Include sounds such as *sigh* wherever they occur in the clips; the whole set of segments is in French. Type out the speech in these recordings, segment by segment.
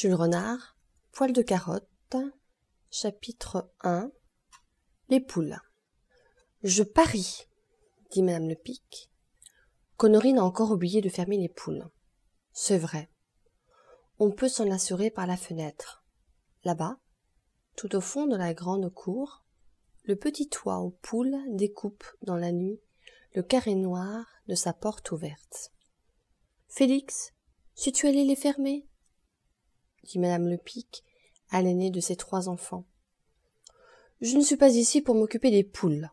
Jules Renard, Poil de carotte, chapitre 1 Les poules. Je parie, dit Madame Lepic, qu'Honorine a encore oublié de fermer les poules. C'est vrai. On peut s'en assurer par la fenêtre. Là-bas, tout au fond de la grande cour, le petit toit aux poules découpe dans la nuit le carré noir de sa porte ouverte. Félix, si tu allais les fermer dit madame Lepic à l'aîné de ses trois enfants. Je ne suis pas ici pour m'occuper des poules,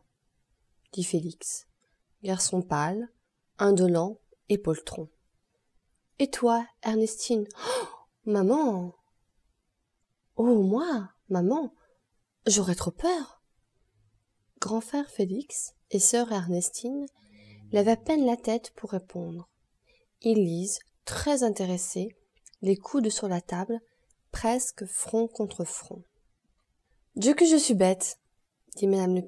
dit Félix, garçon pâle, indolent et poltron. Et toi, Ernestine oh, Maman Oh, moi, maman J'aurais trop peur Grand frère Félix et sœur Ernestine lèvent à peine la tête pour répondre. Ils lisent, très intéressés, les coudes sur la table, presque front contre front. Dieu que je suis bête, dit madame Le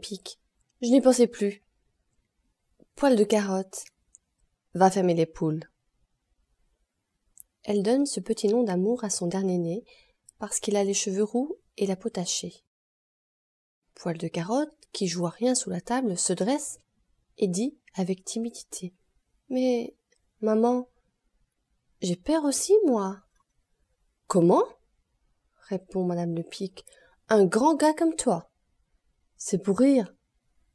Je n'y pensais plus. Poil de carotte. Va fermer les poules. Elle donne ce petit nom d'amour à son dernier né parce qu'il a les cheveux roux et la peau tachée. Poil de carotte, qui joue à rien sous la table, se dresse et dit avec timidité. Mais, maman, j'ai peur aussi, moi. Comment? répond madame de Pique. Un grand gars comme toi. C'est pour rire.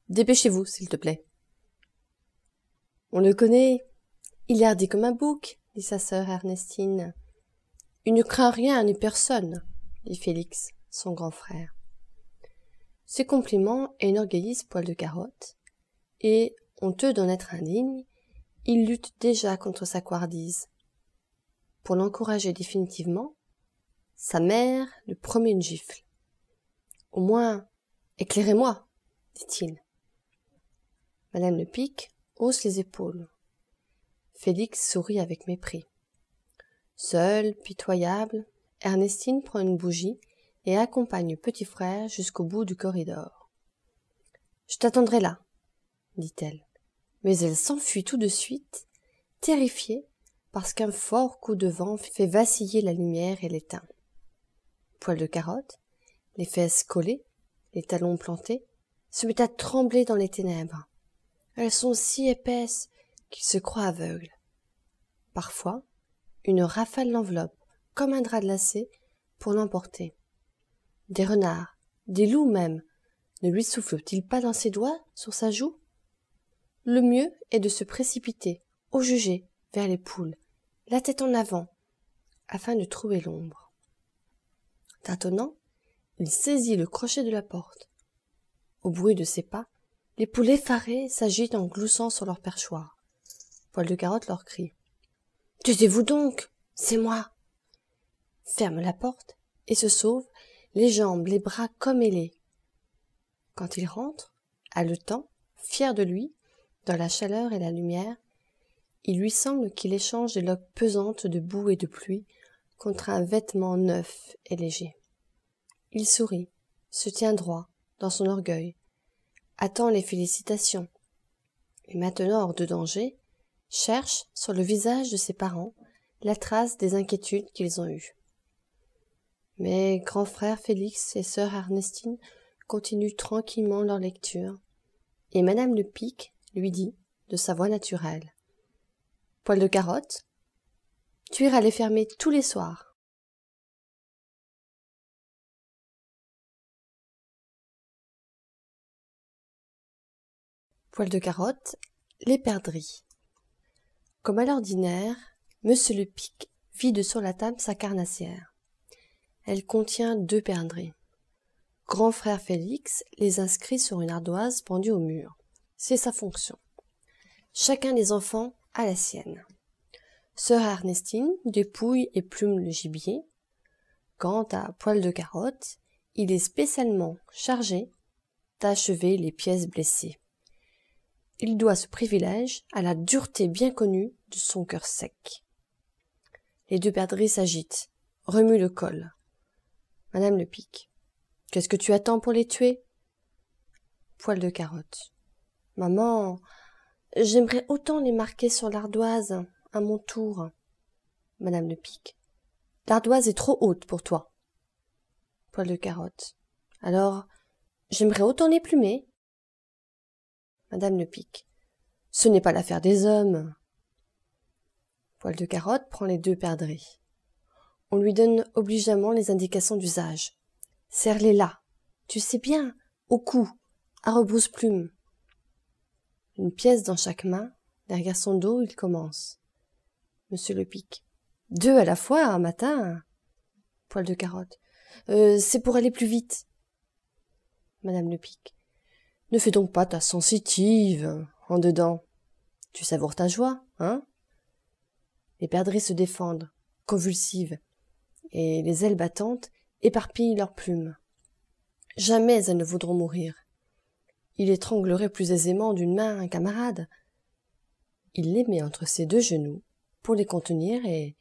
Dépêchez-vous, s'il te plaît. On le connaît. Il est hardi comme un bouc, dit sa sœur Ernestine. Il ne craint rien ni personne, dit Félix, son grand frère. Ces compliments énorgueillissent Poil de Carotte, et, honteux d'en être indigne, il lutte déjà contre sa couardise, pour l'encourager définitivement, sa mère lui promet une gifle. Au moins, éclairez-moi, dit-il. Madame Le Pic hausse les épaules. Félix sourit avec mépris. Seule, pitoyable, Ernestine prend une bougie et accompagne petit frère jusqu'au bout du corridor. Je t'attendrai là, dit-elle. Mais elle s'enfuit tout de suite, terrifiée parce qu'un fort coup de vent fait vaciller la lumière et l'éteint. Poil de carotte, les fesses collées, les talons plantés, se met à trembler dans les ténèbres. Elles sont si épaisses qu'il se croit aveugle. Parfois, une rafale l'enveloppe, comme un drap de lacet, pour l'emporter. Des renards, des loups même, ne lui soufflent-ils pas dans ses doigts, sur sa joue Le mieux est de se précipiter, au jugé, vers les poules, la tête en avant, afin de trouver l'ombre. Tâtonnant, il saisit le crochet de la porte. Au bruit de ses pas, les poules effarées s'agitent en gloussant sur leur perchoir. Poil de carotte leur crie. Taisez-vous donc, c'est moi. Ferme la porte et se sauve, les jambes, les bras comme ailés. Quand il rentre, haletant, fier de lui, dans la chaleur et la lumière, il lui semble qu'il échange des loques pesantes de boue et de pluie contre un vêtement neuf et léger. Il sourit, se tient droit, dans son orgueil, attend les félicitations, et maintenant hors de danger, cherche sur le visage de ses parents la trace des inquiétudes qu'ils ont eues. Mais grand frère Félix et sœur Ernestine continuent tranquillement leur lecture, et madame de Pic lui dit, de sa voix naturelle poil de carotte. Tuire à les fermer tous les soirs. Poils de carotte, les perdrix. Comme à l'ordinaire, Monsieur le vide sur la table sa carnassière. Elle contient deux perdrix. Grand frère Félix les inscrit sur une ardoise pendue au mur. C'est sa fonction. Chacun des enfants à la sienne. Sœur Ernestine dépouille et plume le gibier. Quant à Poil de Carotte, il est spécialement chargé d'achever les pièces blessées. Il doit ce privilège à la dureté bien connue de son cœur sec. Les deux perdrix s'agitent, remuent le col. Madame le pique. Qu'est-ce que tu attends pour les tuer? Poil de carotte. Maman, J'aimerais autant les marquer sur l'ardoise, à mon tour. Madame Le Pic. L'ardoise est trop haute pour toi. Poil de carotte. Alors, j'aimerais autant les plumer. Madame Le Pic. Ce n'est pas l'affaire des hommes. Poil de carotte prend les deux perdrix. On lui donne obligeamment les indications d'usage. Serre-les là. Tu sais bien, au cou, à rebrousse-plume une pièce dans chaque main, derrière son dos, il commence. Monsieur Le Pic. Deux à la fois, un matin. Poil de carotte. Euh, c'est pour aller plus vite. Madame Le Pic. Ne fais donc pas ta sensitive, en dedans. Tu savoures ta joie, hein? Les perdrix se défendent, convulsives, et les ailes battantes éparpillent leurs plumes. Jamais elles ne voudront mourir il étranglerait plus aisément d'une main un camarade. Il les met entre ses deux genoux pour les contenir et,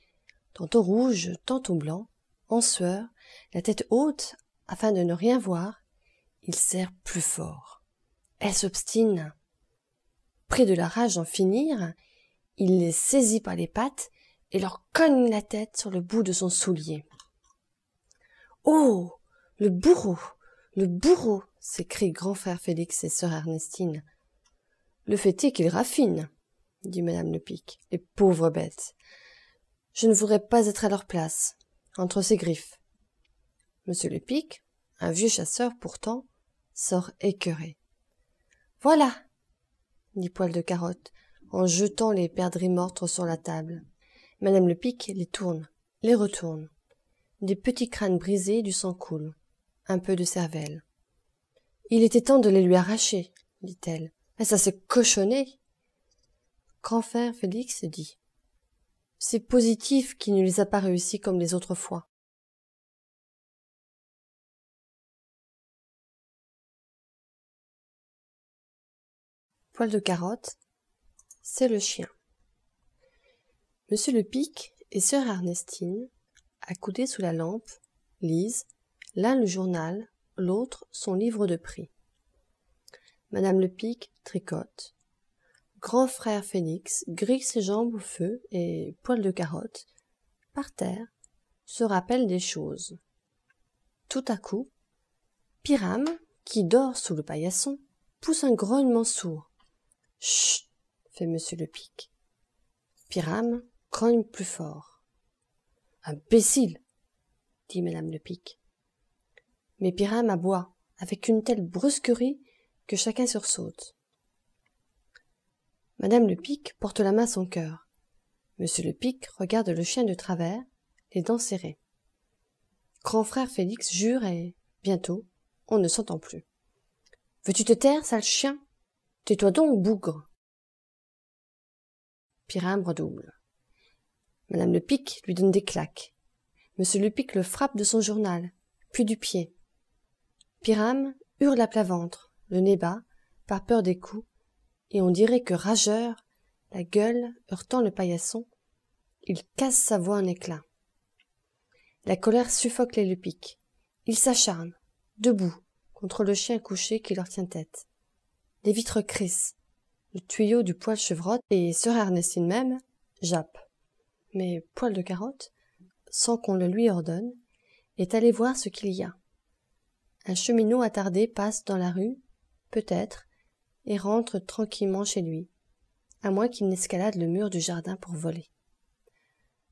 tantôt rouge, tantôt blanc, en sueur, la tête haute afin de ne rien voir, il serre plus fort. Elle s'obstine. Près de la rage d'en finir, il les saisit par les pattes et leur cogne la tête sur le bout de son soulier. Oh le bourreau, le bourreau, s'écrient grand frère Félix et sœur Ernestine. Le fait est qu'ils raffinent, dit madame Lepic, les pauvres bêtes. Je ne voudrais pas être à leur place, entre ces griffes. Monsieur Lepic, un vieux chasseur pourtant, sort écœuré. Voilà, dit Poil de Carotte, en jetant les perdrix mortes sur la table. Madame Lepic les tourne, les retourne. Des petits crânes brisés, du sang coule. Un peu de cervelle. Il était temps de les lui arracher, dit-elle. Mais ça s'est cochonné. Qu'enfer Félix dit. C'est positif qu'il ne les a pas réussi comme les autres fois. Poil de carotte, c'est le chien. Monsieur Le Pic et sœur Ernestine, accoudés sous la lampe, lisent, là le journal, l'autre son livre de prix. Madame Lepic tricote. Grand frère Phénix grille ses jambes au feu et, poil de carotte, par terre, se rappelle des choses. Tout à coup, Pyram, qui dort sous le paillasson, pousse un grognement sourd. Chut fait Monsieur Pic. Pyram grogne plus fort. Imbécile dit Madame Lepic mais Pyram aboie, avec une telle brusquerie que chacun sursaute. Madame Le porte la main à son cœur. Monsieur Lepic regarde le chien de travers, les dents serrées. Grand frère Félix jure et, bientôt, on ne s'entend plus. Veux-tu te taire, sale chien Tais-toi donc, bougre Pyram redouble. Madame Le lui donne des claques. Monsieur Lepic le frappe de son journal, puis du pied. Pyram hurle à plat ventre, le nez bas, par peur des coups, et on dirait que rageur, la gueule heurtant le paillasson, il casse sa voix en éclats. La colère suffoque les lupiques. Ils s'acharnent, debout, contre le chien couché qui leur tient tête. Les vitres crissent. Le tuyau du poil chevrotte et sœur Ernestine même jappe. Mais poil de carotte, sans qu'on le lui ordonne, est allé voir ce qu'il y a. Un cheminot attardé passe dans la rue, peut-être, et rentre tranquillement chez lui, à moins qu'il n'escalade le mur du jardin pour voler.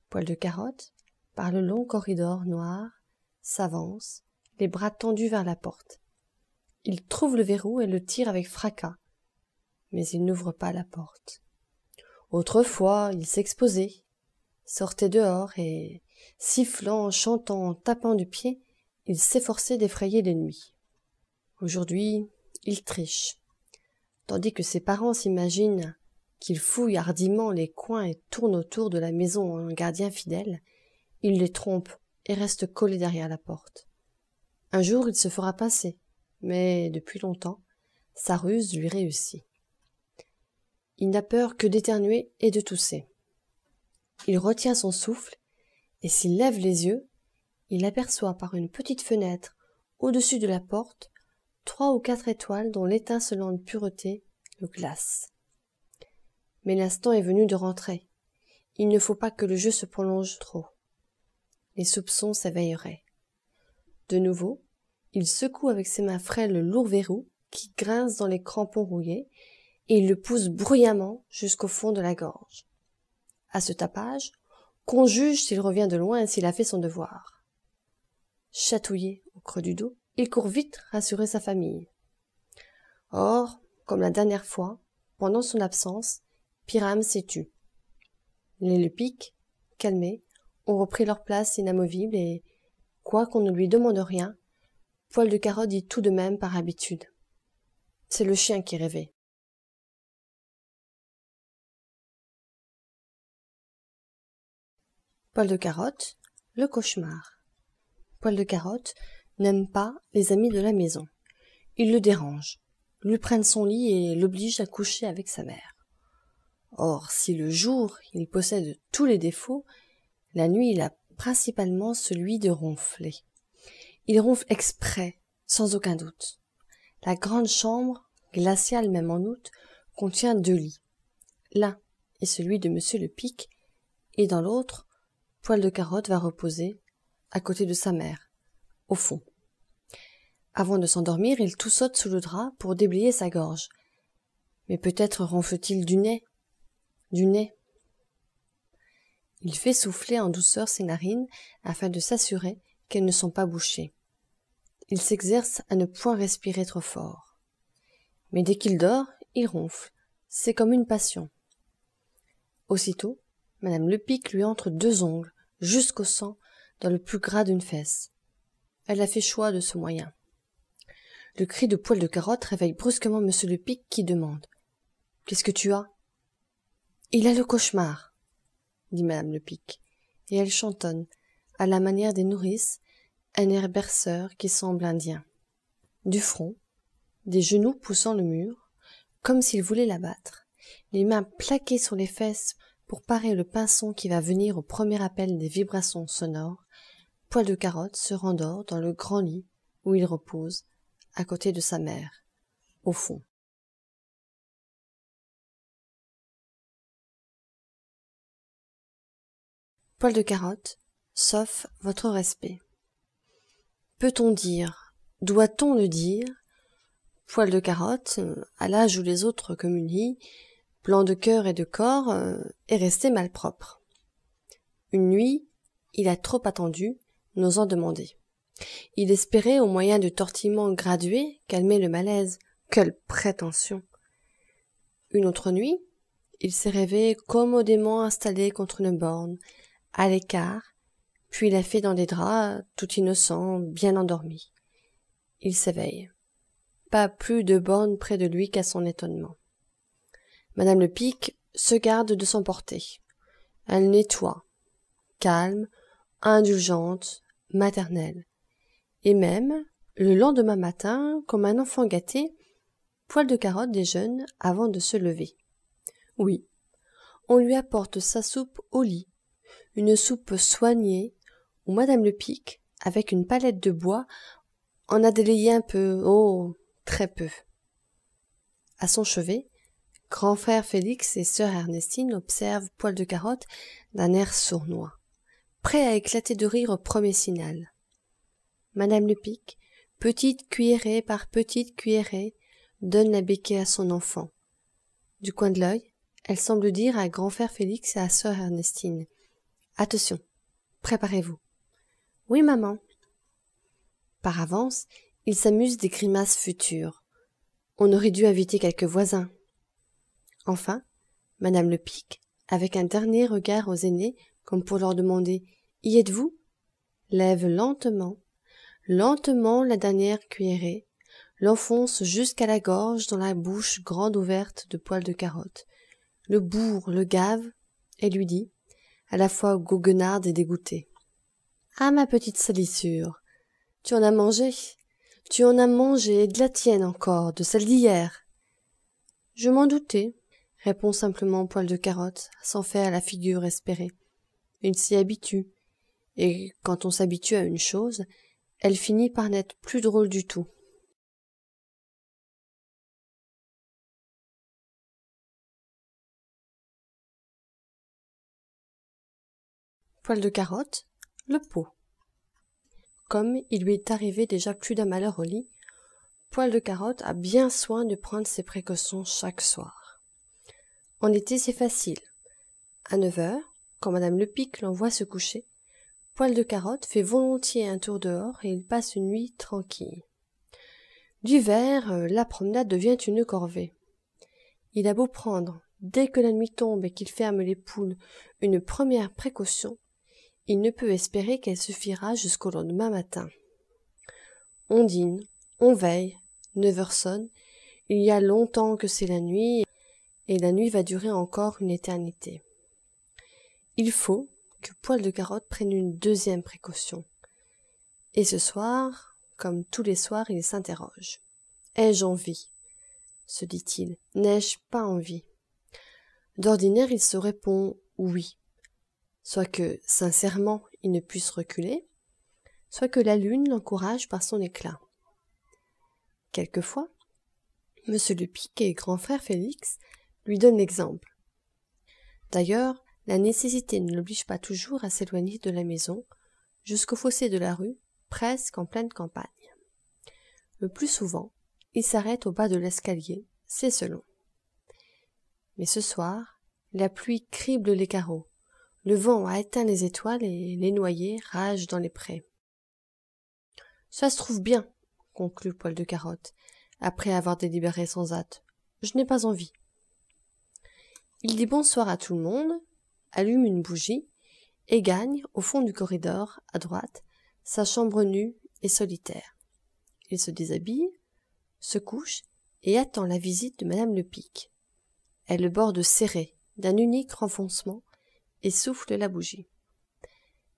Poil de carotte, par le long corridor noir, s'avance, les bras tendus vers la porte. Il trouve le verrou et le tire avec fracas, mais il n'ouvre pas la porte. Autrefois, il s'exposait, sortait dehors et, sifflant, chantant, tapant du pied, il s'efforçait d'effrayer l'ennemi. Aujourd'hui, il triche, tandis que ses parents s'imaginent qu'il fouille hardiment les coins et tourne autour de la maison en gardien fidèle, il les trompe et reste collé derrière la porte. Un jour il se fera passer, mais depuis longtemps, sa ruse lui réussit. Il n'a peur que d'éternuer et de tousser. Il retient son souffle, et s'il lève les yeux, il aperçoit par une petite fenêtre, au-dessus de la porte, trois ou quatre étoiles dont l'étincelante pureté le glace. Mais l'instant est venu de rentrer. Il ne faut pas que le jeu se prolonge trop. Les soupçons s'éveilleraient. De nouveau, il secoue avec ses mains frêles le lourd verrou qui grince dans les crampons rouillés et il le pousse bruyamment jusqu'au fond de la gorge. À ce tapage, qu'on juge s'il revient de loin et s'il a fait son devoir chatouillé au creux du dos, il court vite rassurer sa famille. Or, comme la dernière fois, pendant son absence, Pyram s'est tu. Les Lupiques, calmés, ont repris leur place inamovible et, quoi qu'on ne lui demande rien, Poil de Carotte dit tout de même par habitude. C'est le chien qui rêvait. Poil de Carotte, le cauchemar poil de carotte, n'aime pas les amis de la maison. Ils le dérangent, lui prennent son lit et l'obligent à coucher avec sa mère. Or, si le jour il possède tous les défauts, la nuit il a principalement celui de ronfler. Il ronfle exprès, sans aucun doute. La grande chambre, glaciale même en août, contient deux lits. L'un est celui de monsieur le Pic, et dans l'autre, Poil de Carotte va reposer, à côté de sa mère, au fond. Avant de s'endormir, il toussote sous le drap pour déblayer sa gorge. Mais peut-être ronfle-t-il du nez. Du nez. Il fait souffler en douceur ses narines afin de s'assurer qu'elles ne sont pas bouchées. Il s'exerce à ne point respirer trop fort. Mais dès qu'il dort, il ronfle. C'est comme une passion. Aussitôt, madame Lepic lui entre deux ongles, jusqu'au sang, dans le plus gras d'une fesse. Elle a fait choix de ce moyen. Le cri de poil de carotte réveille brusquement M. Le Pic qui demande Qu'est-ce que tu as Il a le cauchemar, dit Madame Le Pic, et elle chantonne, à la manière des nourrices, un air berceur qui semble indien. Du front, des genoux poussant le mur, comme s'il voulait l'abattre, les mains plaquées sur les fesses pour parer le pinson qui va venir au premier appel des vibrations sonores, Poil de Carotte se rendort dans le grand lit où il repose, à côté de sa mère, au fond. Poil de Carotte, sauf votre respect. Peut-on dire, doit-on le dire, Poil de Carotte, à l'âge où les autres communient, plan de cœur et de corps, euh, est resté malpropre. Une nuit, il a trop attendu, n'osant demander. Il espérait, au moyen de tortillements gradués, calmer le malaise. Quelle prétention. Une autre nuit, il s'est rêvé commodément installé contre une borne, à l'écart, puis la fait dans des draps, tout innocent, bien endormi. Il s'éveille. Pas plus de borne près de lui qu'à son étonnement. Madame Le Pic se garde de s'emporter. Elle nettoie, calme, indulgente, maternelle. Et même, le lendemain matin, comme un enfant gâté, poil de carotte des jeunes avant de se lever. Oui, on lui apporte sa soupe au lit, une soupe soignée, où Madame Le Pic, avec une palette de bois, en a délayé un peu, oh, très peu. À son chevet, grand frère Félix et sœur Ernestine observent Poil de Carotte d'un air sournois prêt à éclater de rire au premier signal. Madame Le Pic, petite cuillerée par petite cuillerée, donne la béquille à son enfant. Du coin de l'œil, elle semble dire à grand-frère Félix et à sœur Ernestine Attention, préparez-vous. Oui, maman. Par avance, il s'amuse des grimaces futures. On aurait dû inviter quelques voisins. Enfin, Madame Le Pic, avec un dernier regard aux aînés, comme pour leur demander Y êtes-vous Lève lentement, lentement la dernière cuillerée, l'enfonce jusqu'à la gorge dans la bouche grande ouverte de poils de carotte, le bourre, le gave, et lui dit, à la fois goguenarde et dégoûtée. Ah, ma petite salissure, tu en as mangé, tu en as mangé de la tienne encore, de celle d'hier. Je m'en doutais, répond simplement poil de carotte, sans faire la figure espérée il s'y habitue. Et quand on s'habitue à une chose, elle finit par n'être plus drôle du tout. Poil de carotte, le pot. Comme il lui est arrivé déjà plus d'un malheur au lit, Poil de carotte a bien soin de prendre ses précautions chaque soir. En été, c'est facile. À 9 heures, quand madame Lepic l'envoie se coucher, Poil de Carotte fait volontiers un tour dehors et il passe une nuit tranquille. D'hiver, euh, la promenade devient une corvée. Il a beau prendre, dès que la nuit tombe et qu'il ferme les poules, une première précaution, il ne peut espérer qu'elle suffira jusqu'au lendemain matin. On dîne, on veille, neuf heures sonnent. il y a longtemps que c'est la nuit, et la nuit va durer encore une éternité il faut que Poil de Carotte prenne une deuxième précaution. Et ce soir, comme tous les soirs, il s'interroge. Ai-je envie se dit-il. N'ai-je pas envie D'ordinaire, il se répond oui, soit que sincèrement il ne puisse reculer, soit que la lune l'encourage par son éclat. Quelquefois, M. Lepic et grand frère Félix lui donnent l'exemple. D'ailleurs, la nécessité ne l'oblige pas toujours à s'éloigner de la maison, jusqu'au fossé de la rue, presque en pleine campagne. Le plus souvent, il s'arrête au bas de l'escalier, c'est selon. Mais ce soir, la pluie crible les carreaux, le vent a éteint les étoiles et les noyers ragent dans les prés. Ça se trouve bien, conclut Poil de Carotte, après avoir délibéré sans hâte. Je n'ai pas envie. Il dit bonsoir à tout le monde, allume une bougie et gagne, au fond du corridor, à droite, sa chambre nue et solitaire. Il se déshabille, se couche et attend la visite de Madame Lepic. Elle le borde serré, d'un unique renfoncement, et souffle la bougie.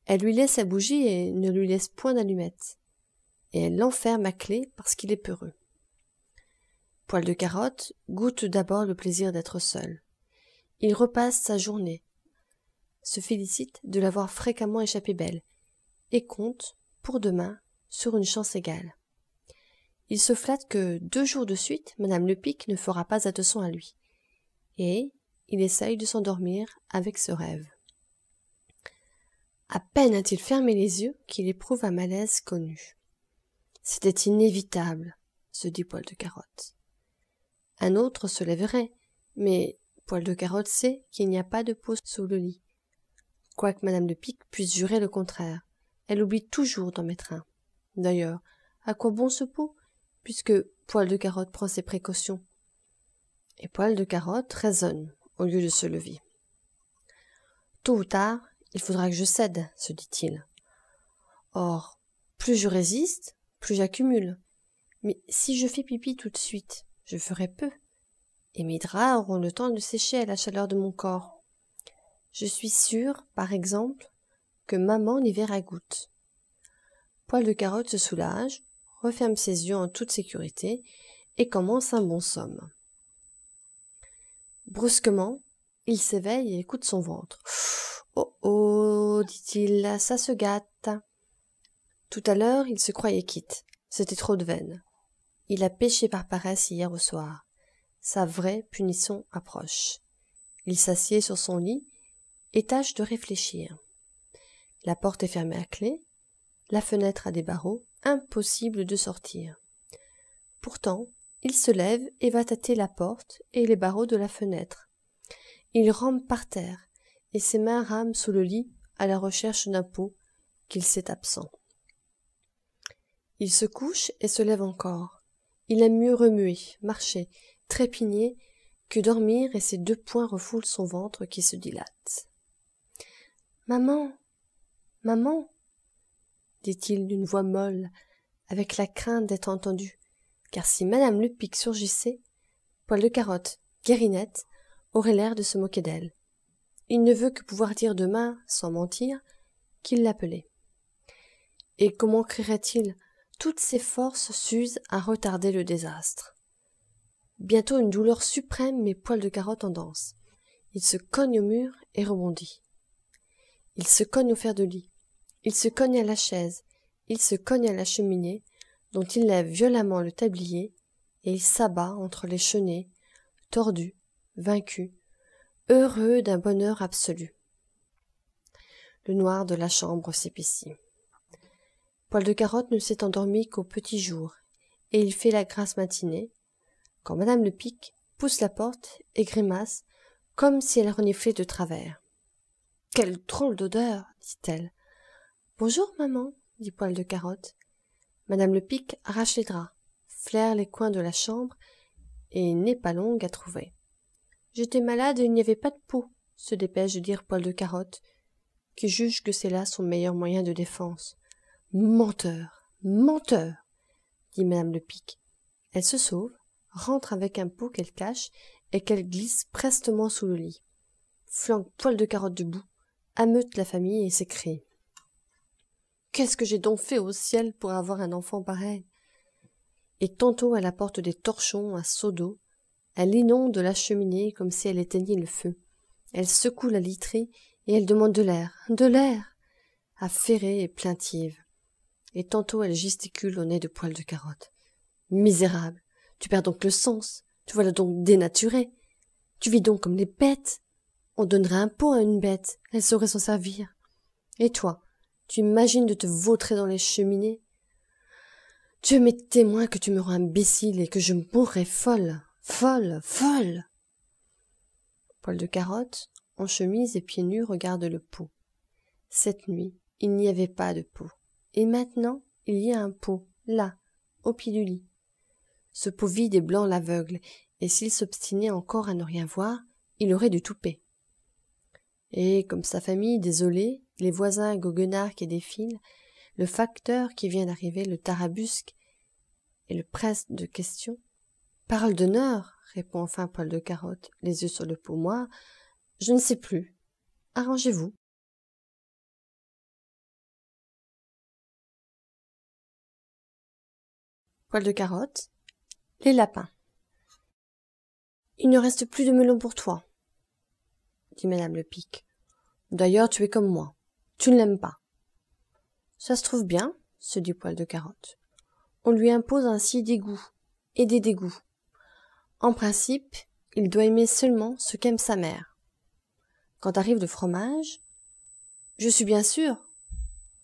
Elle lui laisse la bougie et ne lui laisse point d'allumette. Et elle l'enferme à clé parce qu'il est peureux. Poil de carotte goûte d'abord le plaisir d'être seul. Il repasse sa journée, se félicite de l'avoir fréquemment échappé belle, et compte, pour demain, sur une chance égale. Il se flatte que deux jours de suite, madame Lepic ne fera pas attention à lui, et il essaye de s'endormir avec ce rêve. À peine a-t-il fermé les yeux qu'il éprouve un malaise connu. C'était inévitable, se dit Poil de Carotte. Un autre se lèverait, mais Poil de Carotte sait qu'il n'y a pas de peau sous le lit, quoique madame de Pic puisse jurer le contraire. Elle oublie toujours d'en mettre un. D'ailleurs, à quoi bon ce pot, puisque Poil de Carotte prend ses précautions Et Poil de Carotte raisonne, au lieu de se lever. Tôt ou tard, il faudra que je cède, se dit-il. Or, plus je résiste, plus j'accumule. Mais si je fais pipi tout de suite, je ferai peu, et mes draps auront le temps de sécher à la chaleur de mon corps. Je suis sûre, par exemple, que maman n'y verra goutte. Poil de carotte se soulage, referme ses yeux en toute sécurité et commence un bon somme. Brusquement, il s'éveille et écoute son ventre. Oh oh, dit-il, ça se gâte. Tout à l'heure, il se croyait quitte. C'était trop de veine. Il a péché par paresse hier au soir. Sa vraie punition approche. Il s'assied sur son lit et tâche de réfléchir. La porte est fermée à clé, la fenêtre a des barreaux, impossible de sortir. Pourtant, il se lève et va tâter la porte et les barreaux de la fenêtre. Il rampe par terre, et ses mains rament sous le lit à la recherche d'un pot qu'il s'est absent. Il se couche et se lève encore. Il aime mieux remuer, marcher, trépigner, que dormir et ses deux poings refoulent son ventre qui se dilate maman maman dit-il d'une voix molle avec la crainte d'être entendu car si Madame Lupic surgissait poil de carotte guérinette aurait l'air de se moquer d'elle il ne veut que pouvoir dire demain sans mentir qu'il l'appelait et comment crierait-il toutes ses forces s'usent à retarder le désastre bientôt une douleur suprême met poil de carotte en danse il se cogne au mur et rebondit il se cogne au fer de lit. Il se cogne à la chaise. Il se cogne à la cheminée, dont il lève violemment le tablier, et il s'abat entre les chenets, tordu, vaincu, heureux d'un bonheur absolu. Le noir de la chambre s'épaissit. Poil de carotte ne s'est endormi qu'au petit jour, et il fait la grasse matinée, quand madame le Pic pousse la porte et grimace comme si elle reniflait de travers. Quelle drôle d'odeur dit-elle. Bonjour, maman, dit Poil de Carotte. Madame Le arrache les draps, flaire les coins de la chambre et n'est pas longue à trouver. J'étais malade et il n'y avait pas de peau, se dépêche de dire Poil de Carotte, qui juge que c'est là son meilleur moyen de défense. Menteur, menteur, dit Madame Pic. Elle se sauve, rentre avec un pot qu'elle cache et qu'elle glisse prestement sous le lit. Flanque Poil de Carotte debout, ameute la famille et s'écrie Qu'est-ce que j'ai donc fait au ciel pour avoir un enfant pareil Et tantôt elle apporte des torchons, à seau d'eau, elle inonde la cheminée comme si elle éteignait le feu. Elle secoue la literie et elle demande de l'air, de l'air, affairée et plaintive. Et tantôt elle gesticule au nez de poils de carotte. Misérable, tu perds donc le sens, tu voilà donc dénaturé, tu vis donc comme les bêtes, on donnerait un pot à une bête, elle saurait s'en servir. Et toi, tu imagines de te vautrer dans les cheminées Dieu m'es témoin que tu me rends imbécile et que je mourrai folle, folle, folle. Paul de carotte, en chemise et pieds nus, regarde le pot. Cette nuit, il n'y avait pas de pot. Et maintenant, il y a un pot, là, au pied du lit. Ce pot vide et blanc l'aveugle, et s'il s'obstinait encore à ne rien voir, il aurait du toupet. Et comme sa famille, désolée, les voisins goguenards qui défilent, le facteur qui vient d'arriver, le tarabusque, et le presse de questions. « Parole d'honneur, répond enfin Poil de Carotte, les yeux sur le moi Je ne sais plus. Arrangez-vous. Poil de Carotte, les lapins. Il ne reste plus de melon pour toi, dit madame Lepic. « Pic. D'ailleurs, tu es comme moi. Tu ne l'aimes pas. Ça se trouve bien, se dit poil de carotte. On lui impose ainsi des goûts et des dégoûts. En principe, il doit aimer seulement ce qu'aime sa mère. Quand arrive le fromage, je suis bien sûr,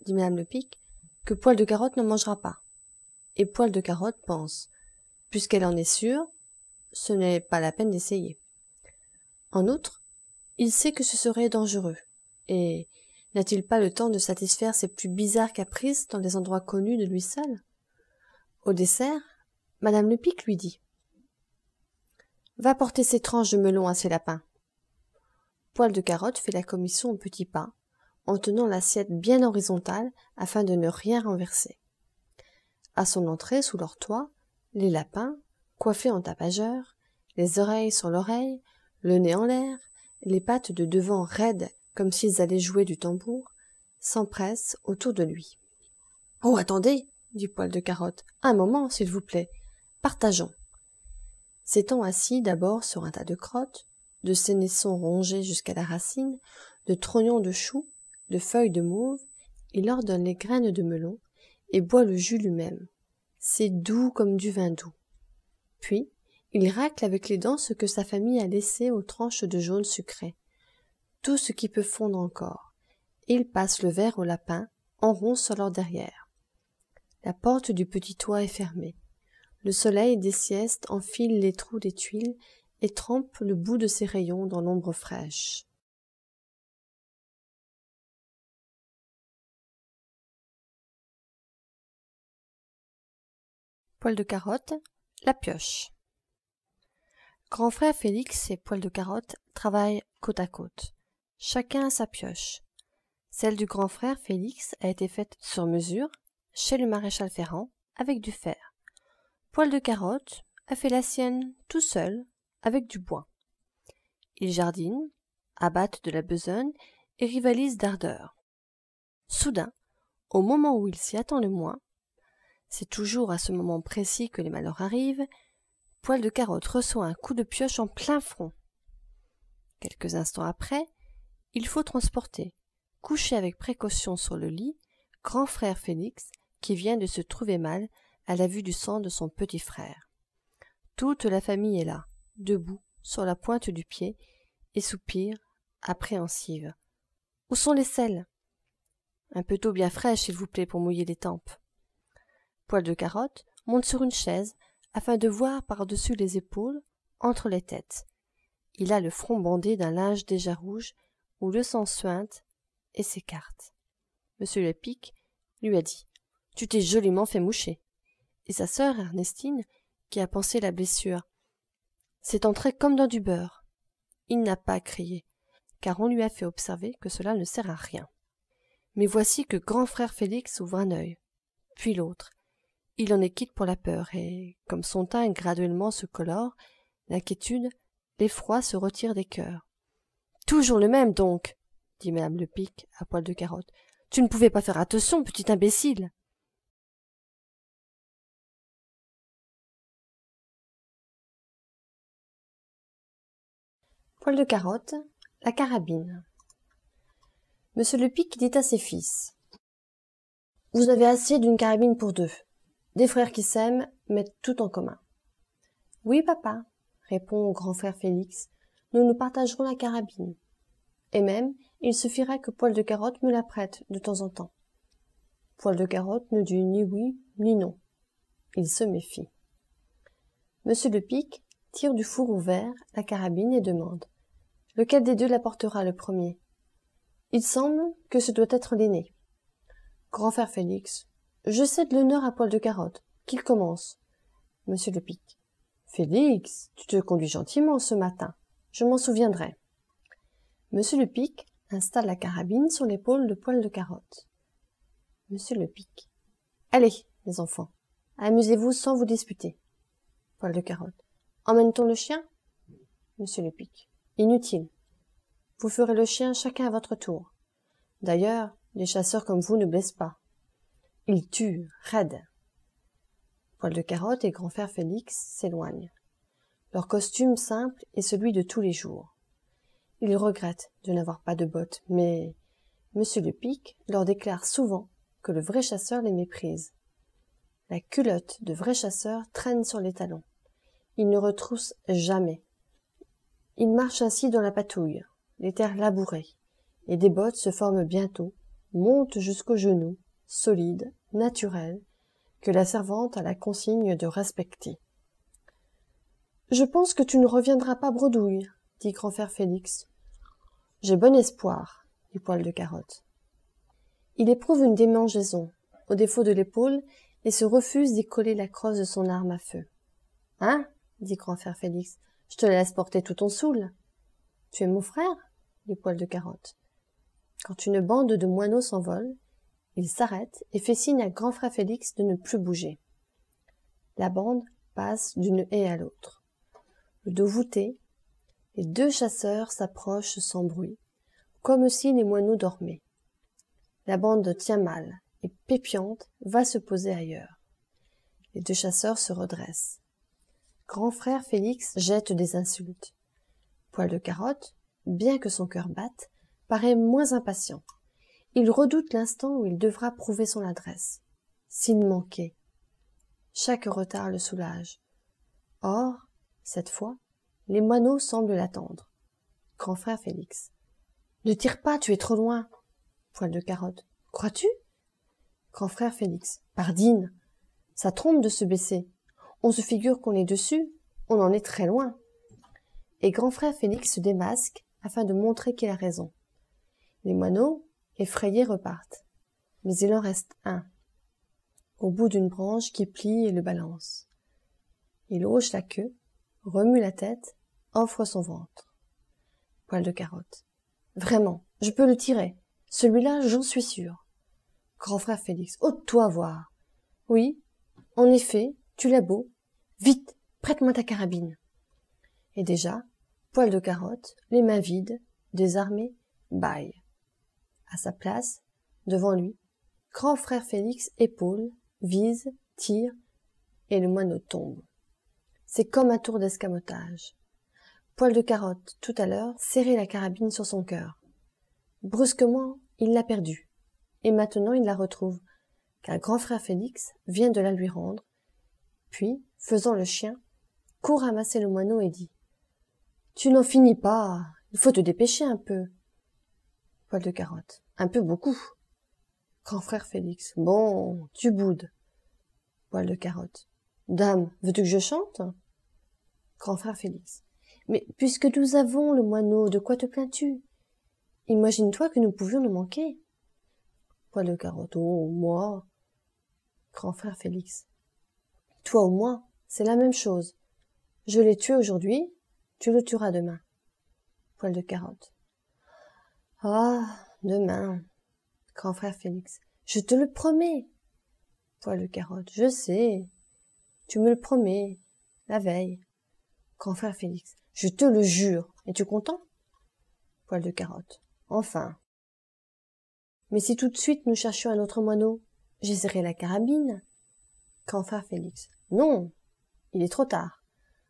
dit madame Le Pic, que poil de carotte ne mangera pas. Et poil de carotte pense, puisqu'elle en est sûre, ce n'est pas la peine d'essayer. En outre, il sait que ce serait dangereux, et n'a-t-il pas le temps de satisfaire ses plus bizarres caprices dans des endroits connus de lui seul Au dessert, Madame Pic lui dit Va porter ces tranches de melon à ces lapins. Poil de carotte fait la commission au petit pas, en tenant l'assiette bien horizontale afin de ne rien renverser. À son entrée sous leur toit, les lapins, coiffés en tapageurs, les oreilles sur l'oreille, le nez en l'air, les pattes de devant raides comme s'ils allaient jouer du tambour, s'empressent autour de lui. Oh, attendez, dit Poil de Carotte, un moment, s'il vous plaît. Partageons. S'étant assis d'abord sur un tas de crottes, de sénessons rongés jusqu'à la racine, de trognons de choux, de feuilles de mauve, il ordonne les graines de melon et boit le jus lui-même. C'est doux comme du vin doux. Puis, il racle avec les dents ce que sa famille a laissé aux tranches de jaune sucré, tout ce qui peut fondre encore. Il passe le verre au lapin, en rond sur leur derrière. La porte du petit toit est fermée. Le soleil des siestes enfile les trous des tuiles et trempe le bout de ses rayons dans l'ombre fraîche. Poil de carotte, la pioche. Grand frère Félix et Poil de Carotte travaillent côte à côte. Chacun à sa pioche. Celle du grand frère Félix a été faite sur mesure, chez le maréchal Ferrand, avec du fer. Poil de Carotte a fait la sienne tout seul, avec du bois. Ils jardinent, abattent de la besogne et rivalisent d'ardeur. Soudain, au moment où il s'y attend le moins, c'est toujours à ce moment précis que les malheurs arrivent, poil de carotte reçoit un coup de pioche en plein front. Quelques instants après, il faut transporter, couché avec précaution sur le lit, grand frère Phénix, qui vient de se trouver mal à la vue du sang de son petit frère. Toute la famille est là, debout, sur la pointe du pied, et soupire, appréhensive. Où sont les selles Un peu d'eau bien fraîche, s'il vous plaît, pour mouiller les tempes. Poil de carotte monte sur une chaise afin de voir par-dessus les épaules, entre les têtes. Il a le front bandé d'un linge déjà rouge, où le sang suinte et s'écarte. Monsieur Pic lui a dit Tu t'es joliment fait moucher. Et sa sœur Ernestine, qui a pensé la blessure, s'est entrée comme dans du beurre. Il n'a pas crié, car on lui a fait observer que cela ne sert à rien. Mais voici que grand frère Félix ouvre un œil, puis l'autre, il en est quitte pour la peur, et comme son teint graduellement se colore, l'inquiétude, l'effroi se retirent des cœurs. Toujours le même, donc, dit Mme Le Pic à poil de carotte. Tu ne pouvais pas faire attention, petit imbécile. Poil de carotte, la carabine. Monsieur Lepic dit à ses fils. Vous avez assez d'une carabine pour deux. Des frères qui s'aiment, mettent tout en commun. Oui, papa, répond grand frère Félix, nous nous partagerons la carabine. Et même, il suffira que Poil de Carotte me la prête de temps en temps. Poil de Carotte ne dit ni oui ni non. Il se méfie. Monsieur Le Pic tire du four ouvert la carabine et demande Lequel des deux l'apportera le premier Il semble que ce doit être l'aîné. Grand frère Félix, je cède l'honneur à poil de carotte. Qu'il commence. Monsieur le Pic. Félix, tu te conduis gentiment ce matin. Je m'en souviendrai. Monsieur le Pic installe la carabine sur l'épaule de poil de carotte. Monsieur le Pic. Allez, les enfants, amusez-vous sans vous disputer. Poil de carotte. Emmène-t-on le chien Monsieur le Pic. Inutile. Vous ferez le chien chacun à votre tour. D'ailleurs, les chasseurs comme vous ne blessent pas. Il tue, raide. Poil de carotte et grand frère Félix s'éloignent. Leur costume simple est celui de tous les jours. Ils regrettent de n'avoir pas de bottes, mais Monsieur Le Pic leur déclare souvent que le vrai chasseur les méprise. La culotte de vrai chasseur traîne sur les talons. Il ne retrousse jamais. Il marche ainsi dans la patouille, les terres labourées, et des bottes se forment bientôt, montent jusqu'aux genoux, solides, naturel que la servante a la consigne de respecter. Je pense que tu ne reviendras pas bredouille, dit grand frère Félix. J'ai bon espoir, dit Poil de Carotte. Il éprouve une démangeaison, au défaut de l'épaule, et se refuse d'y coller la crosse de son arme à feu. Hein dit grand frère Félix, je te laisse porter tout ton saoul. Tu es mon frère, dit Poil de Carotte. Quand une bande de moineaux s'envole, il s'arrête et fait signe à grand frère Félix de ne plus bouger. La bande passe d'une haie à l'autre. Le dos voûté, les deux chasseurs s'approchent sans bruit, comme si les moineaux dormaient. La bande tient mal et pépiante va se poser ailleurs. Les deux chasseurs se redressent. Grand frère Félix jette des insultes. Poil de carotte, bien que son cœur batte, paraît moins impatient. Il redoute l'instant où il devra prouver son adresse. S'il manquait. Chaque retard le soulage. Or, cette fois, les moineaux semblent l'attendre. Grand frère Félix. Ne tire pas, tu es trop loin. Poil de carotte. Crois-tu Grand frère Félix. Pardine. Ça trompe de se baisser. On se figure qu'on est dessus, on en est très loin. Et grand frère Félix se démasque afin de montrer qu'il a raison. Les moineaux, effrayés repartent. Mais il en reste un, au bout d'une branche qui plie et le balance. Il hoche la queue, remue la tête, offre son ventre. Poil de carotte. Vraiment, je peux le tirer. Celui-là, j'en suis sûr. Grand frère Félix, ôte-toi voir. Oui, en effet, tu l'as beau. Vite, prête-moi ta carabine. Et déjà, poil de carotte, les mains vides, désarmé, baille à sa place, devant lui, grand frère Félix épaule, vise, tire, et le moineau tombe. C'est comme un tour d'escamotage. Poil de carotte, tout à l'heure, serrait la carabine sur son cœur. Brusquement, il l'a perdue. Et maintenant, il la retrouve, car grand frère Félix vient de la lui rendre. Puis, faisant le chien, court ramasser le moineau et dit Tu n'en finis pas, il faut te dépêcher un peu. Poil de carotte. Un peu beaucoup. Grand frère Félix. Bon, tu boudes. Poil de carotte. Dame, veux-tu que je chante Grand frère Félix. Mais puisque nous avons le moineau, de quoi te plains-tu Imagine-toi que nous pouvions nous manquer. Poil de carotte. Oh, moi. Grand frère Félix. Toi au moins, c'est la même chose. Je l'ai tué aujourd'hui, tu le tueras demain. Poil de carotte. Ah, demain, grand frère Félix. Je te le promets. Poil de carotte. Je sais. Tu me le promets. La veille. Grand frère Félix. Je te le jure. Es-tu content? Poil de carotte. Enfin. Mais si tout de suite nous cherchions un autre moineau, j'essaierai la carabine. Grand frère Félix. Non. Il est trop tard.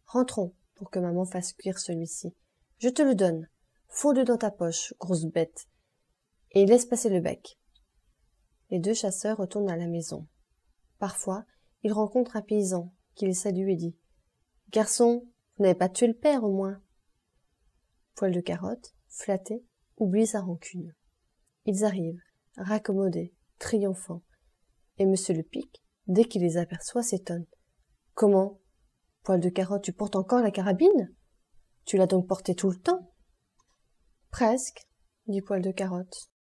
Rentrons pour que maman fasse cuire celui-ci. Je te le donne. Fonds-le dans ta poche, grosse bête, et laisse passer le bec. Les deux chasseurs retournent à la maison. Parfois, ils rencontrent un paysan qui les salue et dit Garçon, vous n'avez pas tué le père au moins. Poil de carotte, flatté, oublie sa rancune. Ils arrivent, raccommodés, triomphants, et monsieur le pic, dès qu'il les aperçoit, s'étonne. Comment Poil de carotte, tu portes encore la carabine Tu l'as donc portée tout le temps Presque, dit poil de carotte.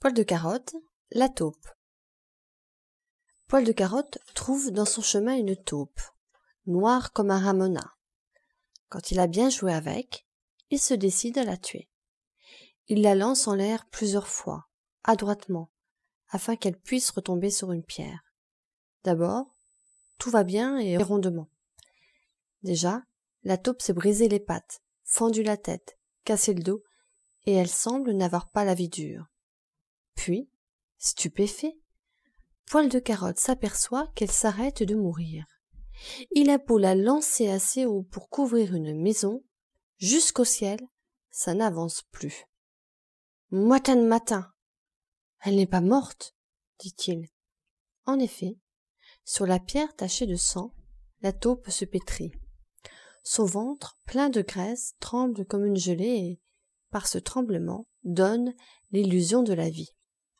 Poil de carotte, la taupe. Poil de carotte trouve dans son chemin une taupe, noire comme un ramona. Quand il a bien joué avec, il se décide à la tuer. Il la lance en l'air plusieurs fois, adroitement, afin qu'elle puisse retomber sur une pierre. D'abord, tout va bien et rondement. Déjà, la taupe s'est brisée les pattes, fendu la tête, cassé le dos, et elle semble n'avoir pas la vie dure. Puis, stupéfait, Poil de Carotte s'aperçoit qu'elle s'arrête de mourir. Il a beau la lancer assez haut pour couvrir une maison, jusqu'au ciel, ça n'avance plus. Matin matin. Elle n'est pas morte, dit-il. En effet, sur la pierre tachée de sang la taupe se pétrit son ventre plein de graisse tremble comme une gelée et par ce tremblement donne l'illusion de la vie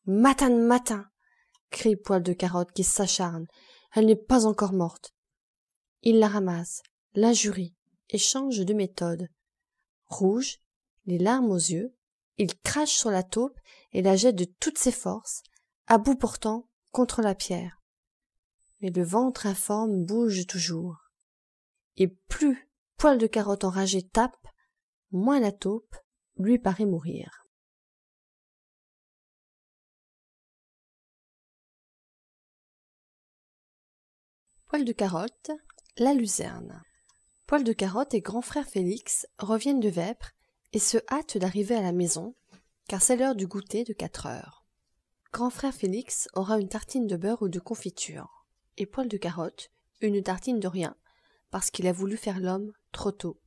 matin matin crie poil de carotte qui s'acharne elle n'est pas encore morte il la ramasse l'injurie et change de méthode rouge les larmes aux yeux il crache sur la taupe et la jette de toutes ses forces à bout portant contre la pierre mais le ventre informe bouge toujours. Et plus poil de carotte enragé tape, moins la taupe lui paraît mourir. Poil de carotte, la luzerne. Poil de carotte et grand frère Félix reviennent de Vêpres et se hâtent d'arriver à la maison, car c'est l'heure du goûter de quatre heures. Grand frère Félix aura une tartine de beurre ou de confiture et poils de carotte, une tartine de rien, parce qu'il a voulu faire l'homme trop tôt,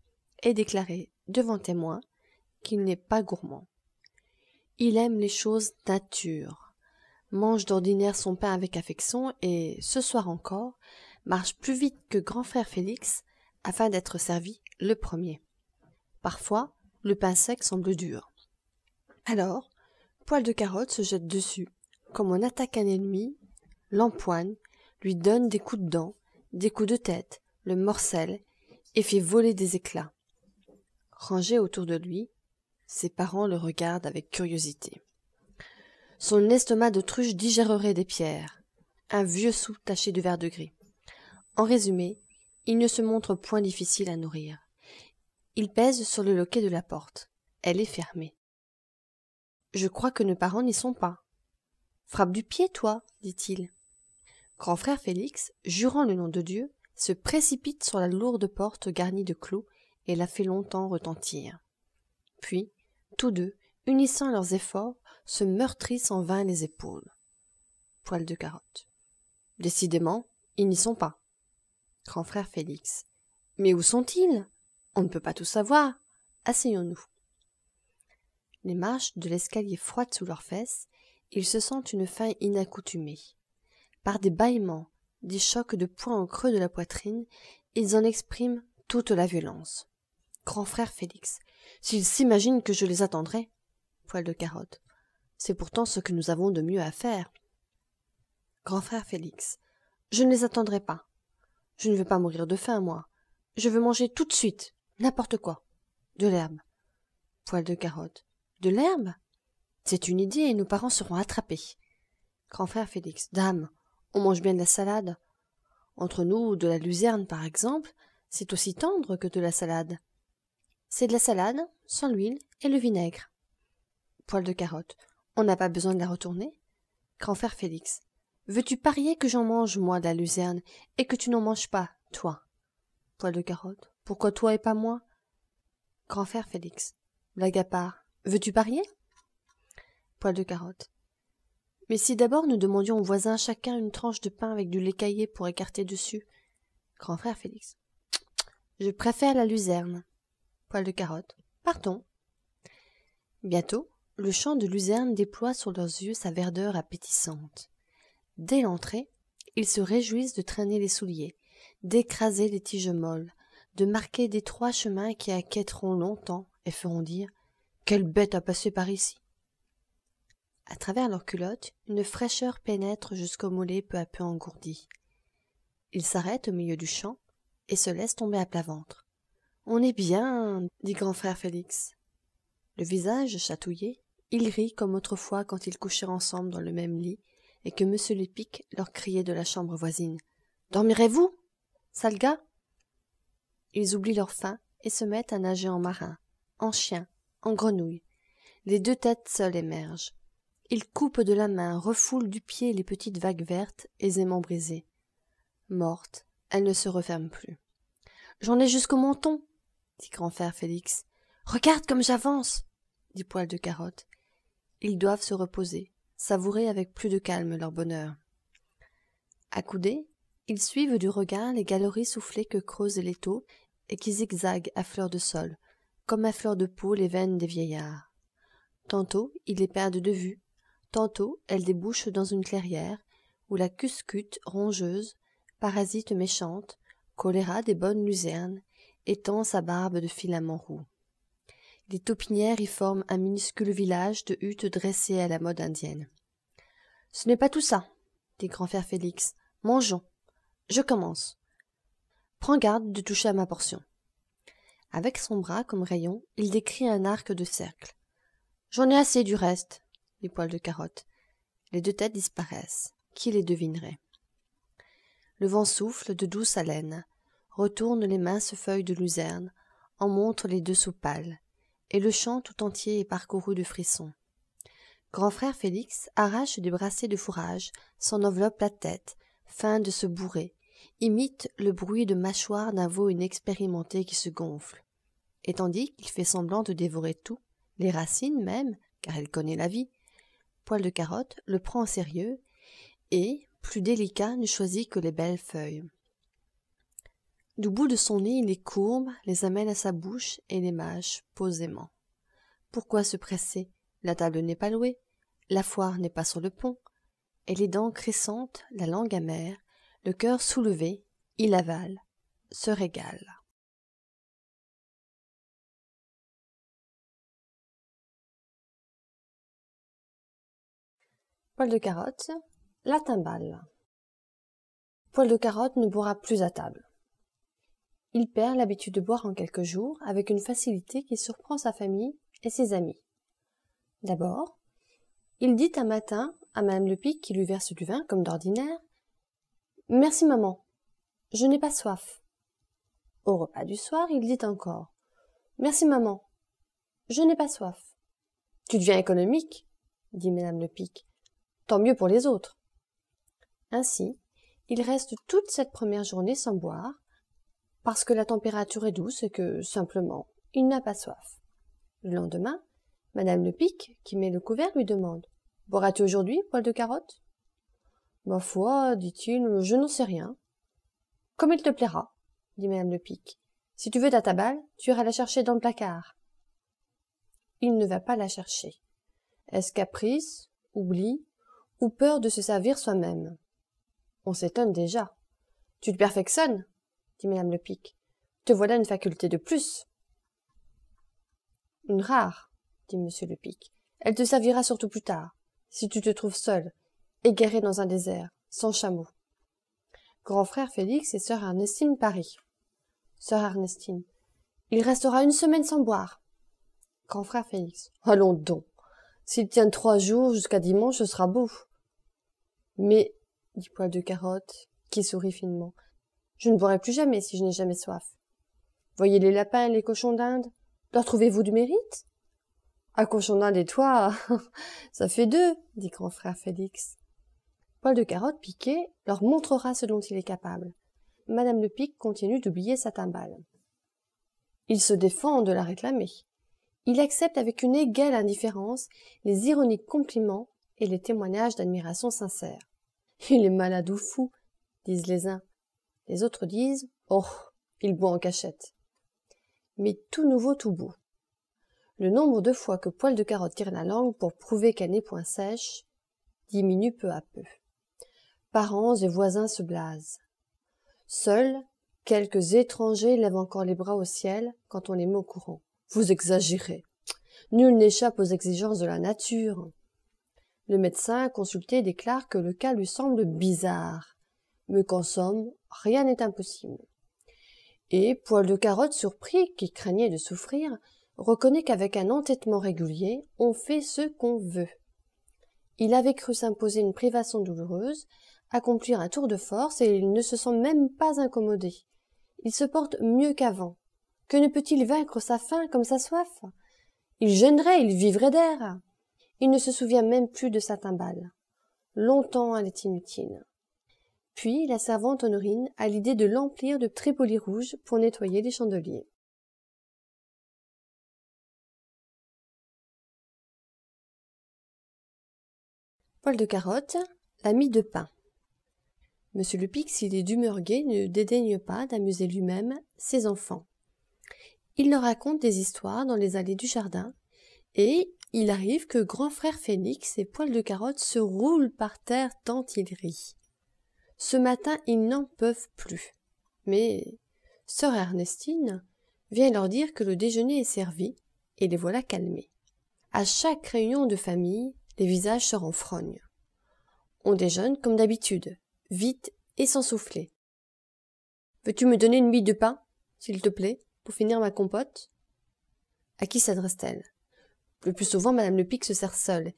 et déclaré, devant témoin, qu'il n'est pas gourmand. Il aime les choses nature, mange d'ordinaire son pain avec affection et, ce soir encore, marche plus vite que grand frère Félix afin d'être servi le premier. Parfois, le pain sec semble dur. Alors, poil de carotte se jette dessus, comme on attaque un ennemi, l'empoigne lui donne des coups de dents, des coups de tête, le morcelle, et fait voler des éclats. Rangé autour de lui, ses parents le regardent avec curiosité. Son estomac de truche digérerait des pierres, un vieux sou taché de vert de gris. En résumé, il ne se montre point difficile à nourrir. Il pèse sur le loquet de la porte. Elle est fermée. Je crois que nos parents n'y sont pas. Frappe du pied, toi, dit-il. Grand frère Félix, jurant le nom de Dieu, se précipite sur la lourde porte garnie de clous et la fait longtemps retentir. Puis, tous deux, unissant leurs efforts, se meurtrissent en vain les épaules. Poil de carotte. Décidément, ils n'y sont pas. Grand frère Félix. Mais où sont-ils On ne peut pas tout savoir. Asseyons-nous. Les marches de l'escalier froides sous leurs fesses, ils se sentent une faim inaccoutumée par des bâillements, des chocs de poings en creux de la poitrine, ils en expriment toute la violence. Grand frère Félix, s'ils s'imaginent que je les attendrai, poil de carotte, c'est pourtant ce que nous avons de mieux à faire. Grand frère Félix, je ne les attendrai pas. Je ne veux pas mourir de faim, moi. Je veux manger tout de suite, n'importe quoi. De l'herbe. Poil de carotte. De l'herbe C'est une idée et nos parents seront attrapés. Grand frère Félix, dame, on mange bien de la salade. Entre nous, de la luzerne, par exemple, c'est aussi tendre que de la salade. C'est de la salade, sans l'huile et le vinaigre. Poil de carotte. On n'a pas besoin de la retourner. Grand-frère Félix. Veux-tu parier que j'en mange, moi, de la luzerne, et que tu n'en manges pas, toi Poil de carotte. Pourquoi toi et pas moi Grand-frère Félix. Blague à part. Veux-tu parier Poil de carotte. Mais si d'abord nous demandions aux voisins chacun une tranche de pain avec du lait caillé pour écarter dessus Grand frère Félix. Je préfère la luzerne. Poil de carotte. Partons. Bientôt, le champ de luzerne déploie sur leurs yeux sa verdeur appétissante. Dès l'entrée, ils se réjouissent de traîner les souliers, d'écraser les tiges molles, de marquer des trois chemins qui inquiéteront longtemps et feront dire Quelle bête a passé par ici à travers leurs culottes, une fraîcheur pénètre jusqu'aux mollets peu à peu engourdis. Ils s'arrêtent au milieu du champ et se laissent tomber à plat ventre. On est bien, dit grand frère Félix. Le visage chatouillé, ils rit comme autrefois quand ils couchaient ensemble dans le même lit et que monsieur Lépic leur criait de la chambre voisine. Dormirez-vous Sale gars Ils oublient leur faim et se mettent à nager en marin, en chien, en grenouille. Les deux têtes seules émergent. Il coupe de la main, refoule du pied les petites vagues vertes, aisément brisées. Morte, elles ne se referment plus. J'en ai jusqu'au menton, dit grand-père Félix. Regarde comme j'avance, dit Poil de Carotte. Ils doivent se reposer, savourer avec plus de calme leur bonheur. Accoudés, ils suivent du regard les galeries soufflées que creusent les taux et qui zigzaguent à fleur de sol, comme à fleur de peau les veines des vieillards. Tantôt, ils les perdent de vue Tantôt, elle débouche dans une clairière où la cuscute rongeuse, parasite méchante, choléra des bonnes luzernes, étend sa barbe de filaments roux. Les taupinières y forment un minuscule village de huttes dressées à la mode indienne. Ce n'est pas tout ça, dit grand-père Félix. Mangeons. Je commence. Prends garde de toucher à ma portion. Avec son bras comme rayon, il décrit un arc de cercle. J'en ai assez du reste, poils de carotte. Les deux têtes disparaissent. Qui les devinerait Le vent souffle de douce haleine, retourne les minces feuilles de luzerne, en montre les deux pâles, et le champ tout entier est parcouru de frissons. Grand frère Félix arrache des brassées de fourrage, s'en enveloppe la tête, feint de se bourrer, imite le bruit de mâchoire d'un veau inexpérimenté qui se gonfle. Et tandis qu'il fait semblant de dévorer tout, les racines même, car il connaît la vie, poil de carotte, le prend en sérieux et, plus délicat, ne choisit que les belles feuilles. Du bout de son nez, il les courbe, les amène à sa bouche et les mâche posément. Pourquoi se presser La table n'est pas louée, la foire n'est pas sur le pont. Et les dents crescentes, la langue amère, le cœur soulevé, il avale, se régale. poil de carotte, la timbale. Poil de carotte ne boira plus à table. Il perd l'habitude de boire en quelques jours avec une facilité qui surprend sa famille et ses amis. D'abord, il dit un matin à Madame Lepic qui lui verse du vin comme d'ordinaire Merci maman, je n'ai pas soif. Au repas du soir, il dit encore Merci maman, je n'ai pas soif. Tu deviens économique, dit Madame Lepic tant mieux pour les autres. Ainsi, il reste toute cette première journée sans boire, parce que la température est douce et que, simplement, il n'a pas soif. Le lendemain, Madame Pic, qui met le couvert, lui demande Boiras-tu aujourd'hui, poil de carotte Ma foi, dit-il, je n'en sais rien. Comme il te plaira, dit Madame Pic. Si tu veux ta tabale, tu iras la chercher dans le placard. Il ne va pas la chercher. Est-ce caprice, oublie? peur de se servir soi-même. On s'étonne déjà. Tu te perfectionnes, dit Madame Pic. Te voilà une faculté de plus. Une rare, dit Monsieur Lepic. Elle te servira surtout plus tard, si tu te trouves seul, égaré dans un désert, sans chameau. Grand frère Félix et sœur Ernestine Paris. Sœur Ernestine. Il restera une semaine sans boire. Grand frère Félix. Allons donc. S'il tient trois jours jusqu'à dimanche, ce sera beau. Mais, dit poil de carotte, qui sourit finement, je ne boirai plus jamais si je n'ai jamais soif. Voyez les lapins et les cochons d'Inde, leur trouvez-vous du mérite Un cochon d'Inde et toi, *laughs* ça fait deux, dit grand frère Félix. Poil de carotte piqué leur montrera ce dont il est capable. Madame de Pic continue d'oublier sa timbale. Il se défend de la réclamer. Il accepte avec une égale indifférence les ironiques compliments et les témoignages d'admiration sincère. Il est malade ou fou, disent les uns. Les autres disent Oh, il boit en cachette. Mais tout nouveau, tout beau. Le nombre de fois que Poil de Carotte tire la langue pour prouver qu'elle n'est point sèche diminue peu à peu. Parents et voisins se blasent. Seuls, quelques étrangers lèvent encore les bras au ciel quand on les met au courant. Vous exagérez. Nul n'échappe aux exigences de la nature. Le médecin consulté déclare que le cas lui semble bizarre. mais qu'en somme, rien n'est impossible. Et poil de carotte surpris, qui craignait de souffrir, reconnaît qu'avec un entêtement régulier, on fait ce qu'on veut. Il avait cru s'imposer une privation douloureuse, accomplir un tour de force, et il ne se sent même pas incommodé. Il se porte mieux qu'avant. Que ne peut-il vaincre sa faim comme sa soif Il gênerait, il vivrait d'air. Il ne se souvient même plus de sa timbale. Longtemps elle est inutile. Puis la servante Honorine a l'idée de l'emplir de tripolis rouge pour nettoyer les chandeliers. Paul de carotte, l'ami de pain. Monsieur Lepic, s'il est d'humeur ne dédaigne pas d'amuser lui-même ses enfants. Il leur raconte des histoires dans les allées du jardin et il arrive que grand frère Félix et poils de carotte se roulent par terre tant ils rit. Ce matin, ils n'en peuvent plus. Mais sœur Ernestine vient leur dire que le déjeuner est servi et les voilà calmés. À chaque réunion de famille, les visages se renfrognent. On déjeune comme d'habitude, vite et sans souffler. Veux-tu me donner une bille de pain, s'il te plaît, pour finir ma compote À qui s'adresse-t-elle le plus souvent, Madame Lepic se sert seule,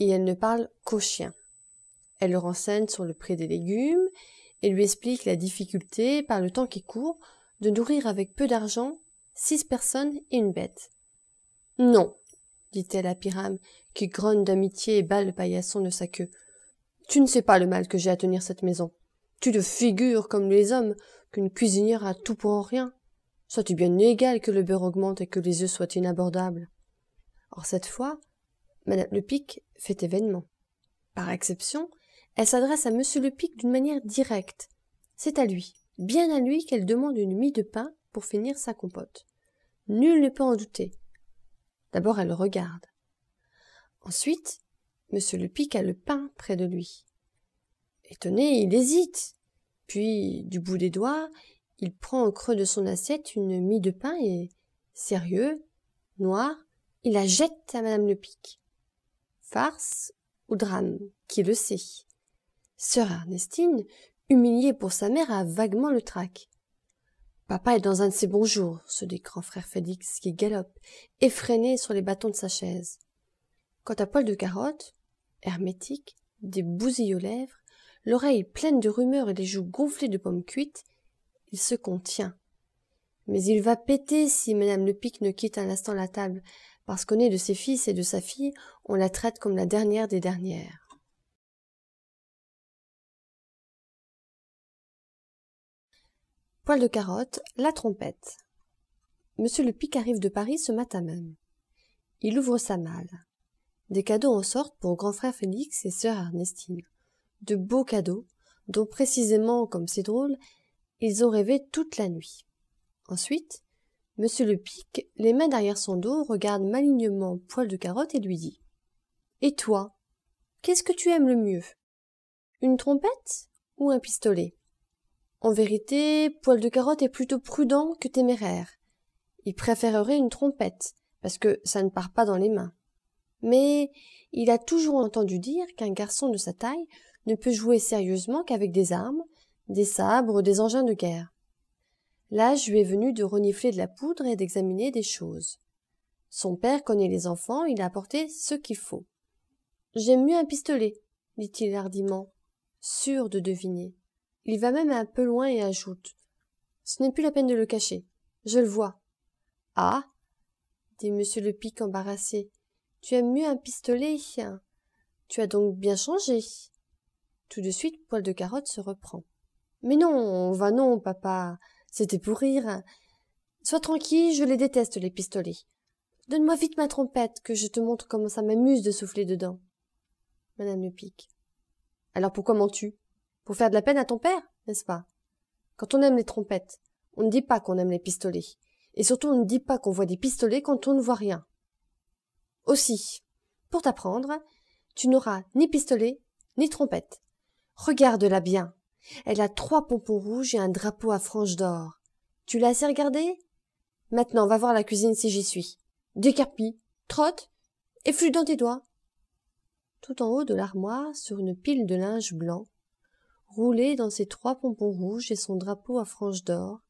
et elle ne parle qu'au chien. Elle le renseigne sur le prix des légumes, et lui explique la difficulté, par le temps qui court, de nourrir avec peu d'argent six personnes et une bête. Non, dit-elle à Pyram, qui grogne d'amitié et bat le paillasson de sa queue. Tu ne sais pas le mal que j'ai à tenir cette maison. Tu te figures, comme les hommes, qu'une cuisinière a tout pour rien. Sois-tu bien égal que le beurre augmente et que les œufs soient inabordables. Or cette fois, Madame Lepic fait événement. Par exception, elle s'adresse à Monsieur Lepic d'une manière directe. C'est à lui, bien à lui, qu'elle demande une mie de pain pour finir sa compote. Nul ne peut en douter. D'abord, elle le regarde. Ensuite, Monsieur Lepic a le pain près de lui. Étonné, il hésite. Puis, du bout des doigts, il prend au creux de son assiette une mie de pain et, sérieux, noir, il la jette à Madame Lepic. Farce ou drame, qui le sait Sœur Ernestine, humiliée pour sa mère, a vaguement le trac. Papa est dans un de ses bons jours, se dit grand frère Félix, qui galope, effréné sur les bâtons de sa chaise. Quant à Paul de carotte, hermétique, des bousilles aux lèvres, l'oreille pleine de rumeurs et les joues gonflées de pommes cuites, il se contient. Mais il va péter si Madame Lepic ne quitte un instant la table, parce qu'on est de ses fils et de sa fille, on la traite comme la dernière des dernières. Poil de carotte, la trompette. Monsieur le Pic arrive de Paris ce matin même. Il ouvre sa malle. Des cadeaux en sortent pour grand frère Félix et sœur Ernestine. De beaux cadeaux, dont précisément, comme c'est drôle, ils ont rêvé toute la nuit. Ensuite, Monsieur Le les mains derrière son dos, regarde malignement Poil de Carotte et lui dit Et toi Qu'est-ce que tu aimes le mieux Une trompette ou un pistolet En vérité, Poil de Carotte est plutôt prudent que téméraire. Il préférerait une trompette, parce que ça ne part pas dans les mains. Mais il a toujours entendu dire qu'un garçon de sa taille ne peut jouer sérieusement qu'avec des armes, des sabres, des engins de guerre. L'âge lui est venu de renifler de la poudre et d'examiner des choses. Son père connaît les enfants, il a apporté ce qu'il faut. J'aime mieux un pistolet, dit-il hardiment, sûr de deviner. Il va même un peu loin et ajoute. Ce n'est plus la peine de le cacher. Je le vois. Ah dit M. le Pic embarrassé. Tu aimes mieux un pistolet Tu as donc bien changé. Tout de suite, Poil de Carotte se reprend. Mais non, va non, papa. C'était pour rire. Sois tranquille, je les déteste, les pistolets. Donne-moi vite ma trompette, que je te montre comment ça m'amuse de souffler dedans. Madame Le Pic. Alors pourquoi mens-tu Pour faire de la peine à ton père, n'est-ce pas Quand on aime les trompettes, on ne dit pas qu'on aime les pistolets. Et surtout, on ne dit pas qu'on voit des pistolets quand on ne voit rien. Aussi, pour t'apprendre, tu n'auras ni pistolet, ni trompette. Regarde-la bien. Elle a trois pompons rouges et un drapeau à franges d'or. Tu l'as assez regardée Maintenant, va voir la cuisine si j'y suis. Décarpie, trotte, efflue dans tes doigts. Tout en haut de l'armoire, sur une pile de linge blanc, roulé dans ses trois pompons rouges et son drapeau à franges d'or,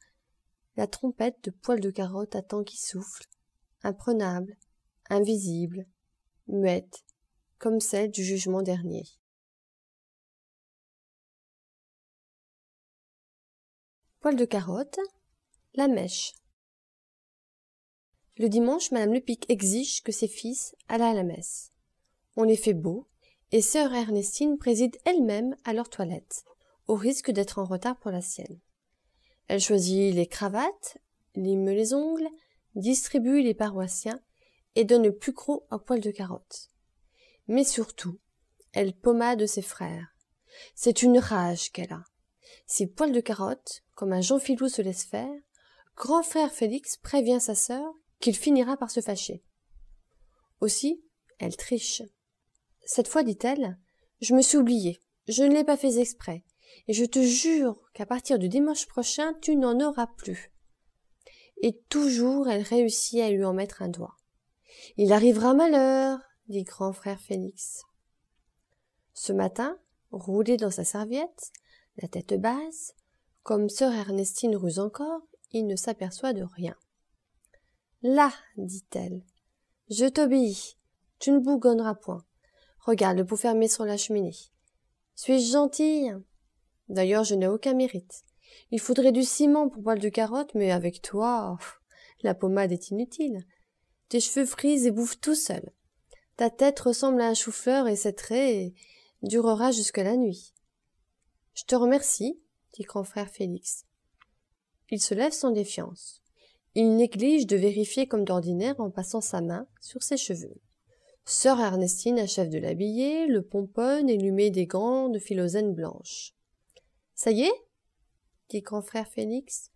la trompette de poils de carotte attend qu'il souffle, imprenable, invisible, muette, comme celle du jugement dernier. poil de carotte, la mèche. Le dimanche, Madame Lepic exige que ses fils allent à la messe. On les fait beaux, et sœur Ernestine préside elle-même à leur toilette, au risque d'être en retard pour la sienne. Elle choisit les cravates, lime les ongles, distribue les paroissiens et donne le plus gros à poil de carotte. Mais surtout, elle pommade ses frères. C'est une rage qu'elle a. Si poil de carotte, comme un Jean-Filou se laisse faire, grand frère Félix prévient sa sœur qu'il finira par se fâcher. Aussi, elle triche. Cette fois, dit-elle, je me suis oubliée, je ne l'ai pas fait exprès, et je te jure qu'à partir du dimanche prochain, tu n'en auras plus. Et toujours elle réussit à lui en mettre un doigt. Il arrivera malheur, dit grand frère Félix. Ce matin, roulé dans sa serviette, la tête basse, comme sœur Ernestine ruse encore, il ne s'aperçoit de rien. Là, dit-elle, je t'obéis. Tu ne bougonneras point. Regarde le pot fermé sur la cheminée. Suis-je gentille D'ailleurs, je n'ai aucun mérite. Il faudrait du ciment pour boire de carotte, mais avec toi, la pommade est inutile. Tes cheveux frisent et bouffent tout seuls. Ta tête ressemble à un chou-fleur et cette raie durera jusque la nuit. Je te remercie, dit grand frère Félix. Il se lève sans défiance. Il néglige de vérifier comme d'ordinaire en passant sa main sur ses cheveux. Sœur Ernestine achève de l'habiller, le pomponne et des gants de philosène blanche. Ça y est dit grand frère Félix.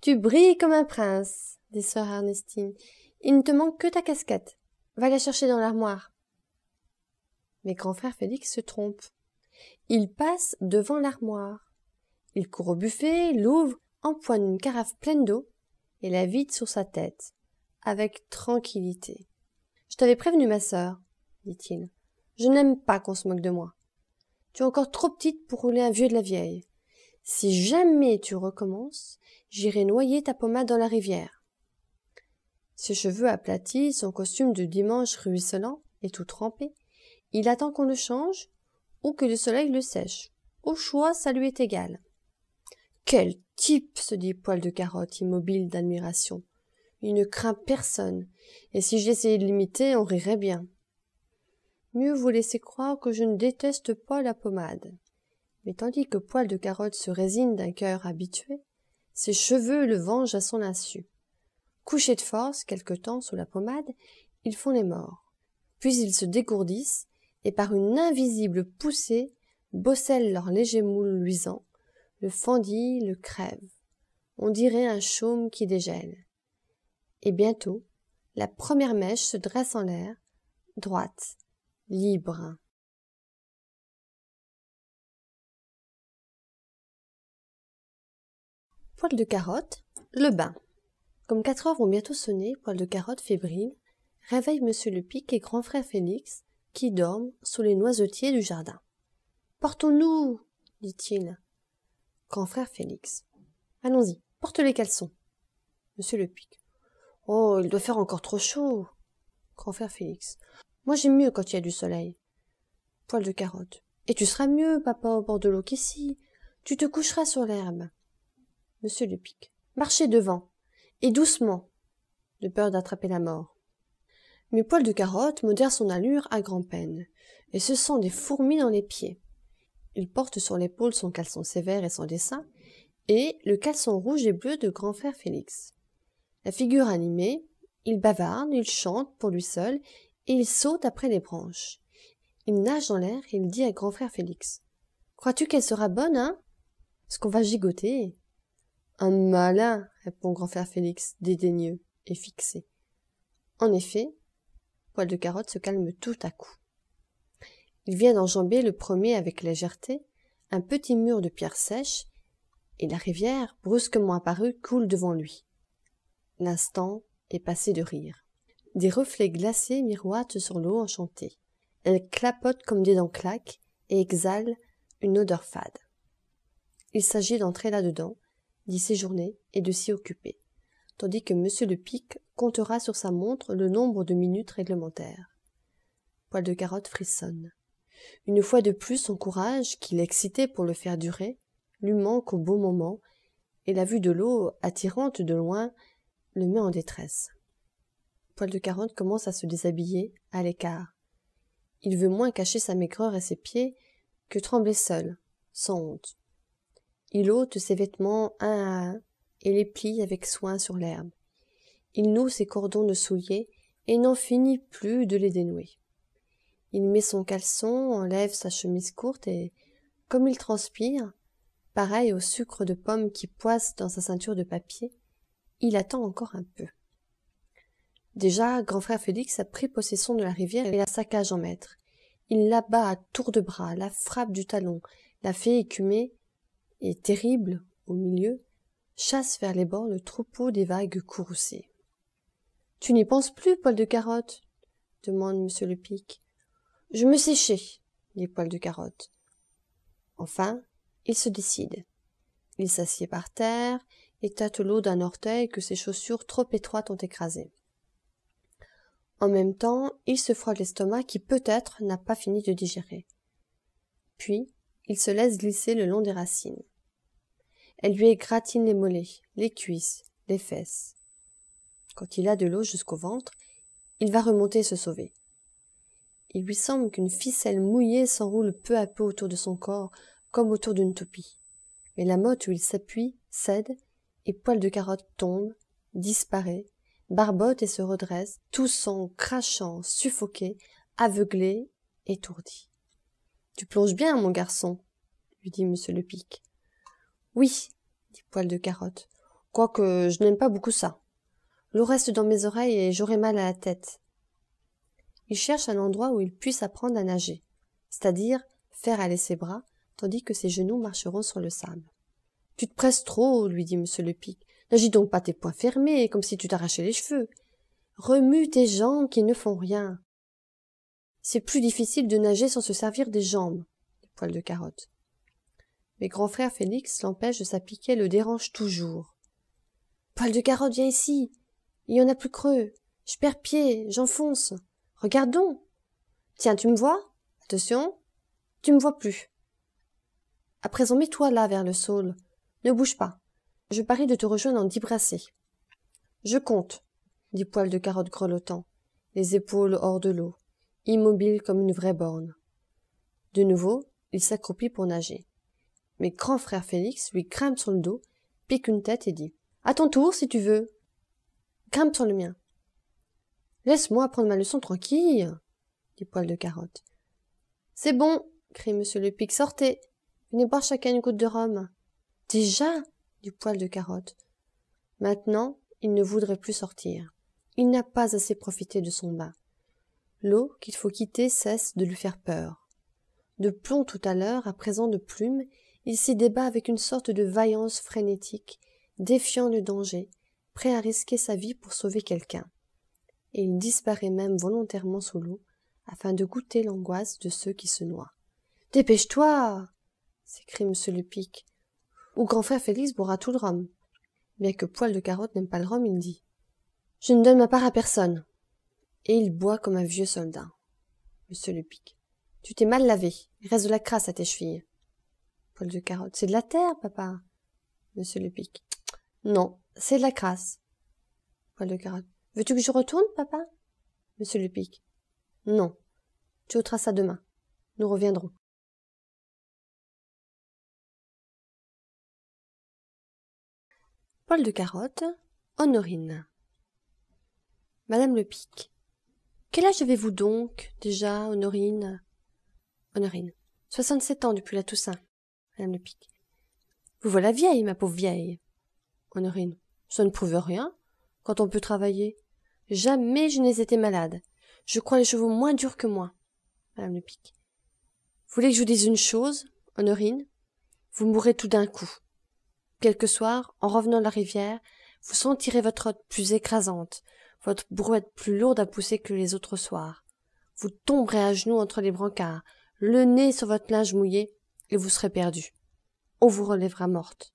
Tu brilles comme un prince, dit sœur Ernestine. Il ne te manque que ta casquette. Va la chercher dans l'armoire. Mais grand frère Félix se trompe. Il passe devant l'armoire. Il court au buffet, l'ouvre, empoigne une carafe pleine d'eau et la vide sur sa tête, avec tranquillité. Je t'avais prévenu, ma sœur, dit-il. Je n'aime pas qu'on se moque de moi. Tu es encore trop petite pour rouler un vieux de la vieille. Si jamais tu recommences, j'irai noyer ta pommade dans la rivière. Ses cheveux aplatis, son costume de dimanche ruisselant et tout trempé, il attend qu'on le change ou que le soleil le sèche. Au choix, ça lui est égal. Quel type se dit poil de carotte, immobile d'admiration. Il ne craint personne, et si j'essayais de l'imiter, on rirait bien. Mieux vous laisser croire que je ne déteste pas la pommade. Mais tandis que poil de carotte se résigne d'un cœur habitué, ses cheveux le vengent à son insu. Couchés de force quelque temps sous la pommade, ils font les morts. Puis ils se dégourdissent, et par une invisible poussée, bossellent leurs légers moules luisants, le fendit, le crève. On dirait un chaume qui dégèle. Et bientôt, la première mèche se dresse en l'air, droite, libre. Poil de carotte, le bain. Comme quatre heures ont bientôt sonné, poil de carotte fébrile réveille Monsieur le et grand frère Félix, qui dorment sous les noisetiers du jardin. Portons-nous, dit-il. Grand frère Félix. Allons-y, porte les caleçons. Monsieur Le Pic. Oh, il doit faire encore trop chaud. Grand frère Félix. Moi j'aime mieux quand il y a du soleil. Poil de carotte. Et tu seras mieux, papa, au bord de l'eau qu'ici. Tu te coucheras sur l'herbe. Monsieur Le Pic. Marchez devant. Et doucement. De peur d'attraper la mort. Mais Poil de carotte modère son allure à grand-peine, et se sent des fourmis dans les pieds. Il porte sur l'épaule son caleçon sévère et son dessin, et le caleçon rouge et bleu de grand frère Félix. La figure animée, il bavarde, il chante pour lui seul, et il saute après les branches. Il nage dans l'air et il dit à grand frère Félix. Crois-tu qu'elle sera bonne, hein? ce qu'on va gigoter? Un malin, répond grand frère Félix, dédaigneux et fixé. En effet, Poil de Carotte se calme tout à coup. Il vient d'enjamber le premier avec légèreté, un petit mur de pierres sèches, et la rivière, brusquement apparue, coule devant lui. L'instant est passé de rire. Des reflets glacés miroitent sur l'eau enchantée. Elle clapotent comme des dents claques et exhale une odeur fade. Il s'agit d'entrer là-dedans, d'y séjourner et de s'y occuper, tandis que M. de Pic comptera sur sa montre le nombre de minutes réglementaires. Poil de carotte frissonne une fois de plus son courage qui l'excitait pour le faire durer lui manque au bon moment et la vue de l'eau attirante de loin le met en détresse poil de carotte commence à se déshabiller à l'écart il veut moins cacher sa maigreur à ses pieds que trembler seul sans honte il ôte ses vêtements un à un et les plie avec soin sur l'herbe il noue ses cordons de souliers et n'en finit plus de les dénouer il met son caleçon, enlève sa chemise courte et, comme il transpire, pareil au sucre de pomme qui poisse dans sa ceinture de papier, il attend encore un peu. Déjà, grand frère Félix a pris possession de la rivière et la saccage en maître. Il la bat à tour de bras, la frappe du talon, la fait écumer, et terrible, au milieu, chasse vers les bords le troupeau des vagues courroucées. Tu n'y penses plus, Paul de Carotte demande M. Lepic. Je me séchais, les poils de carotte. Enfin, il se décide. Il s'assied par terre et tâte l'eau d'un orteil que ses chaussures trop étroites ont écrasé. En même temps, il se frotte l'estomac qui peut-être n'a pas fini de digérer. Puis, il se laisse glisser le long des racines. Elle lui égratine les mollets, les cuisses, les fesses. Quand il a de l'eau jusqu'au ventre, il va remonter et se sauver. Il lui semble qu'une ficelle mouillée s'enroule peu à peu autour de son corps, comme autour d'une toupie. Mais la motte où il s'appuie cède, et poil de carotte tombe, disparaît, barbote et se redresse, toussant, crachant, suffoqué, aveuglé, étourdi. Tu plonges bien, mon garçon, lui dit monsieur Lepic. Oui, dit poil de carotte, quoique je n'aime pas beaucoup ça. L'eau reste dans mes oreilles et j'aurai mal à la tête il cherche un endroit où il puisse apprendre à nager, c'est-à-dire faire aller ses bras, tandis que ses genoux marcheront sur le sable. Tu te presses trop, lui dit M. Lepic. N'agis donc pas tes poings fermés, comme si tu t'arrachais les cheveux. Remue tes jambes qui ne font rien. C'est plus difficile de nager sans se servir des jambes, Poil poils de carotte. Mais grand frère Félix l'empêche de s'appliquer le dérange toujours. Poil de carotte, viens ici. Il y en a plus creux. Je perds pied, j'enfonce. Regarde Tiens, tu me vois Attention. Tu me vois plus. À présent, mets-toi là vers le sol. Ne bouge pas. Je parie de te rejoindre en dix brassées. Je compte, dit poil de carotte grelottant, les épaules hors de l'eau, immobile comme une vraie borne. De nouveau, il s'accroupit pour nager. Mais grand frère Félix lui grimpe sur le dos, pique une tête et dit À ton tour si tu veux. Grimpe sur le mien. Laisse-moi prendre ma leçon tranquille, dit Poil de Carotte. C'est bon, crie Monsieur Le Pic, sortez. Venez boire chacun une goutte de rhum. Déjà, dit Poil de Carotte. Maintenant, il ne voudrait plus sortir. Il n'a pas assez profité de son bain. L'eau qu'il faut quitter cesse de lui faire peur. De plomb tout à l'heure, à présent de plumes, il s'y débat avec une sorte de vaillance frénétique, défiant le danger, prêt à risquer sa vie pour sauver quelqu'un et il disparaît même volontairement sous l'eau, afin de goûter l'angoisse de ceux qui se noient. Dépêche-toi s'écrie M. Lupic. Ou grand frère Félix boira tout le rhum. Bien que Poil de Carotte n'aime pas le rhum, il dit Je ne donne ma part à personne. Et il boit comme un vieux soldat. Monsieur Lupic, Tu t'es mal lavé. Il reste de la crasse à tes chevilles. Poil de Carotte. C'est de la terre, papa. Monsieur Lupic, Non, c'est de la crasse. Poil de Carotte. Veux-tu que je retourne, papa Monsieur Lupic. Non. Tu ôteras ça demain. Nous reviendrons. Paul de Carotte, Honorine. Madame Lepic. Quel âge avez-vous donc, déjà, Honorine Honorine. 67 ans depuis la Toussaint. Madame Lepic. Vous voilà vieille, ma pauvre vieille. Honorine. Ça ne prouve rien, quand on peut travailler. Jamais je n'ai été malade. Je crois les chevaux moins durs que moi. Madame Le Pic. Vous voulez que je vous dise une chose, Honorine Vous mourrez tout d'un coup. Quelque soir, en revenant de la rivière, vous sentirez votre hôte plus écrasante, votre brouette plus lourde à pousser que les autres soirs. Vous tomberez à genoux entre les brancards, le nez sur votre linge mouillé, et vous serez perdu. On vous relèvera morte.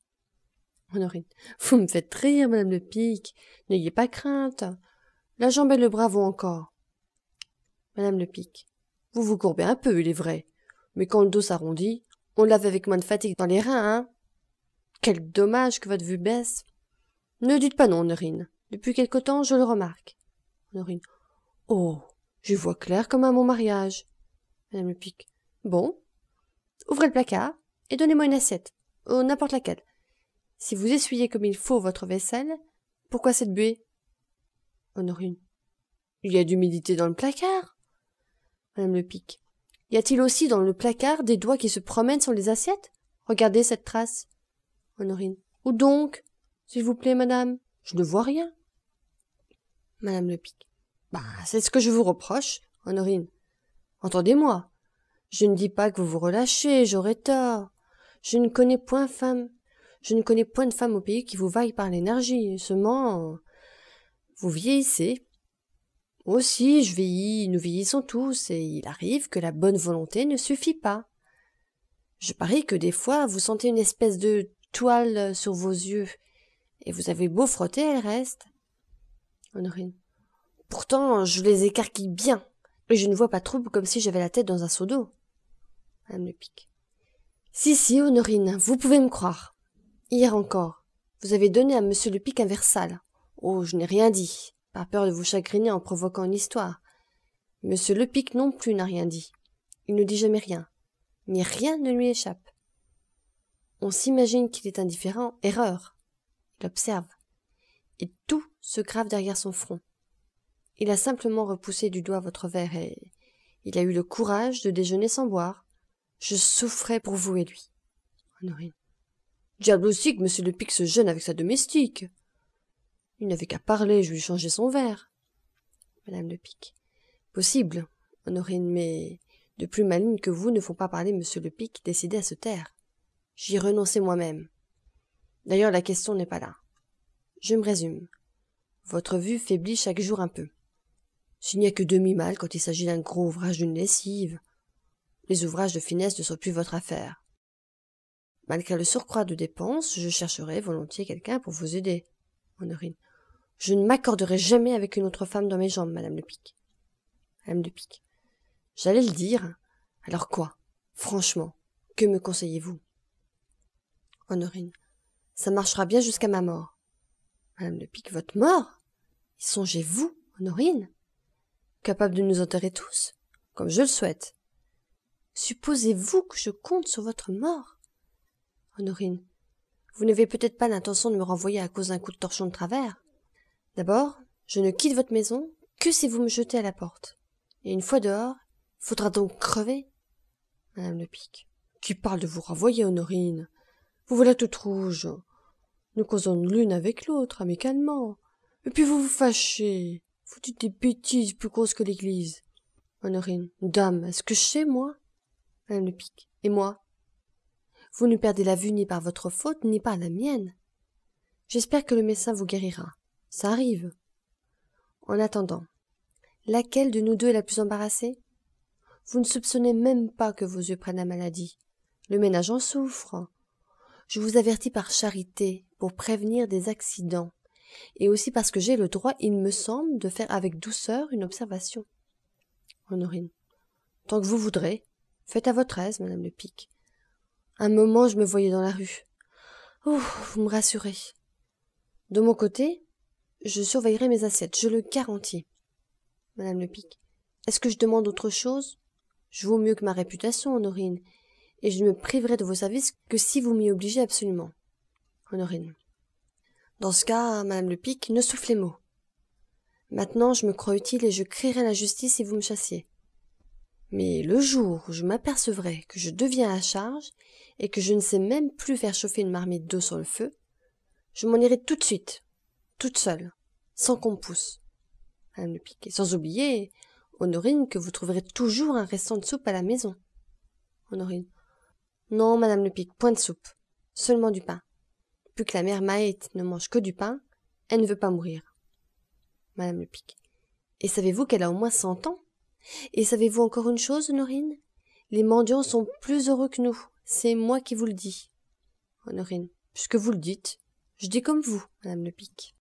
Honorine. Vous me faites rire, madame le Pic. N'ayez pas crainte. La jambe et le bras vont encore. Madame Lepic. Vous vous courbez un peu, il est vrai. Mais quand le dos s'arrondit, on lave avec moins de fatigue dans les reins, hein Quel dommage que votre vue baisse. Ne dites pas non, Honorine. Depuis quelque temps, je le remarque. Honorine. Oh, je vois clair comme à mon mariage. Madame Lepic. Bon. Ouvrez le placard et donnez-moi une assiette. Oh, n'importe laquelle. Si vous essuyez comme il faut votre vaisselle, pourquoi cette buée Honorine. Il y a d'humidité dans le placard. Madame Le Y a-t-il aussi dans le placard des doigts qui se promènent sur les assiettes Regardez cette trace. Honorine. Où donc S'il vous plaît, madame. Je ne vois rien. Madame Le Bah, c'est ce que je vous reproche, Honorine. Entendez-moi. Je ne dis pas que vous vous relâchez, j'aurais tort. Je ne connais point femme. Je ne connais point de femme au pays qui vous vaille par l'énergie. Seulement, vous vieillissez. Moi aussi, je vieillis, nous vieillissons tous, et il arrive que la bonne volonté ne suffit pas. Je parie que des fois vous sentez une espèce de toile sur vos yeux, et vous avez beau frotter, elle reste. Honorine. Pourtant, je les écarquille bien, et je ne vois pas trop comme si j'avais la tête dans un seau d'eau. Madame Le Pic. Si, si, Honorine, vous pouvez me croire. Hier encore, vous avez donné à Monsieur Le Pic un Versal. Oh, je n'ai rien dit, par peur de vous chagriner en provoquant une histoire. Monsieur Lepic non plus n'a rien dit. Il ne dit jamais rien. Mais rien ne lui échappe. On s'imagine qu'il est indifférent, erreur. Il observe. Et tout se grave derrière son front. Il a simplement repoussé du doigt votre verre et il a eu le courage de déjeuner sans boire. Je souffrais pour vous et lui. Honorine. Diable aussi que monsieur Lepic se gêne avec sa domestique. Il n'avait qu'à parler, je lui changeais son verre. Madame Le Pic. Possible, Honorine, mais de plus malignes que vous ne font pas parler Monsieur Le Pic, décidé à se taire. J'y renonçais moi-même. D'ailleurs, la question n'est pas là. Je me résume. Votre vue faiblit chaque jour un peu. S'il n'y a que demi-mal quand il s'agit d'un gros ouvrage d'une lessive, les ouvrages de finesse ne sont plus votre affaire. Malgré le surcroît de dépenses, je chercherai volontiers quelqu'un pour vous aider. Honorine. Je ne m'accorderai jamais avec une autre femme dans mes jambes, madame de Pic. Madame de Pic. J'allais le dire. Alors quoi Franchement, que me conseillez-vous Honorine. Ça marchera bien jusqu'à ma mort. Madame de Pic, votre mort Y songez-vous, Honorine Capable de nous enterrer tous, comme je le souhaite. Supposez-vous que je compte sur votre mort Honorine. Vous n'avez peut-être pas l'intention de me renvoyer à cause d'un coup de torchon de travers D'abord, je ne quitte votre maison que si vous me jetez à la porte. Et une fois dehors, faudra donc crever. Madame Le Pic. Qui parle de vous renvoyer, Honorine Vous voilà toute rouge. Nous causons l'une avec l'autre, amicalement. Et puis vous vous fâchez. Vous dites des bêtises plus grosses que l'église. Honorine. Dame, est-ce que je sais, moi Madame Le Et moi Vous ne perdez la vue ni par votre faute, ni par la mienne. J'espère que le médecin vous guérira. Ça arrive. En attendant, laquelle de nous deux est la plus embarrassée Vous ne soupçonnez même pas que vos yeux prennent la maladie. Le ménage en souffre. Je vous avertis par charité, pour prévenir des accidents, et aussi parce que j'ai le droit, il me semble, de faire avec douceur une observation. Honorine. Tant que vous voudrez. Faites à votre aise, madame le Pic. Un moment, je me voyais dans la rue. Oh, vous me rassurez. De mon côté, je surveillerai mes assiettes, je le garantis. Madame Lepic. Est-ce que je demande autre chose Je vaux mieux que ma réputation, Honorine, et je ne me priverai de vos services que si vous m'y obligez absolument. Honorine. Dans ce cas, Madame Lepic, ne soufflez mot. Maintenant, je me crois utile et je crierai la justice si vous me chassiez. Mais le jour où je m'apercevrai que je deviens à charge et que je ne sais même plus faire chauffer une marmite d'eau sur le feu, je m'en irai tout de suite toute seule, sans qu'on pousse. Madame Le Et Sans oublier, Honorine, que vous trouverez toujours un restant de soupe à la maison. Honorine. Non, Madame Le Pic, point de soupe. Seulement du pain. Plus que la mère Maët ne mange que du pain, elle ne veut pas mourir. Madame Le Pic. Et savez-vous qu'elle a au moins cent ans Et savez-vous encore une chose, Honorine Les mendiants sont plus heureux que nous. C'est moi qui vous le dis. Honorine. Puisque vous le dites, je dis comme vous, Madame Le Pic.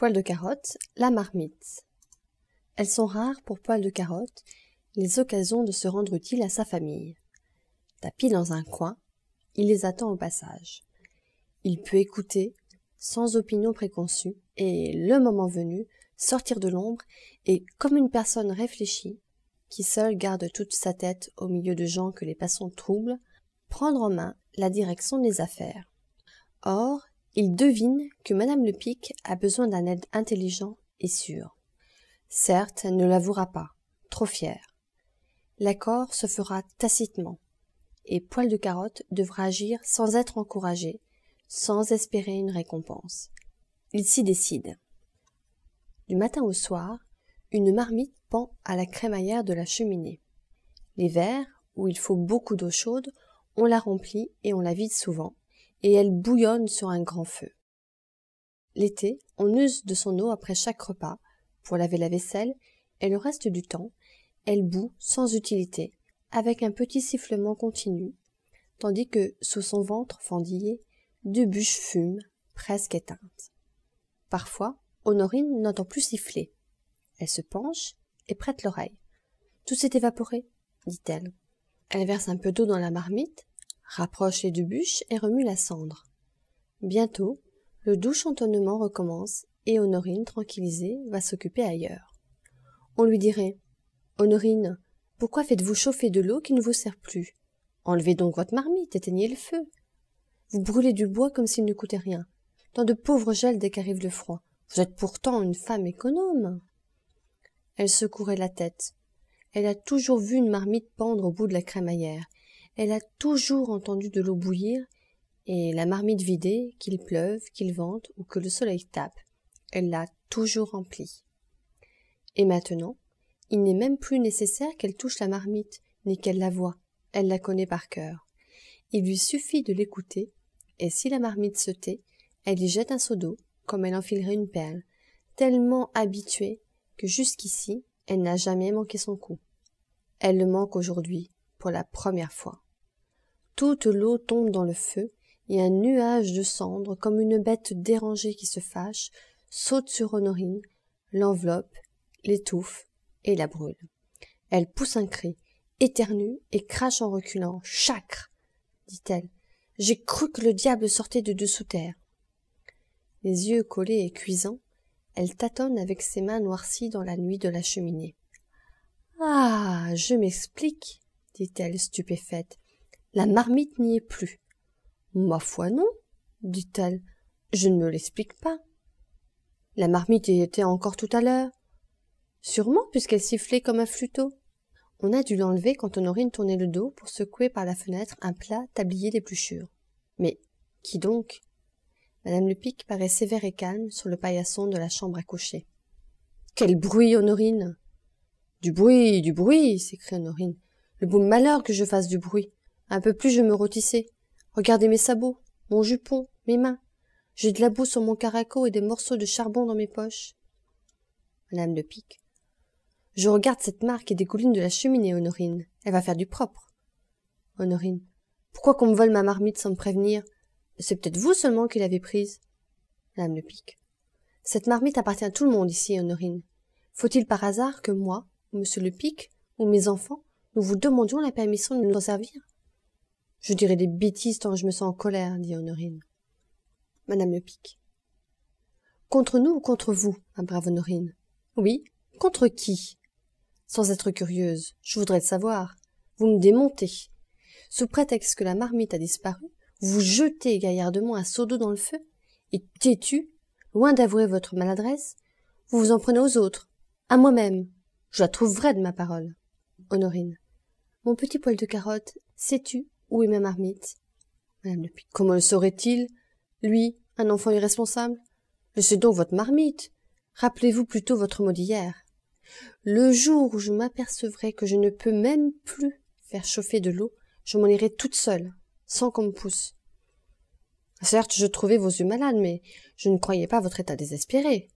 Poils de carotte, la marmite. Elles sont rares pour poils de carotte, les occasions de se rendre utiles à sa famille. Tapis dans un coin, il les attend au passage. Il peut écouter, sans opinion préconçue, et, le moment venu, sortir de l'ombre et, comme une personne réfléchie, qui seule garde toute sa tête au milieu de gens que les passants troublent, prendre en main la direction des affaires. Or, il devine que Madame Lepic a besoin d'un aide intelligent et sûr. Certes, elle ne l'avouera pas, trop fière. L'accord se fera tacitement, et Poil de Carotte devra agir sans être encouragé, sans espérer une récompense. Il s'y décide. Du matin au soir, une marmite pend à la crémaillère de la cheminée. Les verres, où il faut beaucoup d'eau chaude, on la remplit et on la vide souvent, et elle bouillonne sur un grand feu. L'été, on use de son eau après chaque repas pour laver la vaisselle et le reste du temps, elle bout sans utilité, avec un petit sifflement continu, tandis que sous son ventre fendillé, deux bûches fument, presque éteintes. Parfois, Honorine n'entend plus siffler. Elle se penche et prête l'oreille. Tout s'est évaporé, dit-elle. Elle verse un peu d'eau dans la marmite Rapproche les deux bûches et remue la cendre. Bientôt, le doux chantonnement recommence et Honorine, tranquillisée, va s'occuper ailleurs. On lui dirait Honorine, pourquoi faites-vous chauffer de l'eau qui ne vous sert plus Enlevez donc votre marmite, éteignez le feu. Vous brûlez du bois comme s'il ne coûtait rien. Tant de pauvres gels dès qu'arrive le froid. Vous êtes pourtant une femme économe. Elle secourait la tête. Elle a toujours vu une marmite pendre au bout de la crémaillère. Elle a toujours entendu de l'eau bouillir et la marmite vidée, qu'il pleuve, qu'il vente ou que le soleil tape. Elle l'a toujours remplie. Et maintenant, il n'est même plus nécessaire qu'elle touche la marmite, ni qu'elle la voie. Elle la connaît par cœur. Il lui suffit de l'écouter, et si la marmite se tait, elle y jette un seau d'eau, comme elle enfilerait une perle, tellement habituée que jusqu'ici, elle n'a jamais manqué son coup. Elle le manque aujourd'hui, pour la première fois toute l'eau tombe dans le feu, et un nuage de cendres, comme une bête dérangée qui se fâche, saute sur Honorine, l'enveloppe, l'étouffe et la brûle. Elle pousse un cri, éternue et crache en reculant. Chacre dit-elle. J'ai cru que le diable sortait de dessous terre. Les yeux collés et cuisants, elle tâtonne avec ses mains noircies dans la nuit de la cheminée. Ah je m'explique, dit-elle stupéfaite. La marmite n'y est plus. Ma foi non, dit-elle, je ne me l'explique pas. La marmite y était encore tout à l'heure. Sûrement, puisqu'elle sifflait comme un flûteau. On a dû l'enlever quand Honorine tournait le dos pour secouer par la fenêtre un plat tablier d'épluchures. Mais qui donc Madame Lepic paraît sévère et calme sur le paillasson de la chambre à coucher. Quel bruit, Honorine Du bruit, du bruit s'écria Honorine. Le bon malheur que je fasse du bruit. Un peu plus, je me rôtissais. Regardez mes sabots, mon jupon, mes mains. J'ai de la boue sur mon caraco et des morceaux de charbon dans mes poches. Madame de Pique. Je regarde cette marque et des collines de la cheminée, Honorine. Elle va faire du propre. Honorine. Pourquoi qu'on me vole ma marmite sans me prévenir C'est peut-être vous seulement qui l'avez prise. Madame de Pique. Cette marmite appartient à tout le monde ici, Honorine. Faut-il par hasard que moi, monsieur Le Pic, ou mes enfants, nous vous demandions la permission de nous en servir je dirais des bêtises tant je me sens en colère, dit Honorine. Madame Le Pic. Contre nous ou contre vous, ma brave Honorine Oui, contre qui Sans être curieuse, je voudrais le savoir. Vous me démontez. Sous prétexte que la marmite a disparu, vous jetez gaillardement un seau d'eau dans le feu, et têtu, loin d'avouer votre maladresse, vous vous en prenez aux autres, à moi-même. Je la trouve vraie de ma parole. Honorine. Mon petit poil de carotte, sais-tu où est ma marmite Madame ah, Comment le saurait-il Lui, un enfant irresponsable Je sais donc votre marmite. Rappelez-vous plutôt votre mot d'hier. Le jour où je m'apercevrai que je ne peux même plus faire chauffer de l'eau, je m'en irai toute seule, sans qu'on me pousse. Certes, je trouvais vos yeux malades, mais je ne croyais pas votre état désespéré.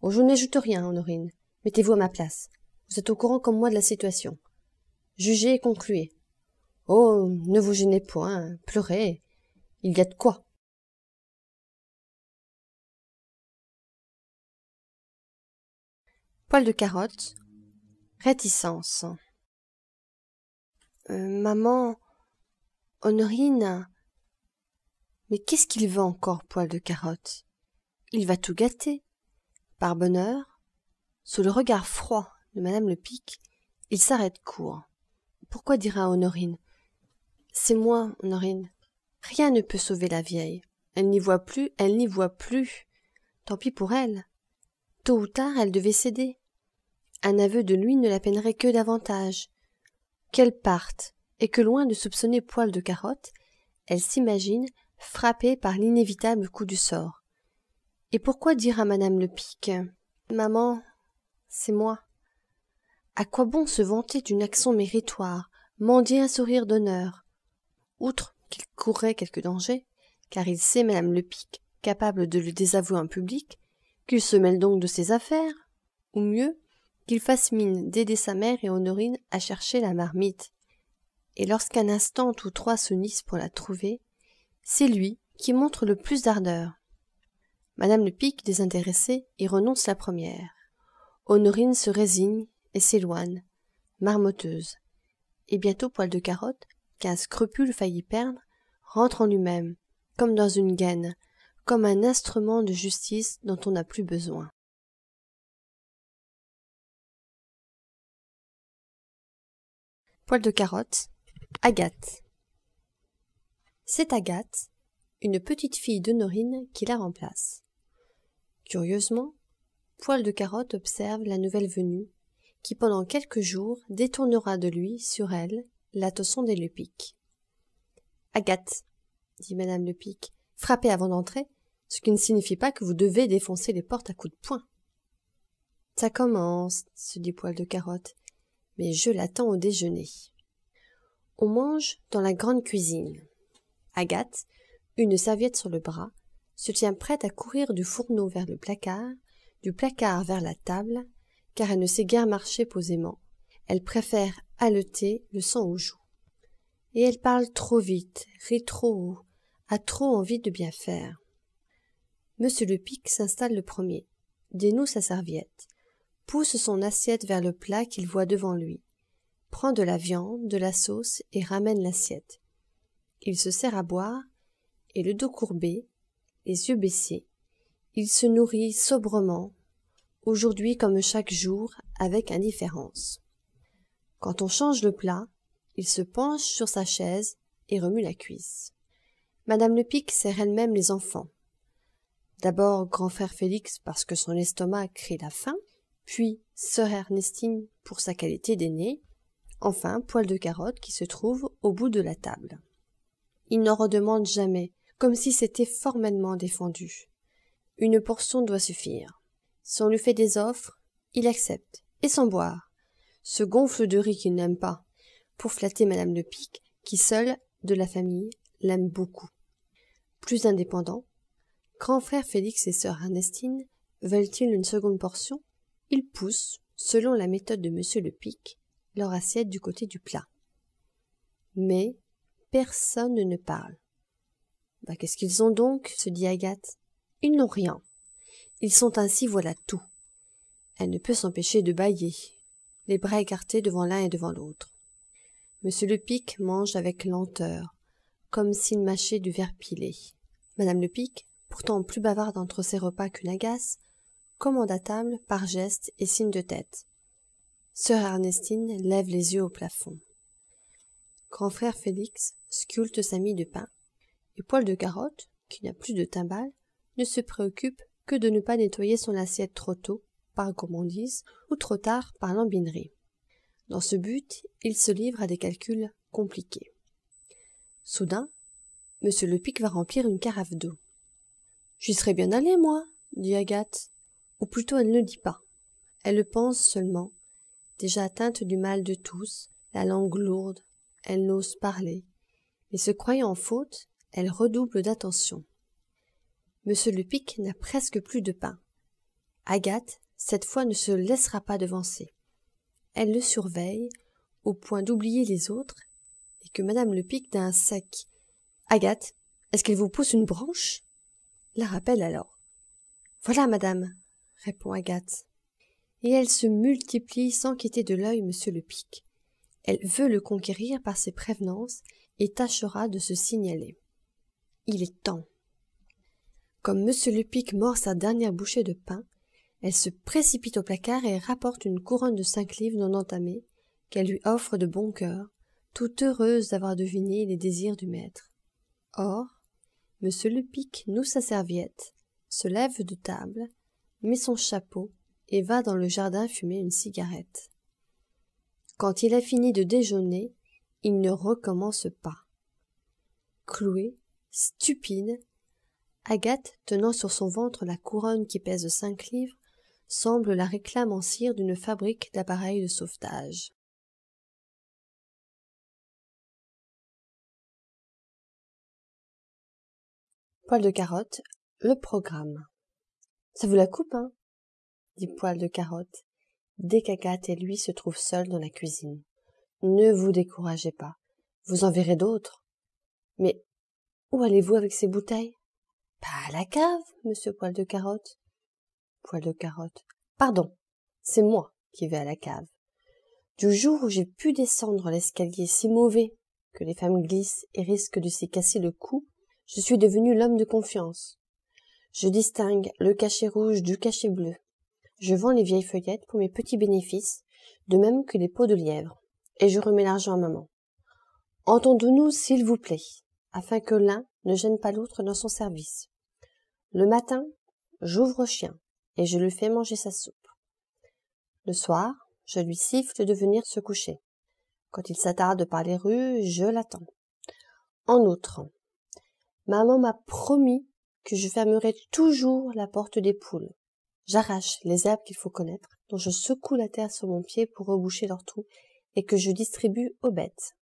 Oh, je n'ajoute rien, Honorine. Mettez-vous à ma place. Vous êtes au courant comme moi de la situation. Jugez et concluez. Oh. Ne vous gênez point, pleurez, il y a de quoi. Poil de carotte, réticence. Euh, maman, Honorine. Mais qu'est-ce qu'il veut encore, poil de carotte Il va tout gâter. Par bonheur, sous le regard froid de Madame Lepic, il s'arrête court. Pourquoi dira Honorine c'est moi, Honorine. Rien ne peut sauver la vieille. Elle n'y voit plus, elle n'y voit plus. Tant pis pour elle. Tôt ou tard, elle devait céder. Un aveu de lui ne la peinerait que davantage. Qu'elle parte, et que loin de soupçonner poil de carotte, elle s'imagine frappée par l'inévitable coup du sort. Et pourquoi dire à madame Lepic Maman, c'est moi. À quoi bon se vanter d'une action méritoire, mendier un sourire d'honneur Outre qu'il courait quelques dangers, car il sait Madame Lepic capable de le désavouer en public, qu'il se mêle donc de ses affaires, ou mieux, qu'il fasse mine d'aider sa mère et Honorine à chercher la marmite. Et lorsqu'un instant tous trois s'unissent pour la trouver, c'est lui qui montre le plus d'ardeur. Madame Lepic, désintéressée, y renonce la première. Honorine se résigne et s'éloigne, marmotteuse. Et bientôt Poil de Carotte scrupule failli perdre, rentre en lui-même, comme dans une gaine, comme un instrument de justice dont on n'a plus besoin. Poil de carotte, Agathe. C'est Agathe, une petite fille d'Honorine, qui la remplace. Curieusement, Poil de carotte observe la nouvelle venue, qui pendant quelques jours détournera de lui, sur elle, la des Lepic. Agathe, dit madame Lepic, frappez avant d'entrer, ce qui ne signifie pas que vous devez défoncer les portes à coups de poing. Ça commence, se dit poil de carotte, mais je l'attends au déjeuner. On mange dans la grande cuisine. Agathe, une serviette sur le bras, se tient prête à courir du fourneau vers le placard, du placard vers la table, car elle ne sait guère marcher posément. Elle préfère le sang aux joues. Et elle parle trop vite, rit trop haut, a trop envie de bien faire. Monsieur Lepic s'installe le premier, dénoue sa serviette, pousse son assiette vers le plat qu'il voit devant lui, prend de la viande, de la sauce et ramène l'assiette. Il se sert à boire, et le dos courbé, les yeux baissés, il se nourrit sobrement, aujourd'hui comme chaque jour, avec indifférence. Quand on change le plat, il se penche sur sa chaise et remue la cuisse. Madame Lepic sert elle-même les enfants. D'abord grand frère Félix parce que son estomac crée la faim, puis sœur Ernestine pour sa qualité d'aînée, enfin poil de carotte qui se trouve au bout de la table. Il n'en redemande jamais, comme si c'était formellement défendu. Une portion doit suffire. Si on lui fait des offres, il accepte, et sans boire, se gonfle de riz qu'il n'aime pas, pour flatter Madame Lepic, Pic, qui seule, de la famille, l'aime beaucoup. Plus indépendant, grand frère Félix et sœur Ernestine veulent-ils une seconde portion Ils poussent, selon la méthode de Monsieur le Pic, leur assiette du côté du plat. Mais personne ne parle. Bah, qu'est-ce qu'ils ont donc se dit Agathe. Ils n'ont rien. Ils sont ainsi, voilà tout. Elle ne peut s'empêcher de bailler. » les bras écartés devant l'un et devant l'autre. Monsieur Pic mange avec lenteur, comme s'il mâchait du verre pilé. Madame Pic, pourtant plus bavarde entre ses repas qu'une agace, commande à table par gestes et signes de tête. Sœur Ernestine lève les yeux au plafond. Grand frère Félix sculpte sa mie de pain, et poil de carotte, qui n'a plus de timbale, ne se préoccupe que de ne pas nettoyer son assiette trop tôt par gourmandise ou trop tard par lambinerie. Dans ce but, il se livre à des calculs compliqués. Soudain, M. Lepic va remplir une carafe d'eau. J'y serais bien allée, moi, dit Agathe. Ou plutôt elle ne le dit pas. Elle le pense seulement. Déjà atteinte du mal de tous, la langue lourde, elle n'ose parler. Mais se croyant en faute, elle redouble d'attention. M. Lepic n'a presque plus de pain. Agathe cette fois ne se laissera pas devancer. Elle le surveille, au point d'oublier les autres, et que Madame le d'un sec. Agathe, est-ce qu'elle vous pousse une branche La rappelle alors. Voilà, Madame, répond Agathe. Et elle se multiplie sans quitter de l'œil Monsieur le Elle veut le conquérir par ses prévenances et tâchera de se signaler. Il est temps. Comme Monsieur le mord sa dernière bouchée de pain, elle se précipite au placard et rapporte une couronne de cinq livres non entamée, qu'elle lui offre de bon cœur, tout heureuse d'avoir deviné les désirs du maître. Or, Monsieur Lupic noue sa serviette, se lève de table, met son chapeau et va dans le jardin fumer une cigarette. Quand il a fini de déjeuner, il ne recommence pas. Cloué, stupide, Agathe, tenant sur son ventre la couronne qui pèse cinq livres, semble la réclame en cire d'une fabrique d'appareils de sauvetage. Poil de carotte, le programme. Ça vous la coupe, hein dit Poil de carotte, dès qu'Agathe et lui se trouvent seuls dans la cuisine. Ne vous découragez pas, vous en verrez d'autres. Mais où allez-vous avec ces bouteilles Pas à la cave, monsieur Poil de carotte poil de carotte. Pardon, c'est moi qui vais à la cave. Du jour où j'ai pu descendre l'escalier si mauvais que les femmes glissent et risquent de s'y casser le cou, je suis devenu l'homme de confiance. Je distingue le cachet rouge du cachet bleu. Je vends les vieilles feuillettes pour mes petits bénéfices, de même que les pots de lièvre, et je remets l'argent à maman. Entendons-nous, s'il vous plaît, afin que l'un ne gêne pas l'autre dans son service. Le matin, j'ouvre au chien, et je lui fais manger sa soupe. Le soir, je lui siffle de venir se coucher. Quand il s'attarde par les rues, je l'attends. En outre, maman m'a promis que je fermerai toujours la porte des poules. J'arrache les herbes qu'il faut connaître, dont je secoue la terre sur mon pied pour reboucher leurs trous, et que je distribue aux bêtes.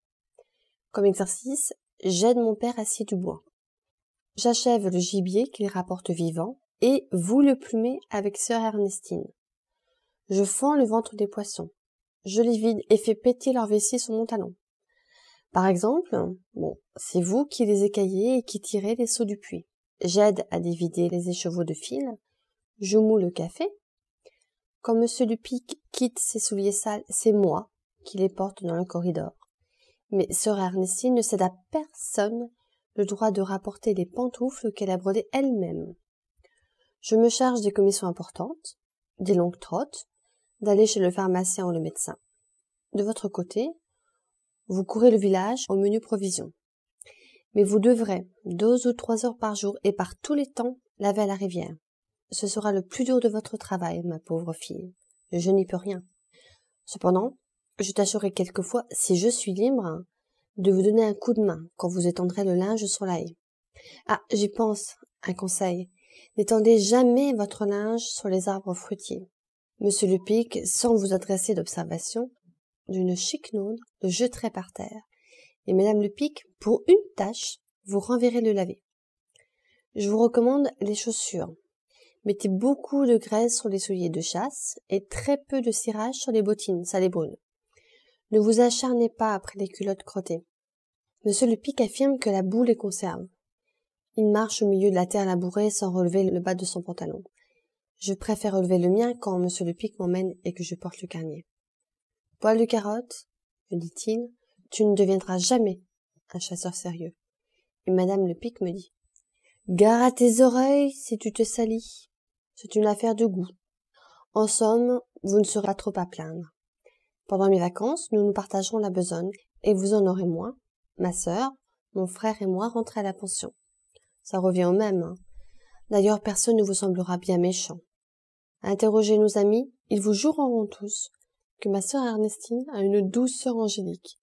Comme exercice, j'aide mon père à scier du bois. J'achève le gibier qu'il rapporte vivant, et vous le plumez avec sœur Ernestine. Je fends le ventre des poissons. Je les vide et fais péter leur vessies sur mon talon. Par exemple, bon, c'est vous qui les écaillez et qui tirez les seaux du puits. J'aide à dévider les écheveaux de fil. Je moule le café. Quand Monsieur Dupic quitte ses souliers sales, c'est moi qui les porte dans le corridor. Mais sœur Ernestine ne cède à personne le droit de rapporter les pantoufles qu'elle a brodées elle-même. Je me charge des commissions importantes, des longues trottes, d'aller chez le pharmacien ou le médecin. De votre côté, vous courez le village au menu provision. Mais vous devrez, deux ou trois heures par jour et par tous les temps, laver à la rivière. Ce sera le plus dur de votre travail, ma pauvre fille. Je n'y peux rien. Cependant, je tâcherai quelquefois, si je suis libre, de vous donner un coup de main quand vous étendrez le linge sur soleil. Ah, j'y pense, un conseil. N'étendez jamais votre linge sur les arbres fruitiers. Monsieur Pic, sans vous adresser d'observation, d'une chiquenaude le jetterait par terre, et Madame Lepic, pour une tâche, vous renverrait le laver. Je vous recommande les chaussures. Mettez beaucoup de graisse sur les souliers de chasse et très peu de cirage sur les bottines, ça les brûle. Ne vous acharnez pas après les culottes crottées. Monsieur Pic affirme que la boue les conserve. Il marche au milieu de la terre labourée sans relever le bas de son pantalon. Je préfère relever le mien quand monsieur le Pic m'emmène et que je porte le carnier. Poil de carotte, me dit-il, tu ne deviendras jamais un chasseur sérieux. Et madame le Pic me dit, gare à tes oreilles si tu te salis. C'est une affaire de goût. En somme, vous ne serez pas trop à plaindre. Pendant mes vacances, nous nous partagerons la besogne, et vous en aurez moins. Ma sœur, mon frère et moi rentrer à la pension. Ça revient au même. Hein. D'ailleurs, personne ne vous semblera bien méchant. Interrogez nos amis, ils vous jureront tous que ma sœur Ernestine a une douce sœur angélique,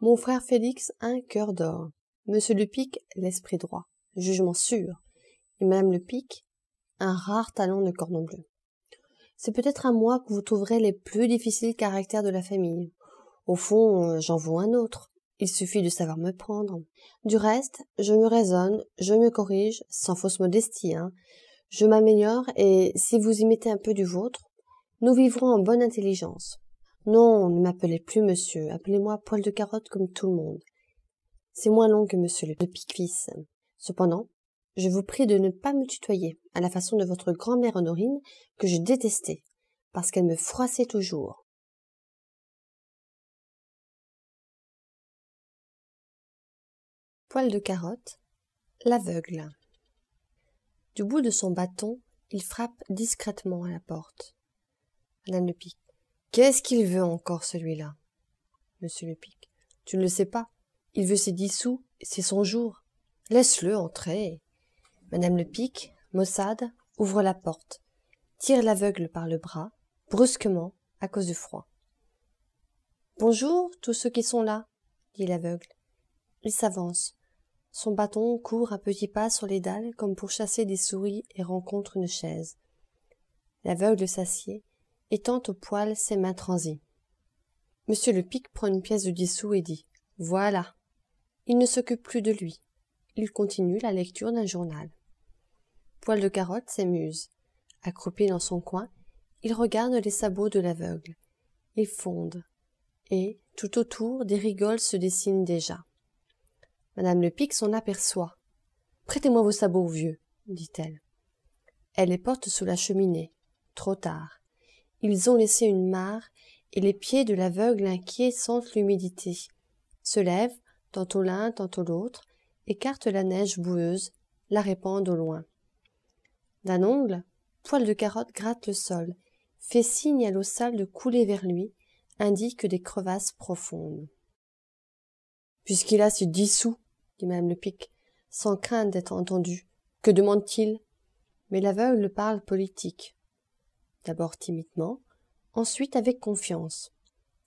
mon frère Félix un cœur d'or, monsieur Lepic l'esprit droit, jugement sûr, et madame Pic, un rare talent de cordon bleu. C'est peut-être à moi que vous trouverez les plus difficiles caractères de la famille. Au fond, euh, j'en vois un autre. Il suffit de savoir me prendre. Du reste, je me raisonne, je me corrige, sans fausse modestie, hein. Je m'améliore et si vous y mettez un peu du vôtre, nous vivrons en bonne intelligence. Non, ne m'appelez plus monsieur, appelez-moi poil de carotte comme tout le monde. C'est moins long que monsieur le pique-fils. Cependant, je vous prie de ne pas me tutoyer, à la façon de votre grand-mère Honorine, que je détestais, parce qu'elle me froissait toujours. poil de carotte, l'aveugle. Du bout de son bâton, il frappe discrètement à la porte. Madame Le Pic. Qu'est-ce qu'il veut encore celui-là Monsieur Le Pic. Tu ne le sais pas. Il veut ses dix sous, c'est son jour. Laisse-le entrer. Madame Le Pic, maussade, ouvre la porte, tire l'aveugle par le bras, brusquement, à cause du froid. Bonjour, tous ceux qui sont là, dit l'aveugle. Il s'avance, son bâton court à petits pas sur les dalles comme pour chasser des souris et rencontre une chaise. L'aveugle s'assied, étend au poil ses mains transies. Monsieur le Pic prend une pièce de dix sous et dit Voilà. Il ne s'occupe plus de lui. Il continue la lecture d'un journal. Poil de carotte s'amuse. Accroupi dans son coin, il regarde les sabots de l'aveugle. Ils fondent. Et, tout autour, des rigoles se dessinent déjà. Madame Lepic s'en aperçoit. Prêtez-moi vos sabots, vieux, dit-elle. Elle les porte sous la cheminée. Trop tard. Ils ont laissé une mare, et les pieds de l'aveugle inquiet sentent l'humidité. Se lèvent, tantôt l'un, tantôt l'autre, écartent la neige boueuse, la répandent au loin. D'un ongle, Poil de carotte gratte le sol, fait signe à l'eau sale de couler vers lui, indique des crevasses profondes puisqu'il a ce dissous, dit Mme Le Pic, sans crainte d'être entendu. Que demande-t-il Mais l'aveugle parle politique. D'abord timidement, ensuite avec confiance.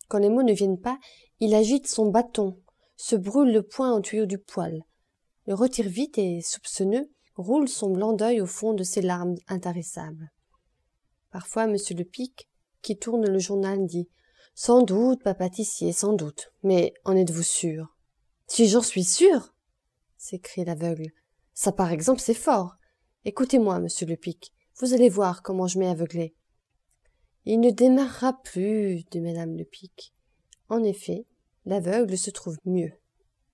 Quand les mots ne viennent pas, il agite son bâton, se brûle le poing au tuyau du poil, le retire vite et, soupçonneux, roule son blanc d'œil au fond de ses larmes intarissables. Parfois, M. Le Pic, qui tourne le journal, dit Sans doute, papa Tissier, sans doute. Mais en êtes-vous sûr si j'en suis sûr, s'écrie l'aveugle. Ça, par exemple, c'est fort. Écoutez-moi, monsieur Pic, vous allez voir comment je m'ai aveuglé. Il ne démarrera plus, dit madame Lepic. En effet, l'aveugle se trouve mieux.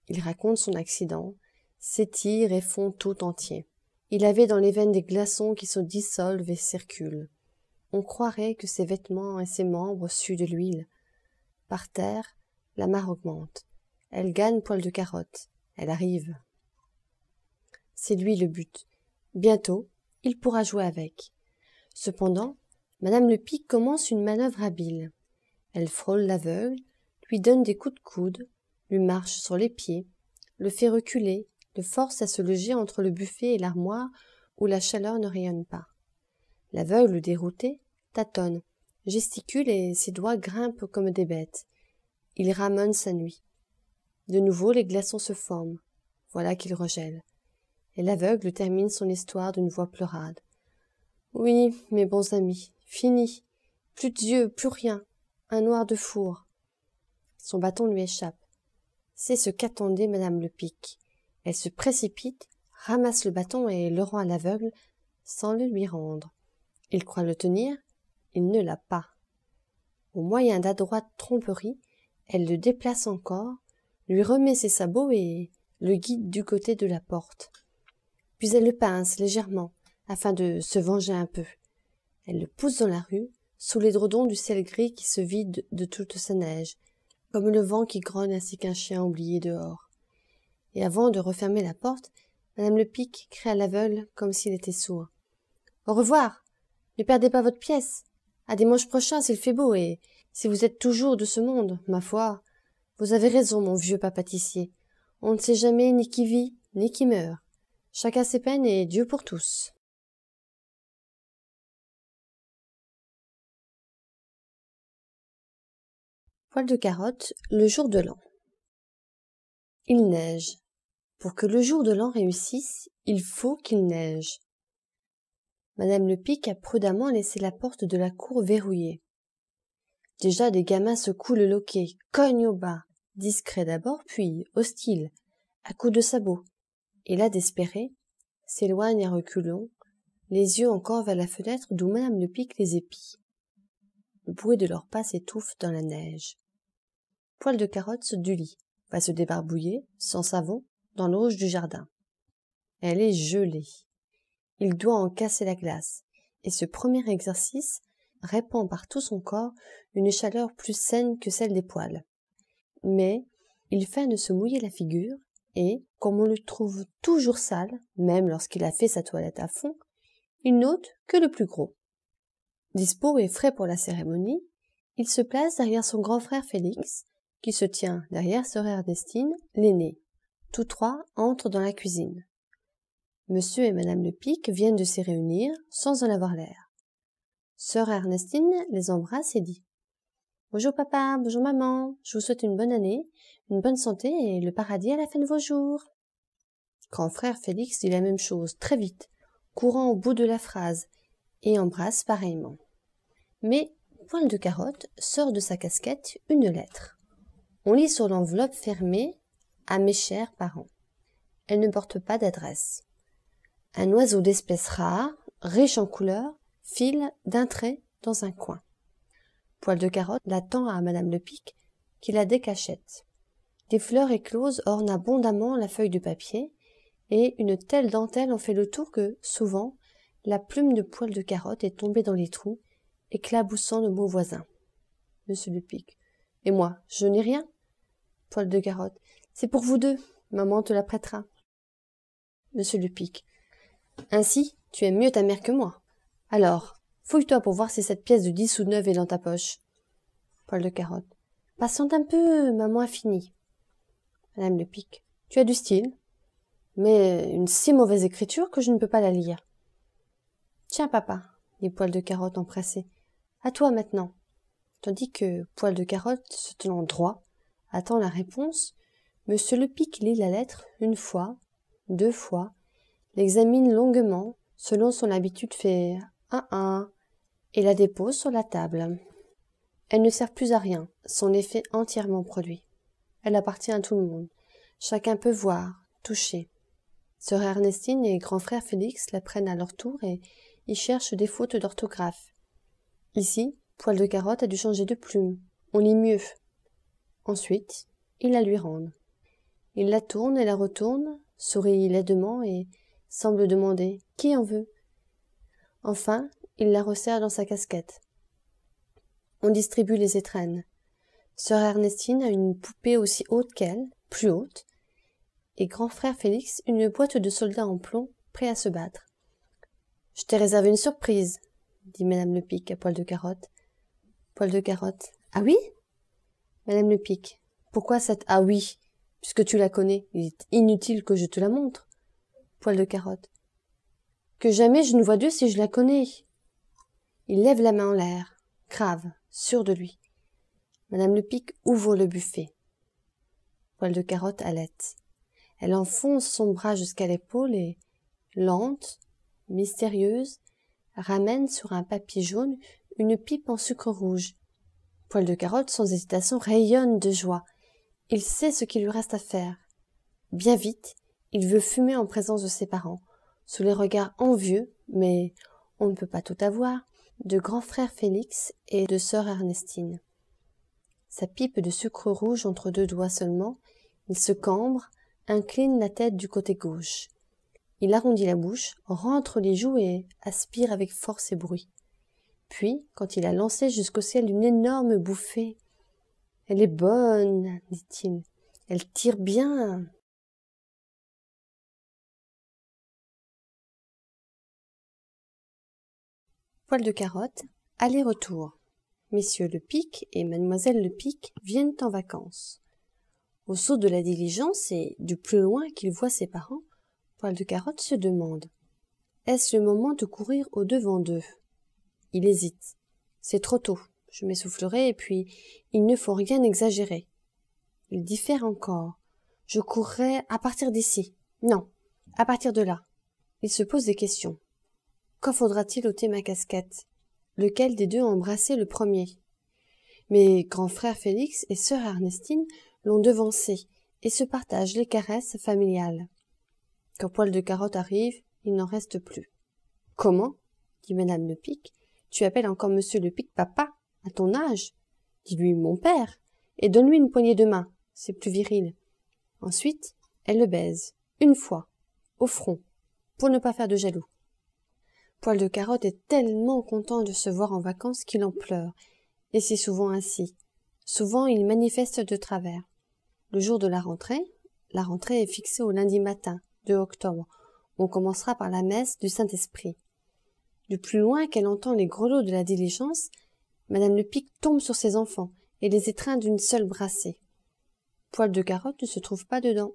Il raconte son accident, s'étire et fond tout entier. Il avait dans les veines des glaçons qui se dissolvent et circulent. On croirait que ses vêtements et ses membres suent de l'huile. Par terre, la mare augmente. Elle gagne poil de carotte. Elle arrive. C'est lui le but. Bientôt, il pourra jouer avec. Cependant, Madame Lepic commence une manœuvre habile. Elle frôle l'aveugle, lui donne des coups de coude, lui marche sur les pieds, le fait reculer, le force à se loger entre le buffet et l'armoire où la chaleur ne rayonne pas. L'aveugle dérouté tâtonne, gesticule et ses doigts grimpent comme des bêtes. Il ramène sa nuit. De nouveau, les glaçons se forment. Voilà qu'il regèle. Et l'aveugle termine son histoire d'une voix pleurade. Oui, mes bons amis, fini. Plus de yeux, plus rien. Un noir de four. Son bâton lui échappe. C'est ce qu'attendait madame Lepic. Elle se précipite, ramasse le bâton et le rend à l'aveugle sans le lui rendre. Il croit le tenir, il ne l'a pas. Au moyen d'adroites tromperies, elle le déplace encore, lui remet ses sabots et le guide du côté de la porte. Puis elle le pince légèrement, afin de se venger un peu. Elle le pousse dans la rue, sous les dredons du ciel gris qui se vide de toute sa neige, comme le vent qui grogne ainsi qu'un chien oublié dehors. Et avant de refermer la porte, Madame Lepic crie à l'aveugle comme s'il était sourd. Au revoir! Ne perdez pas votre pièce! À dimanche prochain s'il fait beau et si vous êtes toujours de ce monde, ma foi, vous avez raison, mon vieux papa On ne sait jamais ni qui vit, ni qui meurt. Chacun ses peines et Dieu pour tous. Poil de carotte, le jour de l'an. Il neige. Pour que le jour de l'an réussisse, il faut qu'il neige. Madame Lepic a prudemment laissé la porte de la cour verrouillée. Déjà des gamins secouent le loquet, cognent au bas discret d'abord, puis hostile, à coups de sabot. Et là, d'espérer, s'éloigne et reculons, les yeux encore vers la fenêtre d'où Madame pique les épis. Le bruit de leurs pas s'étouffe dans la neige. Poil de carotte du lit va se débarbouiller, sans savon, dans l'auge du jardin. Elle est gelée. Il doit en casser la glace, et ce premier exercice répand par tout son corps une chaleur plus saine que celle des poils mais il feint de se mouiller la figure et, comme on le trouve toujours sale, même lorsqu'il a fait sa toilette à fond, il n'ôte que le plus gros. Dispo et frais pour la cérémonie, il se place derrière son grand frère Félix, qui se tient derrière sœur Ernestine, l'aînée. Tous trois entrent dans la cuisine. Monsieur et madame Lepic viennent de s'y réunir sans en avoir l'air. Sœur Ernestine les embrasse et dit Bonjour papa, bonjour maman, je vous souhaite une bonne année, une bonne santé et le paradis à la fin de vos jours. Grand frère Félix dit la même chose très vite, courant au bout de la phrase, et embrasse pareillement. Mais Poil de Carotte sort de sa casquette une lettre. On lit sur l'enveloppe fermée à mes chers parents. Elle ne porte pas d'adresse. Un oiseau d'espèce rare, riche en couleurs, file d'un trait dans un coin. Poil de carotte l'attend à madame Lepic, qui la décachette. Des fleurs écloses ornent abondamment la feuille de papier, et une telle dentelle en fait le tour que, souvent, la plume de poil de carotte est tombée dans les trous, éclaboussant le mot voisin. Monsieur Lepic. Et moi, je n'ai rien. Poil de carotte. C'est pour vous deux. Maman te la prêtera. Monsieur Lepic. Ainsi, tu aimes mieux ta mère que moi. Alors, Fouille-toi pour voir si cette pièce de dix ou neuf est dans ta poche. Poil de Carotte. Passant un peu, maman a fini. Madame le Pic, Tu as du style, mais une si mauvaise écriture que je ne peux pas la lire. Tiens, papa, dit Poil de Carotte empressé. À toi maintenant. Tandis que Poil de Carotte, se tenant droit, attend la réponse, Monsieur Pic lit la lettre une fois, deux fois, l'examine longuement, selon son habitude fait un un, et la dépose sur la table. Elle ne sert plus à rien, son effet entièrement produit. Elle appartient à tout le monde. Chacun peut voir, toucher. Sœur Ernestine et grand frère Félix la prennent à leur tour et y cherchent des fautes d'orthographe. Ici, Poil de carotte a dû changer de plume. On lit mieux. Ensuite, ils la lui rendent. Il la tourne et la retourne, sourit laidement et semble demander Qui en veut Enfin, il la resserre dans sa casquette. On distribue les étrennes. Sœur Ernestine a une poupée aussi haute qu'elle, plus haute, et grand frère Félix une boîte de soldats en plomb, prêt à se battre. Je t'ai réservé une surprise, dit Madame Lepic à poil de carotte. Poil de carotte. Ah oui Madame Lepic. Pourquoi cette ah oui Puisque tu la connais, il est inutile que je te la montre. Poil de carotte. Que jamais je ne vois Dieu si je la connais. Il lève la main en l'air, grave, sûr de lui. Madame Lepic ouvre le buffet. Poil de carotte halète. Elle enfonce son bras jusqu'à l'épaule et, lente, mystérieuse, ramène sur un papier jaune une pipe en sucre rouge. Poil de carotte, sans hésitation, rayonne de joie. Il sait ce qu'il lui reste à faire. Bien vite, il veut fumer en présence de ses parents, sous les regards envieux, mais on ne peut pas tout avoir de grand frère Félix et de sœur Ernestine. Sa pipe de sucre rouge entre deux doigts seulement, il se cambre, incline la tête du côté gauche. Il arrondit la bouche, rentre les joues et aspire avec force et bruit. Puis, quand il a lancé jusqu'au ciel une énorme bouffée, Elle est bonne, dit-il. Elle tire bien. poil de carotte, aller-retour. Messieurs Le Pic et Mademoiselle Le Pic viennent en vacances. Au saut de la diligence et du plus loin qu'il voit ses parents, Poil de carotte se demande Est-ce le moment de courir au-devant d'eux Il hésite. C'est trop tôt, je m'essoufflerai et puis il ne faut rien exagérer. Il diffère encore. Je courrai à partir d'ici. Non, à partir de là. Il se pose des questions. Quand faudra-t-il ôter ma casquette Lequel des deux embrassé le premier Mes grands frères Félix et sœur Ernestine l'ont devancé et se partagent les caresses familiales. Quand poil de carotte arrive, il n'en reste plus. Comment dit Madame Le Pic. Tu appelles encore Monsieur Le Pic papa, à ton âge Dis-lui mon père, et donne-lui une poignée de main, c'est plus viril. Ensuite, elle le baise, une fois, au front, pour ne pas faire de jaloux. Poil de Carotte est tellement content de se voir en vacances qu'il en pleure. Et c'est souvent ainsi. Souvent, il manifeste de travers. Le jour de la rentrée, la rentrée est fixée au lundi matin, 2 octobre. On commencera par la messe du Saint-Esprit. De plus loin qu'elle entend les grelots de la diligence, Madame Lepic tombe sur ses enfants et les étreint d'une seule brassée. Poil de Carotte ne se trouve pas dedans.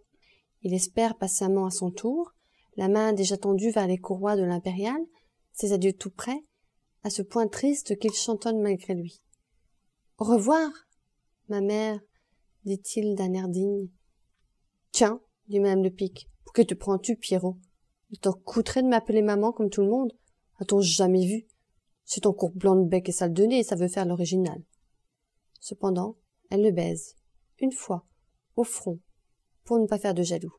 Il espère patiemment à son tour, la main déjà tendue vers les courroies de l'impériale, ses adieux tout près, à ce point triste qu'il chantonne malgré lui. Au revoir, ma mère, dit-il d'un air digne. Tiens, dit madame de Pic, pour que te prends-tu, Pierrot Il t'en coûterait de m'appeler maman comme tout le monde A-t-on jamais vu C'est ton court blanc de bec et sale de nez, ça veut faire l'original. Cependant, elle le baise, une fois, au front, pour ne pas faire de jaloux.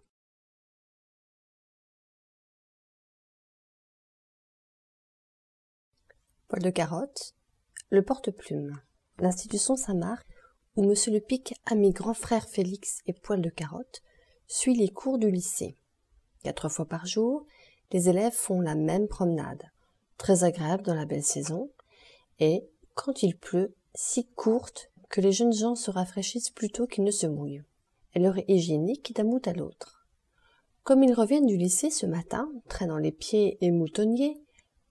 de carotte, le porte-plume, l'institution Saint-Marc, où M. Le Pic, ami grand frère Félix et poil de carotte, suit les cours du lycée. Quatre fois par jour, les élèves font la même promenade, très agréable dans la belle saison, et, quand il pleut, si courte que les jeunes gens se rafraîchissent plutôt qu'ils ne se mouillent. Elle leur est hygiénique d'un bout à l'autre. Comme ils reviennent du lycée ce matin, traînant les pieds et moutonniers,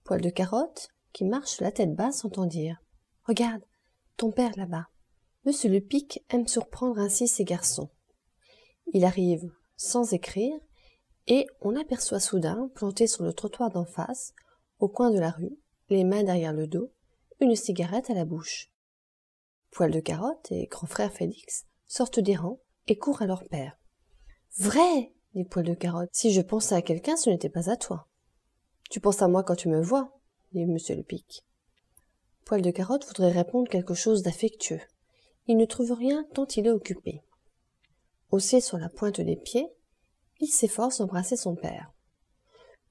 Poil de carotte, qui marche la tête basse dire « Regarde, ton père là-bas. Monsieur Lepic aime surprendre ainsi ses garçons. Il arrive sans écrire, et on aperçoit soudain, planté sur le trottoir d'en face, au coin de la rue, les mains derrière le dos, une cigarette à la bouche. Poil de carotte et grand frère Félix sortent des rangs et courent à leur père. Vrai dit Poil de carotte, si je pensais à quelqu'un, ce n'était pas à toi. Tu penses à moi quand tu me vois, dit le pic Poil de carotte voudrait répondre quelque chose d'affectueux. Il ne trouve rien tant il est occupé. Haussé sur la pointe des pieds, il s'efforce d'embrasser son père.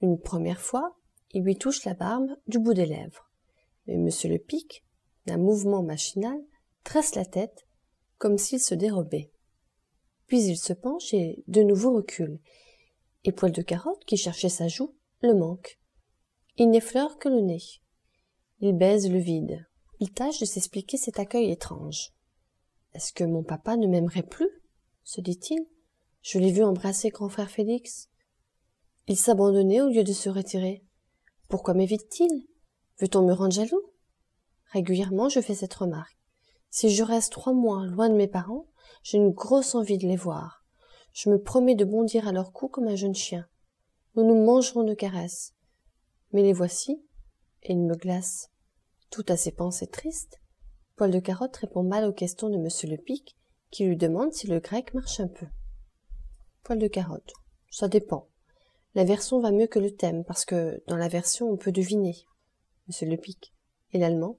Une première fois, il lui touche la barbe du bout des lèvres. Mais M. Lepic, d'un mouvement machinal, tresse la tête comme s'il se dérobait. Puis il se penche et de nouveau recule. Et Poil de Carotte, qui cherchait sa joue, le manque. Il n'effleure que le nez. Il baise le vide. Il tâche de s'expliquer cet accueil étrange. Est-ce que mon papa ne m'aimerait plus se dit-il. Je l'ai vu embrasser grand frère Félix. Il s'abandonnait au lieu de se retirer. Pourquoi m'évite-t-il Veut-on me rendre jaloux Régulièrement, je fais cette remarque. Si je reste trois mois loin de mes parents, j'ai une grosse envie de les voir. Je me promets de bondir à leur cou comme un jeune chien. Nous nous mangerons de caresses. Mais les voici, et il me glace, Tout à ses pensées tristes, Paul de Carotte répond mal aux questions de Monsieur Le qui lui demande si le grec marche un peu. Paul de carotte. Ça dépend. La version va mieux que le thème, parce que dans la version, on peut deviner. Monsieur Le Et l'allemand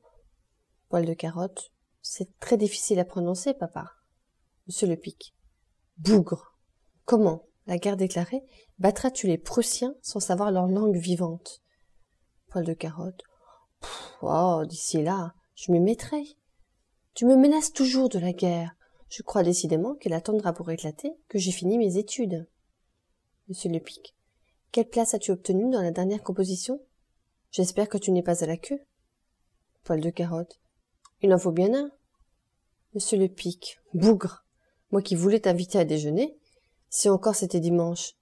Poil de carotte. C'est très difficile à prononcer, papa. Monsieur Le Bougre. Comment, la guerre déclarée, battras-tu les Prussiens sans savoir leur langue vivante poil de carotte. Pff, oh, d'ici là, je m'y mettrai. Tu me menaces toujours de la guerre. Je crois décidément qu'elle attendra pour éclater que j'ai fini mes études. Monsieur Lepic, quelle place as-tu obtenue dans la dernière composition J'espère que tu n'es pas à la queue. Poil de carotte. Il en faut bien un. Monsieur Le Pic, bougre. Moi qui voulais t'inviter à déjeuner, si encore c'était dimanche.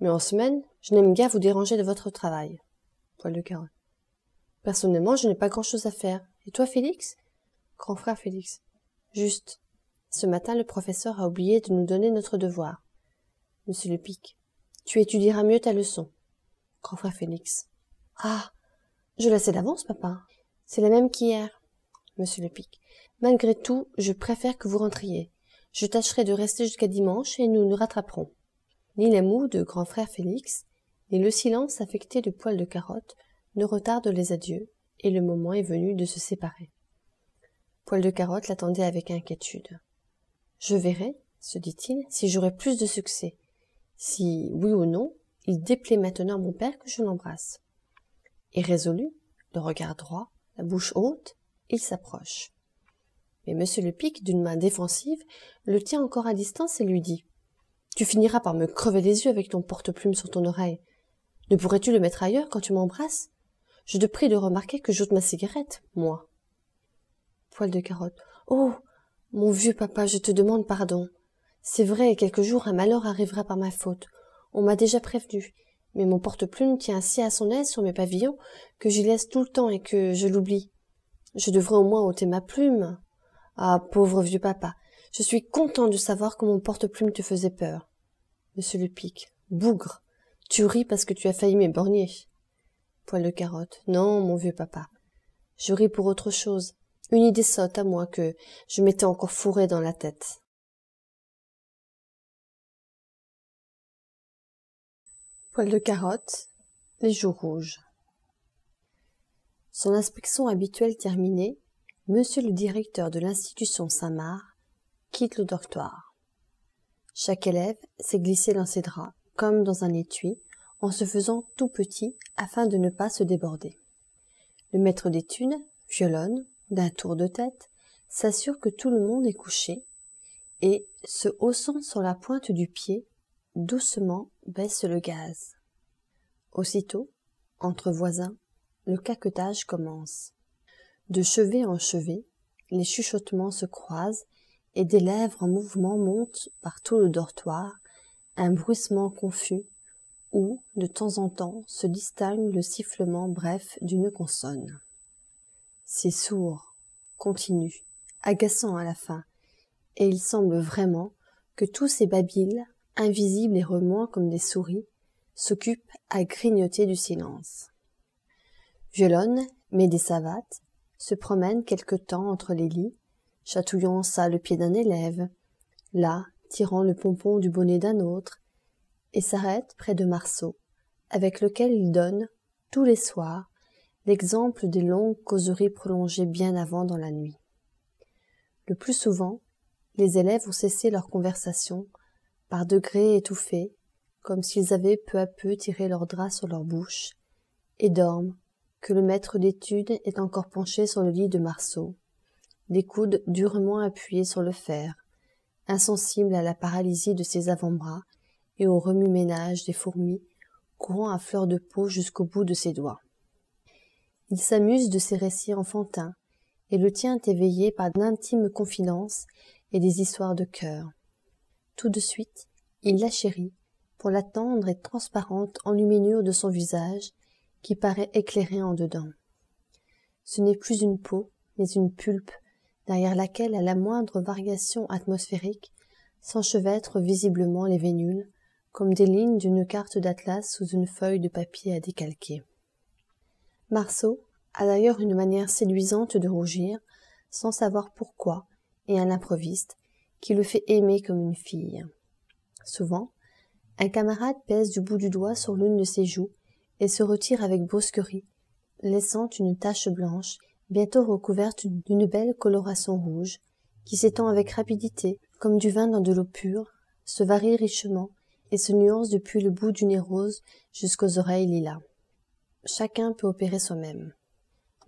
Mais en semaine, je n'aime guère vous déranger de votre travail. Poil de carotte. Personnellement, je n'ai pas grand-chose à faire. Et toi, Félix Grand frère Félix. Juste. Ce matin, le professeur a oublié de nous donner notre devoir. Monsieur Lepic. Tu étudieras mieux ta leçon. Grand frère Félix. Ah Je la sais d'avance, papa. C'est la même qu'hier. Monsieur Lepic. Malgré tout, je préfère que vous rentriez. Je tâcherai de rester jusqu'à dimanche et nous nous rattraperons. Ni la de grand frère Félix, ni le silence affecté de poils de carotte ne retardent les adieux, et le moment est venu de se séparer. Poil de carotte l'attendait avec inquiétude. Je verrai, se dit-il, si j'aurai plus de succès, si, oui ou non, il déplaît maintenant mon père que je l'embrasse. Et résolu, le regard droit, la bouche haute, il s'approche. Mais monsieur le pic, d'une main défensive, le tient encore à distance et lui dit Tu finiras par me crever les yeux avec ton porte-plume sur ton oreille. Ne pourrais-tu le mettre ailleurs quand tu m'embrasses je te prie de remarquer que j'ôte ma cigarette, moi. Poil de carotte. Oh. Mon vieux papa, je te demande pardon. C'est vrai, quelque jour un malheur arrivera par ma faute. On m'a déjà prévenu. Mais mon porte-plume tient si à son aise sur mes pavillons que j'y laisse tout le temps et que je l'oublie. Je devrais au moins ôter ma plume. Ah, pauvre vieux papa, je suis content de savoir que mon porte-plume te faisait peur. Monsieur Pic, bougre, tu ris parce que tu as failli m'éborgner poil de carotte. Non, mon vieux papa. Je ris pour autre chose. Une idée sotte à moi que je m'étais encore fourré dans la tête. Poil de carotte, les joues rouges. Son inspection habituelle terminée, monsieur le directeur de l'institution Saint-Marc quitte le dortoir. Chaque élève s'est glissé dans ses draps, comme dans un étui, en se faisant tout petit afin de ne pas se déborder. Le maître d'études violonne d'un tour de tête, s'assure que tout le monde est couché et, se haussant sur la pointe du pied, doucement baisse le gaz. Aussitôt, entre voisins, le caquetage commence. De chevet en chevet, les chuchotements se croisent et des lèvres en mouvement montent par tout le dortoir, un bruissement confus où, de temps en temps, se distingue le sifflement bref d'une consonne. C'est sourd, continu, agaçant à la fin, et il semble vraiment que tous ces babiles, invisibles et remuants comme des souris, s'occupent à grignoter du silence. Violonne met des savates, se promène quelque temps entre les lits, chatouillant ça le pied d'un élève, là, tirant le pompon du bonnet d'un autre, et s'arrête près de Marceau, avec lequel il donne, tous les soirs, l'exemple des longues causeries prolongées bien avant dans la nuit. Le plus souvent, les élèves ont cessé leur conversation, par degrés étouffés, comme s'ils avaient peu à peu tiré leur drap sur leur bouche, et dorment, que le maître d'études est encore penché sur le lit de Marceau, les coudes durement appuyés sur le fer, insensible à la paralysie de ses avant-bras et au remue-ménage des fourmis courant à fleur de peau jusqu'au bout de ses doigts. Il s'amuse de ses récits enfantins et le tient éveillé par d'intimes confidences et des histoires de cœur. Tout de suite, il la chérit pour la tendre et transparente enluminure de son visage qui paraît éclairée en dedans. Ce n'est plus une peau, mais une pulpe, derrière laquelle à la moindre variation atmosphérique s'enchevêtrent visiblement les vénules, comme des lignes d'une carte d'atlas sous une feuille de papier à décalquer. Marceau a d'ailleurs une manière séduisante de rougir, sans savoir pourquoi, et à l'improviste, qui le fait aimer comme une fille. Souvent, un camarade pèse du bout du doigt sur l'une de ses joues et se retire avec brusquerie, laissant une tache blanche, bientôt recouverte d'une belle coloration rouge, qui s'étend avec rapidité, comme du vin dans de l'eau pure, se varie richement, et se nuance depuis le bout du nez rose jusqu'aux oreilles lilas. Chacun peut opérer soi-même.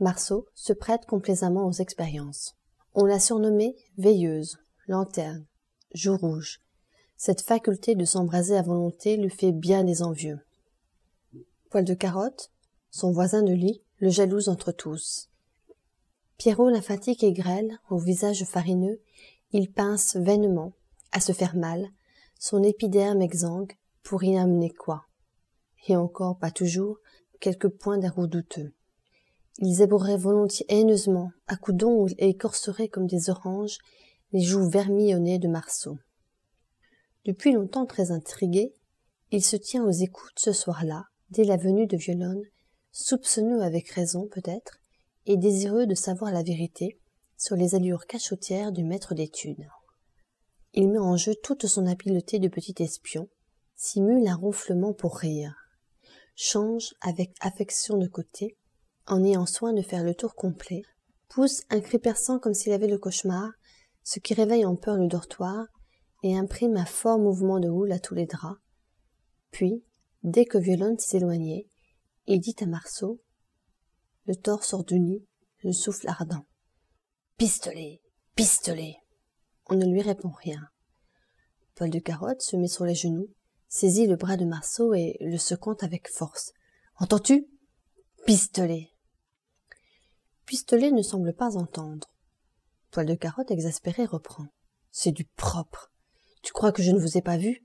Marceau se prête complaisamment aux expériences. On l'a surnommé veilleuse, lanterne, joue rouge. Cette faculté de s'embraser à volonté lui fait bien des envieux. Poil de carotte, son voisin de lit, le jalouse entre tous. Pierrot lymphatique et grêle, au visage farineux, il pince vainement, à se faire mal, son épiderme exsangue pour y amener quoi Et encore pas toujours, quelques points d'arroux douteux. Ils ébourrait volontiers haineusement, à coups d'ongles et écorceraient comme des oranges les joues vermillonnées de Marceau. Depuis longtemps très intrigué, il se tient aux écoutes ce soir-là, dès la venue de Violone, soupçonneux avec raison peut-être, et désireux de savoir la vérité sur les allures cachotières du maître d'études. Il met en jeu toute son habileté de petit espion, simule un ronflement pour rire, change avec affection de côté, en ayant soin de faire le tour complet, pousse un cri perçant comme s'il avait le cauchemar, ce qui réveille en peur le dortoir, et imprime un fort mouvement de houle à tous les draps. Puis, dès que Violon s'éloignait, il dit à Marceau, le torse sort du le souffle ardent. Pistolet, pistolet. On ne lui répond rien. Paul de Carotte se met sur les genoux, saisit le bras de Marceau et le secoue avec force. Entends-tu Pistolet Pistolet ne semble pas entendre. Poil de Carotte exaspéré reprend. C'est du propre. Tu crois que je ne vous ai pas vu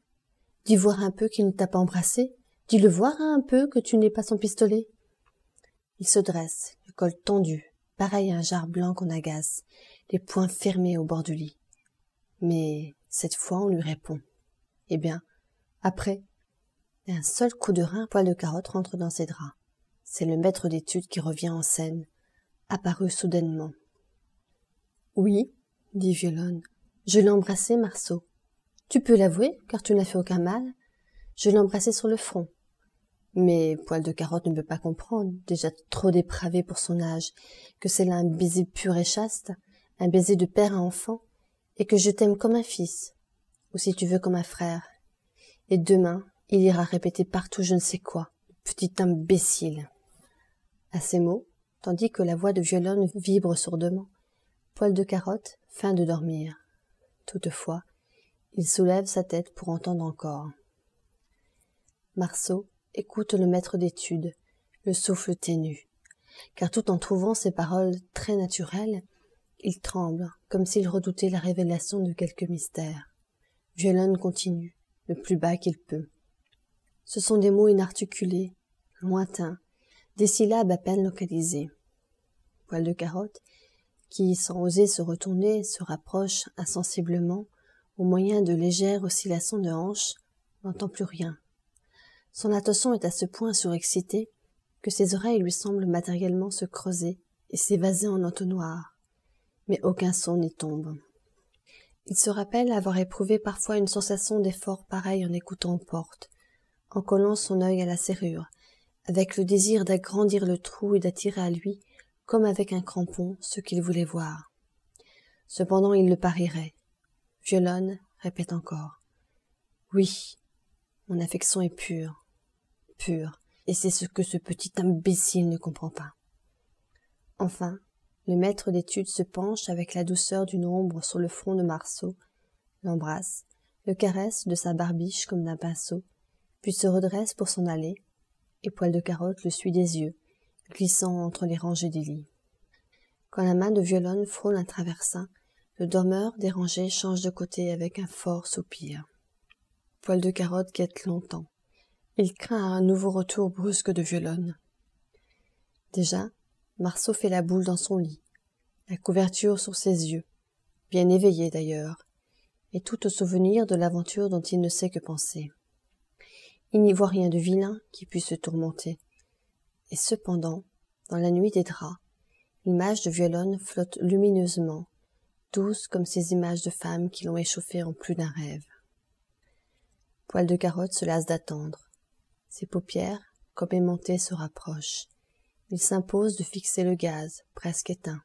Dis voir un peu qu'il ne t'a pas embrassé Dis le voir un peu que tu n'es pas son pistolet Il se dresse, le col tendu, pareil à un jarre blanc qu'on agace, les poings fermés au bord du lit. Mais cette fois, on lui répond. Eh bien, après. Un seul coup de rein, poil de carotte rentre dans ses draps. C'est le maître d'études qui revient en scène, apparu soudainement. Oui, dit Violonne, je l'ai embrassé, Marceau. Tu peux l'avouer, car tu n'as fait aucun mal. Je l'ai embrassé sur le front. Mais Poil de Carotte ne peut pas comprendre, déjà trop dépravé pour son âge, que c'est là un baiser pur et chaste, un baiser de père à enfant, et que je t'aime comme un fils, ou si tu veux comme un frère. Et demain, il ira répéter partout je ne sais quoi. Petit imbécile. À ces mots, tandis que la voix de violonne vibre sourdement, poil de carotte feint de dormir. Toutefois, il soulève sa tête pour entendre encore. Marceau écoute le maître d'études, le souffle ténu, car tout en trouvant ces paroles très naturelles, il tremble, comme s'il redoutait la révélation de quelque mystère. Violonne continue, le plus bas qu'il peut. Ce sont des mots inarticulés, lointains, des syllabes à peine localisées. Poil de carotte, qui, sans oser se retourner, se rapproche insensiblement, au moyen de légères oscillations de hanches, n'entend plus rien. Son attention est à ce point surexcitée que ses oreilles lui semblent matériellement se creuser et s'évaser en entonnoir mais aucun son n'y tombe. Il se rappelle avoir éprouvé parfois une sensation d'effort pareil en écoutant porte, en collant son œil à la serrure, avec le désir d'agrandir le trou et d'attirer à lui, comme avec un crampon, ce qu'il voulait voir. Cependant il le parierait. Violonne répète encore. Oui, mon affection est pure, pure, et c'est ce que ce petit imbécile ne comprend pas. Enfin, le maître d'études se penche avec la douceur d'une ombre sur le front de Marceau, l'embrasse, le caresse de sa barbiche comme d'un pinceau, puis se redresse pour s'en aller, et poil de carotte le suit des yeux, glissant entre les rangées des lits. Quand la main de violonne frôle un traversin, le dormeur dérangé change de côté avec un fort soupir. Poil de carotte guette longtemps. Il craint un nouveau retour brusque de violonne. Déjà, Marceau fait la boule dans son lit, la couverture sur ses yeux, bien éveillé d'ailleurs, et tout au souvenir de l'aventure dont il ne sait que penser. Il n'y voit rien de vilain qui puisse se tourmenter. Et cependant, dans la nuit des draps, l'image de Violonne flotte lumineusement, douce comme ces images de femmes qui l'ont échauffée en plus d'un rêve. Poil de carotte se lasse d'attendre. Ses paupières, comme aimantées, se rapprochent il s'impose de fixer le gaz, presque éteint.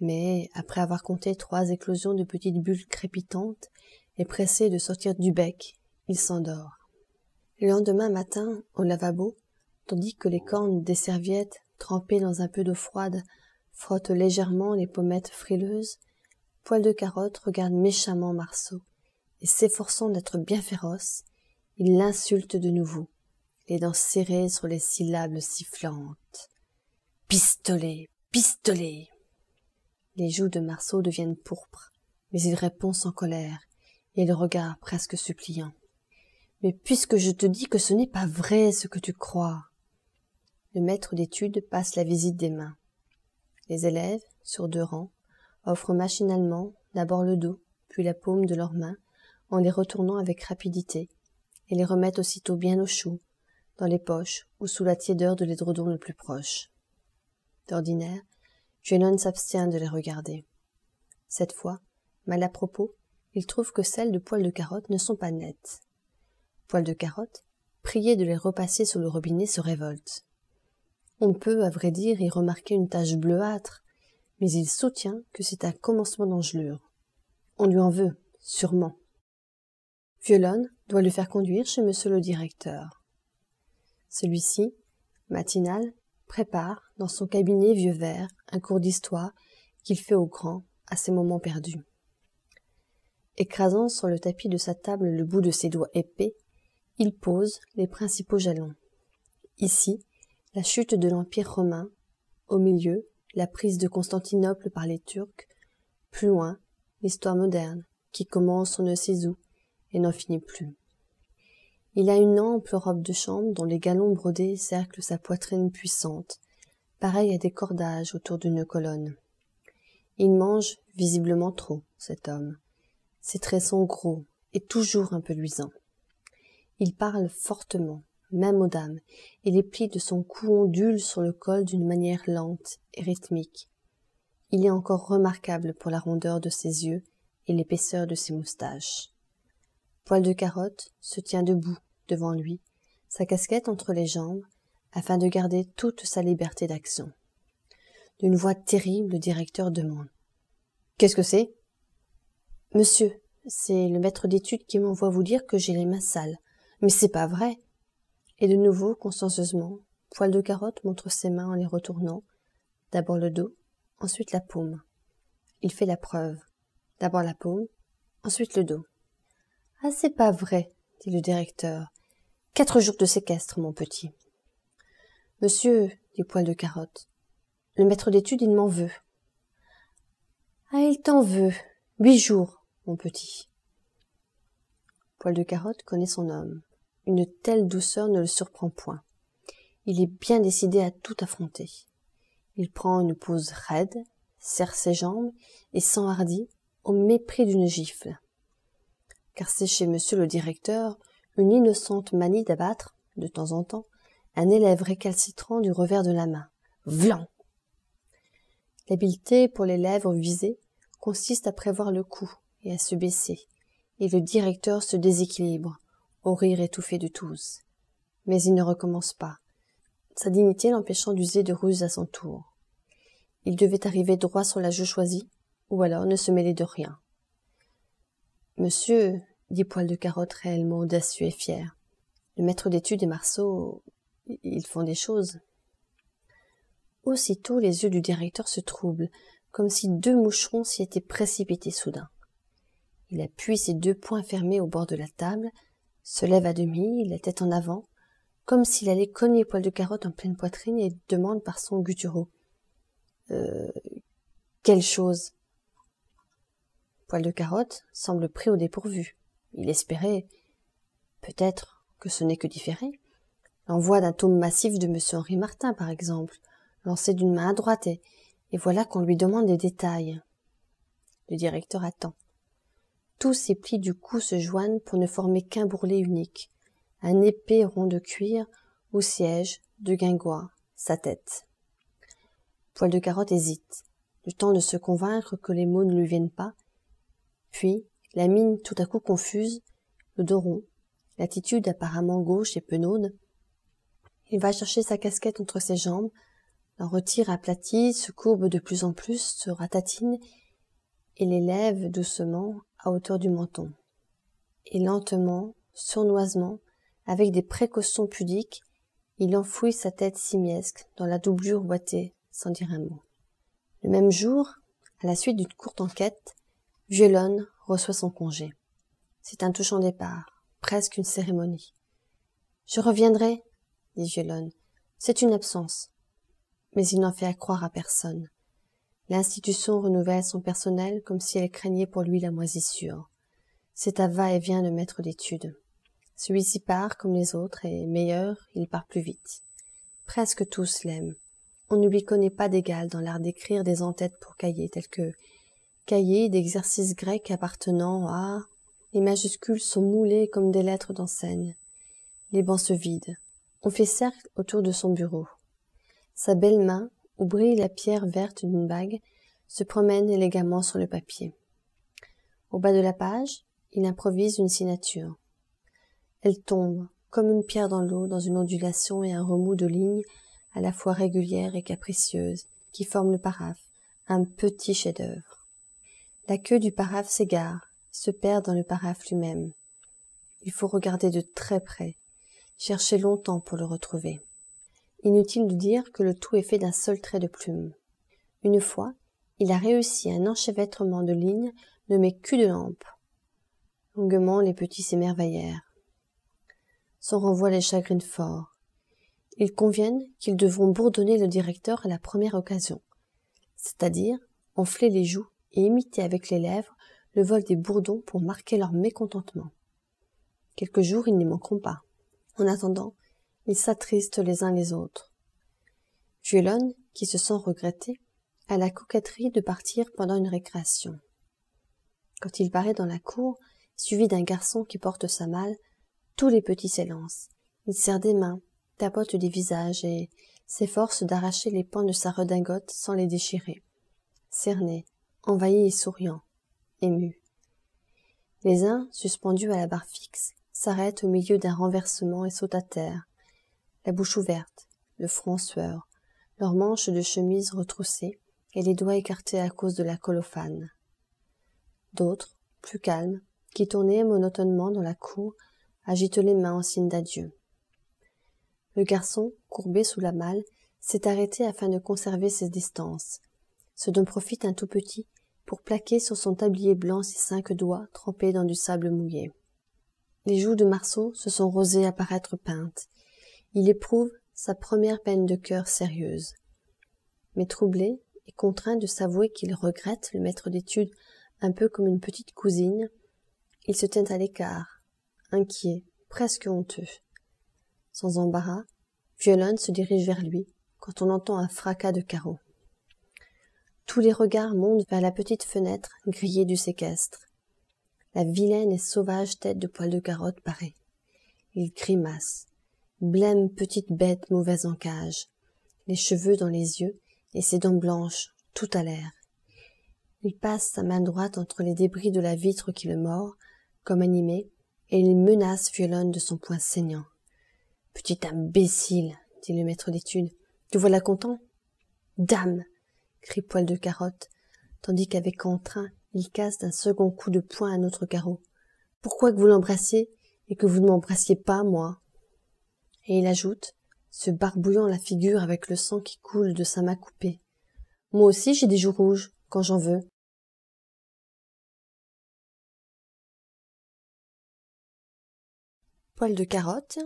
Mais, après avoir compté trois éclosions de petites bulles crépitantes, et pressé de sortir du bec, il s'endort. Le lendemain matin, au lavabo, tandis que les cornes des serviettes, trempées dans un peu d'eau froide, frottent légèrement les pommettes frileuses, Poil de Carotte regarde méchamment Marceau, et s'efforçant d'être bien féroce, il l'insulte de nouveau les dents serrées sur les syllabes sifflantes. Pistolet, pistolet. Les joues de Marceau deviennent pourpres, mais il répond sans colère, et le regard presque suppliant. Mais puisque je te dis que ce n'est pas vrai ce que tu crois. Le maître d'études passe la visite des mains. Les élèves, sur deux rangs, offrent machinalement d'abord le dos, puis la paume de leurs mains, en les retournant avec rapidité, et les remettent aussitôt bien au chaud, dans les poches ou sous la tiédeur de l'édredon le plus proche. D'ordinaire, Jenon s'abstient de les regarder. Cette fois, mal à propos, il trouve que celles de poils de carotte ne sont pas nettes. Poils de carotte, prié de les repasser sous le robinet, se révolte. On peut, à vrai dire, y remarquer une tache bleuâtre, mais il soutient que c'est un commencement d'engelure. On lui en veut, sûrement. Violonne doit le faire conduire chez monsieur le directeur. Celui-ci, matinal, prépare dans son cabinet vieux vert un cours d'histoire qu'il fait au grand à ses moments perdus. Écrasant sur le tapis de sa table le bout de ses doigts épais, il pose les principaux jalons. Ici, la chute de l'Empire romain, au milieu, la prise de Constantinople par les Turcs, plus loin, l'histoire moderne, qui commence on ne sait où et n'en finit plus. Il a une ample robe de chambre dont les galons brodés cerclent sa poitrine puissante, pareil à des cordages autour d'une colonne. Il mange visiblement trop, cet homme. Ses traits sont gros et toujours un peu luisants. Il parle fortement, même aux dames, et les plis de son cou ondulent sur le col d'une manière lente et rythmique. Il est encore remarquable pour la rondeur de ses yeux et l'épaisseur de ses moustaches. Poil de carotte se tient debout, devant lui, sa casquette entre les jambes, afin de garder toute sa liberté d'action. D'une voix terrible, le directeur demande. Qu'est-ce que c'est Monsieur, c'est le maître d'études qui m'envoie vous dire que j'ai les mains sales. Mais c'est pas vrai. Et de nouveau, consciencieusement, Poil de carotte montre ses mains en les retournant, d'abord le dos, ensuite la paume. Il fait la preuve. D'abord la paume, ensuite le dos. Ah, c'est pas vrai, dit le directeur. Quatre jours de séquestre, mon petit. Monsieur, dit Poil de Carotte, le maître d'études, il m'en veut. Ah, il t'en veut. Huit jours, mon petit. Poil de Carotte connaît son homme. Une telle douceur ne le surprend point. Il est bien décidé à tout affronter. Il prend une pose raide, serre ses jambes et s'enhardit au mépris d'une gifle. Car c'est chez monsieur le directeur une innocente manie d'abattre, de temps en temps, un élève récalcitrant du revers de la main. Vlan L'habileté pour les lèvres visées consiste à prévoir le coup et à se baisser, et le directeur se déséquilibre, au rire étouffé de tous. Mais il ne recommence pas, sa dignité l'empêchant d'user de ruse à son tour. Il devait arriver droit sur la joue choisie, ou alors ne se mêler de rien. Monsieur, dit poils de carotte réellement audacieux et fier. Le maître d'études et Marceau, ils font des choses. Aussitôt, les yeux du directeur se troublent, comme si deux moucherons s'y étaient précipités soudain. Il appuie ses deux poings fermés au bord de la table, se lève à demi, la tête en avant, comme s'il allait cogner poil de carotte en pleine poitrine et demande par son gutturaux. Euh, quelle chose Poil de carotte semble pris au dépourvu. Il espérait, peut-être que ce n'est que différé, l'envoi d'un tome massif de M. Henri Martin, par exemple, lancé d'une main à droite, et, voilà qu'on lui demande des détails. Le directeur attend. Tous ses plis du cou se joignent pour ne former qu'un bourrelet unique, un épais rond de cuir au siège, de guingois, sa tête. Poil de carotte hésite, le temps de se convaincre que les mots ne lui viennent pas, puis la mine tout à coup confuse, le dos rond, l'attitude apparemment gauche et penaude. Il va chercher sa casquette entre ses jambes, l'en retire aplatie, se courbe de plus en plus, se ratatine et l'élève doucement à hauteur du menton. Et lentement, sournoisement, avec des précautions pudiques, il enfouit sa tête simiesque dans la doublure boitée sans dire un mot. Le même jour, à la suite d'une courte enquête, Violonne reçoit son congé. C'est un touchant départ, presque une cérémonie. Je reviendrai, dit Violonne. C'est une absence. Mais il n'en fait croire à personne. L'institution renouvelle son personnel comme si elle craignait pour lui la moisissure. C'est à va-et-vient le maître d'études. Celui-ci part comme les autres et, meilleur, il part plus vite. Presque tous l'aiment. On ne lui connaît pas d'égal dans l'art d'écrire des entêtes pour cahiers tels que Cahier d'exercices grecs appartenant à... Les majuscules sont moulées comme des lettres d'enseigne. Les bancs se vident. On fait cercle autour de son bureau. Sa belle main, où brille la pierre verte d'une bague, se promène élégamment sur le papier. Au bas de la page, il improvise une signature. Elle tombe, comme une pierre dans l'eau, dans une ondulation et un remous de lignes à la fois régulières et capricieuses, qui forment le paraphe, un petit chef-d'œuvre. La queue du paraphe s'égare, se perd dans le paraphe lui-même. Il faut regarder de très près, chercher longtemps pour le retrouver. Inutile de dire que le tout est fait d'un seul trait de plume. Une fois, il a réussi un enchevêtrement de lignes nommé cul de lampe. Longuement, les petits s'émerveillèrent. Son renvoi les chagrines fort. Ils conviennent qu'ils devront bourdonner le directeur à la première occasion, c'est-à-dire enfler les joues et imiter avec les lèvres le vol des bourdons pour marquer leur mécontentement. Quelques jours ils n'y manqueront pas. En attendant, ils s'attristent les uns les autres. Violonne, qui se sent regretté, a la coquetterie de partir pendant une récréation. Quand il paraît dans la cour, suivi d'un garçon qui porte sa malle, tous les petits s'élancent. Il serre des mains, tapote des visages et s'efforce d'arracher les pans de sa redingote sans les déchirer. Cerné, envahi et souriant, ému. Les uns, suspendus à la barre fixe, s'arrêtent au milieu d'un renversement et sautent à terre, la bouche ouverte, le front sueur, leurs manches de chemise retroussées et les doigts écartés à cause de la colophane. D'autres, plus calmes, qui tournaient monotonement dans la cour, agitent les mains en signe d'adieu. Le garçon, courbé sous la malle, s'est arrêté afin de conserver ses distances, ce dont profite un tout petit pour plaquer sur son tablier blanc ses cinq doigts trempés dans du sable mouillé. Les joues de Marceau se sont rosées à paraître peintes. Il éprouve sa première peine de cœur sérieuse. Mais troublé et contraint de s'avouer qu'il regrette le maître d'études un peu comme une petite cousine, il se tient à l'écart, inquiet, presque honteux. Sans embarras, Violonne se dirige vers lui quand on entend un fracas de carreaux. Tous les regards montent vers la petite fenêtre grillée du séquestre. La vilaine et sauvage tête de poil de carotte paraît. Il grimace. Blême petite bête mauvaise en cage. Les cheveux dans les yeux et ses dents blanches, tout à l'air. Il passe sa main droite entre les débris de la vitre qui le mord, comme animé, et il menace Violonne de son poing saignant. Petit imbécile, dit le maître d'études, te voilà content? Dame, crie poil de carotte, tandis qu'avec entrain il casse d'un second coup de poing un autre carreau. Pourquoi que vous l'embrassiez et que vous ne m'embrassiez pas, moi Et il ajoute, se barbouillant la figure avec le sang qui coule de sa main coupée. Moi aussi j'ai des joues rouges, quand j'en veux. Poil de carotte,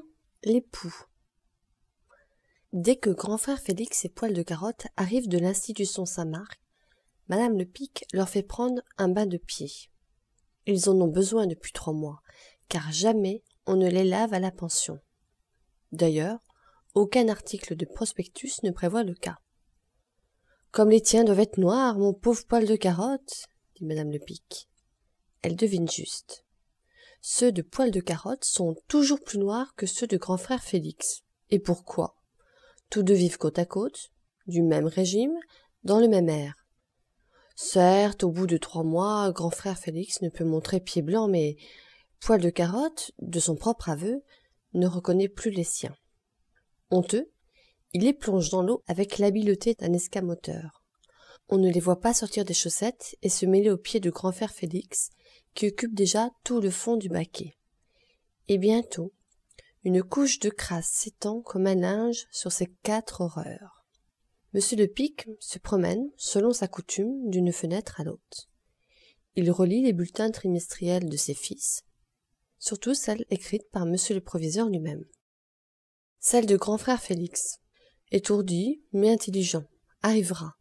l'époux. Dès que grand frère Félix et Poil de Carotte arrivent de l'institution Saint-Marc, Madame Le Pic leur fait prendre un bain de pied. Ils en ont besoin depuis trois mois, car jamais on ne les lave à la pension. D'ailleurs, aucun article de prospectus ne prévoit le cas. Comme les tiens doivent être noirs, mon pauvre poil de carotte, dit madame Le Pic. Elle devine juste. Ceux de poil de carotte sont toujours plus noirs que ceux de grand frère Félix. Et pourquoi tous deux vivent côte à côte, du même régime, dans le même air. Certes, au bout de trois mois, grand frère Félix ne peut montrer pied blanc, mais Poil de Carotte, de son propre aveu, ne reconnaît plus les siens. Honteux, il les plonge dans l'eau avec l'habileté d'un escamoteur. On ne les voit pas sortir des chaussettes et se mêler aux pieds de grand frère Félix, qui occupe déjà tout le fond du baquet. Et bientôt, une couche de crasse s'étend comme un linge sur ces quatre horreurs. M. de Pic se promène, selon sa coutume, d'une fenêtre à l'autre. Il relit les bulletins trimestriels de ses fils, surtout celles écrites par M. le proviseur lui-même. Celle de grand frère Félix, étourdi mais intelligent, arrivera.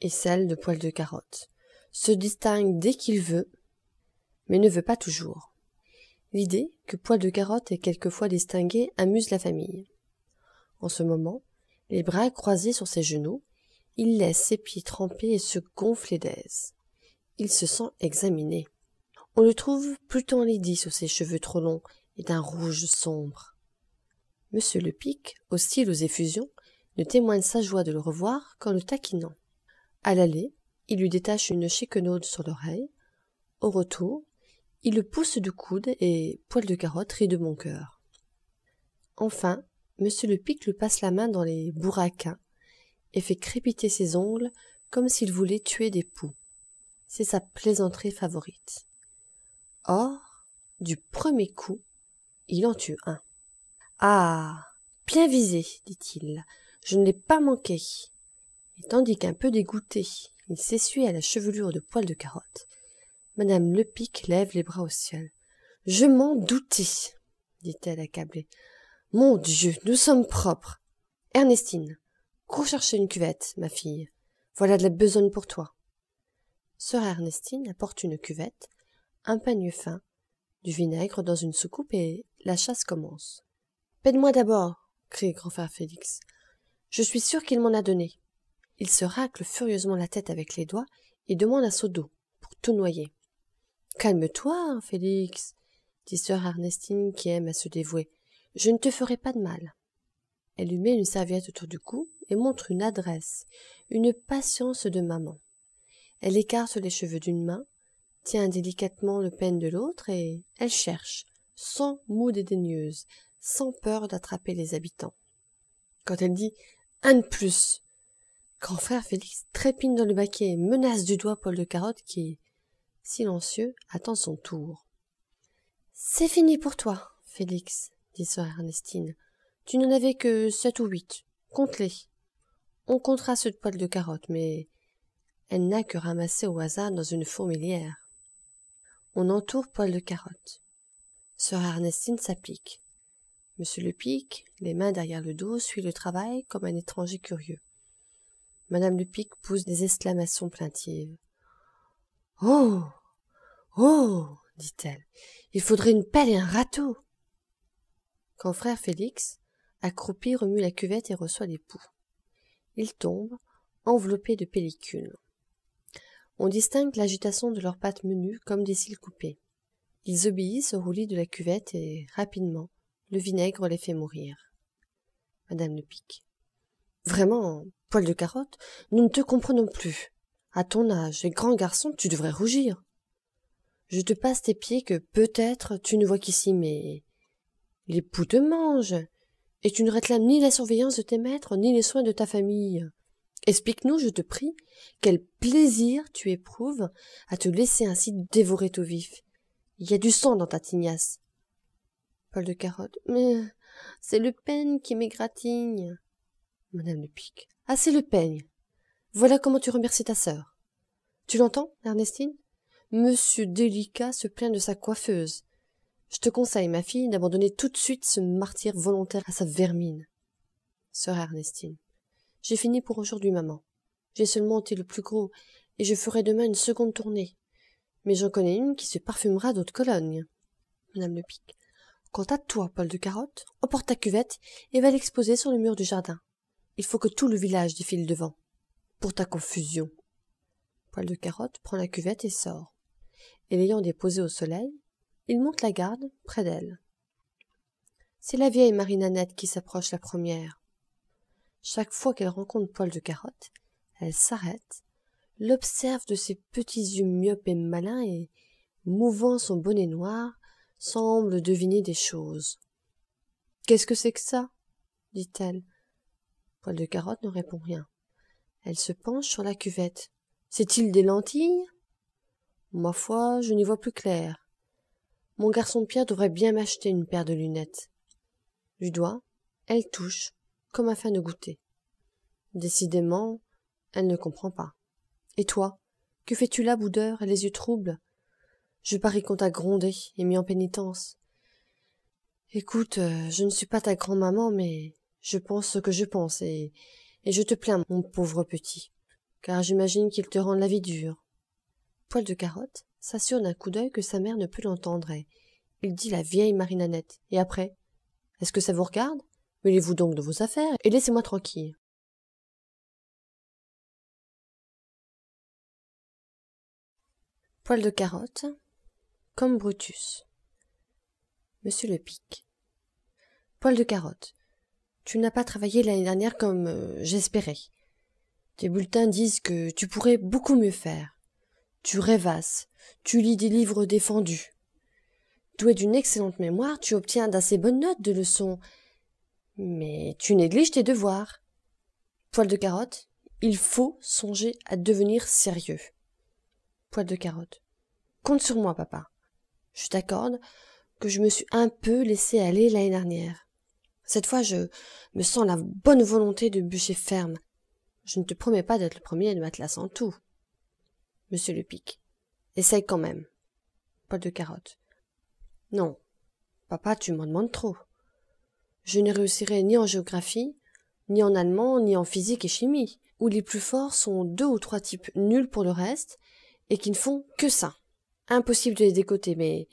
Et celle de poil de carotte, se distingue dès qu'il veut, mais ne veut pas toujours. L'idée que poil de carotte est quelquefois distingué amuse la famille. En ce moment, les bras croisés sur ses genoux, il laisse ses pieds trempés et se gonfler d'aise. Il se sent examiné. On le trouve plutôt enlaidi sur ses cheveux trop longs et d'un rouge sombre. Monsieur Lepic, hostile aux effusions, ne témoigne sa joie de le revoir qu'en le taquinant. À l'aller, il lui détache une chiquenaude sur l'oreille. Au retour, il le pousse de coude et poil de carotte rit de mon cœur. Enfin, Monsieur le Pic lui passe la main dans les bourraquins et fait crépiter ses ongles comme s'il voulait tuer des poux. C'est sa plaisanterie favorite. Or, du premier coup, il en tue un. Ah. Bien visé, dit il, je ne l'ai pas manqué. Et tandis qu'un peu dégoûté, il s'essuie à la chevelure de poils de carotte, Madame Lepic lève les bras au ciel. Je m'en doutais, dit-elle accablée. Mon Dieu, nous sommes propres. Ernestine, cours chercher une cuvette, ma fille. Voilà de la besogne pour toi. Sœur Ernestine apporte une cuvette, un panier fin, du vinaigre dans une soucoupe et la chasse commence. Paide-moi d'abord, crie grand-frère Félix. Je suis sûr qu'il m'en a donné. Il se racle furieusement la tête avec les doigts et demande un seau d'eau pour tout noyer. Calme-toi, hein, Félix, dit sœur Ernestine qui aime à se dévouer. Je ne te ferai pas de mal. Elle lui met une serviette autour du cou et montre une adresse, une patience de maman. Elle écarte les cheveux d'une main, tient délicatement le peine de l'autre et elle cherche, sans moue dédaigneuse, sans peur d'attraper les habitants. Quand elle dit un de plus, grand frère Félix trépine dans le baquet et menace du doigt Paul de Carotte qui, silencieux, attend son tour. C'est fini pour toi, Félix, dit sœur Ernestine. Tu n'en avais que sept ou huit. Compte-les. On comptera ce poil de carotte, mais elle n'a que ramassé au hasard dans une fourmilière. On entoure poil de carotte. Sœur Ernestine s'applique. Monsieur Lepic, les mains derrière le dos, suit le travail comme un étranger curieux. Madame Lepic pousse des exclamations plaintives. Oh Oh dit-elle, il faudrait une pelle et un râteau. Quand frère Félix, accroupi, remue la cuvette et reçoit des poux. ils tombent, enveloppés de pellicules. On distingue l'agitation de leurs pattes menues comme des cils coupés. Ils obéissent au roulis de la cuvette et, rapidement, le vinaigre les fait mourir. Madame le pique. « Vraiment, poil de carotte, nous ne te comprenons plus. À ton âge et grand garçon, tu devrais rougir. Je te passe tes pieds que peut-être tu ne vois qu'ici, mais les poux te mangent, et tu ne réclames ni la surveillance de tes maîtres, ni les soins de ta famille. Explique-nous, je te prie, quel plaisir tu éprouves à te laisser ainsi dévorer tout vif. Il y a du sang dans ta tignasse. Paul de Carotte. Mais c'est le peigne qui m'égratigne. Madame de Pique. Ah, c'est le peigne. Voilà comment tu remercies ta sœur. Tu l'entends, Ernestine Monsieur Délicat se plaint de sa coiffeuse. Je te conseille, ma fille, d'abandonner tout de suite ce martyr volontaire à sa vermine. Sœur Ernestine. J'ai fini pour aujourd'hui, maman. J'ai seulement été le plus gros, et je ferai demain une seconde tournée. Mais j'en connais une qui se parfumera d'autres colonnes. »« Madame Madame Pic, Quant à toi, Paul de Carotte, emporte ta cuvette et va l'exposer sur le mur du jardin. Il faut que tout le village défile devant pour ta confusion. Poil de carotte prend la cuvette et sort. Et l'ayant déposée au soleil, il monte la garde près d'elle. C'est la vieille Marie-Nanette qui s'approche la première. Chaque fois qu'elle rencontre Poil de carotte, elle s'arrête, l'observe de ses petits yeux myopes et malins et, mouvant son bonnet noir, semble deviner des choses. Qu'est-ce que c'est que ça dit-elle. Poil de carotte ne répond rien. Elle se penche sur la cuvette. C'est-il des lentilles Ma foi, je n'y vois plus clair. Mon garçon Pierre devrait bien m'acheter une paire de lunettes. Du doigt, elle touche, comme afin de goûter. Décidément, elle ne comprend pas. Et toi Que fais-tu là, boudeur, et les yeux troubles Je parie qu'on t'a grondé et mis en pénitence. Écoute, euh, je ne suis pas ta grand-maman, mais je pense ce que je pense et et je te plains, mon pauvre petit, car j'imagine qu'il te rend la vie dure. Poil de carotte s'assure d'un coup d'œil que sa mère ne peut l'entendre il dit la vieille marie et après Est-ce que ça vous regarde Mêlez-vous donc de vos affaires et laissez-moi tranquille. Poil de carotte, comme Brutus. Monsieur le Pic. Poil de carotte. Tu n'as pas travaillé l'année dernière comme euh, j'espérais. Tes bulletins disent que tu pourrais beaucoup mieux faire. Tu rêvasses, tu lis des livres défendus. Doué d'une excellente mémoire, tu obtiens d'assez bonnes notes de leçons. Mais tu négliges tes devoirs. Poil de carotte, il faut songer à devenir sérieux. Poil de carotte. Compte sur moi, papa. Je t'accorde que je me suis un peu laissé aller l'année dernière. Cette fois, je me sens la bonne volonté de bûcher ferme. Je ne te promets pas d'être le premier de mettre en tout. Monsieur Lupic. Essaye quand même. Paul de Carotte. Non. Papa, tu m'en demandes trop. Je ne réussirai ni en géographie, ni en allemand, ni en physique et chimie, où les plus forts sont deux ou trois types nuls pour le reste, et qui ne font que ça. Impossible de les décoter, mais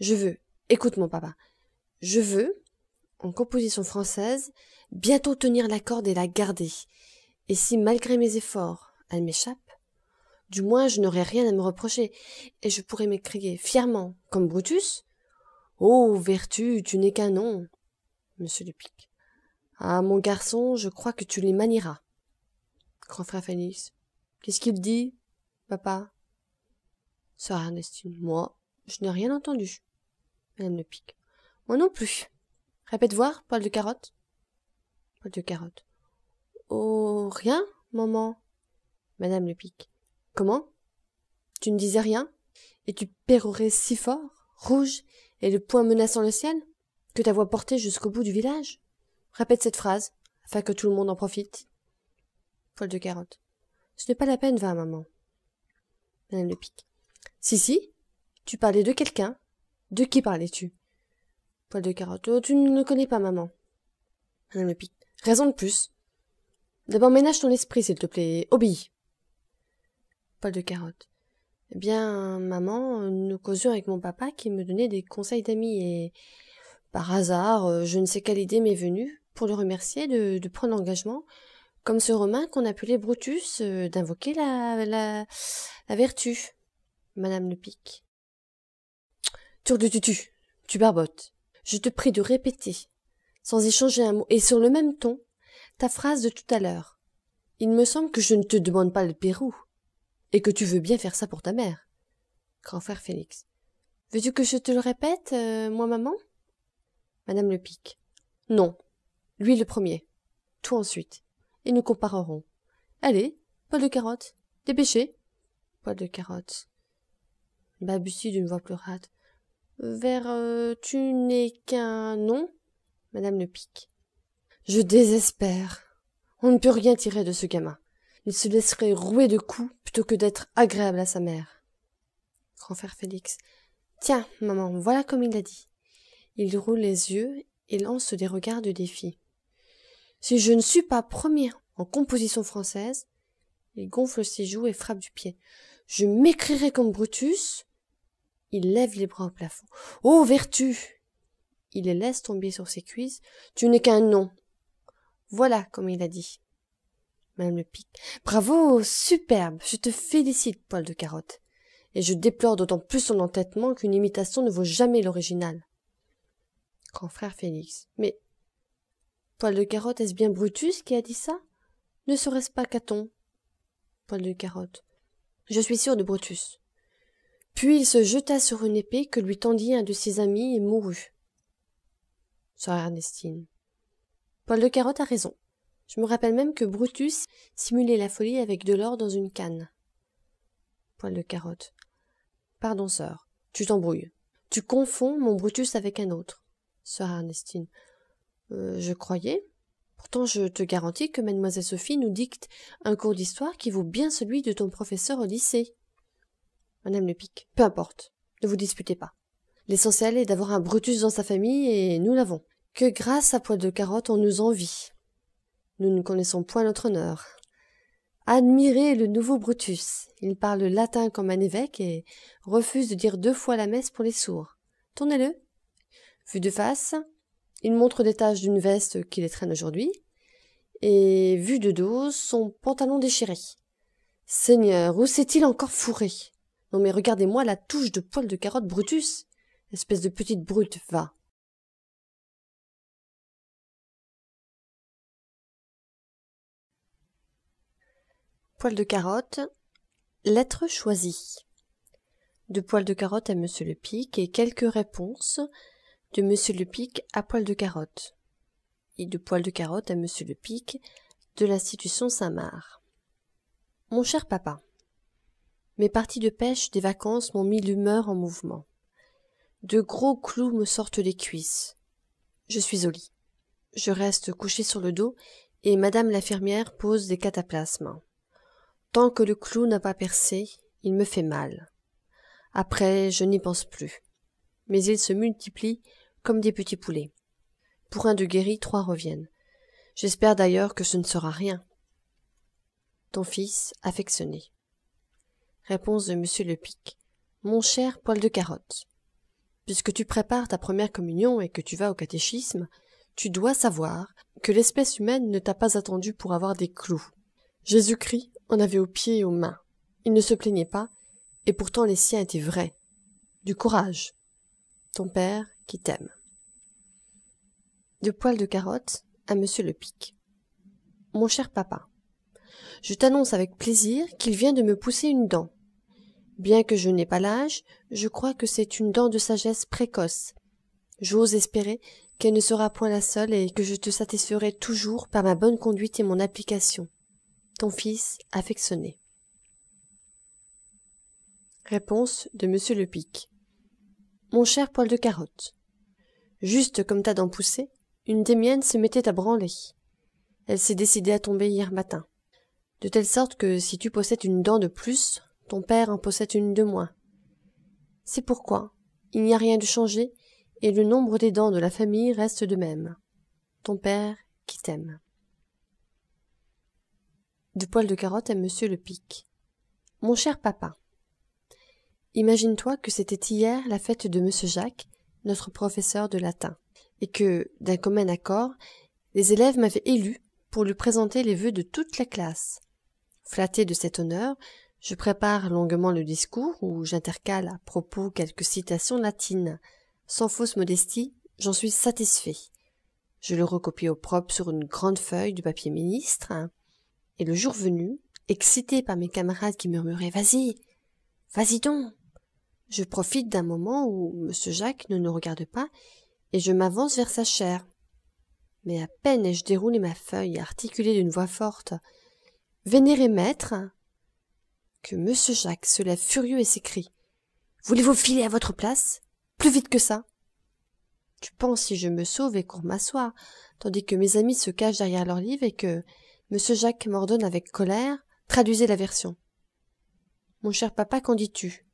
je veux, écoute mon papa, je veux en composition française, bientôt tenir la corde et la garder. Et si, malgré mes efforts, elle m'échappe, du moins je n'aurai rien à me reprocher, et je pourrai m'écrier fièrement, comme Brutus. oh, vertu, tu n'es qu'un nom. Monsieur Lupic. Ah, mon garçon, je crois que tu les manieras. Grand frère Félix. Qu'est-ce qu'il dit, papa? Sœur Ernestine. Moi, je n'ai rien entendu. Madame Pique. Moi non plus. Répète voir, poil de carotte. Poil de carotte. Oh, rien, maman. Madame le Pic. Comment Tu ne disais rien Et tu pérorais si fort, rouge, et le poing menaçant le ciel, que ta voix portait jusqu'au bout du village Répète cette phrase, afin que tout le monde en profite. Poil de carotte. Ce n'est pas la peine, va, maman. Madame le pique. Si, si, tu parlais de quelqu'un. De qui parlais-tu Poil de carotte. Oh, tu ne connais pas, maman. Madame Le pique, Raison de plus. D'abord, ménage ton esprit, s'il te plaît. Obéis. Poil de carotte. Eh bien, maman, nous causions avec mon papa qui me donnait des conseils d'amis et, par hasard, euh, je ne sais quelle idée m'est venue pour le remercier de, prendre l'engagement, comme ce Romain qu'on appelait Brutus, euh, d'invoquer la, la, la vertu. Madame Le Pic. Tour de tutu, tu barbotes je te prie de répéter, sans échanger un mot, et sur le même ton, ta phrase de tout à l'heure. Il me semble que je ne te demande pas le Pérou, et que tu veux bien faire ça pour ta mère. Grand frère Félix. Veux-tu que je te le répète, euh, moi, maman Madame le Lepic. Non. Lui le premier. Toi ensuite. Et nous comparerons. Allez, poil de carottes, Dépêchez. Poil de carottes. Babussy d'une voix plus vers euh, Tu n'es qu'un nom Madame le pique. Je désespère. On ne peut rien tirer de ce gamin. Il se laisserait rouer de coups plutôt que d'être agréable à sa mère. Grand-frère Félix. Tiens, maman, voilà comme il l'a dit. Il roule les yeux et lance des regards de défi. Si je ne suis pas premier en composition française, il gonfle ses joues et frappe du pied. Je m'écrirai comme Brutus, il lève les bras au plafond. oh, vertu Il les laisse tomber sur ses cuisses. Tu n'es qu'un nom. Voilà comme il a dit. Madame Le pique. « Bravo, superbe, je te félicite, poil de carotte. Et je déplore d'autant plus son entêtement qu'une imitation ne vaut jamais l'original. Grand frère Félix. Mais, poil de carotte, est-ce bien Brutus qui a dit ça Ne serait-ce pas Caton Poil de carotte. Je suis sûr de Brutus. Puis il se jeta sur une épée que lui tendit un de ses amis et mourut. Sœur Ernestine. Paul de Carotte a raison. Je me rappelle même que Brutus simulait la folie avec de l'or dans une canne. Poil de carotte. Pardon, sœur, tu t'embrouilles. Tu confonds mon Brutus avec un autre. Sœur Ernestine. Euh, je croyais. Pourtant, je te garantis que mademoiselle Sophie nous dicte un cours d'histoire qui vaut bien celui de ton professeur au lycée. Madame pique. peu importe, ne vous disputez pas. L'essentiel est d'avoir un Brutus dans sa famille, et nous l'avons. Que grâce à Poids de carotte on nous envie. Nous ne connaissons point notre honneur. Admirez le nouveau Brutus. Il parle latin comme un évêque et refuse de dire deux fois la messe pour les sourds. Tournez-le. Vu de face, il montre des taches d'une veste qui les traîne aujourd'hui, et vu de dos, son pantalon déchiré. Seigneur, où s'est-il encore fourré non mais regardez-moi la touche de poil de carotte Brutus Espèce de petite brute, va Poil de carotte, lettre choisie. De poil de carotte à Monsieur Le et quelques réponses de Monsieur Lepic à poil de carotte. Et de poil de carotte à Monsieur Le de l'institution Saint-Marc. Mon cher papa, mes parties de pêche des vacances m'ont mis l'humeur en mouvement de gros clous me sortent des cuisses je suis au lit je reste couché sur le dos et madame l'infirmière pose des cataplasmes tant que le clou n'a pas percé il me fait mal après je n'y pense plus mais ils se multiplient comme des petits poulets pour un de guéri trois reviennent j'espère d'ailleurs que ce ne sera rien ton fils affectionné Réponse de Le Lepic. Mon cher poil de carotte, puisque tu prépares ta première communion et que tu vas au catéchisme, tu dois savoir que l'espèce humaine ne t'a pas attendu pour avoir des clous. Jésus-Christ en avait aux pieds et aux mains. Il ne se plaignait pas, et pourtant les siens étaient vrais. Du courage. Ton père qui t'aime. De poil de carotte à Monsieur Lepic. Mon cher papa, je t'annonce avec plaisir qu'il vient de me pousser une dent. Bien que je n'ai pas l'âge, je crois que c'est une dent de sagesse précoce. J'ose espérer qu'elle ne sera point la seule et que je te satisferai toujours par ma bonne conduite et mon application. Ton fils affectionné. Réponse de M. Pic. Mon cher poil de carotte. Juste comme ta dent poussée, une des miennes se mettait à branler. Elle s'est décidée à tomber hier matin. De telle sorte que si tu possèdes une dent de plus, ton père en possède une de moins. C'est pourquoi il n'y a rien de changé et le nombre des dents de la famille reste de même. Ton père qui t'aime. de poil de carotte à monsieur le pic. Mon cher papa, imagine-toi que c'était hier la fête de monsieur Jacques, notre professeur de latin, et que, d'un commun accord, les élèves m'avaient élu pour lui présenter les vœux de toute la classe. Flatté de cet honneur, je prépare longuement le discours où j'intercale à propos quelques citations latines. Sans fausse modestie, j'en suis satisfait. Je le recopie au propre sur une grande feuille de papier ministre. Et le jour venu, excité par mes camarades qui murmuraient Vas-y, vas-y donc Je profite d'un moment où M. Jacques ne nous regarde pas et je m'avance vers sa chaire. Mais à peine ai-je déroulé ma feuille et articulé d'une voix forte Vénéré maître, que m jacques se lève furieux et s'écrie voulez-vous filer à votre place plus vite que ça tu penses si je me sauve et qu'on m'asseoir tandis que mes amis se cachent derrière leur livre et que Monsieur jacques m'ordonne avec colère traduisez la version mon cher papa qu'en dis-tu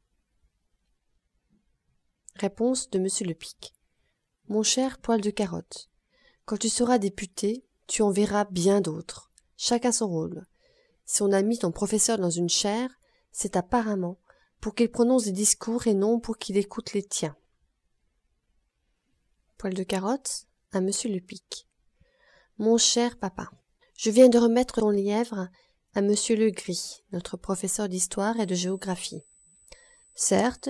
réponse de le lepic mon cher poil de carotte quand tu seras député tu en verras bien d'autres chacun son rôle si on a mis ton professeur dans une chaire, c'est apparemment pour qu'il prononce des discours et non pour qu'il écoute les tiens. Poil de carotte à monsieur Lepic. Mon cher papa, je viens de remettre ton lièvre à monsieur Legris, notre professeur d'histoire et de géographie. Certes,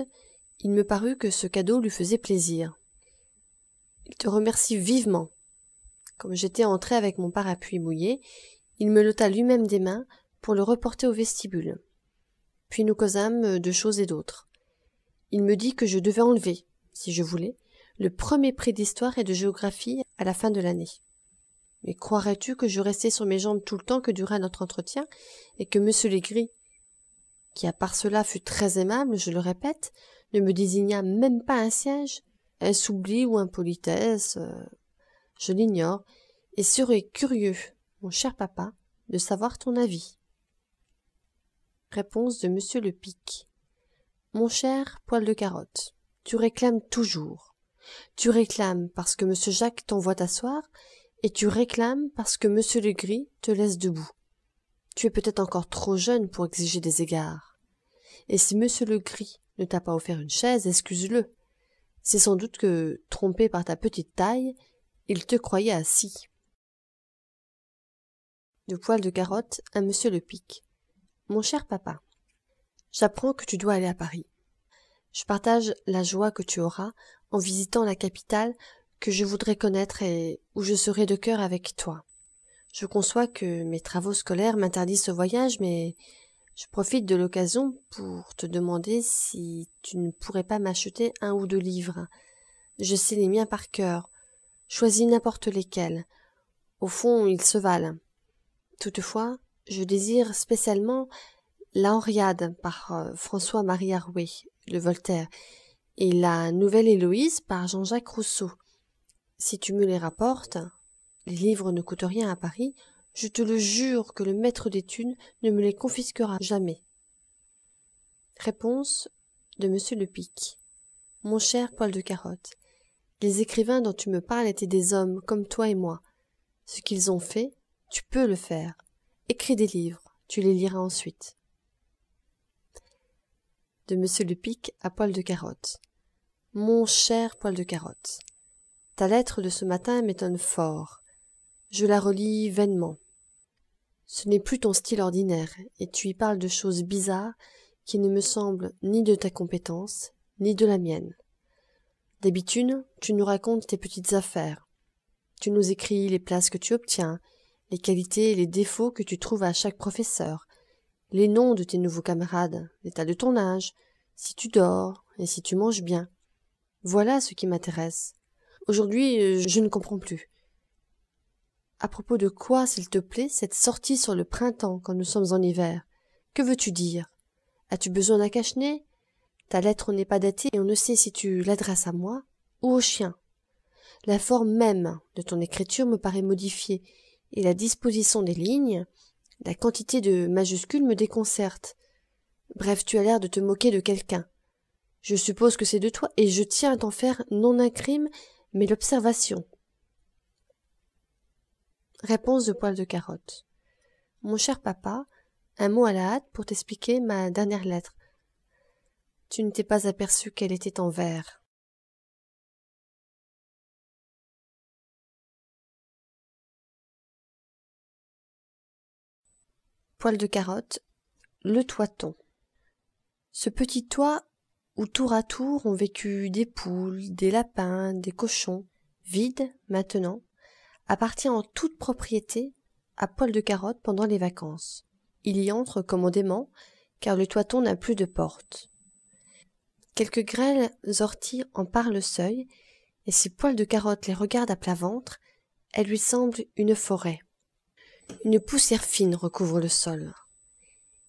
il me parut que ce cadeau lui faisait plaisir. Il te remercie vivement. Comme j'étais entré avec mon parapluie mouillé, il me l'ôta lui-même des mains pour le reporter au vestibule. Puis nous causâmes euh, de choses et d'autres. Il me dit que je devais enlever, si je voulais, le premier prix d'histoire et de géographie à la fin de l'année. Mais croirais-tu que je restais sur mes jambes tout le temps que dura notre entretien et que M. L'égris, qui à part cela fut très aimable, je le répète, ne me désigna même pas un siège Est-ce ou impolitesse euh, Je l'ignore et serais curieux, mon cher papa, de savoir ton avis. Réponse de Monsieur le Pic. Mon cher poil de carotte, tu réclames toujours. Tu réclames parce que Monsieur Jacques t'envoie t'asseoir, et tu réclames parce que Monsieur le Gris te laisse debout. Tu es peut-être encore trop jeune pour exiger des égards. Et si Monsieur le Gris ne t'a pas offert une chaise, excuse-le. C'est sans doute que, trompé par ta petite taille, il te croyait assis. De poil de carotte à Monsieur le Pic. Mon cher papa, j'apprends que tu dois aller à Paris. Je partage la joie que tu auras en visitant la capitale que je voudrais connaître et où je serai de cœur avec toi. Je conçois que mes travaux scolaires m'interdisent ce voyage, mais je profite de l'occasion pour te demander si tu ne pourrais pas m'acheter un ou deux livres. Je sais les miens par cœur. Choisis n'importe lesquels. Au fond, ils se valent. Toutefois, je désire spécialement La Henriade par euh, François-Marie Arouet, le Voltaire, et La Nouvelle Héloïse par Jean-Jacques Rousseau. Si tu me les rapportes, les livres ne coûtent rien à Paris, je te le jure que le maître des thunes ne me les confisquera jamais. Réponse de Monsieur Le Pic. Mon cher poil de carotte, les écrivains dont tu me parles étaient des hommes comme toi et moi. Ce qu'ils ont fait, tu peux le faire. Écris des livres, tu les liras ensuite. De Monsieur Lepic à Poil de Carotte. Mon cher Poil de Carotte, ta lettre de ce matin m'étonne fort. Je la relis vainement. Ce n'est plus ton style ordinaire, et tu y parles de choses bizarres qui ne me semblent ni de ta compétence, ni de la mienne. D'habitude, tu nous racontes tes petites affaires. Tu nous écris les places que tu obtiens, les qualités et les défauts que tu trouves à chaque professeur, les noms de tes nouveaux camarades, l'état de ton âge, si tu dors et si tu manges bien. Voilà ce qui m'intéresse. Aujourd'hui, euh, je ne comprends plus. À propos de quoi, s'il te plaît, cette sortie sur le printemps quand nous sommes en hiver Que veux-tu dire As-tu besoin d'un cache-nez Ta lettre n'est pas datée et on ne sait si tu l'adresses à moi ou au chien. La forme même de ton écriture me paraît modifiée et la disposition des lignes, la quantité de majuscules me déconcerte. Bref, tu as l'air de te moquer de quelqu'un. Je suppose que c'est de toi, et je tiens à t'en faire non un crime, mais l'observation. Réponse de poil de carotte. Mon cher papa, un mot à la hâte pour t'expliquer ma dernière lettre. Tu ne t'es pas aperçu qu'elle était en vers. poil de carotte, le toiton. Ce petit toit où tour à tour ont vécu des poules, des lapins, des cochons, vide maintenant, appartient en toute propriété à poil de carotte pendant les vacances. Il y entre commodément, car le toiton n'a plus de porte. Quelques grêles orties en par le seuil, et si poil de carotte les regarde à plat ventre, elle lui semble une forêt. Une poussière fine recouvre le sol.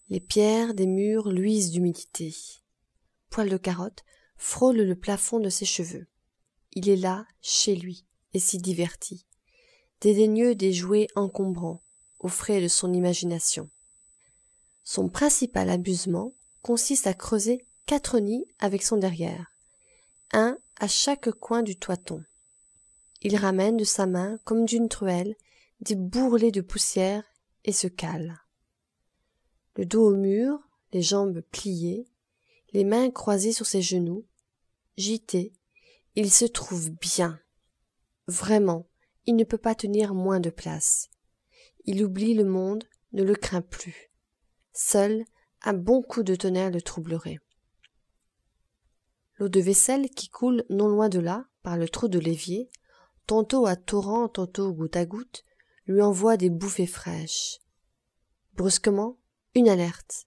Les pierres des murs luisent d'humidité. Poil de carotte frôle le plafond de ses cheveux. Il est là, chez lui, et s'y divertit, dédaigneux des jouets encombrants, aux frais de son imagination. Son principal amusement consiste à creuser quatre nids avec son derrière, un à chaque coin du toiton. Il ramène de sa main, comme d'une truelle, des bourrelets de poussière et se cale. Le dos au mur, les jambes pliées, les mains croisées sur ses genoux, gîté, il se trouve bien. Vraiment, il ne peut pas tenir moins de place. Il oublie le monde, ne le craint plus. Seul, un bon coup de tonnerre le troublerait. L'eau de vaisselle qui coule non loin de là, par le trou de l'évier, tantôt à torrent, tantôt goutte à goutte, lui envoie des bouffées fraîches. Brusquement, une alerte.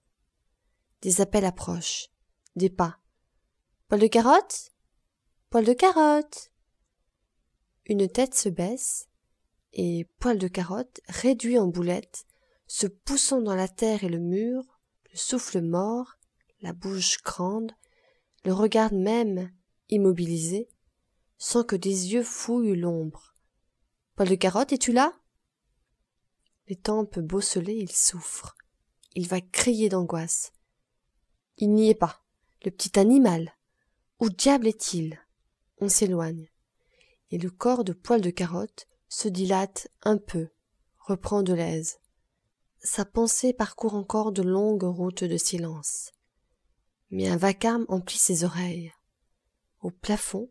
Des appels approchent, des pas. Poil de carotte Poil de carotte Une tête se baisse, et Poil de carotte, réduit en boulette, se poussant dans la terre et le mur, le souffle mort, la bouche grande, le regard même immobilisé, sans que des yeux fouillent l'ombre. Poil de carotte, es-tu là les tempes bosselées, il souffre. Il va crier d'angoisse. Il n'y est pas. Le petit animal. Où diable est-il On s'éloigne. Et le corps de poil de carotte se dilate un peu, reprend de l'aise. Sa pensée parcourt encore de longues routes de silence. Mais un vacarme emplit ses oreilles. Au plafond,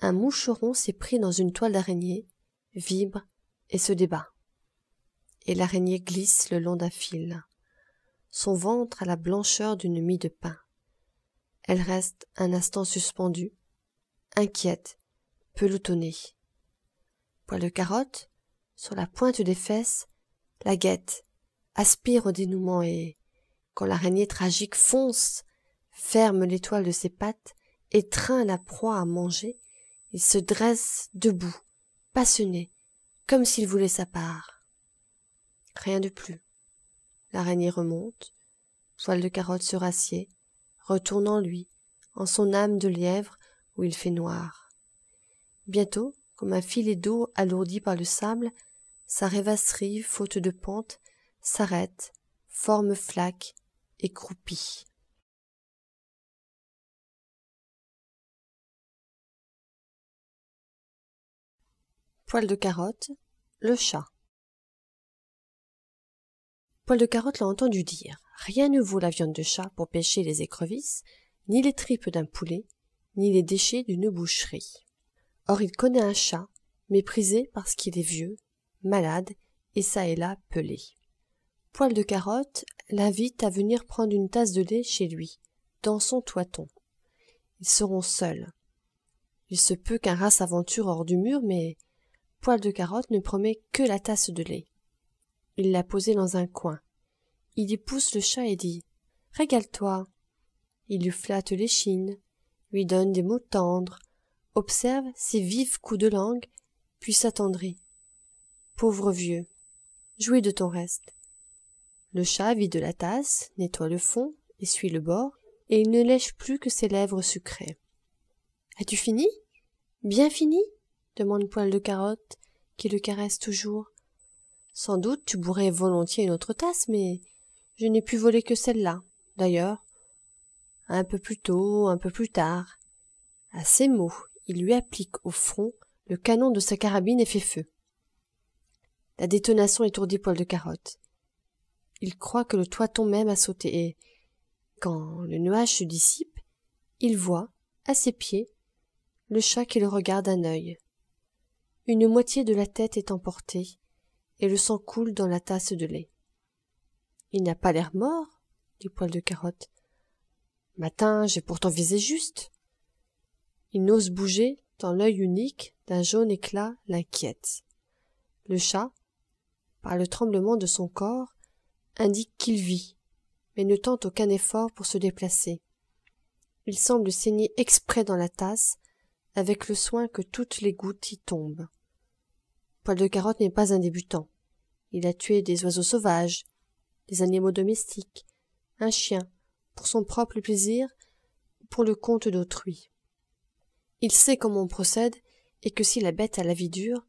un moucheron s'est pris dans une toile d'araignée, vibre et se débat et l'araignée glisse le long d'un fil. Son ventre a la blancheur d'une mie de pain. Elle reste un instant suspendue, inquiète, pelotonnée. Poil de carotte, sur la pointe des fesses, la guette, aspire au dénouement et, quand l'araignée tragique fonce, ferme l'étoile de ses pattes, et étreint la proie à manger, il se dresse debout, passionné, comme s'il voulait sa part. Rien de plus. L'araignée remonte, toile de carotte sur acier, retourne en lui, en son âme de lièvre où il fait noir. Bientôt, comme un filet d'eau alourdi par le sable, sa rêvasserie, faute de pente, s'arrête, forme flaque et croupie. Poil de carotte, le chat. Poil de Carotte l'a entendu dire Rien ne vaut la viande de chat pour pêcher les écrevisses, ni les tripes d'un poulet, ni les déchets d'une boucherie. Or il connaît un chat, méprisé parce qu'il est vieux, malade, et ça et là pelé. Poil de carotte l'invite à venir prendre une tasse de lait chez lui, dans son toiton. Ils seront seuls. Il se peut qu'un rat s'aventure hors du mur, mais Poil de carotte ne promet que la tasse de lait. Il l'a posé dans un coin. Il y pousse le chat et dit Régale-toi. Il lui flatte l'échine, lui donne des mots tendres, observe ses vifs coups de langue, puis s'attendrit. Pauvre vieux, jouis de ton reste. Le chat vide la tasse, nettoie le fond, essuie le bord, et il ne lèche plus que ses lèvres sucrées. As-tu fini Bien fini demande Poil de Carotte, qui le caresse toujours. Sans doute tu bourrais volontiers une autre tasse, mais je n'ai pu voler que celle-là. D'ailleurs, un peu plus tôt, un peu plus tard. À ces mots, il lui applique au front le canon de sa carabine et fait feu. La détonation étourdit poil de Carotte. Il croit que le toiton même a sauté et, quand le nuage se dissipe, il voit, à ses pieds, le chat qui le regarde d'un œil. Une moitié de la tête est emportée, et le sang coule dans la tasse de lait. Il n'a pas l'air mort, dit poil de carotte. Matin, j'ai pourtant visé juste. Il n'ose bouger tant l'œil unique d'un jaune éclat l'inquiète. Le chat, par le tremblement de son corps, indique qu'il vit, mais ne tente aucun effort pour se déplacer. Il semble saigner exprès dans la tasse, avec le soin que toutes les gouttes y tombent. Poil de Carotte n'est pas un débutant. Il a tué des oiseaux sauvages, des animaux domestiques, un chien, pour son propre plaisir, pour le compte d'autrui. Il sait comment on procède, et que si la bête a la vie dure,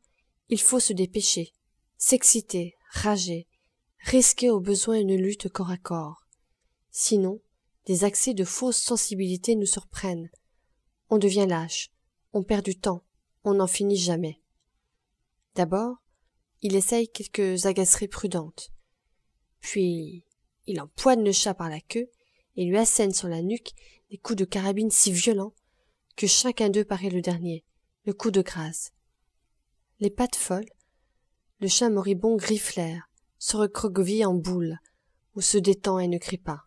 il faut se dépêcher, s'exciter, rager, risquer au besoin une lutte corps à corps. Sinon, des accès de fausse sensibilité nous surprennent. On devient lâche, on perd du temps, on n'en finit jamais. D'abord, il essaye quelques agaceries prudentes. Puis, il empoigne le chat par la queue et lui assène sur la nuque des coups de carabine si violents que chacun d'eux paraît le dernier, le coup de grâce. Les pattes folles, le chat moribond grifflère, se recroqueville en boule, ou se détend et ne crie pas.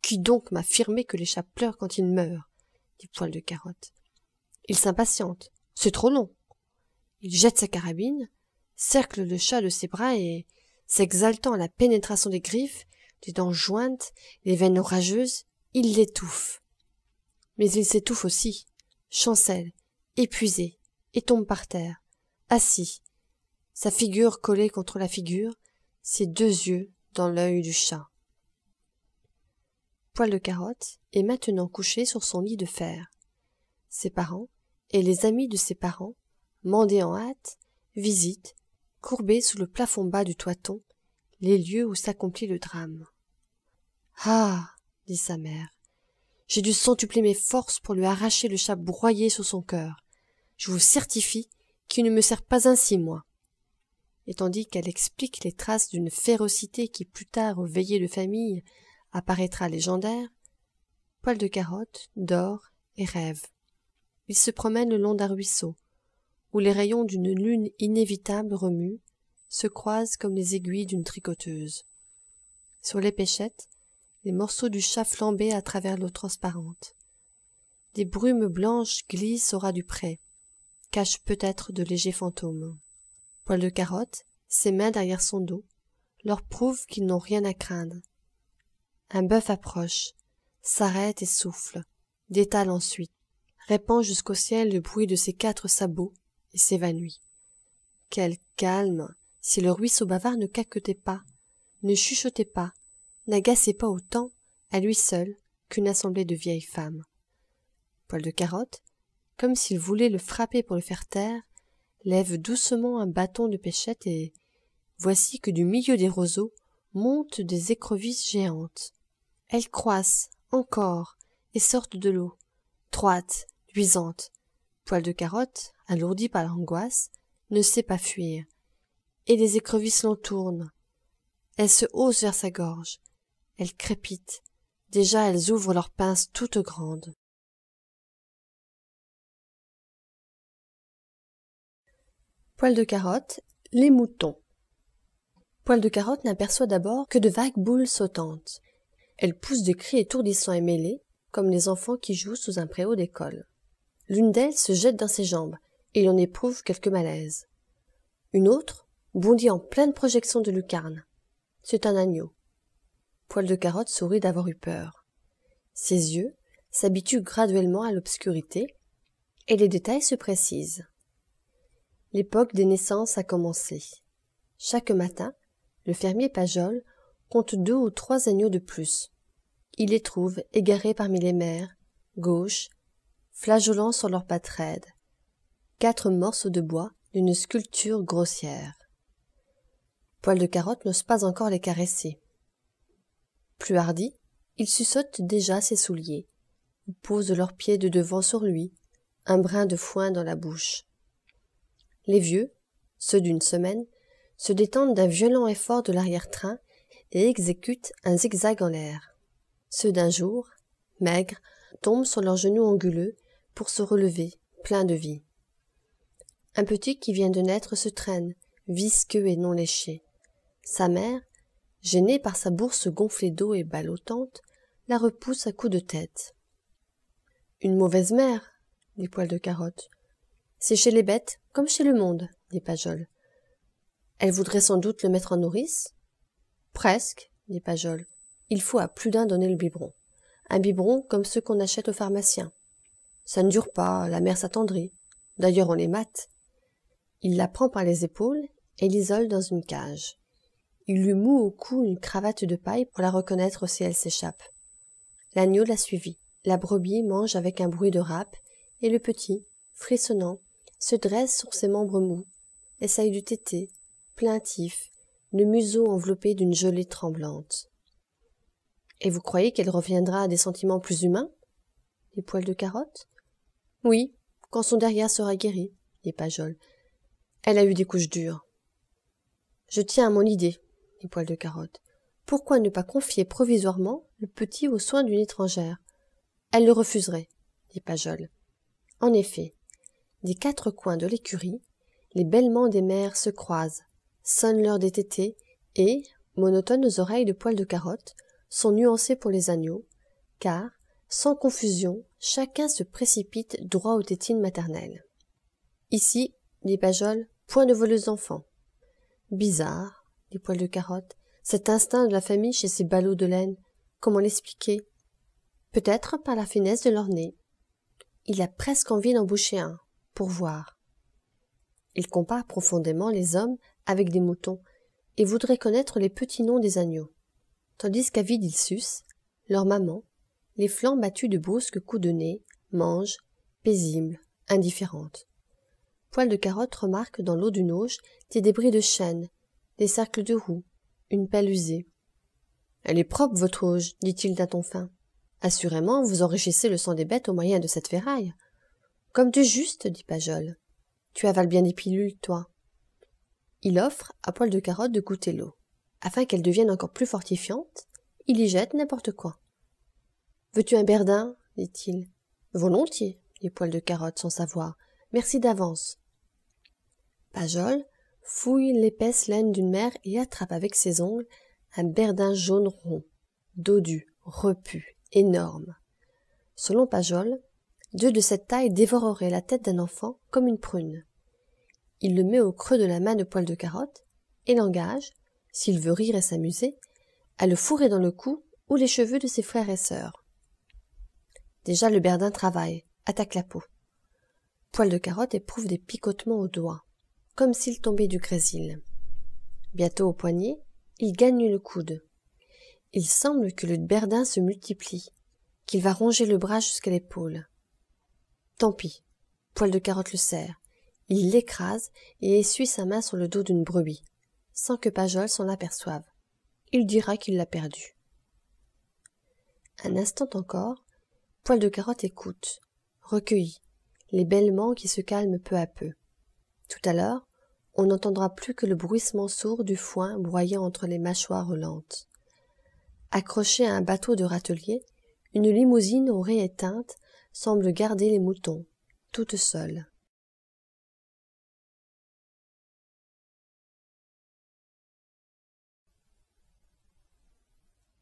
Qui donc m'a affirmé que les chats pleurent quand ils meurent Dit poil de carotte. Il s'impatiente. « C'est trop long. Il jette sa carabine, cercle le chat de ses bras et, s'exaltant à la pénétration des griffes, des dents jointes, des veines orageuses, il l'étouffe. Mais il s'étouffe aussi, chancelle, épuisé, et tombe par terre, assis, sa figure collée contre la figure, ses deux yeux dans l'œil du chat. Poil de carotte est maintenant couché sur son lit de fer. Ses parents et les amis de ses parents Mandé en hâte visite courbé sous le plafond bas du toiton les lieux où s'accomplit le drame ah dit sa mère j'ai dû centupler mes forces pour lui arracher le chat broyé sous son cœur je vous certifie qu'il ne me sert pas ainsi moi et tandis qu'elle explique les traces d'une férocité qui plus tard au veillé de famille apparaîtra légendaire poil de carotte dort et rêve il se promène le long d'un ruisseau où les rayons d'une lune inévitable remue se croisent comme les aiguilles d'une tricoteuse. Sur les pêchettes, les morceaux du chat flambaient à travers l'eau transparente. Des brumes blanches glissent au ras du pré, cachent peut-être de légers fantômes. Poil de carotte, ses mains derrière son dos, leur prouvent qu'ils n'ont rien à craindre. Un bœuf approche, s'arrête et souffle, détale ensuite, répand jusqu'au ciel le bruit de ses quatre sabots et s'évanouit. Quel calme si le ruisseau bavard ne caquetait pas, ne chuchotait pas, n'agaçait pas autant, à lui seul, qu'une assemblée de vieilles femmes. Poil de carotte, comme s'il voulait le frapper pour le faire taire, lève doucement un bâton de pêchette et voici que du milieu des roseaux montent des écrevisses géantes. Elles croissent encore et sortent de l'eau, droites, luisantes. Poil de carotte, alourdi par l'angoisse, ne sait pas fuir, et les écrevisses l'entournent. Elles se haussent vers sa gorge, elles crépitent, déjà elles ouvrent leurs pinces toutes grandes. Poil de carotte, les moutons. Poil de carotte n'aperçoit d'abord que de vagues boules sautantes. Elles pousse des cris étourdissants et mêlés, comme les enfants qui jouent sous un préau d'école. L'une d'elles se jette dans ses jambes, et l'on éprouve quelque malaise. Une autre bondit en pleine projection de lucarne. C'est un agneau. Poil de carotte sourit d'avoir eu peur. Ses yeux s'habituent graduellement à l'obscurité et les détails se précisent. L'époque des naissances a commencé. Chaque matin, le fermier Pajol compte deux ou trois agneaux de plus. Il les trouve égarés parmi les mers, gauches, flageolants sur leurs pattes raides quatre morceaux de bois d'une sculpture grossière. Poil de carotte n'ose pas encore les caresser. Plus hardi, ils suçote déjà ses souliers, ou posent leurs pieds de devant sur lui, un brin de foin dans la bouche. Les vieux, ceux d'une semaine, se détendent d'un violent effort de l'arrière-train et exécutent un zigzag en l'air. Ceux d'un jour, maigres, tombent sur leurs genoux anguleux pour se relever, pleins de vie. Un petit qui vient de naître se traîne, visqueux et non léché. Sa mère, gênée par sa bourse gonflée d'eau et ballottante, la repousse à coups de tête. Une mauvaise mère, dit Poil de Carotte. C'est chez les bêtes, comme chez le monde, dit Pajol. Elle voudrait sans doute le mettre en nourrice Presque, dit Pajol. Il faut à plus d'un donner le biberon. Un biberon comme ceux qu'on achète aux pharmaciens. Ça ne dure pas, la mère s'attendrit. D'ailleurs, on les mate. Il la prend par les épaules et l'isole dans une cage. Il lui moue au cou une cravate de paille pour la reconnaître si elle s'échappe. L'agneau la suivit. La brebis mange avec un bruit de râpe, et le petit, frissonnant, se dresse sur ses membres mous, essaye de téter, plaintif, le museau enveloppé d'une gelée tremblante. Et vous croyez qu'elle reviendra à des sentiments plus humains Les poils de carotte Oui, quand son derrière sera guéri, dit Pajol. Elle a eu des couches dures. Je tiens à mon idée, dit Poil de carotte. Pourquoi ne pas confier provisoirement le petit aux soins d'une étrangère Elle le refuserait, dit Pajol. En effet, des quatre coins de l'écurie, les bêlements des mères se croisent, sonnent l'heure des tétés et, monotones aux oreilles de Poil de carotte, sont nuancées pour les agneaux, car, sans confusion, chacun se précipite droit aux tétines maternelles. Ici, dit Pajol, point de voleux enfants. Bizarre, dit poil de carotte, cet instinct de la famille chez ces ballots de laine, comment l'expliquer Peut-être par la finesse de leur nez. Il a presque envie d'en boucher un, pour voir. Il compare profondément les hommes avec des moutons et voudrait connaître les petits noms des agneaux. Tandis qu'avide ils sucent, leur maman, les flancs battus de brusques coups de nez, mange, paisible, indifférente. Poil de carotte remarque dans l'eau d'une auge des débris de chêne, des cercles de roues, une pelle usée. Elle est propre, votre auge, dit-il d'un ton fin. Assurément, vous enrichissez le sang des bêtes au moyen de cette ferraille. Comme du juste, dit Pajol. Tu avales bien des pilules, toi. Il offre à Poil de carotte de goûter l'eau. Afin qu'elle devienne encore plus fortifiante, il y jette n'importe quoi. Veux-tu un berdin dit-il. Volontiers, dit Poil de carotte sans savoir. Merci d'avance. Pajol fouille l'épaisse laine d'une mère et attrape avec ses ongles un berdin jaune rond, dodu, repu, énorme. Selon Pajol, deux de cette taille dévoreraient la tête d'un enfant comme une prune. Il le met au creux de la main de poil de carotte et l'engage, s'il veut rire et s'amuser, à le fourrer dans le cou ou les cheveux de ses frères et sœurs. Déjà le berdin travaille, attaque la peau. Poil de carotte éprouve des picotements aux doigts comme s'il tombait du grésil. Bientôt au poignet, il gagne le coude. Il semble que le berdin se multiplie, qu'il va ronger le bras jusqu'à l'épaule. Tant pis. Poil de carotte le serre. Il l'écrase et essuie sa main sur le dos d'une brebis, sans que Pajol s'en aperçoive. Il dira qu'il l'a perdu. Un instant encore, Poil de carotte écoute, recueillit, les bêlements qui se calment peu à peu. Tout à l'heure, on n'entendra plus que le bruissement sourd du foin broyé entre les mâchoires lentes. Accrochée à un bateau de râtelier, une limousine aux raies éteinte semble garder les moutons, toute seule.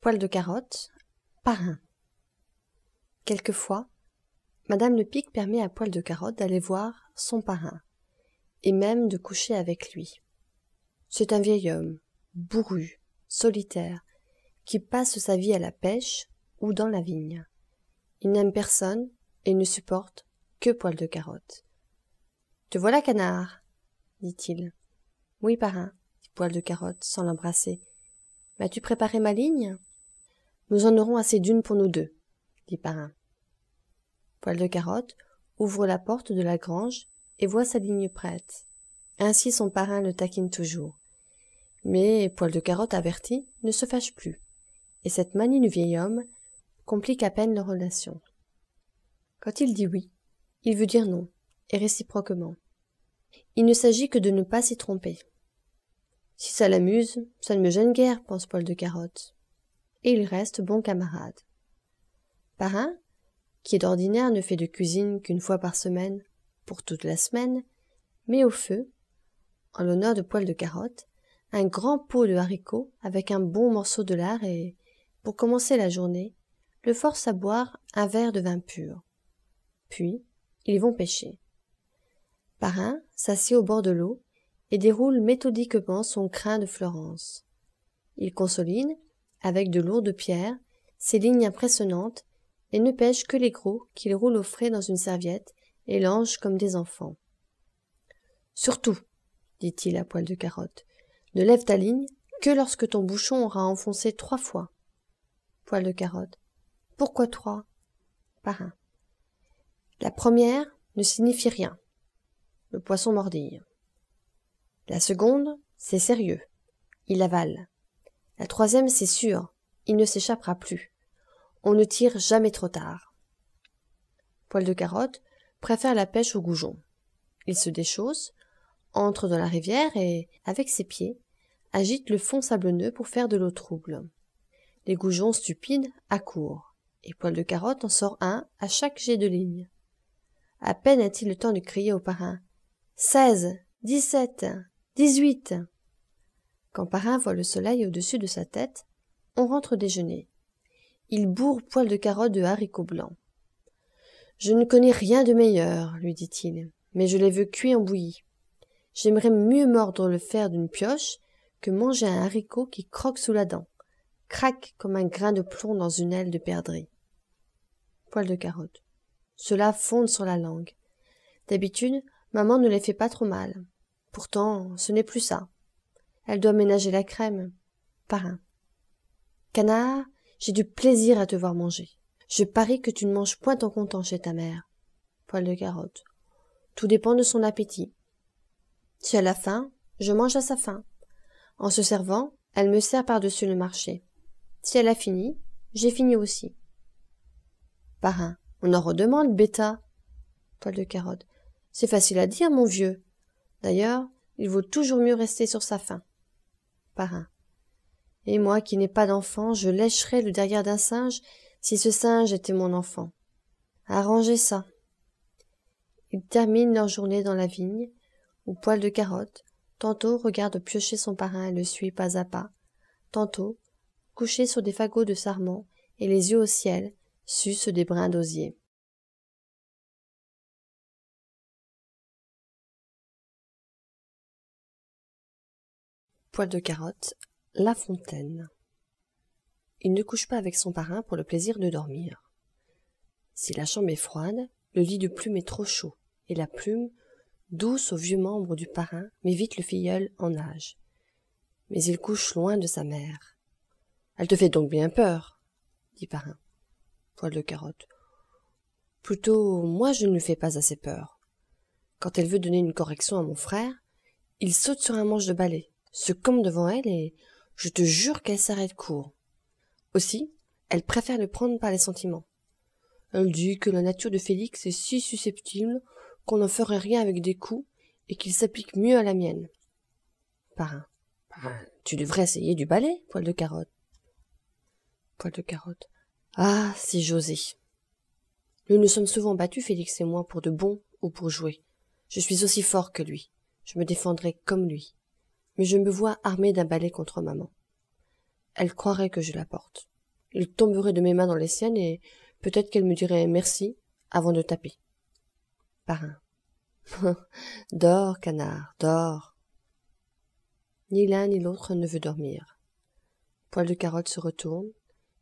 Poil de carotte, parrain. Quelquefois, Madame Pic permet à Poil de carotte d'aller voir son parrain et même de coucher avec lui. C'est un vieil homme, bourru, solitaire, qui passe sa vie à la pêche ou dans la vigne. Il n'aime personne et ne supporte que poil de carotte. Te voilà, canard dit-il. Oui, parrain, dit poil de carotte sans l'embrasser. M'as-tu préparé ma ligne Nous en aurons assez d'une pour nous deux, dit parrain. Poil de carotte ouvre la porte de la grange et voit sa ligne prête. Ainsi son parrain le taquine toujours. Mais poil de carotte averti ne se fâche plus, et cette manie du vieil homme complique à peine leur relation. Quand il dit oui, il veut dire non, et réciproquement. Il ne s'agit que de ne pas s'y tromper. Si ça l'amuse, ça ne me gêne guère, pense Paul de Carotte. Et il reste bon camarade. » Parrain, qui d'ordinaire ne fait de cuisine qu'une fois par semaine, pour toute la semaine, met au feu, en l'honneur de poils de carotte, un grand pot de haricots avec un bon morceau de lard et, pour commencer la journée, le force à boire un verre de vin pur. Puis, ils vont pêcher. Parrain s'assied au bord de l'eau et déroule méthodiquement son crin de Florence. Il consolide, avec de lourdes pierres, ses lignes impressionnantes et ne pêche que les gros qu'il roule au frais dans une serviette et l'ange comme des enfants. Surtout, dit-il à poil de carotte, ne lève ta ligne que lorsque ton bouchon aura enfoncé trois fois. Poil de carotte. Pourquoi trois Par un. La première ne signifie rien. Le poisson mordille. La seconde, c'est sérieux. Il avale. La troisième, c'est sûr. Il ne s'échappera plus. On ne tire jamais trop tard. Poil de carotte, préfère la pêche au goujon. Il se déchausse, entre dans la rivière et, avec ses pieds, agite le fond sablonneux pour faire de l'eau trouble. Les goujons stupides accourent, et Poil de Carotte en sort un à chaque jet de ligne. À peine a-t-il le temps de crier au parrain Seize, dix-sept, dix-huit Quand Parrain voit le soleil au-dessus de sa tête, on rentre déjeuner. Il bourre Poil de Carotte de haricots blancs. Je ne connais rien de meilleur, lui dit-il, mais je l'ai veux cuit en bouillie. J'aimerais mieux mordre le fer d'une pioche que manger un haricot qui croque sous la dent, craque comme un grain de plomb dans une aile de perdrix. Poil de carotte. Cela fonde sur la langue. D'habitude, maman ne les fait pas trop mal. Pourtant, ce n'est plus ça. Elle doit ménager la crème. parrain. Canard, j'ai du plaisir à te voir manger. Je parie que tu ne manges point en comptant chez ta mère. Poil de carotte. Tout dépend de son appétit. Si elle a faim, je mange à sa faim. En se servant, elle me sert par-dessus le marché. Si elle a fini, j'ai fini aussi. Parrain. On en redemande, bêta. Poil de carotte. C'est facile à dire, mon vieux. D'ailleurs, il vaut toujours mieux rester sur sa faim. Parrain. Et moi qui n'ai pas d'enfant, je lècherai le derrière d'un singe si ce singe était mon enfant. Arrangez ça. Ils terminent leur journée dans la vigne, où poil de carotte, tantôt regarde piocher son parrain et le suit pas à pas, tantôt, couché sur des fagots de sarment et les yeux au ciel, suce des brins d'osier. Poil de carotte, La Fontaine il ne couche pas avec son parrain pour le plaisir de dormir. Si la chambre est froide, le lit de plume est trop chaud, et la plume, douce aux vieux membres du parrain, met vite le filleul en âge. Mais il couche loin de sa mère. Elle te fait donc bien peur, dit parrain. Poil de carotte. Plutôt, moi je ne lui fais pas assez peur. Quand elle veut donner une correction à mon frère, il saute sur un manche de balai, se campe devant elle et je te jure qu'elle s'arrête court. Aussi, elle préfère le prendre par les sentiments. Elle dit que la nature de Félix est si susceptible qu'on n'en ferait rien avec des coups et qu'il s'applique mieux à la mienne. Parrain. Tu devrais essayer du balai, poil de carotte. Poil de carotte. Ah, si j'osais. Nous nous sommes souvent battus, Félix et moi, pour de bon ou pour jouer. Je suis aussi fort que lui. Je me défendrai comme lui. Mais je me vois armé d'un balai contre maman elle croirait que je la porte. Il tomberait de mes mains dans les siennes et peut-être qu'elle me dirait merci avant de taper. Parrain. *laughs* dors, canard, dors. Ni l'un ni l'autre ne veut dormir. Poil de carotte se retourne,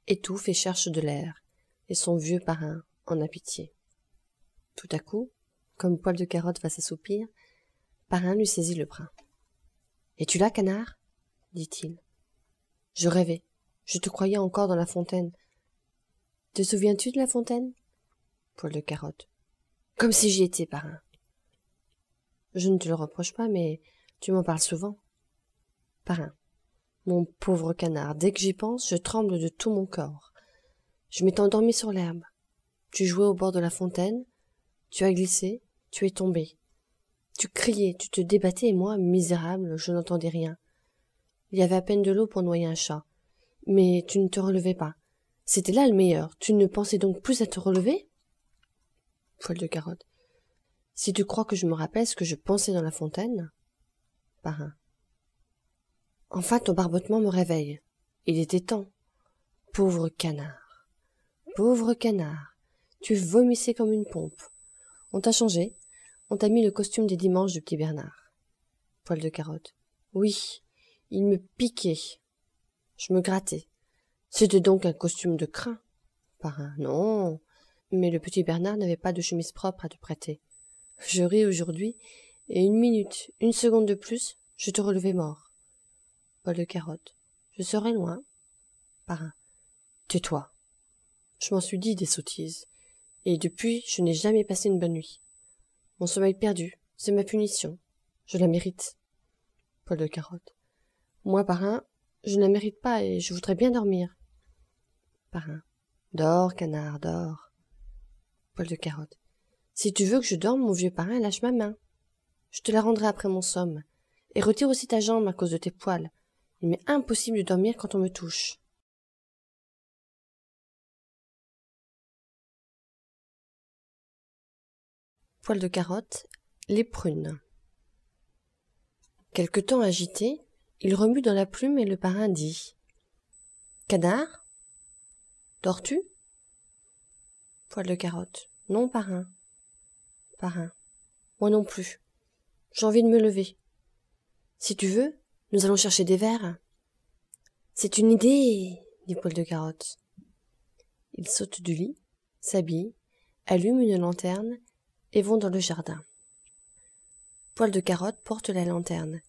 étouffe et cherche de l'air, et son vieux parrain en a pitié. Tout à coup, comme Poil de carotte va s'assoupir, parrain lui saisit le bras. Es-tu là, canard dit-il. Je rêvais. Je te croyais encore dans la fontaine. Te souviens-tu de la fontaine Poil de carotte. Comme si j'y étais, parrain. Je ne te le reproche pas, mais tu m'en parles souvent. Parrain. Mon pauvre canard, dès que j'y pense, je tremble de tout mon corps. Je m'étais endormi sur l'herbe. Tu jouais au bord de la fontaine, tu as glissé, tu es tombé. Tu criais, tu te débattais, et moi, misérable, je n'entendais rien. Il y avait à peine de l'eau pour noyer un chat. Mais tu ne te relevais pas. C'était là le meilleur. Tu ne pensais donc plus à te relever Poil de carotte. Si tu crois que je me rappelle ce que je pensais dans la fontaine Parrain. « Enfin, ton barbotement me réveille. Il était temps. Pauvre canard. Pauvre canard. Tu vomissais comme une pompe. On t'a changé. On t'a mis le costume des dimanches du petit Bernard. Poil de carotte. Oui, il me piquait. Je me grattais. C'était donc un costume de crin. Par non. Mais le petit Bernard n'avait pas de chemise propre à te prêter. Je ris aujourd'hui, et une minute, une seconde de plus, je te relevais mort. Paul de carotte. Je serai loin. Par Tais-toi. Je m'en suis dit des sottises, et depuis je n'ai jamais passé une bonne nuit. Mon sommeil perdu, c'est ma punition. Je la mérite. Paul de Carotte. Moi, parrain, je ne la mérite pas et je voudrais bien dormir. Parrain. Dors, canard, dors. Poil de carotte. Si tu veux que je dorme, mon vieux parrain, lâche ma main. Je te la rendrai après mon somme. Et retire aussi ta jambe à cause de tes poils. Il m'est impossible de dormir quand on me touche. Poil de carotte, les prunes. Quelque temps agité, il remue dans la plume et le parrain dit Canard » Poil de carotte. Non, parrain. Parrain. Moi non plus. J'ai envie de me lever. Si tu veux, nous allons chercher des verres. C'est une idée, dit Poil de carotte. Il saute du lit, s'habille, allume une lanterne et vont dans le jardin. Poil de carotte porte la lanterne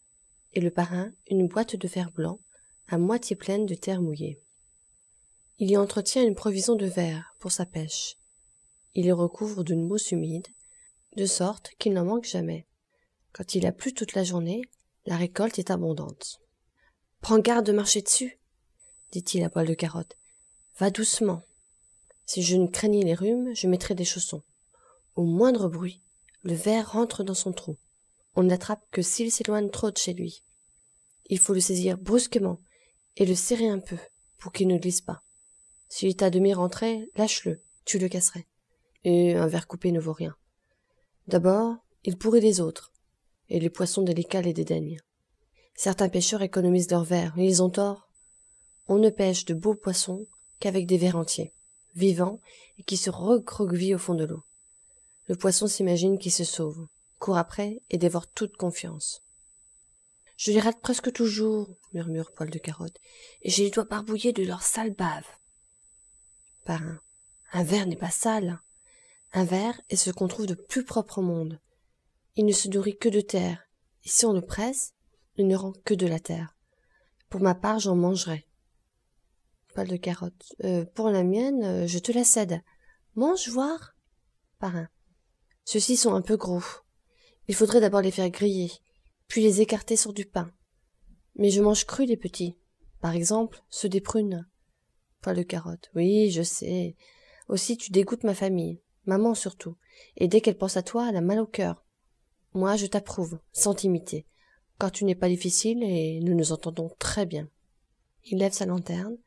et le parrain une boîte de verre blanc, à moitié pleine de terre mouillée. Il y entretient une provision de verre pour sa pêche. Il le recouvre d'une mousse humide, de sorte qu'il n'en manque jamais. Quand il a plu toute la journée, la récolte est abondante. Prends garde de marcher dessus, dit-il à poil de carotte. Va doucement. Si je ne craignais les rhumes, je mettrais des chaussons. Au moindre bruit, le ver rentre dans son trou on ne l'attrape que s'il s'éloigne trop de chez lui. Il faut le saisir brusquement et le serrer un peu pour qu'il ne glisse pas. S'il est à demi rentré, lâche-le, tu le casserais. Et un verre coupé ne vaut rien. D'abord, il pourrit les autres, et les poissons délicats les dédaignent. Certains pêcheurs économisent leurs verres, ils ont tort. On ne pêche de beaux poissons qu'avec des verres entiers, vivants, et qui se recroquevillent au fond de l'eau. Le poisson s'imagine qu'il se sauve court après et dévore toute confiance. Je les rate presque toujours, murmure Paul de Carotte, et j'ai les doigts barbouillés de leur sale bave. Parrain. Un verre n'est pas sale. Hein. Un verre est ce qu'on trouve de plus propre au monde. Il ne se nourrit que de terre, et si on le presse, il ne rend que de la terre. Pour ma part, j'en mangerai. Paul de carotte. Euh, pour la mienne, euh, je te la cède. Mange voir. Parrain. Ceux-ci sont un peu gros. Il faudrait d'abord les faire griller, puis les écarter sur du pain. Mais je mange cru les petits, par exemple ceux des prunes. Pas de carotte. Oui, je sais. Aussi tu dégoûtes ma famille, maman surtout, et dès qu'elle pense à toi, elle a mal au cœur. Moi, je t'approuve, sans t'imiter, car tu n'es pas difficile et nous nous entendons très bien. Il lève sa lanterne,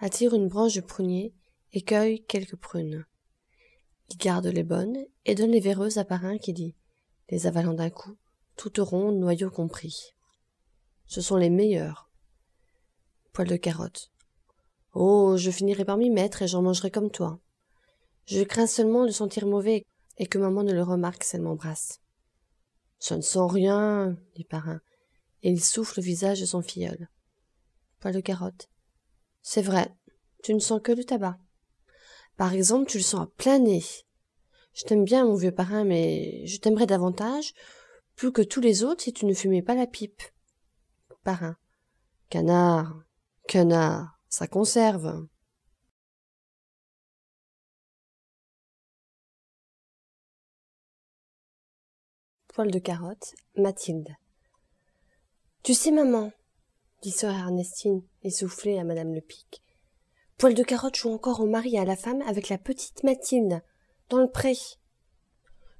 attire une branche de prunier et cueille quelques prunes. Il garde les bonnes et donne les véreuses à Parrain qui dit les avalant d'un coup, toutes rondes, noyaux compris. Ce sont les meilleurs. Poils de carotte. Oh, je finirai par m'y mettre et j'en mangerai comme toi. Je crains seulement de sentir mauvais et que maman ne le remarque si m'embrasse. Ça ne sent rien, dit Parrain, et il souffle le visage de son filleul. Poil de carotte. C'est vrai, tu ne sens que le tabac. Par exemple, tu le sens à plein nez. Je t'aime bien, mon vieux parrain, mais je t'aimerais davantage, plus que tous les autres, si tu ne fumais pas la pipe. Parrain. Canard, canard, ça conserve. Poil de carotte, Mathilde. Tu sais, maman, dit sœur Ernestine, essoufflée à madame Lepic, poil de carotte joue encore au mari et à la femme avec la petite Mathilde dans le pré.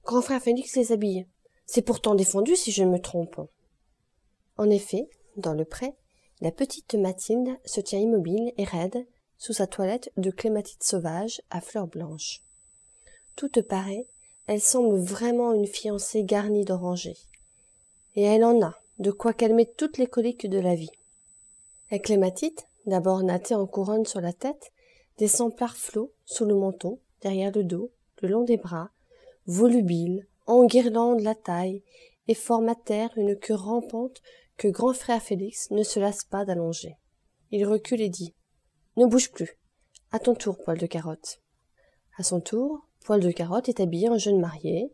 Grand frère Félix les habille. C'est pourtant défendu si je me trompe. En effet, dans le pré, la petite Mathilde se tient immobile et raide sous sa toilette de clématite sauvage à fleurs blanches. Toute paraît, elle semble vraiment une fiancée garnie d'orangers. Et elle en a, de quoi calmer toutes les coliques de la vie. La clématite, d'abord nattée en couronne sur la tête, descend par flots sous le menton, derrière le dos, le long des bras, volubile, enguirlande la taille et forme à terre une queue rampante que grand frère Félix ne se lasse pas d'allonger. Il recule et dit Ne bouge plus. À ton tour, poil de carotte. À son tour, poil de carotte est habillé en jeune marié,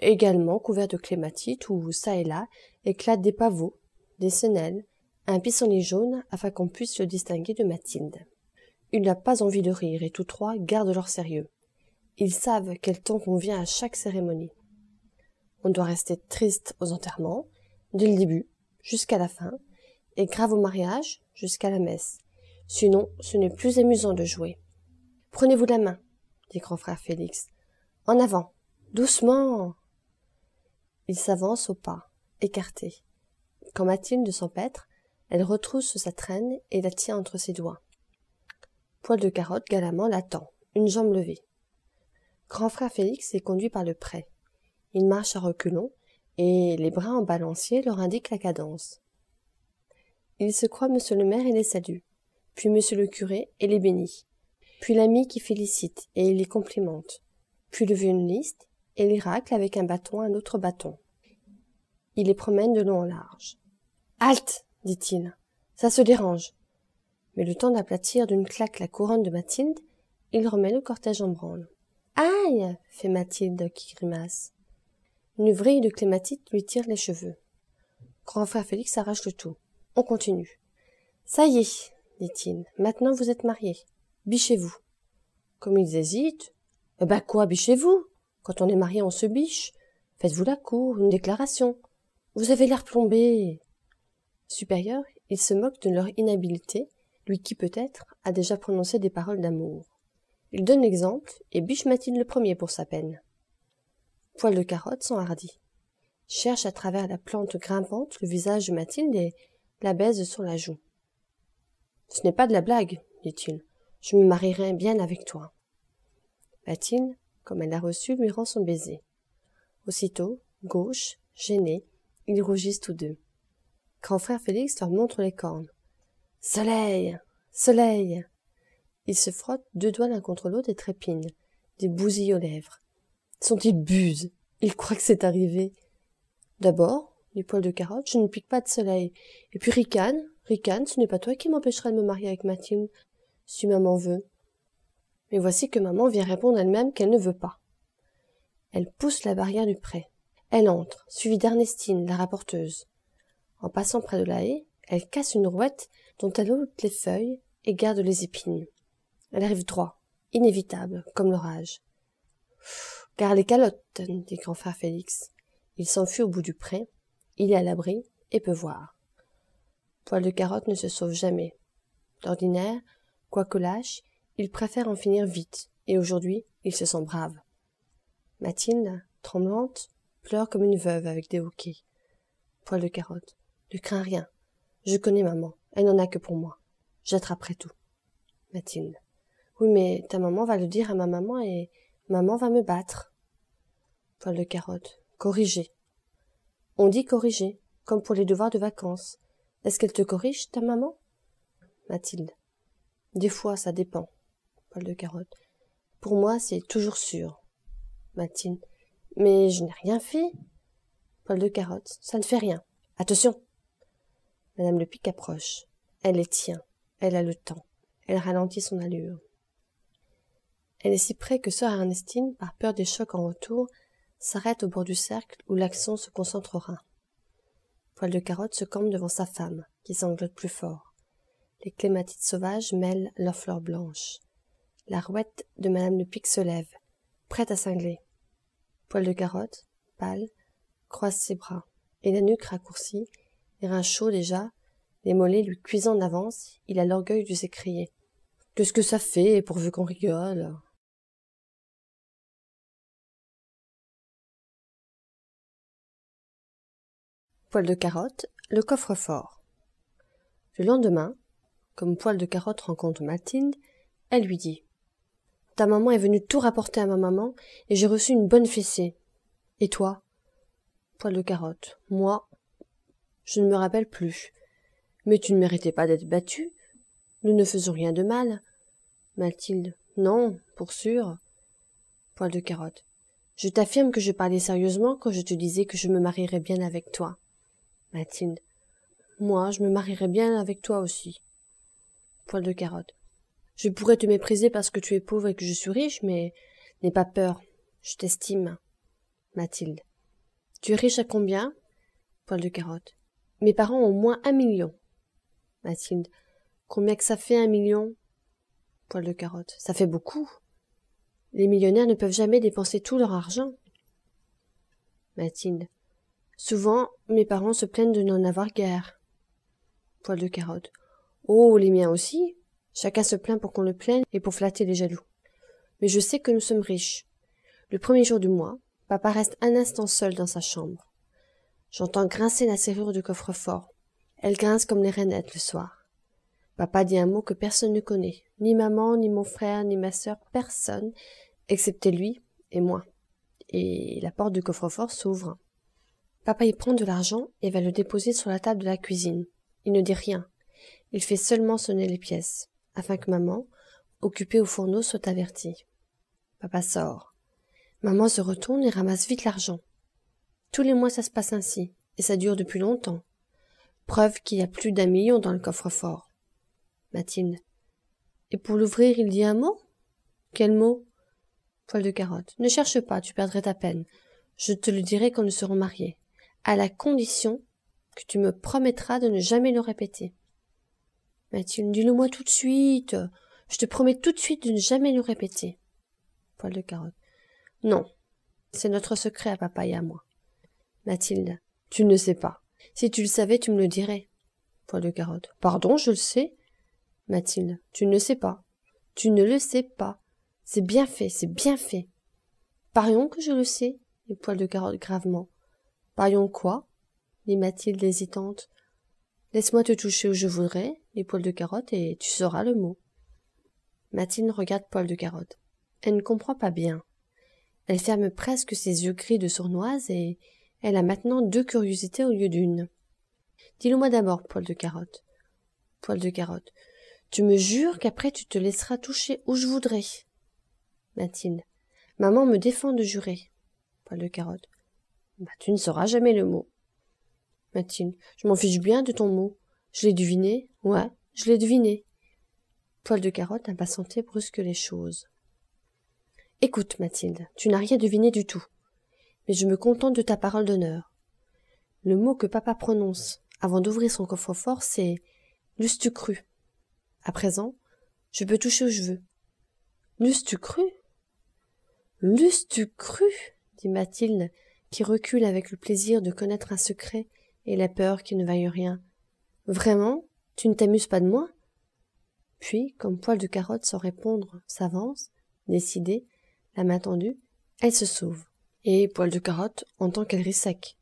également couvert de clématite où, çà et là, éclatent des pavots, des senelles, un pissenlit jaune afin qu'on puisse le distinguer de Mathilde. Il n'a pas envie de rire et tous trois gardent leur sérieux. Ils savent quel temps convient à chaque cérémonie. On doit rester triste aux enterrements, dès le début jusqu'à la fin, et grave au mariage jusqu'à la messe. Sinon, ce n'est plus amusant de jouer. Prenez-vous la main, dit grand frère Félix. En avant, doucement. Il s'avance au pas, écarté. Quand Mathilde s'empêtre, elle retrousse sa traîne et la tient entre ses doigts. Poil de carotte galamment l'attend, une jambe levée. Grand frère Félix est conduit par le prêt. Il marche à reculons, et les bras en balancier leur indiquent la cadence. Il se croit monsieur le maire et les salue, puis monsieur le curé et les bénit, puis l'ami qui félicite et les complimente, puis le liste et les racle avec un bâton un autre bâton. Il les promène de long en large. Halte dit-il, ça se dérange. Mais le temps d'aplatir d'une claque la couronne de Mathilde, il remet le cortège en branle. Aïe fait Mathilde qui grimace. Une vrille de clématite lui tire les cheveux. Grand frère Félix arrache le tout. On continue. Ça y est, dit-il, maintenant vous êtes mariés. Bichez-vous. Comme ils hésitent. Eh ben quoi, bichez-vous Quand on est marié, on se biche. Faites-vous la cour, une déclaration. Vous avez l'air plombé. Supérieur, il se moque de leur inhabilité, lui qui peut-être a déjà prononcé des paroles d'amour. Il donne l'exemple et bûche Mathilde le premier pour sa peine. Poils de carotte hardis. cherche à travers la plante grimpante le visage de Mathilde et la baise sur la joue. Ce n'est pas de la blague, dit-il. Je me marierai bien avec toi. Mathilde, comme elle l'a reçu, lui rend son baiser. Aussitôt, gauche, gênée, ils rougissent tous deux. Grand frère Félix leur montre les cornes. Soleil Soleil ils se frottent deux doigts l'un contre l'autre et trépines des bousilles aux lèvres. Sont-ils buses Ils croient que c'est arrivé. D'abord, les poils de carotte, je ne pique pas de soleil. Et puis ricane, ricane, ce n'est pas toi qui m'empêcheras de me marier avec Mathilde, si maman veut. Mais voici que maman vient répondre elle-même qu'elle ne veut pas. Elle pousse la barrière du pré. Elle entre, suivie d'Ernestine, la rapporteuse. En passant près de la haie, elle casse une rouette dont elle ôte les feuilles et garde les épines. Elle arrive droit, inévitable, comme l'orage. Car les calottes, dit grand frère Félix. Il s'enfuit au bout du pré, il est à l'abri et peut voir. Poil de carotte ne se sauve jamais. D'ordinaire, quoique lâche, il préfère en finir vite, et aujourd'hui, il se sent brave. Mathilde, tremblante, pleure comme une veuve avec des hoquets. Poil de carotte. Ne crains rien. Je connais maman. Elle n'en a que pour moi. J'attraperai tout. Mathilde. Oui, mais ta maman va le dire à ma maman et maman va me battre. Paul de carotte. Corriger. On dit corriger, comme pour les devoirs de vacances. Est-ce qu'elle te corrige, ta maman Mathilde. Des fois, ça dépend. Paul de carotte. Pour moi, c'est toujours sûr. Mathilde. Mais je n'ai rien fait. Paul de carotte. Ça ne fait rien. Attention Madame Lepic approche. Elle les tient. Elle a le temps. Elle ralentit son allure. Elle est si près que sœur Ernestine, par peur des chocs en retour, s'arrête au bord du cercle où l'accent se concentrera. Poil de carotte se campe devant sa femme, qui sanglote plus fort. Les clématites sauvages mêlent leurs fleurs blanches. La rouette de madame de Pic se lève, prête à cingler. Poil de carotte, pâle, croise ses bras, et la nuque raccourcie, les reins chauds déjà, les mollets lui cuisant d'avance, il a l'orgueil de s'écrier. Qu'est-ce que ça fait, pourvu qu'on rigole poil de carotte, le coffre-fort. Le lendemain, comme poil de carotte rencontre Mathilde, elle lui dit Ta maman est venue tout rapporter à ma maman et j'ai reçu une bonne fessée. Et toi Poil de carotte. Moi, je ne me rappelle plus. Mais tu ne méritais pas d'être battue. Nous ne faisons rien de mal. Mathilde. Non, pour sûr. Poil de carotte. Je t'affirme que je parlais sérieusement quand je te disais que je me marierais bien avec toi. Mathilde. Moi, je me marierais bien avec toi aussi. Poil de carotte. Je pourrais te mépriser parce que tu es pauvre et que je suis riche, mais n'aie pas peur. Je t'estime. Mathilde. Tu es riche à combien Poil de carotte. Mes parents ont au moins un million. Mathilde. Combien que ça fait un million Poil de carotte. Ça fait beaucoup. Les millionnaires ne peuvent jamais dépenser tout leur argent. Mathilde. Souvent, mes parents se plaignent de n'en avoir guère. Poil de carotte. Oh, les miens aussi. Chacun se plaint pour qu'on le plaigne et pour flatter les jaloux. Mais je sais que nous sommes riches. Le premier jour du mois, papa reste un instant seul dans sa chambre. J'entends grincer la serrure du coffre-fort. Elle grince comme les rainettes le soir. Papa dit un mot que personne ne connaît, ni maman, ni mon frère, ni ma sœur, personne, excepté lui et moi. Et la porte du coffre-fort s'ouvre. Papa y prend de l'argent et va le déposer sur la table de la cuisine. Il ne dit rien. Il fait seulement sonner les pièces, afin que maman, occupée au fourneau, soit avertie. Papa sort. Maman se retourne et ramasse vite l'argent. Tous les mois ça se passe ainsi, et ça dure depuis longtemps. Preuve qu'il y a plus d'un million dans le coffre-fort. Mathilde. Et pour l'ouvrir, il dit un mot Quel mot Poil de carotte. Ne cherche pas, tu perdrais ta peine. Je te le dirai quand nous serons mariés à la condition que tu me promettras de ne jamais le répéter. Mathilde, dis-le-moi tout de suite. Je te promets tout de suite de ne jamais le répéter. Poil de carotte. Non, c'est notre secret à papa et à moi. Mathilde, tu ne sais pas. Si tu le savais, tu me le dirais. Poil de carotte. Pardon, je le sais. Mathilde, tu ne le sais pas. Tu ne le sais pas. C'est bien fait, c'est bien fait. Parions que je le sais. Et poil de carotte gravement. Parions quoi dit Mathilde hésitante. Laisse-moi te toucher où je voudrais, les poils de carotte, et tu sauras le mot. Mathilde regarde Paul de carotte. Elle ne comprend pas bien. Elle ferme presque ses yeux gris de sournoise et elle a maintenant deux curiosités au lieu d'une. Dis-le-moi d'abord, Paul de carotte. Paul de carotte. Tu me jures qu'après tu te laisseras toucher où je voudrais. Mathilde. Maman me défend de jurer. paul de carotte. Bah, tu ne sauras jamais le mot. Mathilde. Je m'en fiche bien de ton mot. Je l'ai deviné. Ouais, je l'ai deviné. Poil de carotte impatienté brusque les choses. Écoute, Mathilde, tu n'as rien deviné du tout. Mais je me contente de ta parole d'honneur. Le mot que papa prononce avant d'ouvrir son coffre-fort, c'est L'eusses-tu cru À présent, je peux toucher où je veux. L'eusses-tu cru L'eusses-tu cru dit Mathilde, qui recule avec le plaisir de connaître un secret et la peur qui ne vaille rien. Vraiment Tu ne t'amuses pas de moi Puis, comme poil de carotte sans répondre s'avance, décidée, la main tendue, elle se sauve. Et poil de carotte entend qu'elle sec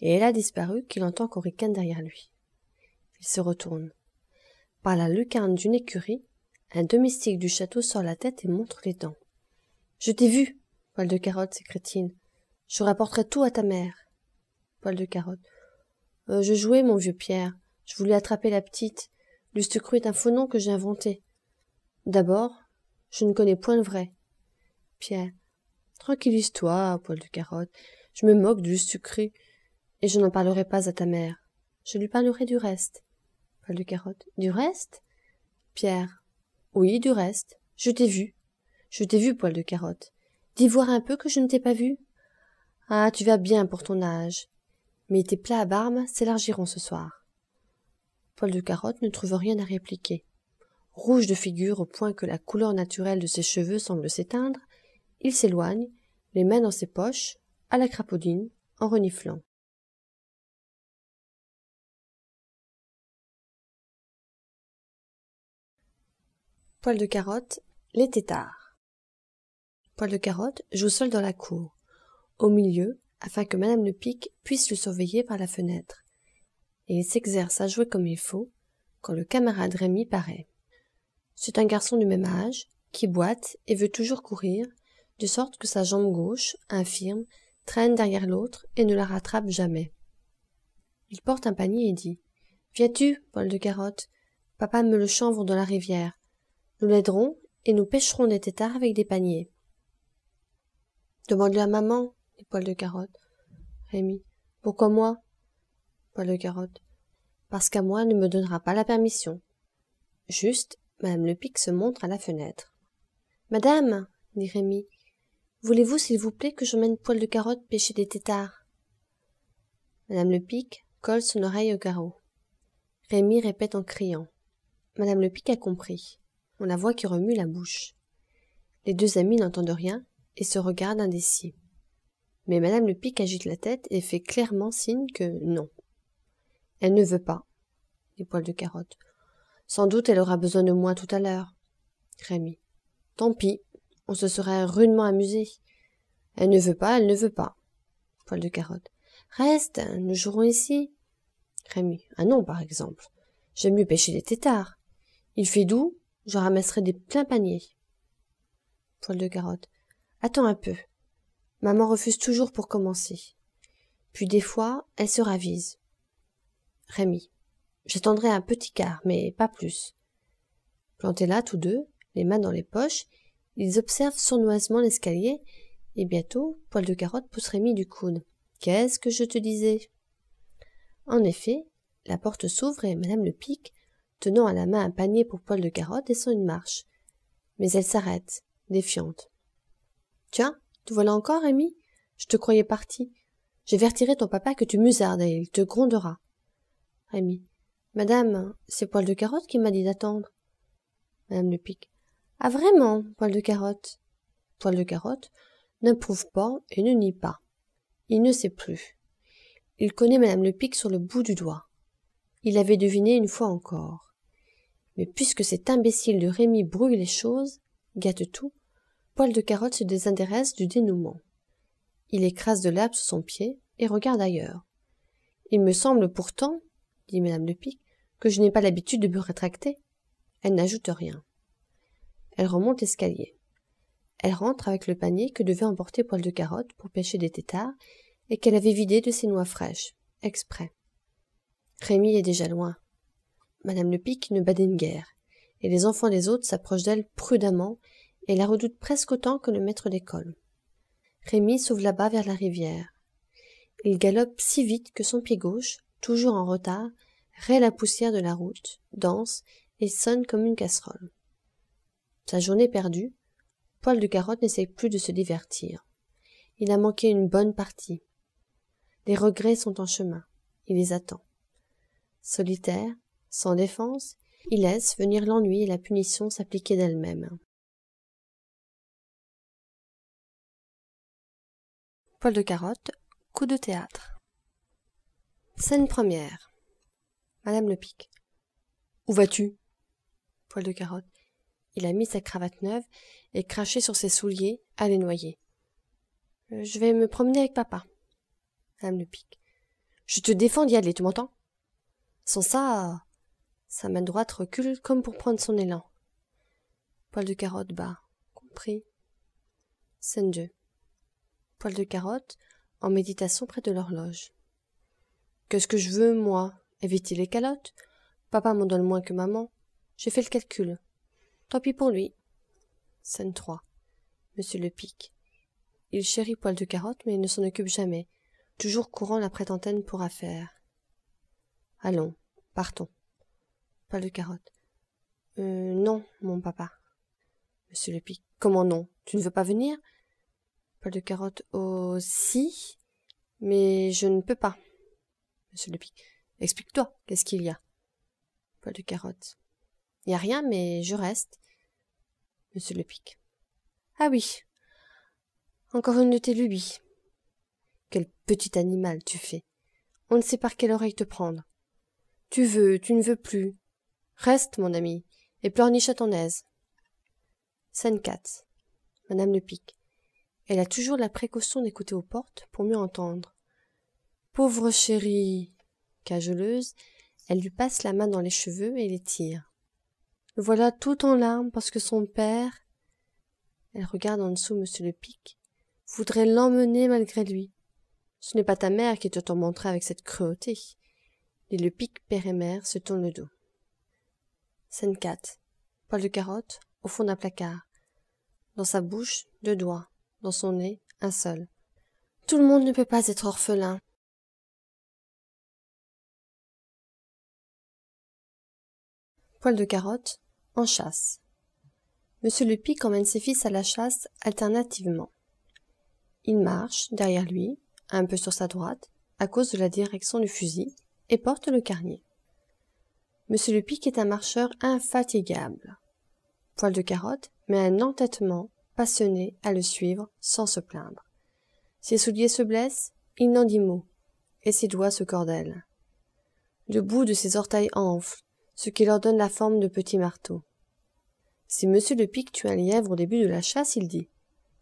Et elle a disparu qu'il entend qu'on derrière lui. Il se retourne. Par la lucarne d'une écurie, un domestique du château sort la tête et montre les dents. Je t'ai vu, poil de carotte, s'écrétine. Je rapporterai tout à ta mère. Poil de carotte. Euh, je jouais, mon vieux Pierre. Je voulais attraper la petite. Lustecru est un faux nom que j'ai inventé. D'abord, je ne connais point le vrai. Pierre. Tranquillise-toi, poil de carotte. Je me moque du sucré, et je n'en parlerai pas à ta mère. Je lui parlerai du reste. Poil de carotte. Du reste Pierre. Oui, du reste. Je t'ai vu. Je t'ai vu, poil de carotte. Dis voir un peu que je ne t'ai pas vu. Ah, tu vas bien pour ton âge. Mais tes plats à barbe s'élargiront ce soir. Poil de carotte ne trouve rien à répliquer. Rouge de figure au point que la couleur naturelle de ses cheveux semble s'éteindre, il s'éloigne, les mains dans ses poches, à la crapaudine, en reniflant. Poil de carotte, les têtards. Poil de carotte joue seul dans la cour au milieu, afin que madame le Pic puisse le surveiller par la fenêtre, et il s'exerce à jouer comme il faut, quand le camarade Rémy paraît. C'est un garçon du même âge, qui boite et veut toujours courir, de sorte que sa jambe gauche, infirme, traîne derrière l'autre et ne la rattrape jamais. Il porte un panier et dit Viens-tu, Paul de Carotte Papa me le chanvre dans la rivière. Nous l'aiderons et nous pêcherons des têtards avec des paniers. Demande-le à maman, poil de carotte. Rémi. Pourquoi moi Poil de carotte. Parce qu'à moi ne me donnera pas la permission. Juste, Madame Lepic se montre à la fenêtre. Madame, dit Rémi, voulez-vous s'il vous plaît que j'emmène poil de carotte pêcher des têtards Madame Lepic colle son oreille au carreau. Rémi répète en criant. Madame Lepic a compris. On la voit qui remue la bouche. Les deux amis n'entendent rien et se regardent indécis. Mais Madame Le Pic agite la tête et fait clairement signe que non. Elle ne veut pas. Les poils de carotte. Sans doute elle aura besoin de moi tout à l'heure. Rémi. Tant pis, on se serait rudement amusé. Elle ne veut pas, elle ne veut pas. Poil de carotte. Reste, nous jouerons ici. Rémi. Ah non, par exemple. J'aime mieux pêcher des têtards. Il fait doux, je ramasserai des pleins paniers. Poil de carotte. Attends un peu. Maman refuse toujours pour commencer. Puis des fois, elle se ravise. Rémi. J'attendrai un petit quart, mais pas plus. Plantés là, tous deux, les mains dans les poches, ils observent sournoisement l'escalier, et bientôt, Poil de Carotte pousse Rémi du coude. Qu'est-ce que je te disais En effet, la porte s'ouvre et Madame Le Pic, tenant à la main un panier pour Poil de Carotte, descend une marche. Mais elle s'arrête, défiante. Tiens, te voilà encore, Rémi Je te croyais partie. J'avertirai ton papa que tu musardes et il te grondera. Rémi, Madame, c'est Poil de Carotte qui m'a dit d'attendre. Madame Pic. « Ah vraiment, Poil de Carotte Poil de Carotte n'approuve pas et ne nie pas. Il ne sait plus. Il connaît Madame Pic sur le bout du doigt. Il avait deviné une fois encore. Mais puisque cet imbécile de Rémy brûle les choses, gâte tout, Poil de carotte se désintéresse du dénouement. Il écrase de l'herbe sous son pied et regarde ailleurs. Il me semble pourtant, dit madame de Pic, que je n'ai pas l'habitude de me rétracter. Elle n'ajoute rien. Elle remonte l'escalier. Elle rentre avec le panier que devait emporter poil de carotte pour pêcher des têtards et qu'elle avait vidé de ses noix fraîches, exprès. Rémy est déjà loin. Madame Lepic Pic ne badine guère, et les enfants des autres s'approchent d'elle prudemment et la redoute presque autant que le maître d'école. Rémi s'ouvre là-bas vers la rivière. Il galope si vite que son pied gauche, toujours en retard, raie la poussière de la route, danse et sonne comme une casserole. Sa journée perdue, Poil de Carotte n'essaie plus de se divertir. Il a manqué une bonne partie. Les regrets sont en chemin. Il les attend. Solitaire, sans défense, il laisse venir l'ennui et la punition s'appliquer d'elle-même. poil de carotte, coup de théâtre. Scène première. Madame le pic Où vas-tu Poil de carotte. Il a mis sa cravate neuve et craché sur ses souliers à les noyer. Euh, je vais me promener avec papa. Madame pic Je te défends d'y aller, tu m'entends Sans ça. Sa main droite recule comme pour prendre son élan. Poil de carotte bas. Compris. Scène 2 poil de carotte, en méditation près de l'horloge. Qu'est-ce que je veux, moi Éviter les calottes Papa m'en donne moins que maman. J'ai fait le calcul. Tant pis pour lui. Scène 3. Monsieur Le Pic. Il chérit poil de carotte, mais il ne s'en occupe jamais, toujours courant la prétentaine pour affaire. Allons, partons. Poil de carotte. Euh, non, mon papa. Monsieur Le Pic. Comment non Tu ne veux pas venir Poil de carotte aussi. Mais je ne peux pas. Monsieur Pic, explique-toi, qu'est-ce qu'il y a Poil de carotte. Il n'y a rien, mais je reste. Monsieur Le Lepic. Ah oui. Encore une de tes lubies. Quel petit animal tu fais. On ne sait par quelle oreille te prendre. Tu veux, tu ne veux plus. Reste, mon ami, et pleurniche à ton aise. Scène 4. Madame Lepic. Elle a toujours la précaution d'écouter aux portes pour mieux entendre. Pauvre chérie Cajoleuse, elle lui passe la main dans les cheveux et les tire. voilà tout en larmes parce que son père. Elle regarde en dessous Monsieur Le Pic. Voudrait l'emmener malgré lui. Ce n'est pas ta mère qui te montrer avec cette cruauté. Les Le Pic, père et mère, se tournent le dos. Scène 4. Poil de carotte, au fond d'un placard. Dans sa bouche, deux doigts dans son nez, un seul. Tout le monde ne peut pas être orphelin. Poil de carotte, en chasse. Monsieur Le Pic emmène ses fils à la chasse alternativement. Il marche derrière lui, un peu sur sa droite, à cause de la direction du fusil, et porte le carnier. Monsieur Le Pic est un marcheur infatigable. Poil de carotte met un entêtement passionné à le suivre sans se plaindre. Ses souliers se blessent, il n'en dit mot, et ses doigts se cordellent. Le bout de ses orteils enfle, ce qui leur donne la forme de petits marteaux. Si monsieur le pic tue un lièvre au début de la chasse, il dit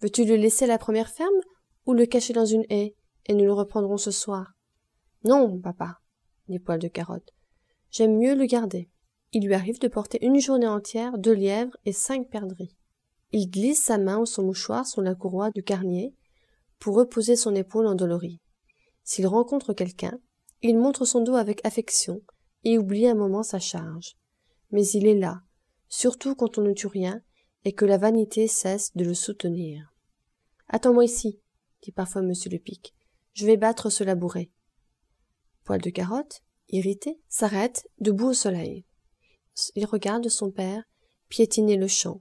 Veux-tu le laisser à la première ferme ou le cacher dans une haie et nous le reprendrons ce soir Non, papa, dit Poil de Carotte. J'aime mieux le garder. Il lui arrive de porter une journée entière deux lièvres et cinq perdrix. Il glisse sa main ou son mouchoir sur la courroie du carnier pour reposer son épaule endolorie. S'il rencontre quelqu'un, il montre son dos avec affection et oublie un moment sa charge. Mais il est là, surtout quand on ne tue rien et que la vanité cesse de le soutenir. Attends-moi ici, dit parfois Monsieur Pic, Je vais battre ce labouré. » Poil de carotte, irrité, s'arrête, debout au soleil. Il regarde son père piétiner le champ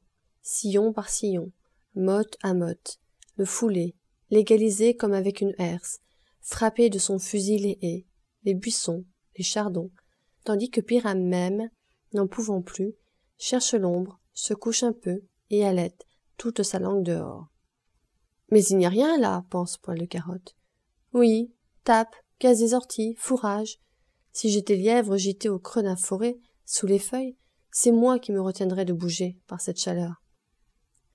sillon par sillon, motte à motte, le fouler, l'égaliser comme avec une herse, frapper de son fusil les haies, les buissons, les chardons, tandis que Pyram même, n'en pouvant plus, cherche l'ombre, se couche un peu et halète toute sa langue dehors. Mais il n'y a rien là, pense Poil de Carotte. Oui, tape, casse des orties, fourrage. Si j'étais lièvre j'étais au creux d'un forêt, sous les feuilles, c'est moi qui me retiendrais de bouger par cette chaleur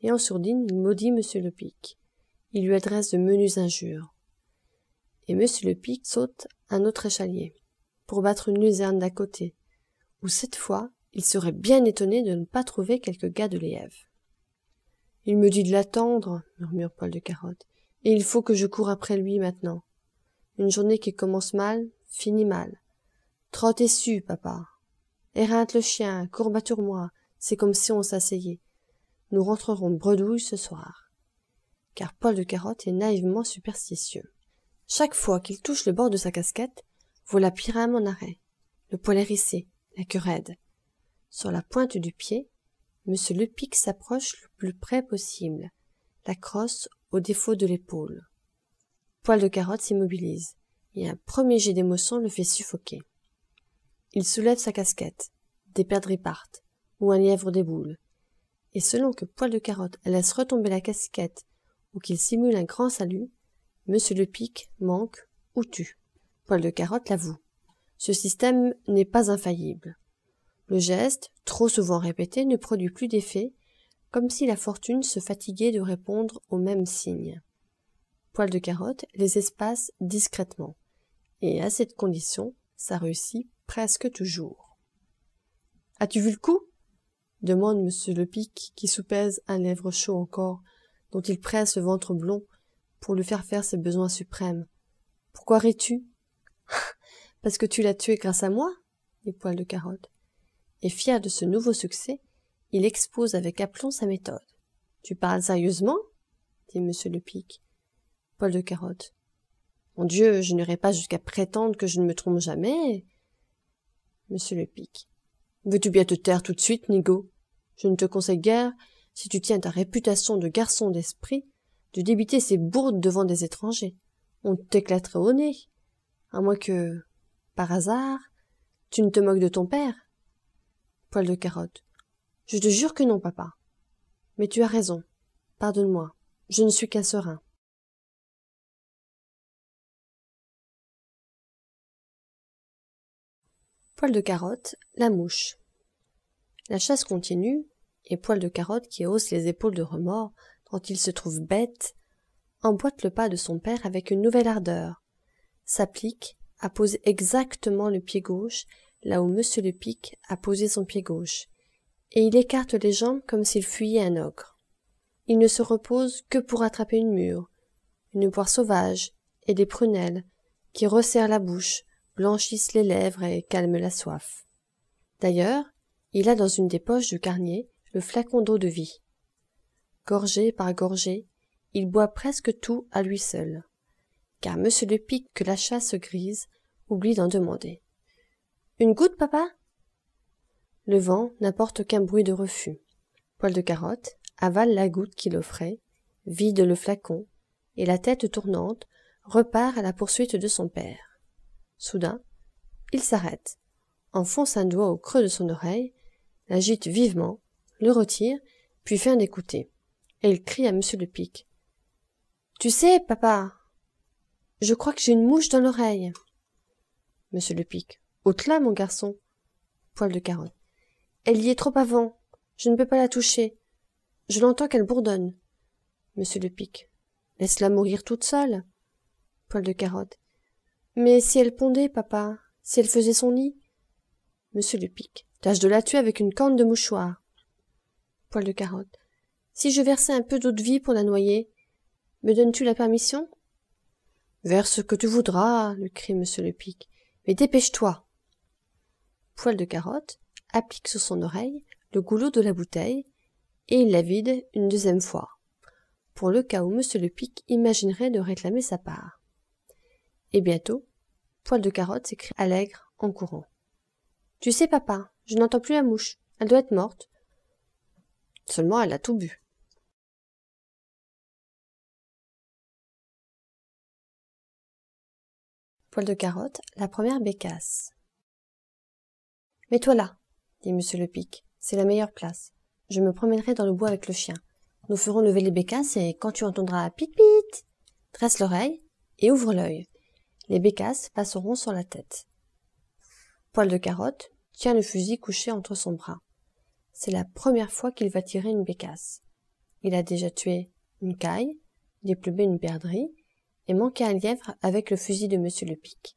et en sourdine il maudit Le Pic. Il lui adresse de menus injures. Et Le Pic saute un autre échalier, pour battre une luzerne d'à côté, où cette fois il serait bien étonné de ne pas trouver quelque gars de Léève. Il me dit de l'attendre, murmure Paul de Carotte, et il faut que je cours après lui maintenant. Une journée qui commence mal, finit mal. Trotte et su, papa. Éreinte le chien, courbature-moi, c'est comme si on s'asseyait nous rentrerons bredouille ce soir. Car Paul de Carotte est naïvement superstitieux. Chaque fois qu'il touche le bord de sa casquette, voilà Pyram en arrêt, le poil hérissé, la queue raide. Sur la pointe du pied, Monsieur Lepic s'approche le plus près possible, la crosse au défaut de l'épaule. Poil de Carotte s'immobilise, et un premier jet d'émotion le fait suffoquer. Il soulève sa casquette, des perdrix partent, ou un lièvre déboule, et selon que Poil de Carotte laisse retomber la casquette ou qu'il simule un grand salut, Monsieur le pique, manque ou tue. Poil de Carotte l'avoue. Ce système n'est pas infaillible. Le geste, trop souvent répété, ne produit plus d'effet, comme si la fortune se fatiguait de répondre aux mêmes signes. Poil de Carotte les espace discrètement, et à cette condition, ça réussit presque toujours. As-tu vu le coup demande M. Pic qui soupèse un lèvre chaud encore, dont il presse le ventre blond pour lui faire faire ses besoins suprêmes. Pourquoi ris-tu *laughs* Parce que tu l'as tué grâce à moi dit poil de carotte. Et fier de ce nouveau succès, il expose avec aplomb sa méthode. Tu parles sérieusement dit Monsieur Lepic. Paul de carotte. Mon Dieu, je n'irai pas jusqu'à prétendre que je ne me trompe jamais. Monsieur Lepic. Veux-tu bien te taire tout de suite, Nigo je ne te conseille guère, si tu tiens ta réputation de garçon d'esprit, de débiter ces bourdes devant des étrangers. On t'éclaterait au nez. À moins que, par hasard, tu ne te moques de ton père. Poil de carotte. Je te jure que non, papa. Mais tu as raison. Pardonne-moi. Je ne suis qu'un serein. Poil de carotte, la mouche. La chasse continue, et Poil de Carotte, qui hausse les épaules de remords, quand il se trouve bête, emboîte le pas de son père avec une nouvelle ardeur, s'applique à poser exactement le pied gauche là où Monsieur le Pic a posé son pied gauche, et il écarte les jambes comme s'il fuyait un ogre. Il ne se repose que pour attraper une mûre, une poire sauvage et des prunelles qui resserrent la bouche, blanchissent les lèvres et calment la soif. D'ailleurs, il a dans une des poches du carnier le flacon d'eau-de-vie. Gorgé par gorgé, il boit presque tout à lui seul, car monsieur le Pic, que la chasse grise oublie d'en demander. Une goutte, papa Le vent n'apporte aucun bruit de refus. Poil de carotte avale la goutte qu'il offrait, vide le flacon, et la tête tournante repart à la poursuite de son père. Soudain, il s'arrête, enfonce un doigt au creux de son oreille Agite vivement, le retire, puis fait un Et il crie à monsieur pic Tu sais, papa, je crois que j'ai une mouche dans l'oreille. Monsieur Lepic. ôte là, mon garçon. Poil de carotte. Elle y est trop avant. Je ne peux pas la toucher. Je l'entends qu'elle bourdonne. Monsieur pic Laisse-la mourir toute seule. Poil de carotte. Mais si elle pondait, papa, si elle faisait son lit. Monsieur Lepic. Tâche de la tuer avec une corne de mouchoir. Poil de carotte. Si je versais un peu d'eau de vie pour la noyer, me donnes-tu la permission Verse ce que tu voudras, lui crie monsieur le Pic, Mais dépêche-toi. Poil de carotte applique sur son oreille le goulot de la bouteille et il la vide une deuxième fois, pour le cas où monsieur le Pic imaginerait de réclamer sa part. Et bientôt, Poil de carotte s'écrit allègre en courant. Tu sais, papa, je n'entends plus la mouche. Elle doit être morte. Seulement, elle a tout bu. Poil de carotte, la première bécasse. Mets-toi là, dit Monsieur Le Pic. C'est la meilleure place. Je me promènerai dans le bois avec le chien. Nous ferons lever les bécasses et quand tu entendras pit pit, dresse l'oreille et ouvre l'œil. Les bécasses passeront sur la tête. Poil de carotte, tient le fusil couché entre son bras. C'est la première fois qu'il va tirer une bécasse. Il a déjà tué une caille, déplubé une perdrix, et manqué un lièvre avec le fusil de Monsieur le Pic.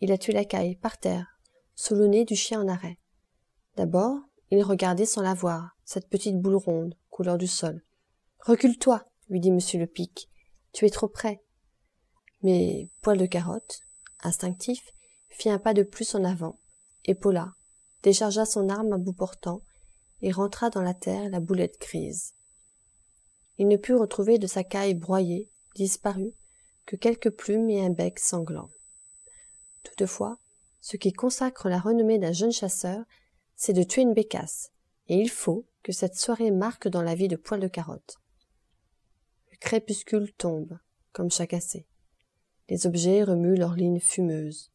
Il a tué la caille, par terre, sous le nez du chien en arrêt. D'abord, il regardait sans la voir, cette petite boule ronde, couleur du sol. Recule-toi, lui dit Monsieur le Pic. Tu es trop près. Mais Poil de Carotte, instinctif, fit un pas de plus en avant, et déchargea son arme à bout portant et rentra dans la terre la boulette grise. Il ne put retrouver de sa caille broyée, disparue, que quelques plumes et un bec sanglant. Toutefois, ce qui consacre la renommée d'un jeune chasseur, c'est de tuer une bécasse, et il faut que cette soirée marque dans la vie de Poil de Carotte. Le crépuscule tombe, comme chacassé. Les objets remuent leurs lignes fumeuses.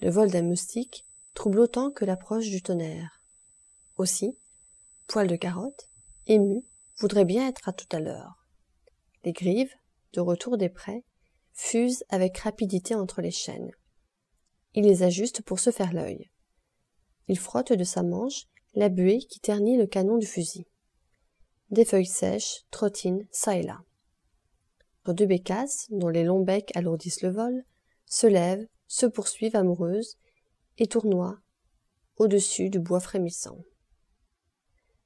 Le vol d'un moustique, trouble autant que l'approche du tonnerre. Aussi, poil de carotte, ému, voudrait bien être à tout à l'heure. Les grives, de retour des prés, fusent avec rapidité entre les chaînes. Il les ajuste pour se faire l'œil. Il frotte de sa manche la buée qui ternit le canon du fusil. Des feuilles sèches trottinent çà et là. Deux bécasses, dont les longs becs alourdissent le vol, se lèvent, se poursuivent amoureuses, et tournoient au-dessus du bois frémissant.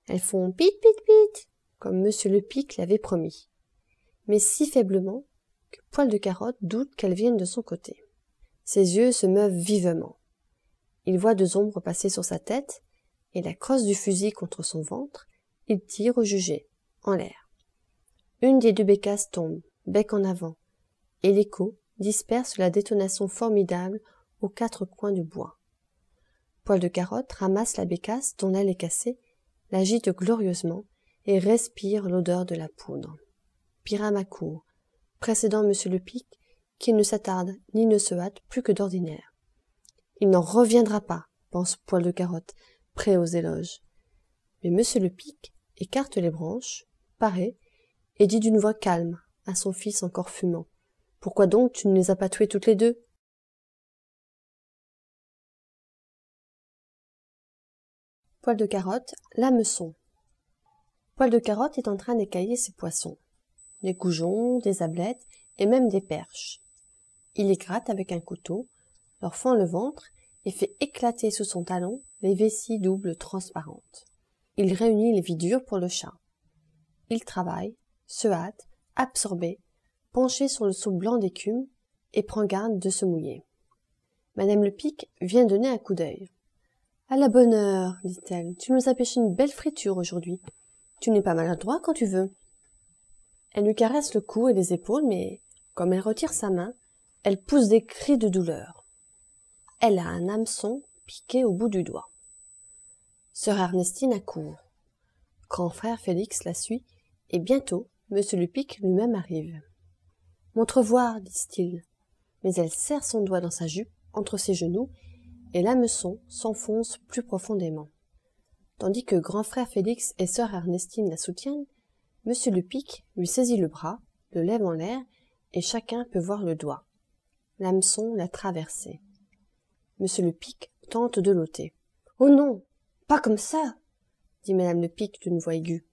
Elles font pit pit pit comme monsieur le Pic l'avait promis, mais si faiblement que Poil de Carotte doute qu'elles viennent de son côté. Ses yeux se meuvent vivement. Il voit deux ombres passer sur sa tête et la crosse du fusil contre son ventre, il tire au jugé, en l'air. Une des deux bécasses tombe, bec en avant, et l'écho disperse la détonation formidable aux quatre coins du bois. Poil de carotte ramasse la bécasse dont l'aile est cassée, l'agite glorieusement et respire l'odeur de la poudre. Pyramacourt précédant monsieur Le Pic, qui ne s'attarde ni ne se hâte plus que d'ordinaire. Il n'en reviendra pas, pense Poil de carotte, prêt aux éloges. Mais monsieur Le Pic écarte les branches, paraît, et dit d'une voix calme à son fils encore fumant. Pourquoi donc tu ne les as pas tuées toutes les deux Poil de carotte, l'hameçon. Poil de carotte est en train d'écailler ses poissons, des goujons, des ablettes et même des perches. Il les gratte avec un couteau, leur fend le ventre et fait éclater sous son talon les vessies doubles transparentes. Il réunit les vidures pour le chat. Il travaille, se hâte, absorbé, penché sur le seau blanc d'écume et prend garde de se mouiller. Madame Lepic vient donner un coup d'œil. À la bonne heure, dit-elle, tu nous as pêché une belle friture aujourd'hui. Tu n'es pas maladroit quand tu veux. Elle lui caresse le cou et les épaules, mais comme elle retire sa main, elle pousse des cris de douleur. Elle a un hameçon piqué au bout du doigt. Sœur Ernestine accourt. Grand frère Félix la suit, et bientôt Monsieur Lupic lui-même arrive. Montre voir, disent-ils. Mais elle serre son doigt dans sa jupe, entre ses genoux, et l'hameçon s'enfonce plus profondément. Tandis que grand frère Félix et sœur Ernestine la soutiennent, Monsieur le Pic lui saisit le bras, le lève en l'air, et chacun peut voir le doigt. L'hameçon l'a traversé. Monsieur le Pic tente de l'ôter. Oh non, pas comme ça dit Madame le Pic d'une voix aiguë.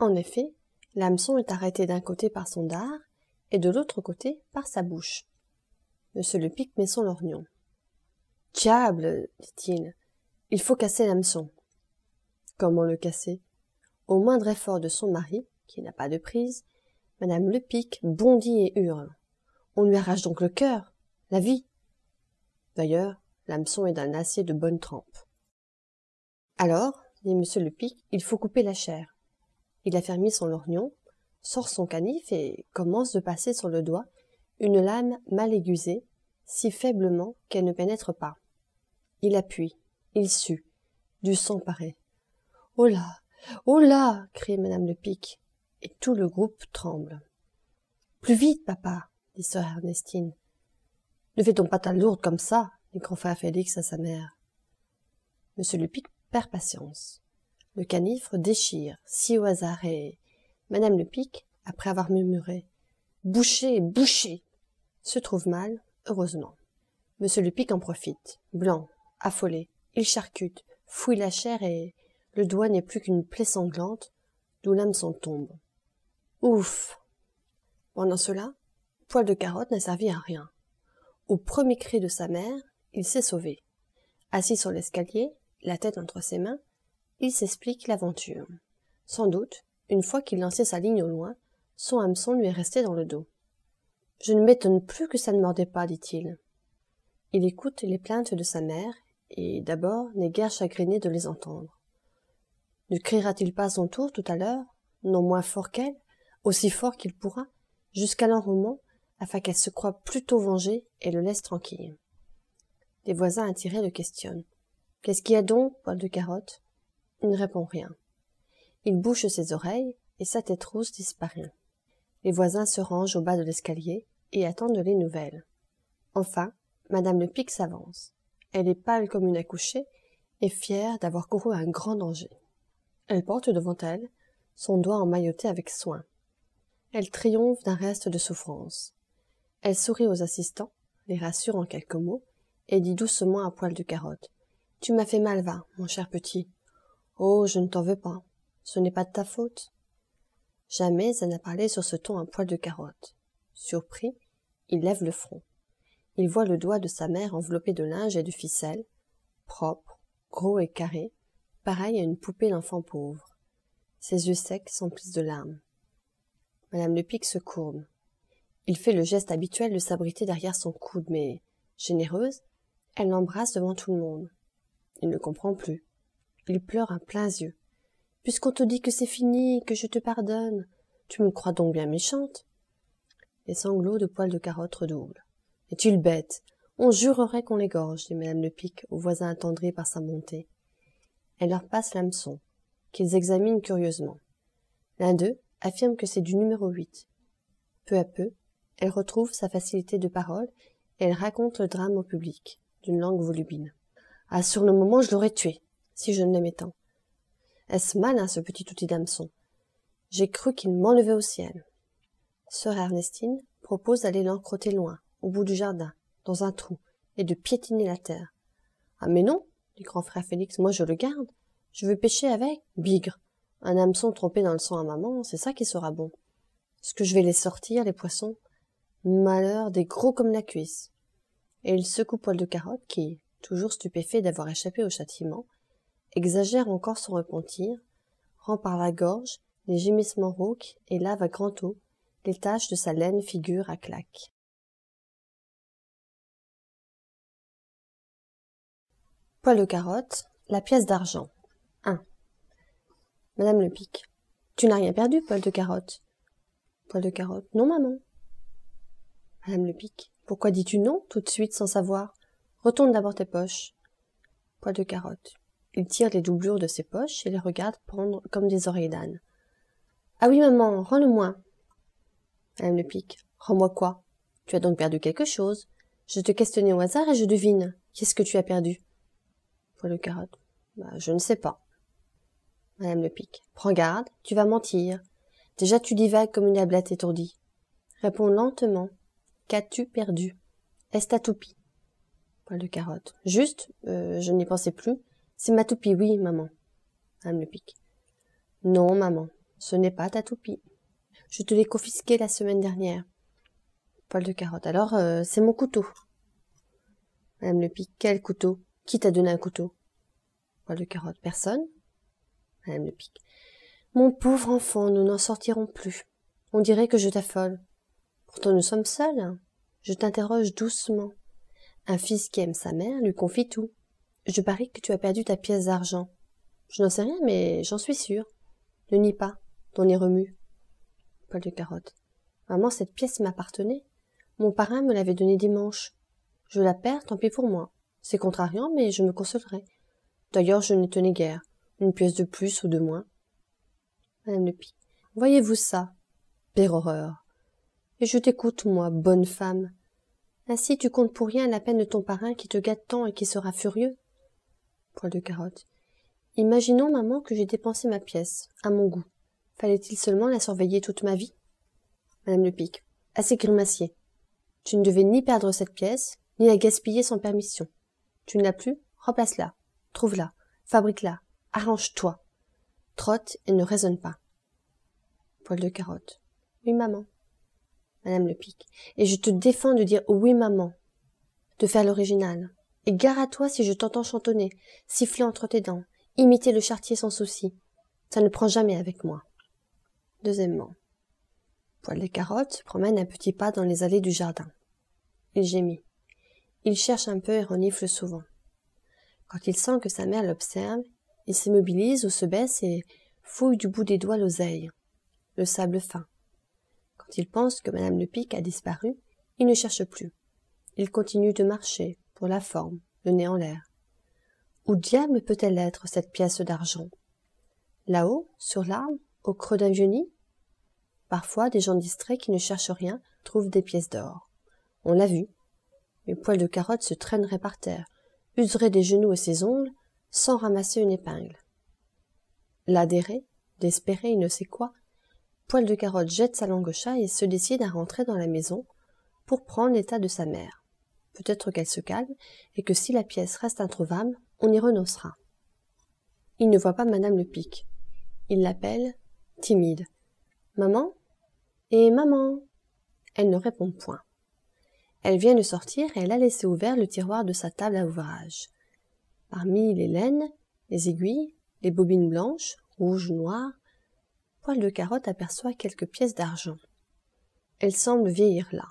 En effet, l'hameçon est arrêté d'un côté par son dard et de l'autre côté par sa bouche. Monsieur le Pic met son lorgnon. Diable, dit-il, il faut casser l'hameçon. Comment le casser Au moindre effort de son mari, qui n'a pas de prise, Madame Lepic bondit et hurle. On lui arrache donc le cœur, la vie. D'ailleurs, l'hameçon est d'un acier de bonne trempe. Alors, dit Monsieur Lepic, il faut couper la chair. Il affermit son lorgnon, sort son canif et commence de passer sur le doigt une lame mal aiguisée, si faiblement qu'elle ne pénètre pas. Il appuie, il sue, du sang paraît. Oh là, oh là crie Madame Le Pic, et tout le groupe tremble. Plus vite, papa, dit sœur Ernestine. Ne fais donc pas ta lourde comme ça, dit grand frère Félix à sa mère. Monsieur Le Pic perd patience. Le canifre déchire, si au hasard, et Madame Le Pic, après avoir murmuré Boucher, boucher se trouve mal, heureusement. Monsieur Le Pic en profite, blanc, Affolé, il charcute, fouille la chair et le doigt n'est plus qu'une plaie sanglante, d'où l'âme s'en tombe. Ouf Pendant cela, poil de carotte n'a servi à rien. Au premier cri de sa mère, il s'est sauvé. Assis sur l'escalier, la tête entre ses mains, il s'explique l'aventure. Sans doute, une fois qu'il lançait sa ligne au loin, son hameçon lui est resté dans le dos. Je ne m'étonne plus que ça ne mordait pas, dit-il. Il écoute les plaintes de sa mère et d'abord n'est guère chagriné de les entendre. Ne criera-t-il pas son tour tout à l'heure, non moins fort qu'elle, aussi fort qu'il pourra, jusqu'à l'enrouement, afin qu'elle se croie plutôt vengée et le laisse tranquille Les voisins attirés le questionnent. Qu'est-ce qu'il y a donc, Paul de carotte Il ne répond rien. Il bouche ses oreilles et sa tête rousse disparaît. Les voisins se rangent au bas de l'escalier et attendent les nouvelles. Enfin, Madame Pic s'avance. Elle est pâle comme une accouchée et fière d'avoir couru un grand danger. Elle porte devant elle son doigt emmailloté avec soin. Elle triomphe d'un reste de souffrance. Elle sourit aux assistants, les rassure en quelques mots, et dit doucement à poil de carotte. Tu m'as fait mal, va, mon cher petit. Oh, je ne t'en veux pas. Ce n'est pas de ta faute. Jamais elle n'a parlé sur ce ton à poil de carotte. Surpris, il lève le front il voit le doigt de sa mère enveloppé de linge et de ficelle propre, gros et carré, pareil à une poupée d'enfant pauvre. Ses yeux secs s'emplissent de larmes. Madame Lepic se courbe. Il fait le geste habituel de s'abriter derrière son coude, mais, généreuse, elle l'embrasse devant tout le monde. Il ne comprend plus. Il pleure à pleins yeux. Puisqu'on te dit que c'est fini, que je te pardonne, tu me crois donc bien méchante. Les sanglots de poils de carotte redoublent. Es-tu le bête On jurerait qu'on l'égorge, dit Madame Lepic au voisin attendri par sa montée. Elle leur passe l'hameçon, qu'ils examinent curieusement. L'un d'eux affirme que c'est du numéro 8. Peu à peu, elle retrouve sa facilité de parole et elle raconte le drame au public, d'une langue volubile. Ah, sur le moment, je l'aurais tué, si je ne l'aimais tant. Est-ce malin, hein, ce petit outil d'hameçon J'ai cru qu'il m'enlevait au ciel. Sœur Ernestine propose d'aller l'encroter loin, au bout du jardin, dans un trou, et de piétiner la terre. Ah mais non, dit grand frère Félix, moi je le garde. Je veux pêcher avec. Bigre. Un hameçon trompé dans le sang à maman, c'est ça qui sera bon. ce que je vais les sortir, les poissons Malheur, des gros comme la cuisse. Et il secoue poil de carotte qui, toujours stupéfait d'avoir échappé au châtiment, exagère encore son repentir, rend par la gorge les gémissements rauques et lave à grand eau les taches de sa laine figure à claque. Poil carotte, la pièce d'argent. 1. Madame Le Pic. Tu n'as rien perdu, poil de carotte. Poil de carotte. Non, maman. Madame Le Pic. Pourquoi dis-tu non tout de suite sans savoir Retourne d'abord tes poches. Poil de carotte. Il tire les doublures de ses poches et les regarde pendre comme des oreilles d'âne. Ah oui, maman, rends-le-moi. Madame Le Pic. Rends-moi quoi Tu as donc perdu quelque chose. Je te questionnais au hasard et je devine. Qu'est-ce que tu as perdu poil carotte. Bah, je ne sais pas. Madame pique. Prends garde, tu vas mentir. Déjà tu divagues comme une ablate étourdie. Réponds lentement. Qu'as-tu perdu Est-ce ta toupie Poil de carotte. Juste, euh, je n'y pensais plus. C'est ma toupie, oui, maman. Madame Pic, Non, maman, ce n'est pas ta toupie. Je te l'ai confisquée la semaine dernière. Poil de carotte. Alors, euh, c'est mon couteau. Madame pique. Quel couteau qui t'a donné un couteau Poil de carotte. Personne Madame Le pique. Mon pauvre enfant, nous n'en sortirons plus. On dirait que je t'affole. Pourtant nous sommes seuls. Je t'interroge doucement. Un fils qui aime sa mère lui confie tout. Je parie que tu as perdu ta pièce d'argent. Je n'en sais rien, mais j'en suis sûre. Ne nie pas, ton es remue. Paul de carotte. Maman, cette pièce m'appartenait. Mon parrain me l'avait donnée dimanche. Je la perds, tant pis pour moi. C'est contrariant, mais je me consolerai. D'ailleurs, je n'y tenais guère. Une pièce de plus ou de moins. Madame le Voyez-vous ça Père horreur. Et je t'écoute, moi, bonne femme. Ainsi, tu comptes pour rien la peine de ton parrain qui te gâte tant et qui sera furieux. Poil de carotte. Imaginons, maman, que j'ai dépensé ma pièce, à mon goût. Fallait-il seulement la surveiller toute ma vie Madame le Pic. Assez grimacier. Tu ne devais ni perdre cette pièce, ni la gaspiller sans permission tu ne plus, remplace-la, trouve-la, fabrique-la, arrange-toi. Trotte et ne raisonne pas. Poil de carotte. Oui, maman. Madame le Pic, Et je te défends de dire oui, maman. De faire l'original. Et gare à toi si je t'entends chantonner, siffler entre tes dents, imiter le chartier sans souci. Ça ne prend jamais avec moi. Deuxièmement. Poil de carotte se promène un petit pas dans les allées du jardin. Il gémit. Il cherche un peu et renifle souvent. Quand il sent que sa mère l'observe, il s'immobilise ou se baisse et fouille du bout des doigts l'oseille, le sable fin. Quand il pense que Madame Pic a disparu, il ne cherche plus. Il continue de marcher, pour la forme, le nez en l'air. Où diable peut-elle être, cette pièce d'argent Là-haut, sur l'arbre, au creux d'un vieux nid Parfois, des gens distraits qui ne cherchent rien trouvent des pièces d'or. On l'a vu, mais poil de carotte se traînerait par terre, userait des genoux et ses ongles, sans ramasser une épingle. L'adhéré, d'espérer il ne sait quoi, poil de carotte jette sa langue au chat et se décide à rentrer dans la maison pour prendre l'état de sa mère. Peut-être qu'elle se calme et que si la pièce reste introuvable, on y renoncera. Il ne voit pas Madame le Pic. Il l'appelle, timide. Maman Et maman Elle ne répond point. Elle vient de sortir et elle a laissé ouvert le tiroir de sa table à ouvrage. Parmi les laines, les aiguilles, les bobines blanches, rouges noires, Poil de Carotte aperçoit quelques pièces d'argent. Elles semblent vieillir là.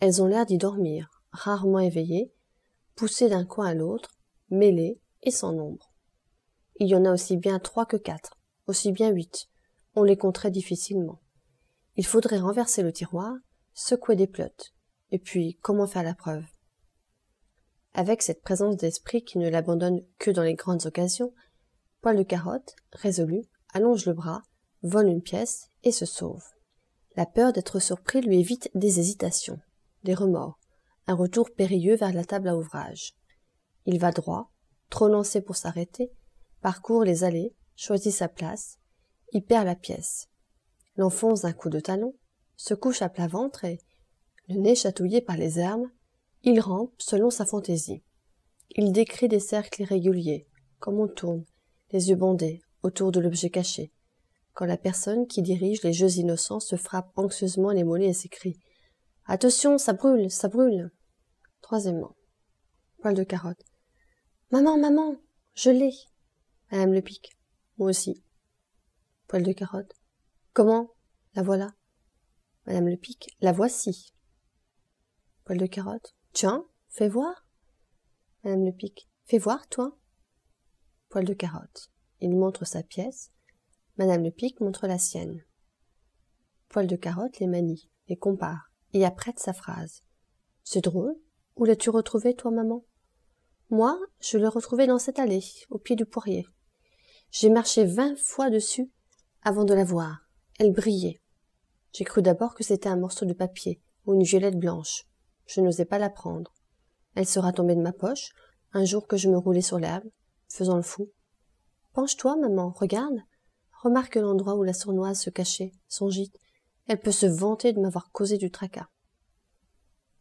Elles ont l'air d'y dormir, rarement éveillées, poussées d'un coin à l'autre, mêlées et sans nombre. Il y en a aussi bien trois que quatre, aussi bien huit. On les compterait difficilement. Il faudrait renverser le tiroir, secouer des pelotes et puis comment faire la preuve Avec cette présence d'esprit qui ne l'abandonne que dans les grandes occasions, Poil de carotte, résolu, allonge le bras, vole une pièce et se sauve. La peur d'être surpris lui évite des hésitations, des remords, un retour périlleux vers la table à ouvrage. Il va droit, trop lancé pour s'arrêter, parcourt les allées, choisit sa place, y perd la pièce, l'enfonce d'un coup de talon, se couche à plat ventre et, le nez chatouillé par les armes, il rampe selon sa fantaisie. Il décrit des cercles irréguliers, comme on tourne, les yeux bondés, autour de l'objet caché. Quand la personne qui dirige les jeux innocents se frappe anxieusement les mollets et s'écrie Attention, ça brûle, ça brûle Troisièmement, poil de carotte. Maman, maman, je l'ai Madame Le Moi aussi. Poil de carotte. Comment La voilà Madame Le Pic. La voici. Poil de carotte. Tiens, fais voir. Madame Pic, Fais voir, toi. Poil de carotte. Il montre sa pièce. Madame le Pic montre la sienne. Poil de carotte les manie, les compare, et apprête sa phrase. C'est drôle. Où l'as-tu retrouvé, toi, maman Moi, je l'ai retrouvé dans cette allée, au pied du poirier. J'ai marché vingt fois dessus avant de la voir. Elle brillait. J'ai cru d'abord que c'était un morceau de papier ou une violette blanche. Je n'osais pas la prendre. Elle sera tombée de ma poche, un jour que je me roulais sur l'herbe, faisant le fou. Penche-toi, maman, regarde. Remarque l'endroit où la sournoise se cachait, son gîte. Elle peut se vanter de m'avoir causé du tracas.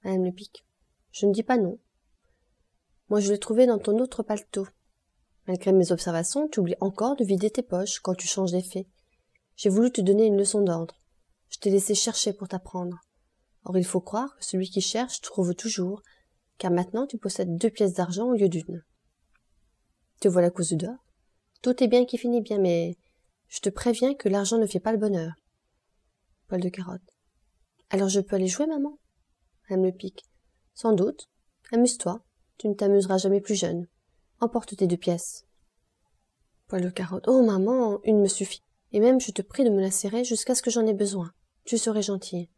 Madame pique. je ne dis pas non. Moi, je l'ai trouvée dans ton autre paletot. Malgré mes observations, tu oublies encore de vider tes poches quand tu changes d'effet. J'ai voulu te donner une leçon d'ordre. Je t'ai laissé chercher pour t'apprendre. Or, il faut croire que celui qui cherche trouve toujours, car maintenant tu possèdes deux pièces d'argent au lieu d'une. Te voilà cousu d'or. Tout est bien qui finit bien, mais je te préviens que l'argent ne fait pas le bonheur. Paul de carotte. Alors je peux aller jouer, maman Mme le pic. Sans doute. Amuse-toi. Tu ne t'amuseras jamais plus jeune. Emporte tes deux pièces. Paul de carotte. Oh, maman, une me suffit. Et même, je te prie de me la serrer jusqu'à ce que j'en ai besoin. Tu serais gentille.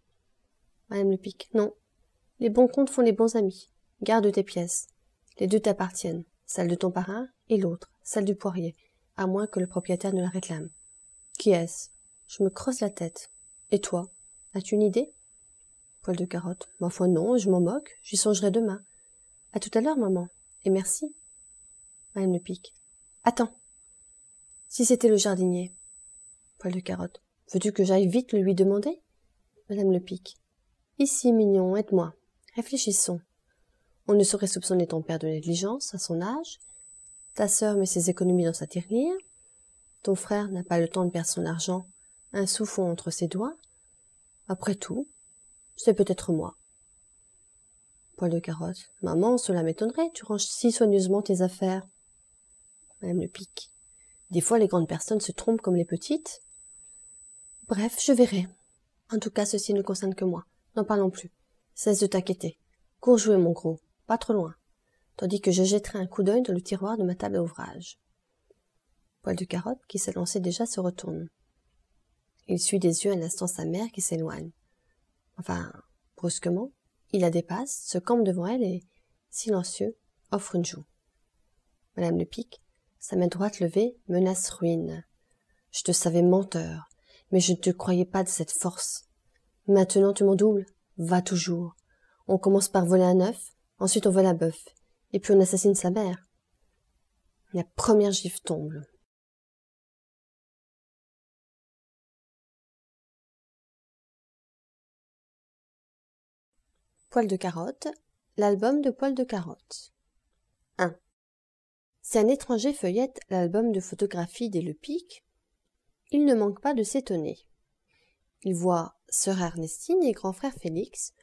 Madame Lepic. Non. Les bons comptes font les bons amis. Garde tes pièces. Les deux t'appartiennent, celle de ton parrain et l'autre, celle du poirier, à moins que le propriétaire ne la réclame. Qui est-ce Je me creuse la tête. Et toi As-tu une idée Poil de carotte. Ma foi, non, je m'en moque, j'y songerai demain. À tout à l'heure, maman, et merci. Madame Lepic. Attends. Si c'était le jardinier. Poil de carotte. Veux-tu que j'aille vite le lui demander Madame Lepic. Ici, mignon, aide-moi. Réfléchissons. On ne saurait soupçonner ton père de négligence à son âge. Ta sœur met ses économies dans sa tirelire. Ton frère n'a pas le temps de perdre son argent, un souffle entre ses doigts. Après tout, c'est peut-être moi. Poil de carotte. Maman, cela m'étonnerait, tu ranges si soigneusement tes affaires. Même le pic. « Des fois, les grandes personnes se trompent comme les petites. Bref, je verrai. En tout cas, ceci ne concerne que moi. N'en parlons plus. Cesse de t'inquiéter. Cours jouer, mon gros, pas trop loin, tandis que je jetterai un coup d'œil dans le tiroir de ma table d'ouvrage. » ouvrage. Poil de carotte, qui s'est lancé déjà, se retourne. Il suit des yeux un instant sa mère qui s'éloigne. Enfin, brusquement, il la dépasse, se campe devant elle et, silencieux, offre une joue. Madame le pique, sa main droite levée, menace ruine. Je te savais menteur, mais je ne te croyais pas de cette force. Maintenant, tu m'en doubles Va toujours. On commence par voler un œuf, ensuite on vole un bœuf, et puis on assassine sa mère. La première gifle tombe. Poil de carotte, l'album de Poil de carotte. 1. C'est un étranger feuillette l'album de photographie des Pic. il ne manque pas de s'étonner. Il voit sœur Ernestine et grand frère Félix,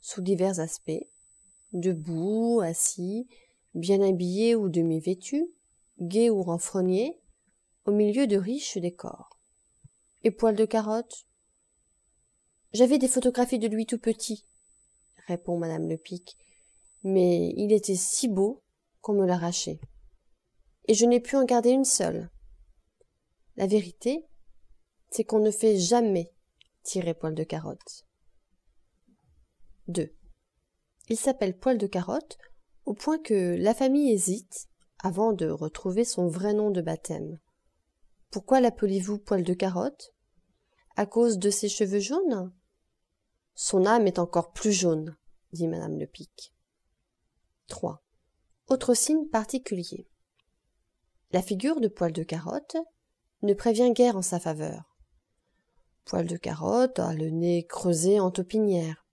sous divers aspects, debout, assis, bien habillés ou demi-vêtus, gais ou renfrognés, au milieu de riches décors. Et poils de carotte J'avais des photographies de lui tout petit, répond madame Lepic, mais il était si beau qu'on me l'arrachait. Et je n'ai pu en garder une seule. La vérité, c'est qu'on ne fait jamais de carotte. 2. Il s'appelle poil de carotte au point que la famille hésite avant de retrouver son vrai nom de baptême. Pourquoi l'appelez-vous poil de carotte À cause de ses cheveux jaunes Son âme est encore plus jaune, dit madame Pic. 3. Autre signe particulier. La figure de poil de carotte ne prévient guère en sa faveur. Poil de carotte a ah, le nez creusé en topinière.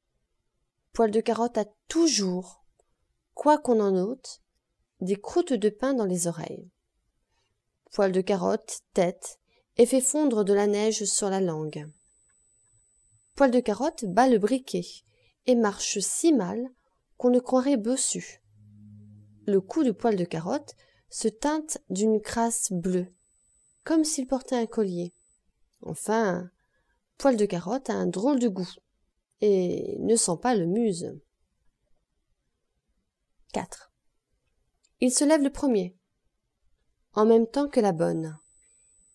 Poil de carotte a toujours, quoi qu'on en ôte, des croûtes de pain dans les oreilles. Poil de carotte tête et fait fondre de la neige sur la langue. Poil de carotte bat le briquet et marche si mal qu'on ne croirait bossu. Le cou de poil de carotte se teinte d'une crasse bleue, comme s'il portait un collier. Enfin, Poil de carotte a un drôle de goût et ne sent pas le muse. 4. Il se lève le premier, en même temps que la bonne.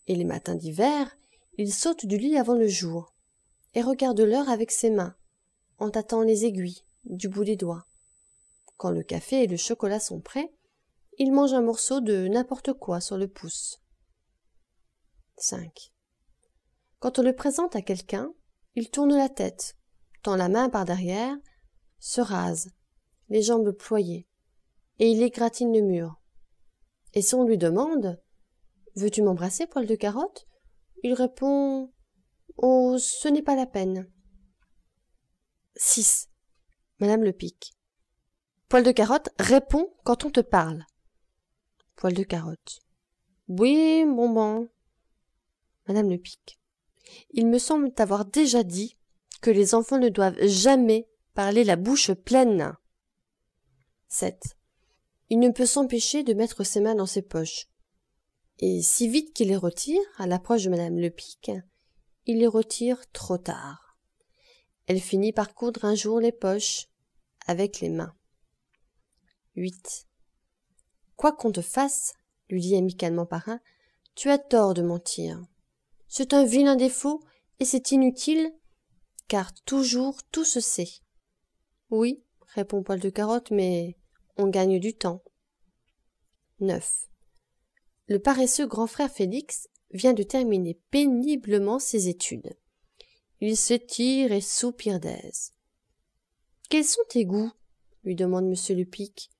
Et les matins d'hiver, il saute du lit avant le jour et regarde l'heure avec ses mains, en tâtant les aiguilles du bout des doigts. Quand le café et le chocolat sont prêts, il mange un morceau de n'importe quoi sur le pouce. 5. Quand on le présente à quelqu'un, il tourne la tête, tend la main par derrière, se rase, les jambes ployées, et il égratine le mur. Et si on lui demande Veux-tu m'embrasser, poil de carotte il répond Oh, ce n'est pas la peine. 6. Madame Le Pic. Poil de carotte, répond quand on te parle. Poil de carotte. Oui, bonbon. Madame Le Pic. Il me semble t'avoir déjà dit que les enfants ne doivent jamais parler la bouche pleine. 7. Il ne peut s'empêcher de mettre ses mains dans ses poches. Et si vite qu'il les retire, à l'approche de madame Lepic, il les retire trop tard. Elle finit par coudre un jour les poches avec les mains. 8. Quoi qu'on te fasse, lui dit amicalement Parrain, tu as tort de mentir. C'est un vilain défaut et c'est inutile, car toujours tout se sait. Oui, répond Paul de Carotte, mais on gagne du temps. 9. Le paresseux grand frère Félix vient de terminer péniblement ses études. Il s'étire et soupire d'aise. Quels sont tes goûts lui demande Monsieur Lupic.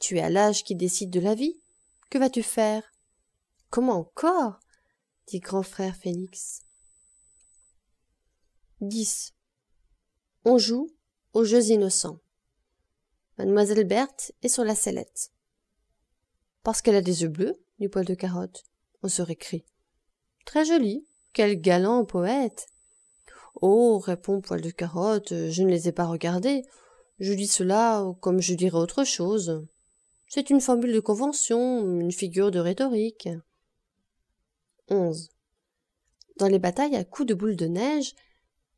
Tu es à l'âge qui décide de la vie. Que vas-tu faire Comment encore grand frère Félix. 10. On joue aux jeux innocents. Mademoiselle Berthe est sur la sellette. Parce qu'elle a des yeux bleus, du poil de carotte, on se récrit. Très joli, quel galant poète. Oh, répond poil de carotte, je ne les ai pas regardés. Je dis cela comme je dirais autre chose. C'est une formule de convention, une figure de rhétorique. Dans les batailles à coups de boules de neige,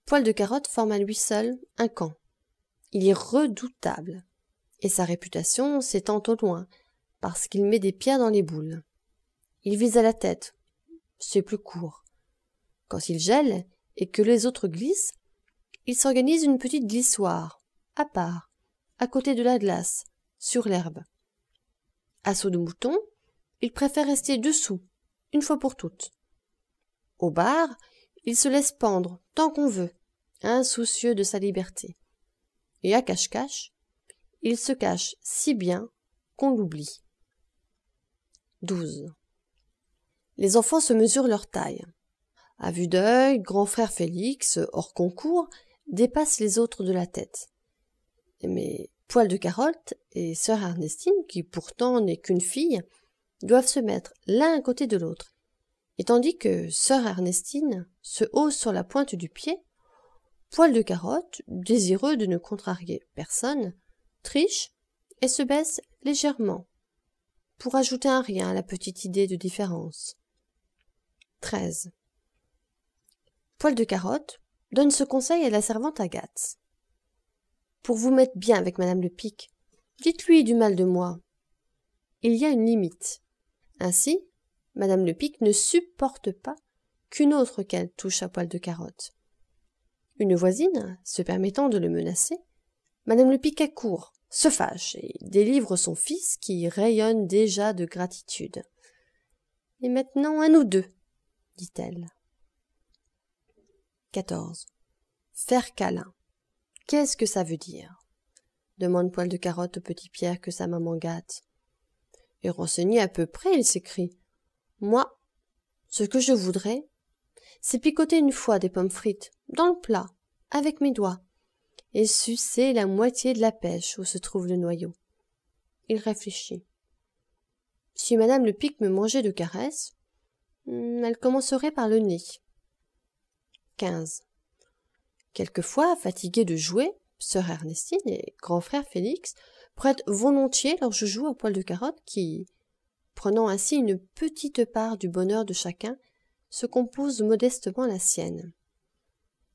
Poil de Carotte forme à lui seul un camp. Il est redoutable, et sa réputation s'étend au loin, parce qu'il met des pierres dans les boules. Il vise à la tête, c'est plus court. Quand il gèle et que les autres glissent, il s'organise une petite glissoire, à part, à côté de la glace, sur l'herbe. À saut de mouton, il préfère rester dessous une fois pour toutes. Au bar, il se laisse pendre tant qu'on veut, insoucieux de sa liberté. Et à cache-cache, il se cache si bien qu'on l'oublie. 12. Les enfants se mesurent leur taille. À vue d'œil, grand frère Félix, hors concours, dépasse les autres de la tête. Mais Poil de Carotte et sœur Ernestine, qui pourtant n'est qu'une fille, doivent se mettre l'un à côté de l'autre. Et tandis que sœur Ernestine se hausse sur la pointe du pied, poil de carotte, désireux de ne contrarier personne, triche et se baisse légèrement pour ajouter un rien à la petite idée de différence. 13. Poil de carotte donne ce conseil à la servante Agathe. Pour vous mettre bien avec Madame le Pic, dites-lui du mal de moi. Il y a une limite. Ainsi, Madame Lepic ne supporte pas qu'une autre qu'elle touche à poil de carotte. Une voisine, se permettant de le menacer, Madame Lepic accourt, se fâche et délivre son fils qui rayonne déjà de gratitude. Et maintenant à nous deux, dit-elle. 14. Faire câlin. Qu'est-ce que ça veut dire demande Poil de Carotte au petit Pierre que sa maman gâte et renseigné à peu près, il s'écrie. Moi, ce que je voudrais, c'est picoter une fois des pommes frites, dans le plat, avec mes doigts, et sucer la moitié de la pêche où se trouve le noyau. Il réfléchit. Si madame le pic me mangeait de caresses, hmm, elle commencerait par le nez. 15. Quelquefois, fatigué de jouer, sœur Ernestine et grand frère Félix prête volontiers leurs joue au poil de carotte qui, prenant ainsi une petite part du bonheur de chacun, se compose modestement la sienne.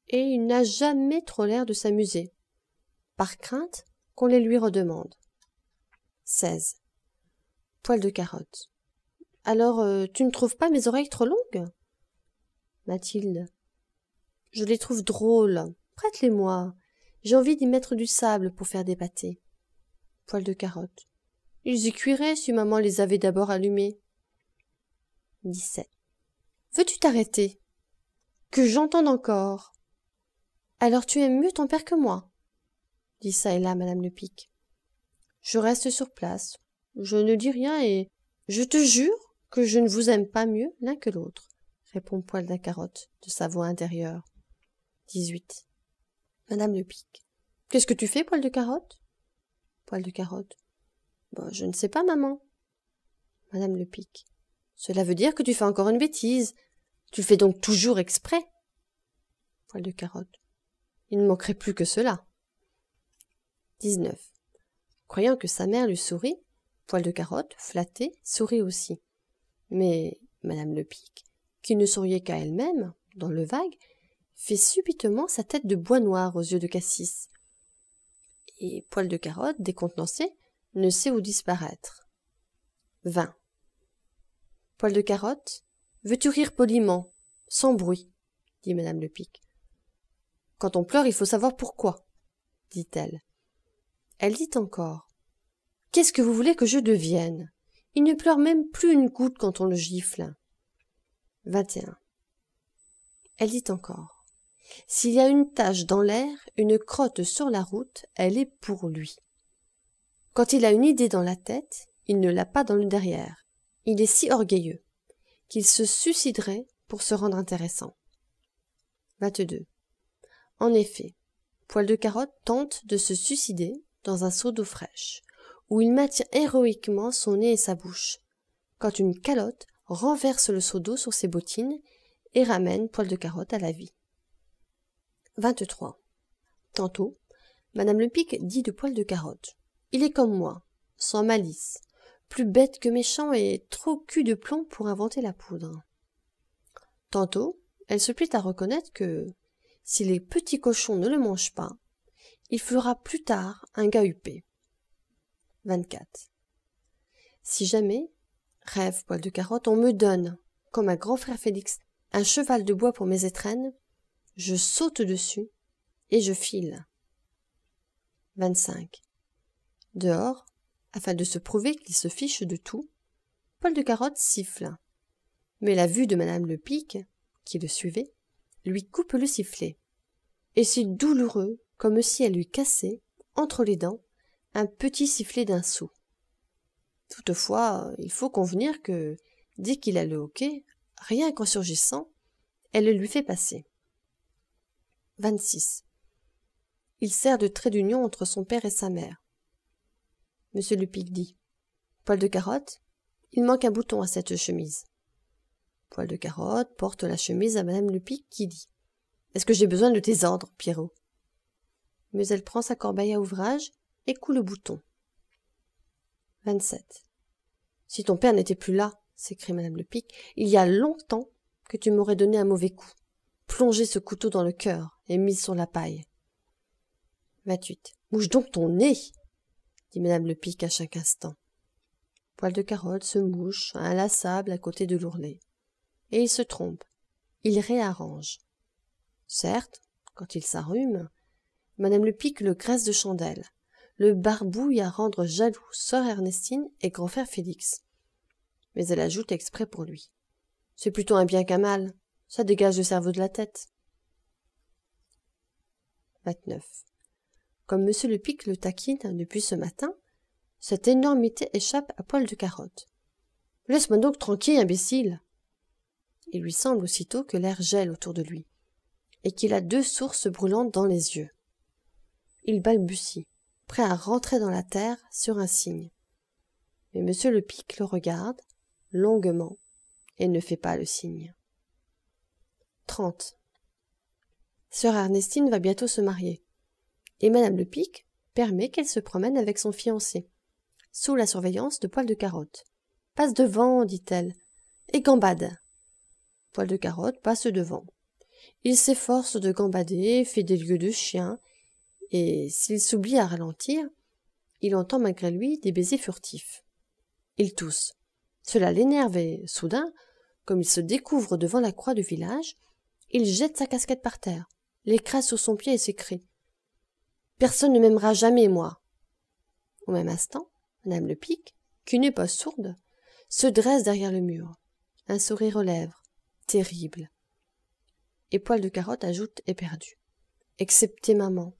Et il n'a jamais trop l'air de s'amuser, par crainte qu'on les lui redemande. 16. Poil de carotte. Alors, euh, tu ne trouves pas mes oreilles trop longues Mathilde. Je les trouve drôles. Prête-les-moi. J'ai envie d'y mettre du sable pour faire des pâtés. Poil de carotte. Ils y cuiraient si maman les avait d'abord allumés. 17. Veux-tu t'arrêter Que j'entende encore Alors tu aimes mieux ton père que moi dit ça et là Madame Pic. Je reste sur place. Je ne dis rien et je te jure que je ne vous aime pas mieux l'un que l'autre, répond Poil de Carotte de sa voix intérieure. 18. Madame Lepic. Qu'est-ce que tu fais, Poil de Carotte Poil de carotte. Bon, je ne sais pas, maman. Madame le pique. Cela veut dire que tu fais encore une bêtise. Tu le fais donc toujours exprès. Poil de carotte. Il ne manquerait plus que cela. 19. Croyant que sa mère lui sourit, Poil de carotte, flatté, sourit aussi. Mais Madame Le Pic, qui ne souriait qu'à elle-même, dans le vague, fait subitement sa tête de bois noir aux yeux de Cassis et Poil de carotte décontenancé, ne sait où disparaître. 20. Poil de carotte, veux-tu rire poliment, sans bruit dit Madame Pic. Quand on pleure, il faut savoir pourquoi, dit-elle. Elle dit encore Qu'est-ce que vous voulez que je devienne Il ne pleure même plus une goutte quand on le gifle. 21. Elle dit encore s'il y a une tache dans l'air, une crotte sur la route, elle est pour lui. Quand il a une idée dans la tête, il ne l'a pas dans le derrière. Il est si orgueilleux qu'il se suiciderait pour se rendre intéressant. 22. En effet, Poil de Carotte tente de se suicider dans un seau d'eau fraîche, où il maintient héroïquement son nez et sa bouche, quand une calotte renverse le seau d'eau sur ses bottines et ramène Poil de Carotte à la vie. 23. Tantôt, Madame Lepic dit de poil de carotte. Il est comme moi, sans malice, plus bête que méchant et trop cul de plomb pour inventer la poudre. Tantôt, elle se plaît à reconnaître que, si les petits cochons ne le mangent pas, il fera plus tard un gars huppé. 24. Si jamais, rêve poil de carotte, on me donne, comme un grand frère Félix, un cheval de bois pour mes étrennes, je saute dessus et je file. 25. Dehors, afin de se prouver qu'il se fiche de tout, Paul de Carotte siffle. Mais la vue de Madame Le qui le suivait, lui coupe le sifflet. Et c'est douloureux, comme si elle lui cassait, entre les dents, un petit sifflet d'un sou. Toutefois, il faut convenir que, dès qu'il a le hoquet, rien qu'en surgissant, elle le lui fait passer. 26. Il sert de trait d'union entre son père et sa mère. Monsieur Lupic dit Poil de carotte Il manque un bouton à cette chemise. Poil de carotte porte la chemise à Madame Lupic qui dit Est-ce que j'ai besoin de tes ordres, Pierrot Mais elle prend sa corbeille à ouvrage et coule le bouton. 27. Si ton père n'était plus là, s'écrie Madame Lepic, il y a longtemps que tu m'aurais donné un mauvais coup. Plongez ce couteau dans le cœur et mise sur la paille. 28. Mouche donc ton nez dit Madame Le Pic à chaque instant. Poil de carotte se mouche, inlassable, à côté de l'ourlet. Et il se trompe. Il réarrange. Certes, quand il s'arrume, Madame Le Pic le graisse de chandelle, le barbouille à rendre jaloux sœur Ernestine et grand-frère Félix. Mais elle ajoute exprès pour lui. C'est plutôt un bien qu'un mal. Ça dégage le cerveau de la tête. Comme M. Le Pic le taquine depuis ce matin, cette énormité échappe à poil de carotte. Laisse-moi donc tranquille, imbécile. Il lui semble aussitôt que l'air gèle autour de lui, et qu'il a deux sources brûlantes dans les yeux. Il balbutie, prêt à rentrer dans la terre sur un signe. Mais monsieur le Pic le regarde, longuement, et ne fait pas le signe. 30. Sœur Ernestine va bientôt se marier. Et Madame Lepic permet qu'elle se promène avec son fiancé, sous la surveillance de Poil de Carotte. Passe devant, dit-elle, et gambade. Poil de Carotte passe devant. Il s'efforce de gambader, fait des lieux de chien, et s'il s'oublie à ralentir, il entend malgré lui des baisers furtifs. Il tousse. Cela l'énerve et, soudain, comme il se découvre devant la croix du village, il jette sa casquette par terre l'écrase sur son pied et s'écrie Personne ne m'aimera jamais, moi. Au même instant, Madame Lepic, qui n'est pas sourde, se dresse derrière le mur, un sourire aux lèvres, terrible. Et poil de carotte ajoute éperdu. Excepté maman.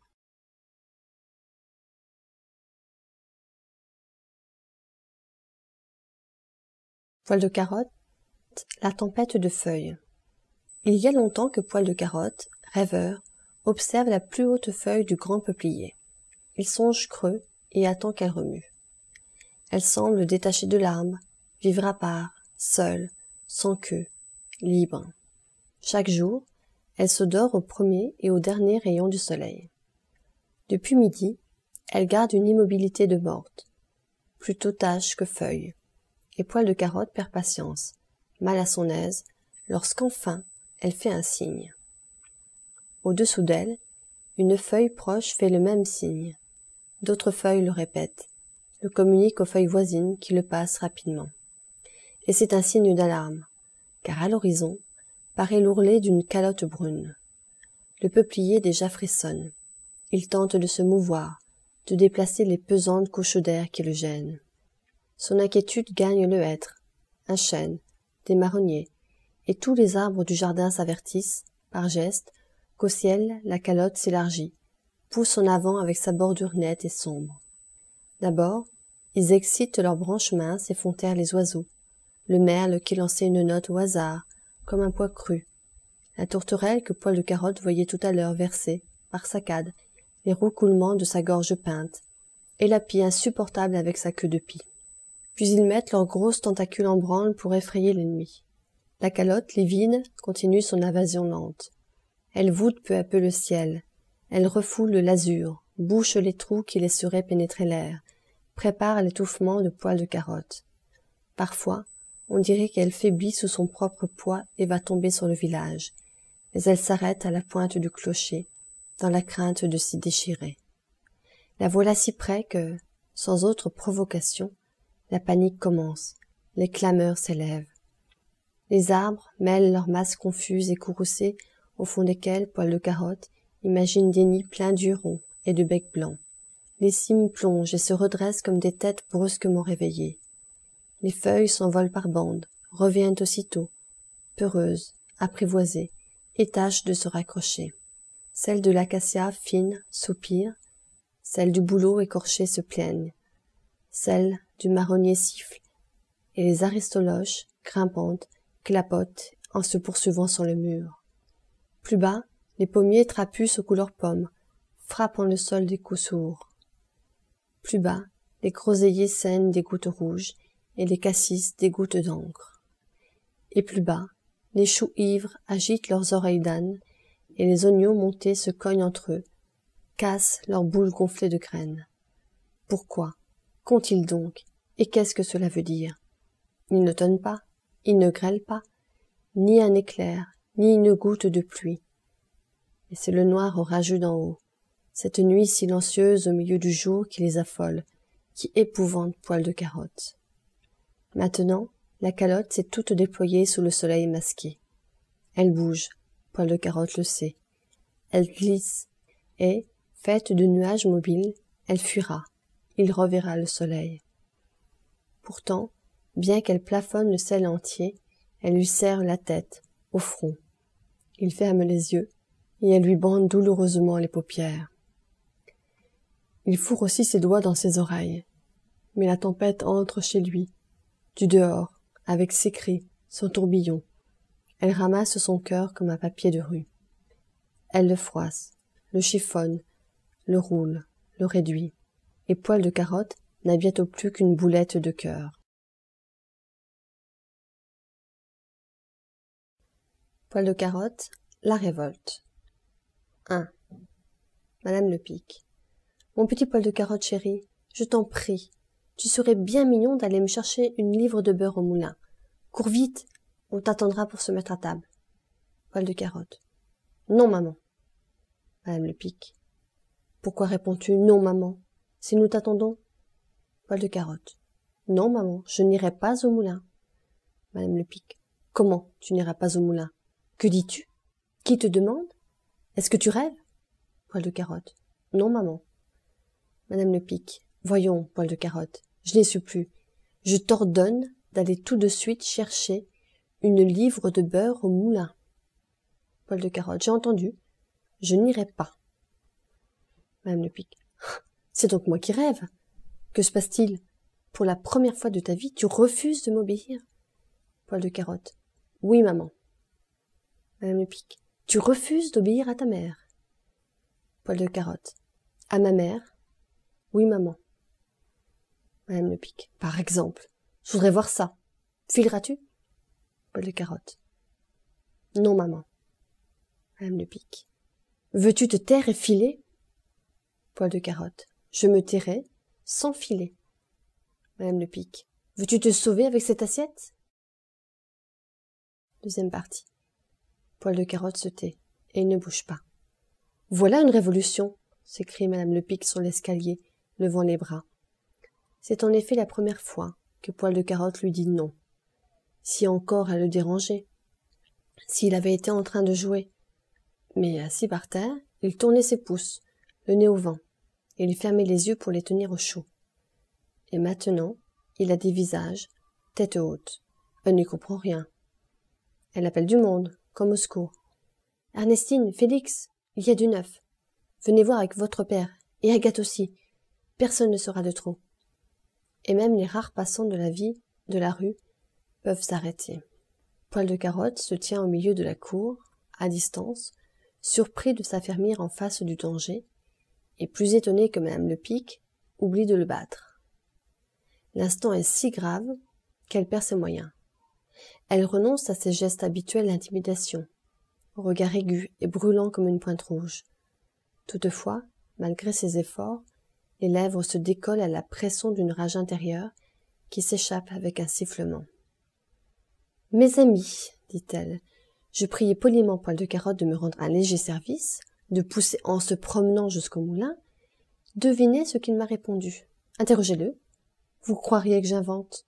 Poil de carotte, la tempête de feuilles. Il y a longtemps que Poil de carotte rêveur, observe la plus haute feuille du grand peuplier. Il songe creux et attend qu'elle remue. Elle semble détachée de larmes, vivre à part, seule, sans queue, libre. Chaque jour, elle se dort au premier et au dernier rayon du soleil. Depuis midi, elle garde une immobilité de morte, plutôt tache que feuille, et poil de carotte perd patience, mal à son aise, lorsqu'enfin elle fait un signe au-dessous d'elle, une feuille proche fait le même signe. D'autres feuilles le répètent, le communiquent aux feuilles voisines qui le passent rapidement. Et c'est un signe d'alarme, car à l'horizon paraît l'ourlet d'une calotte brune. Le peuplier déjà frissonne. Il tente de se mouvoir, de déplacer les pesantes couches d'air qui le gênent. Son inquiétude gagne le hêtre, un chêne, des marronniers, et tous les arbres du jardin s'avertissent, par gestes, qu'au ciel la calotte s'élargit, pousse en avant avec sa bordure nette et sombre. D'abord, ils excitent leurs branches minces et font taire les oiseaux, le merle qui lançait une note au hasard, comme un poids cru, la tourterelle que poil de carotte voyait tout à l'heure verser, par saccades, les roucoulements de sa gorge peinte, et la pie insupportable avec sa queue de pie. Puis ils mettent leurs grosses tentacules en branle pour effrayer l'ennemi. La calotte, livide, continue son invasion lente. Elle voûte peu à peu le ciel. Elle refoule l'azur, bouche les trous qui laisseraient pénétrer l'air, prépare l'étouffement de poils de carottes. Parfois, on dirait qu'elle faiblit sous son propre poids et va tomber sur le village, mais elle s'arrête à la pointe du clocher, dans la crainte de s'y déchirer. La voilà si près que, sans autre provocation, la panique commence, les clameurs s'élèvent. Les arbres mêlent leurs masses confuses et courroucées au fond desquels, poils de carotte, imaginent des nids pleins d'hurons et de becs blancs. Les cimes plongent et se redressent comme des têtes brusquement réveillées. Les feuilles s'envolent par bandes, reviennent aussitôt, peureuses, apprivoisées, et tâchent de se raccrocher. Celles de l'acacia fine soupirent, celles du bouleau écorché se plaignent, celles du marronnier sifflent, et les aristoloches, grimpantes, clapotent en se poursuivant sur le mur. Plus bas, les pommiers trapus aux couleurs pommes, frappant le sol des coups sourds. Plus bas, les groseilliers saignent des gouttes rouges et les cassis des gouttes d'encre. Et plus bas, les choux ivres agitent leurs oreilles d'âne et les oignons montés se cognent entre eux, cassent leurs boules gonflées de graines. Pourquoi Qu'ont-ils donc Et qu'est-ce que cela veut dire Ils ne tonnent pas, ils ne grêlent pas, ni un éclair, ni une goutte de pluie. Et c'est le noir orageux d'en haut, cette nuit silencieuse au milieu du jour qui les affole, qui épouvante poil de carotte. Maintenant, la calotte s'est toute déployée sous le soleil masqué. Elle bouge, poil de carotte le sait. Elle glisse, et, faite de nuages mobiles, elle fuira. Il reverra le soleil. Pourtant, bien qu'elle plafonne le sel entier, elle lui serre la tête, au front. Il ferme les yeux et elle lui bande douloureusement les paupières. Il fourre aussi ses doigts dans ses oreilles. Mais la tempête entre chez lui, du dehors, avec ses cris, son tourbillon. Elle ramasse son cœur comme un papier de rue. Elle le froisse, le chiffonne, le roule, le réduit. Et poil de carotte n'a bientôt plus qu'une boulette de cœur. Poil de carotte, la révolte. 1. Madame Le Mon petit poil de carotte chéri, je t'en prie, tu serais bien mignon d'aller me chercher une livre de beurre au moulin. Cours vite, on t'attendra pour se mettre à table. Poil de carotte. Non, maman. Madame Le Pourquoi réponds-tu non, maman Si nous t'attendons Poil de carotte. Non, maman, je n'irai pas au moulin. Madame Le Comment tu n'iras pas au moulin que dis-tu Qui te demande Est-ce que tu rêves Poil de carotte. Non, maman. Madame Le Pic. Voyons, poil de carotte. Je n'y suis plus. Je t'ordonne d'aller tout de suite chercher une livre de beurre au moulin. Poil de carotte. J'ai entendu. Je n'irai pas. Madame Le Pic. *laughs* C'est donc moi qui rêve. Que se passe-t-il Pour la première fois de ta vie, tu refuses de m'obéir. Poil de carotte. Oui, maman. Madame Lepic. Tu refuses d'obéir à ta mère. Poil de carotte. À ma mère. Oui, maman. Madame Lepic. Par exemple. Je voudrais voir ça. Fileras-tu Paul de carotte. Non, maman. Madame Lepic. Veux-tu te taire et filer Poil de carotte. Je me tairai sans filer. Madame Lepic. Veux-tu te sauver avec cette assiette Deuxième partie. Poil de carotte se tait, et il ne bouge pas. Voilà une révolution s'écrie Madame Lepic sur l'escalier, levant les bras. C'est en effet la première fois que Poil de Carotte lui dit non. Si encore elle le dérangeait. S'il avait été en train de jouer. Mais assis par terre, il tournait ses pouces, le nez au vent, et il fermait les yeux pour les tenir au chaud. Et maintenant, il a des visages, tête haute. Elle n'y comprend rien. Elle appelle du monde, comme Ernestine, Félix, il y a du neuf. Venez voir avec votre père, et Agathe aussi. Personne ne sera de trop. Et même les rares passants de la vie, de la rue, peuvent s'arrêter. Poil de carotte se tient au milieu de la cour, à distance, surpris de s'affermir en face du danger, et plus étonné que Madame Lepic, oublie de le battre. L'instant est si grave qu'elle perd ses moyens. Elle renonce à ses gestes habituels d'intimidation, regard aigu et brûlant comme une pointe rouge. Toutefois, malgré ses efforts, les lèvres se décollent à la pression d'une rage intérieure qui s'échappe avec un sifflement. Mes amis, dit-elle, je priais poliment Poil de Carotte de me rendre un léger service, de pousser en se promenant jusqu'au moulin. Devinez ce qu'il m'a répondu. Interrogez-le. Vous croiriez que j'invente.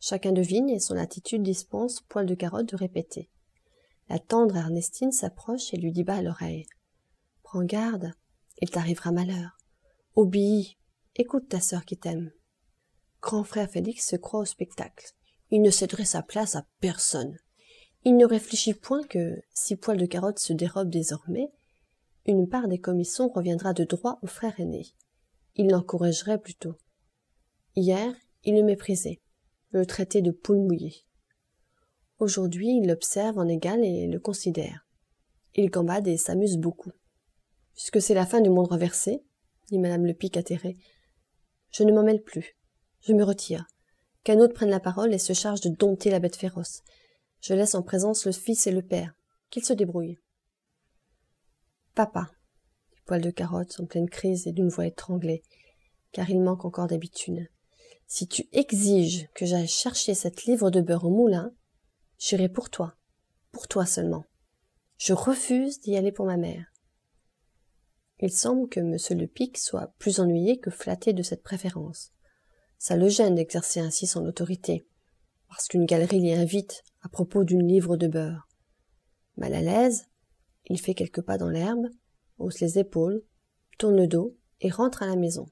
Chacun devine et son attitude dispense poil de carotte de répéter. La tendre Ernestine s'approche et lui dit bas à l'oreille. Prends garde, il t'arrivera malheur. Obéis, écoute ta sœur qui t'aime. Grand frère Félix se croit au spectacle. Il ne céderait sa place à personne. Il ne réfléchit point que, si poil de carotte se dérobe désormais, une part des commissions reviendra de droit au frère aîné. Il l'encouragerait plutôt. Hier, il le méprisait le traiter de poule mouillée. Aujourd'hui, il l'observe en égal et le considère. Il gambade et s'amuse beaucoup. Puisque c'est la fin du monde renversé, dit madame Lepic atterrée, je ne m'en mêle plus. Je me retire. Qu'un autre prenne la parole et se charge de dompter la bête féroce. Je laisse en présence le fils et le père. Qu'ils se débrouillent. Papa, dit poil de carotte en pleine crise et d'une voix étranglée, car il manque encore d'habitude. Si tu exiges que j'aille chercher cette livre de beurre au moulin, j'irai pour toi, pour toi seulement. Je refuse d'y aller pour ma mère. Il semble que M. Lepic soit plus ennuyé que flatté de cette préférence. Ça le gêne d'exercer ainsi son autorité, parce qu'une galerie l'y invite à propos d'une livre de beurre. Mal à l'aise, il fait quelques pas dans l'herbe, hausse les épaules, tourne le dos et rentre à la maison.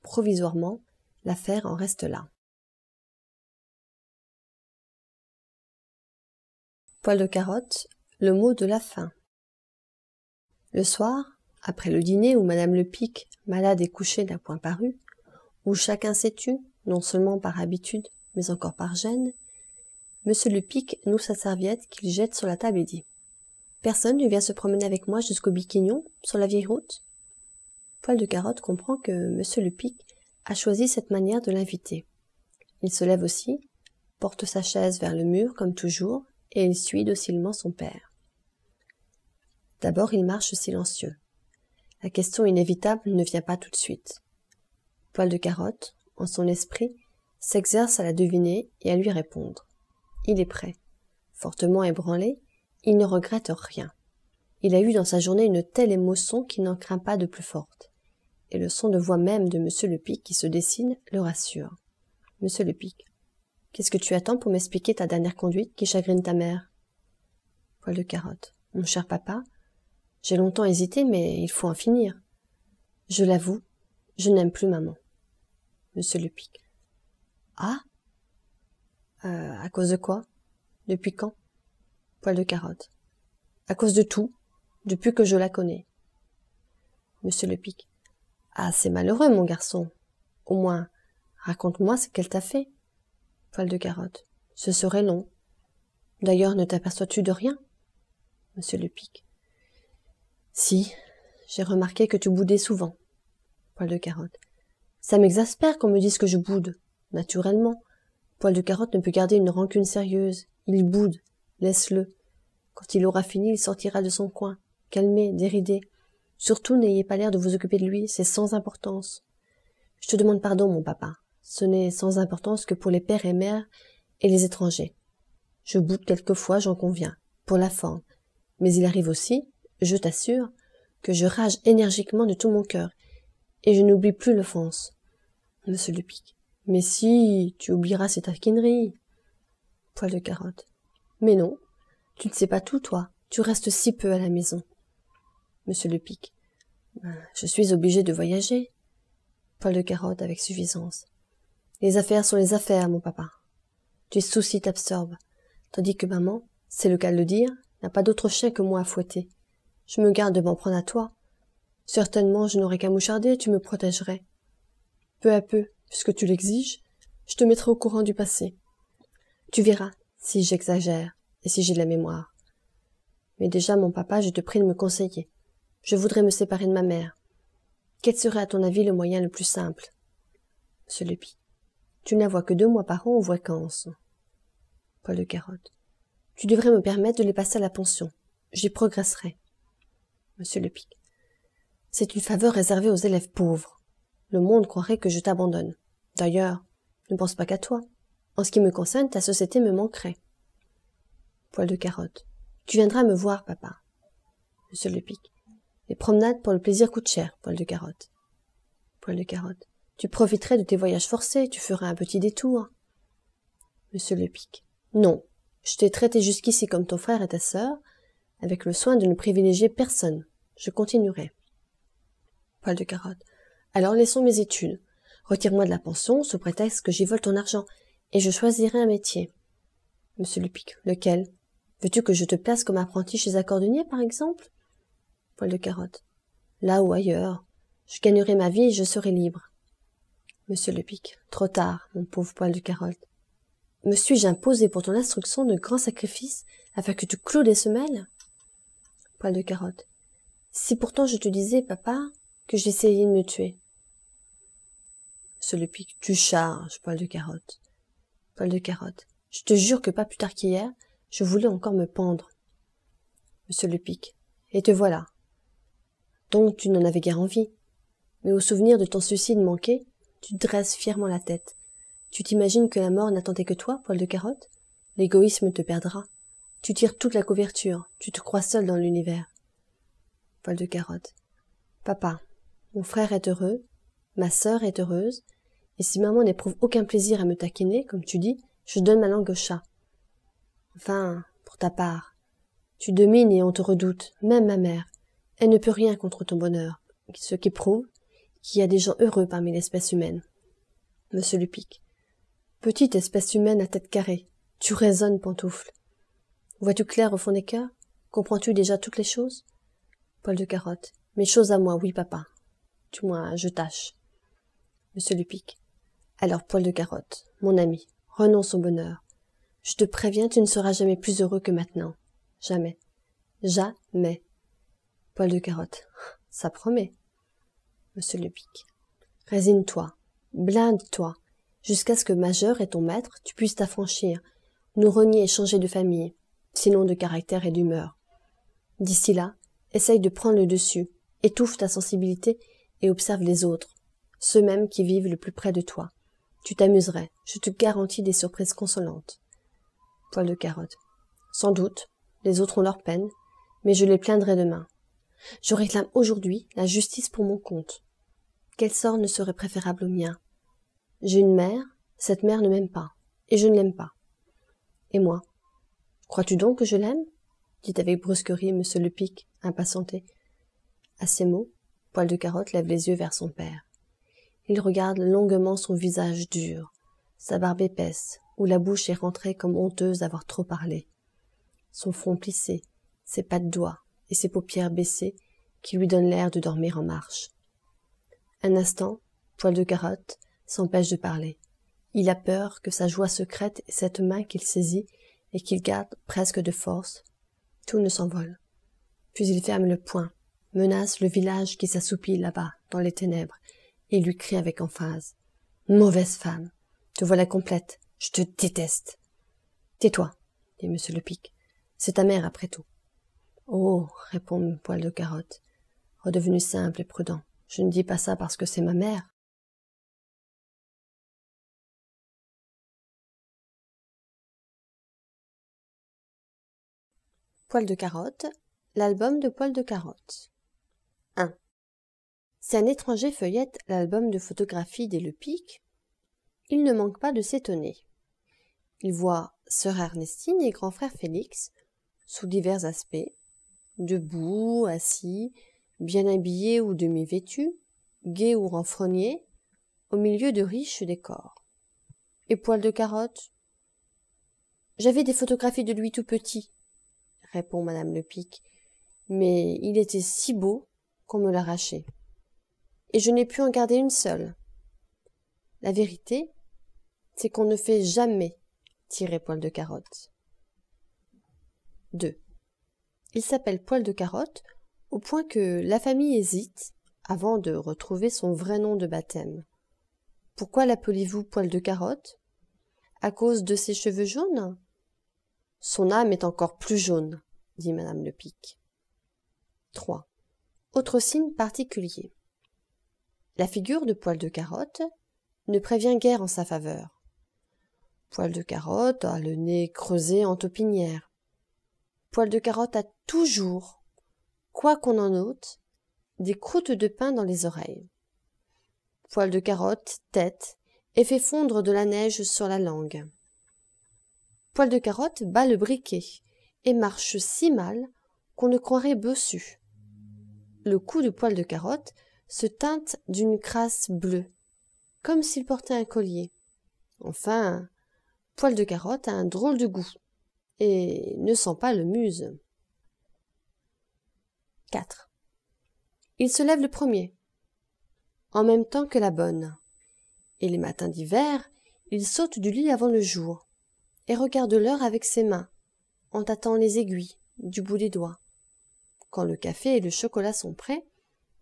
Provisoirement, l'affaire en reste là. Poil de carotte, le mot de la fin. Le soir, après le dîner où Madame Lepic, malade et couchée, d'un point paru, où chacun s'est tu, non seulement par habitude, mais encore par gêne, Monsieur Lepic noue sa serviette qu'il jette sur la table et dit Personne ne vient se promener avec moi jusqu'au Biquignon, sur la vieille route Poil de carotte comprend que Monsieur Lepic a choisi cette manière de l'inviter. Il se lève aussi, porte sa chaise vers le mur comme toujours, et il suit docilement son père. D'abord il marche silencieux. La question inévitable ne vient pas tout de suite. Poil de carotte, en son esprit, s'exerce à la deviner et à lui répondre. Il est prêt. Fortement ébranlé, il ne regrette rien. Il a eu dans sa journée une telle émotion qu'il n'en craint pas de plus forte et le son de voix même de monsieur Lepic qui se dessine le rassure. Monsieur Lepic. Qu'est-ce que tu attends pour m'expliquer ta dernière conduite qui chagrine ta mère Poil de carotte. Mon cher papa, j'ai longtemps hésité, mais il faut en finir. Je l'avoue, je n'aime plus maman. Monsieur Lepic. Ah euh, À cause de quoi Depuis quand Poil de carotte. À cause de tout, depuis que je la connais. Monsieur Lepic. Ah, c'est malheureux, mon garçon. Au moins, raconte-moi ce qu'elle t'a fait. Poil de carotte. Ce serait long. D'ailleurs, ne t'aperçois-tu de rien Monsieur Lupic. Si, j'ai remarqué que tu boudais souvent. Poil de carotte. Ça m'exaspère qu'on me dise que je boude. Naturellement. Poil de carotte ne peut garder une rancune sérieuse. Il boude. Laisse-le. Quand il aura fini, il sortira de son coin, calmé, déridé, Surtout n'ayez pas l'air de vous occuper de lui, c'est sans importance. Je te demande pardon, mon papa. Ce n'est sans importance que pour les pères et mères et les étrangers. Je boude quelquefois, j'en conviens, pour la forme. Mais il arrive aussi, je t'assure, que je rage énergiquement de tout mon cœur, et je n'oublie plus l'offense. Monsieur Lupic. Mais si, tu oublieras cette taquineries. Poil de carotte. Mais non, tu ne sais pas tout, toi. Tu restes si peu à la maison monsieur Lepic. Ben, je suis obligé de voyager. Paul de Carotte avec suffisance. Les affaires sont les affaires, mon papa. Tes soucis t'absorbent, tandis que maman, c'est le cas de le dire, n'a pas d'autre chien que moi à fouetter. Je me garde de m'en prendre à toi. Certainement, je n'aurai qu'à moucharder, tu me protégerais. Peu à peu, puisque tu l'exiges, je te mettrai au courant du passé. Tu verras si j'exagère et si j'ai de la mémoire. Mais déjà, mon papa, je te prie de me conseiller. Je voudrais me séparer de ma mère. Quel serait à ton avis le moyen le plus simple Monsieur Lepic, Tu n'as vois que deux mois par an aux vacances. Paul de Carotte. Tu devrais me permettre de les passer à la pension. J'y progresserai. Monsieur Lepic. C'est une faveur réservée aux élèves pauvres. Le monde croirait que je t'abandonne. D'ailleurs, ne pense pas qu'à toi. En ce qui me concerne, ta société me manquerait. Poil de carotte. Tu viendras me voir, papa. Monsieur Lepic. Les promenades pour le plaisir coûtent cher, poil de carotte. Poil de carotte. Tu profiterais de tes voyages forcés, tu ferais un petit détour. Monsieur Lepic. Non, je t'ai traité jusqu'ici comme ton frère et ta sœur, avec le soin de ne privilégier personne. Je continuerai. Poil de carotte. Alors laissons mes études. Retire-moi de la pension sous prétexte que j'y vole ton argent, et je choisirai un métier. Monsieur Lupic. Lequel Veux-tu que je te place comme apprenti chez un cordonnier, par exemple poil de carotte. Là ou ailleurs, je gagnerai ma vie et je serai libre. Monsieur Lepic, trop tard, mon pauvre poil de carotte. Me suis-je imposé pour ton instruction de grands sacrifices afin que tu cloues des semelles Poil de carotte. Si pourtant je te disais, papa, que j'essayais de me tuer. Monsieur Lepic, tu charges, poil de carotte. Poil de carotte. Je te jure que pas plus tard qu'hier, je voulais encore me pendre. Monsieur Lepic. Et te voilà, donc tu n'en avais guère envie. Mais au souvenir de ton suicide manqué, tu dresses fièrement la tête. Tu t'imagines que la mort n'attendait que toi, poil de carotte L'égoïsme te perdra. Tu tires toute la couverture, tu te crois seul dans l'univers. Poil de carotte. Papa, mon frère est heureux, ma sœur est heureuse, et si maman n'éprouve aucun plaisir à me taquiner, comme tu dis, je donne ma langue au chat. Enfin, pour ta part, tu domines et on te redoute, même ma mère. Elle ne peut rien contre ton bonheur, ce qui prouve qu'il y a des gens heureux parmi l'espèce humaine. Monsieur Lupic. Petite espèce humaine à tête carrée. Tu raisonnes, pantoufle. Vois-tu clair au fond des cœurs Comprends-tu déjà toutes les choses Paul de Carotte. Mes choses à moi, oui, papa. Du moins, je tâche. Monsieur Lupic. Alors, Paul de Carotte, mon ami, renonce au bonheur. Je te préviens, tu ne seras jamais plus heureux que maintenant. Jamais. Jamais. Poil de carotte. Ça promet. Monsieur Lepic. Résigne-toi. Blinde-toi. Jusqu'à ce que majeur et ton maître, tu puisses t'affranchir, nous renier et changer de famille, sinon de caractère et d'humeur. D'ici là, essaye de prendre le dessus, étouffe ta sensibilité et observe les autres, ceux mêmes qui vivent le plus près de toi. Tu t'amuserais, je te garantis des surprises consolantes. Poil de carotte. Sans doute, les autres ont leur peine, mais je les plaindrai demain. Je réclame aujourd'hui la justice pour mon compte. Quel sort ne serait préférable au mien J'ai une mère, cette mère ne m'aime pas, et je ne l'aime pas. Et moi Crois-tu donc que je l'aime dit avec brusquerie M. Lepic, impatienté. À ces mots, Poil de Carotte lève les yeux vers son père. Il regarde longuement son visage dur, sa barbe épaisse, où la bouche est rentrée comme honteuse d'avoir trop parlé, son front plissé, ses pattes doigts, et ses paupières baissées qui lui donnent l'air de dormir en marche. Un instant, poil de carotte s'empêche de parler. Il a peur que sa joie secrète et cette main qu'il saisit et qu'il garde presque de force, tout ne s'envole. Puis il ferme le poing, menace le village qui s'assoupit là-bas, dans les ténèbres, et lui crie avec emphase. Mauvaise femme, te voilà complète, je te déteste. Tais-toi, dit monsieur Pic. C'est ta mère après tout. Oh répond poil de carotte, redevenu simple et prudent. Je ne dis pas ça parce que c'est ma mère. Poil de carotte, l'album de Poil de carotte. 1. C'est un étranger feuillette l'album de photographie des Le il ne manque pas de s'étonner. Il voit sœur Ernestine et grand frère Félix, sous divers aspects, debout, assis, bien habillé ou demi-vêtu, gai ou renfrogné, au milieu de riches décors. Et poils de carotte J'avais des photographies de lui tout petit, répond madame Lepic, mais il était si beau qu'on me l'arrachait. Et je n'ai pu en garder une seule. La vérité, c'est qu'on ne fait jamais tirer poils de carotte. 2. Il s'appelle Poil de Carotte, au point que la famille hésite avant de retrouver son vrai nom de baptême. Pourquoi l'appelez-vous Poil de Carotte À cause de ses cheveux jaunes Son âme est encore plus jaune, dit Madame Lepic. 3. Autre signe particulier. La figure de Poil de Carotte ne prévient guère en sa faveur. Poil de Carotte a le nez creusé en topinière poil de carotte a toujours, quoi qu'on en ôte, des croûtes de pain dans les oreilles. Poil de carotte tête et fait fondre de la neige sur la langue. Poil de carotte bat le briquet et marche si mal qu'on ne croirait bossu. Le cou de poil de carotte se teinte d'une crasse bleue, comme s'il portait un collier. Enfin, poil de carotte a un drôle de goût et ne sent pas le muse. 4. Il se lève le premier, en même temps que la bonne, et les matins d'hiver, il saute du lit avant le jour, et regarde l'heure avec ses mains, en tâtant les aiguilles du bout des doigts. Quand le café et le chocolat sont prêts,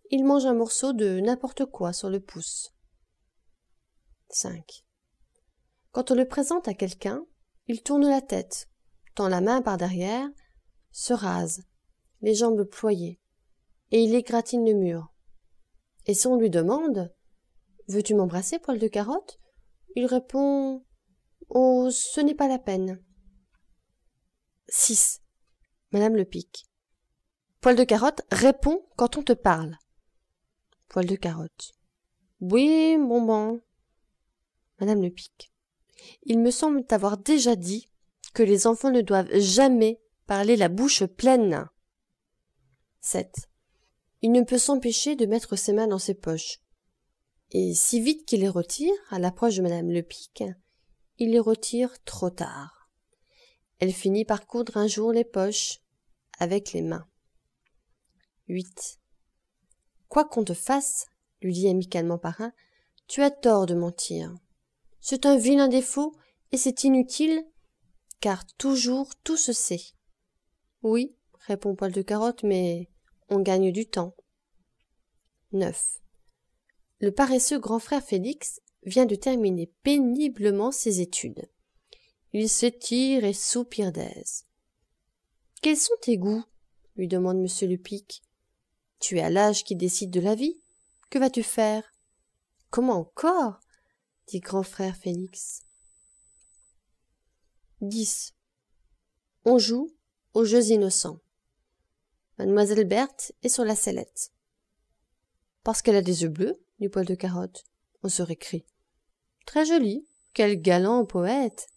il mange un morceau de n'importe quoi sur le pouce. 5. Quand on le présente à quelqu'un, il tourne la tête la main par derrière, se rase, les jambes ployées, et il égratigne le mur. Et si on lui demande Veux-tu m'embrasser, poil de carotte il répond Oh, ce n'est pas la peine. 6. Madame Le Pic. Poil de carotte, réponds quand on te parle. Poil de carotte. Oui, bon bon. Madame Pic. Il me semble t'avoir déjà dit que les enfants ne doivent jamais parler la bouche pleine. 7. Il ne peut s'empêcher de mettre ses mains dans ses poches. Et si vite qu'il les retire, à l'approche de madame Lepic, il les retire trop tard. Elle finit par coudre un jour les poches avec les mains. 8. Quoi qu'on te fasse, lui dit amicalement Parrain, tu as tort de mentir. C'est un vilain défaut et c'est inutile car toujours tout se sait. Oui, répond Paul de Carotte, mais on gagne du temps. 9. Le paresseux grand frère Félix vient de terminer péniblement ses études. Il s'étire et soupire d'aise. Quels sont tes goûts lui demande Monsieur Lupic. Tu es à l'âge qui décide de la vie. Que vas-tu faire Comment encore dit grand frère Félix. 10. On joue aux jeux innocents. Mademoiselle Berthe est sur la sellette. Parce qu'elle a des yeux bleus, du poil de carotte, on se récrie. Très jolie, quel galant poète.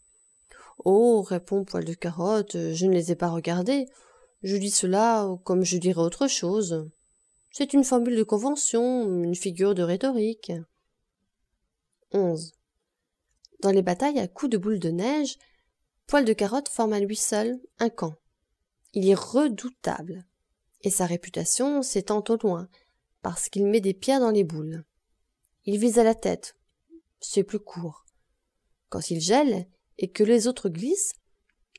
Oh, répond poil de carotte, je ne les ai pas regardés. Je dis cela comme je dirais autre chose. C'est une formule de convention, une figure de rhétorique. 11. Dans les batailles à coups de boules de neige, Poil de Carotte forme à lui seul un camp. Il est redoutable, et sa réputation s'étend au loin, parce qu'il met des pierres dans les boules. Il vise à la tête, c'est plus court. Quand il gèle et que les autres glissent,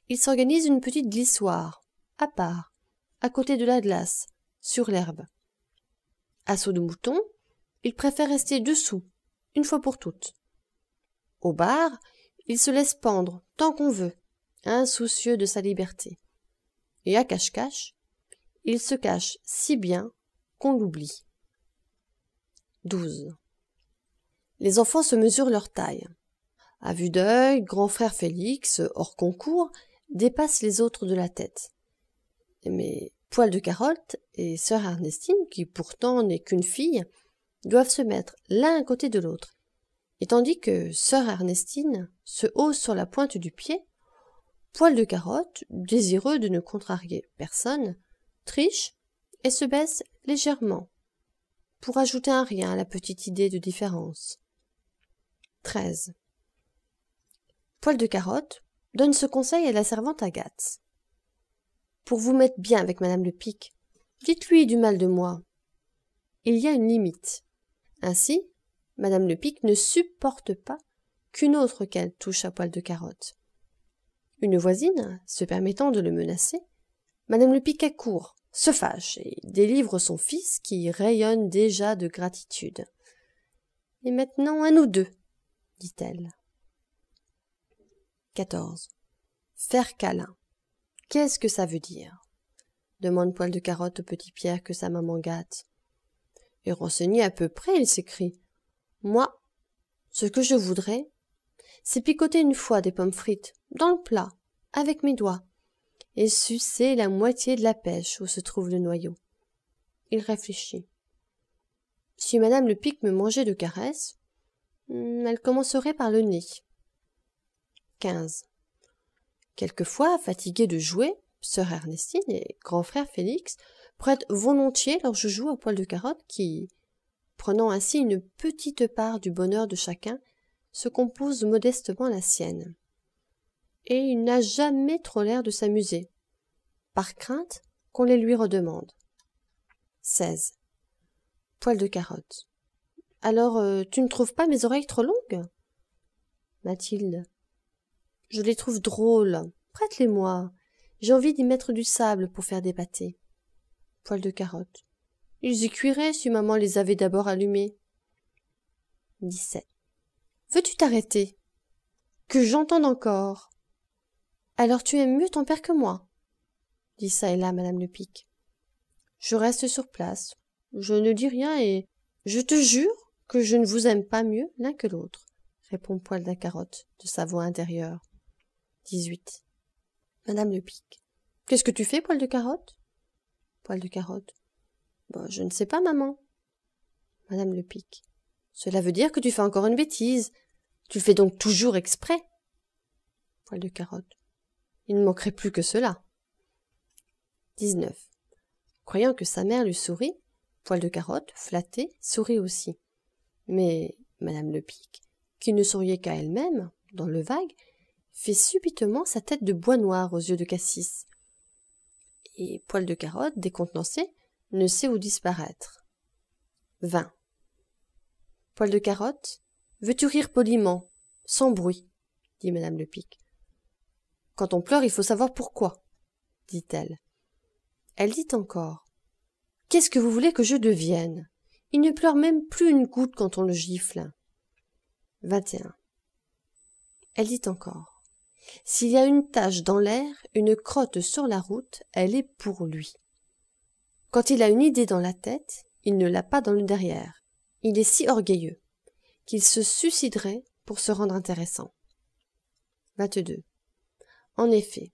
il s'organise une petite glissoire, à part, à côté de la glace, sur l'herbe. À saut de mouton, il préfère rester dessous, une fois pour toutes. Au bar, il se laisse pendre tant qu'on veut, insoucieux de sa liberté. Et à cache-cache, il se cache si bien qu'on l'oublie. 12. Les enfants se mesurent leur taille. À vue d'œil, grand frère Félix, hors concours, dépasse les autres de la tête. Mais Poil de Carotte et sœur Ernestine, qui pourtant n'est qu'une fille, doivent se mettre l'un à côté de l'autre. Et tandis que sœur Ernestine se hausse sur la pointe du pied, Poil de carotte, désireux de ne contrarier personne, triche et se baisse légèrement pour ajouter un rien à la petite idée de différence. 13. Poil de carotte donne ce conseil à la servante Agathe. Pour vous mettre bien avec madame Le Pic, dites-lui du mal de moi. Il y a une limite. Ainsi, madame Le Pic ne supporte pas qu'une autre qu'elle touche à poil de carotte. Une voisine, se permettant de le menacer, Madame piquet court, se fâche et délivre son fils qui rayonne déjà de gratitude. Et maintenant à nous deux, dit-elle. 14. Faire câlin. Qu'est-ce que ça veut dire demande Poil de Carotte au petit Pierre que sa maman gâte. Et renseigné à peu près, il s'écrie Moi, ce que je voudrais, c'est picoter une fois des pommes frites dans le plat, avec mes doigts, et sucer la moitié de la pêche où se trouve le noyau. Il réfléchit. Si madame Le Pic me mangeait de caresses, hmm, elle commencerait par le nez. 15. Quelquefois, fatigués de jouer, sœur Ernestine et grand frère Félix prêtent volontiers leur joujou au poil de carotte qui, prenant ainsi une petite part du bonheur de chacun, se compose modestement la sienne et il n'a jamais trop l'air de s'amuser, par crainte qu'on les lui redemande. 16. Poil de carotte. Alors, euh, tu ne trouves pas mes oreilles trop longues Mathilde. Je les trouve drôles. Prête-les-moi. J'ai envie d'y mettre du sable pour faire des pâtés. Poil de carotte. Ils y cuiraient si maman les avait d'abord allumés. 17. Veux-tu t'arrêter Que j'entende encore. Alors tu aimes mieux ton père que moi, dit ça et là madame le Pic. Je reste sur place, je ne dis rien et je te jure que je ne vous aime pas mieux l'un que l'autre, répond Poil de carotte de sa voix intérieure. 18. Madame le Pic, Qu'est-ce que tu fais, Poil de carotte Poil de carotte. Bon, bah, je ne sais pas, maman. Madame le Pic. Cela veut dire que tu fais encore une bêtise. Tu le fais donc toujours exprès. Poil de carotte. Il ne manquerait plus que cela. 19. Croyant que sa mère lui sourit, Poil de carotte, flatté, sourit aussi. Mais Madame Pic, qui ne souriait qu'à elle-même, dans le vague, fait subitement sa tête de bois noir aux yeux de Cassis. Et Poil de carotte, décontenancé, ne sait où disparaître. 20. Poil de carotte, veux-tu rire poliment, sans bruit dit Madame Pic. Quand on pleure, il faut savoir pourquoi, dit-elle. Elle dit encore. Qu'est-ce que vous voulez que je devienne Il ne pleure même plus une goutte quand on le gifle. 21. Elle dit encore. S'il y a une tache dans l'air, une crotte sur la route, elle est pour lui. Quand il a une idée dans la tête, il ne l'a pas dans le derrière. Il est si orgueilleux qu'il se suiciderait pour se rendre intéressant. 22. En effet,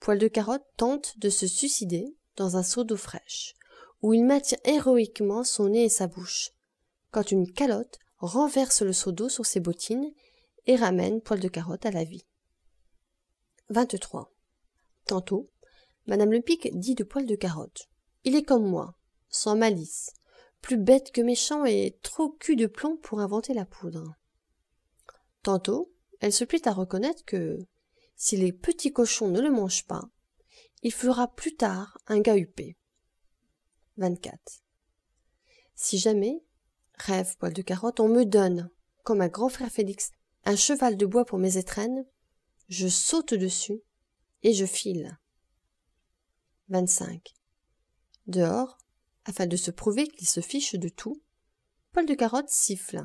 Poil de Carotte tente de se suicider dans un seau d'eau fraîche, où il maintient héroïquement son nez et sa bouche, quand une calotte renverse le seau d'eau sur ses bottines et ramène Poil de Carotte à la vie. 23. Tantôt, Madame Pic dit de Poil de Carotte Il est comme moi, sans malice, plus bête que méchant et trop cul de plomb pour inventer la poudre. Tantôt, elle se plaît à reconnaître que si les petits cochons ne le mangent pas, il fera plus tard un vingt 24. Si jamais, rêve poil de carotte, on me donne, comme un grand frère Félix, un cheval de bois pour mes étrennes, je saute dessus et je file. 25. Dehors, afin de se prouver qu'il se fiche de tout, Paul de Carotte siffle.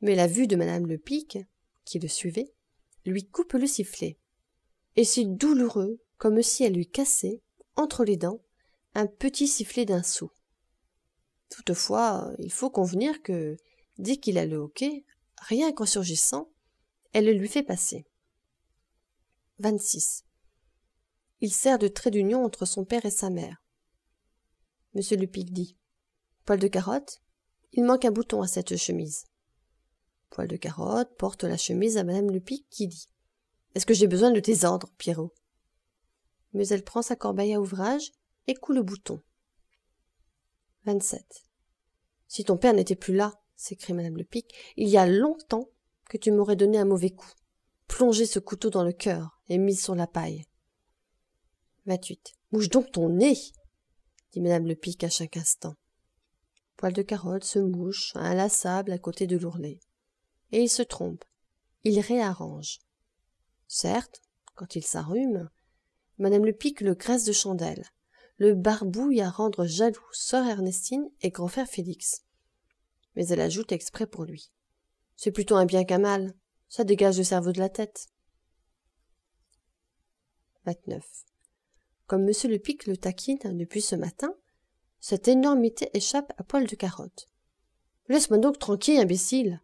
Mais la vue de Madame Le Pic, qui le suivait, lui coupe le sifflet. Et c'est douloureux, comme si elle lui cassait, entre les dents, un petit sifflet d'un sou. Toutefois, il faut convenir que, dès qu'il a le hoquet, rien qu'en surgissant, elle le lui fait passer. 26. Il sert de trait d'union entre son père et sa mère. Monsieur Lupic dit Poil de carotte, il manque un bouton à cette chemise. Poil de carotte porte la chemise à Madame Lepic qui dit Est-ce que j'ai besoin de tes ordres, Pierrot Mais elle prend sa corbeille à ouvrage et coule le bouton. 27. Si ton père n'était plus là, s'écrie Madame Lepic, il y a longtemps que tu m'aurais donné un mauvais coup, Plongez ce couteau dans le cœur et mis sur la paille. 28. Mouche donc ton nez dit Madame Lepic à chaque instant. Poil de carotte se mouche, inlassable à côté de l'ourlet et il se trompe. Il réarrange. Certes, quand il s'arrume, Madame Pic le graisse de chandelle, le barbouille à rendre jaloux sœur Ernestine et grand-frère Félix. Mais elle ajoute exprès pour lui. C'est plutôt un bien qu'un mal. Ça dégage le cerveau de la tête. 29. Comme Monsieur Pic le taquine depuis ce matin, cette énormité échappe à poil de carotte. Laisse-moi donc tranquille, imbécile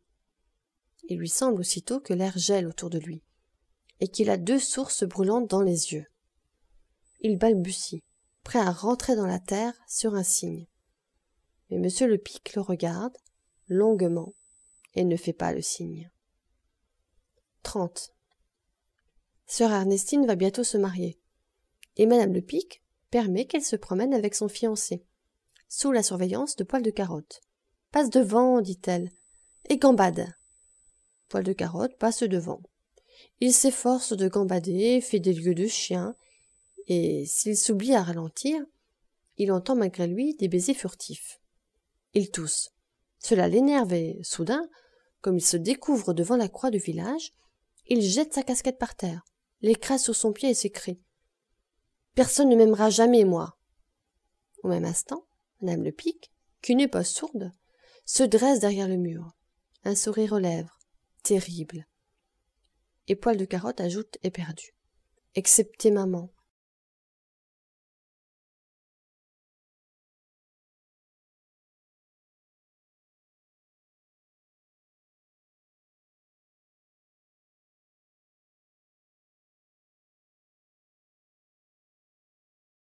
il lui semble aussitôt que l'air gèle autour de lui et qu'il a deux sources brûlantes dans les yeux. Il balbutie, prêt à rentrer dans la terre sur un signe. Mais monsieur le Pic le regarde longuement et ne fait pas le signe. 30. Sœur Ernestine va bientôt se marier, et madame le Pic permet qu'elle se promène avec son fiancé, sous la surveillance de poils de carotte. Passe devant, dit-elle, et gambade de carotte passe devant. Il s'efforce de gambader, fait des lieux de chien, et s'il s'oublie à ralentir, il entend malgré lui des baisers furtifs. Il tousse. Cela l'énerve et, soudain, comme il se découvre devant la croix du village, il jette sa casquette par terre, l'écrase sous son pied et s'écrie Personne ne m'aimera jamais, moi Au même instant, Madame Lepic, qui n'est pas sourde, se dresse derrière le mur, un sourire aux lèvres, terrible et poil de carotte ajoute éperdu excepté maman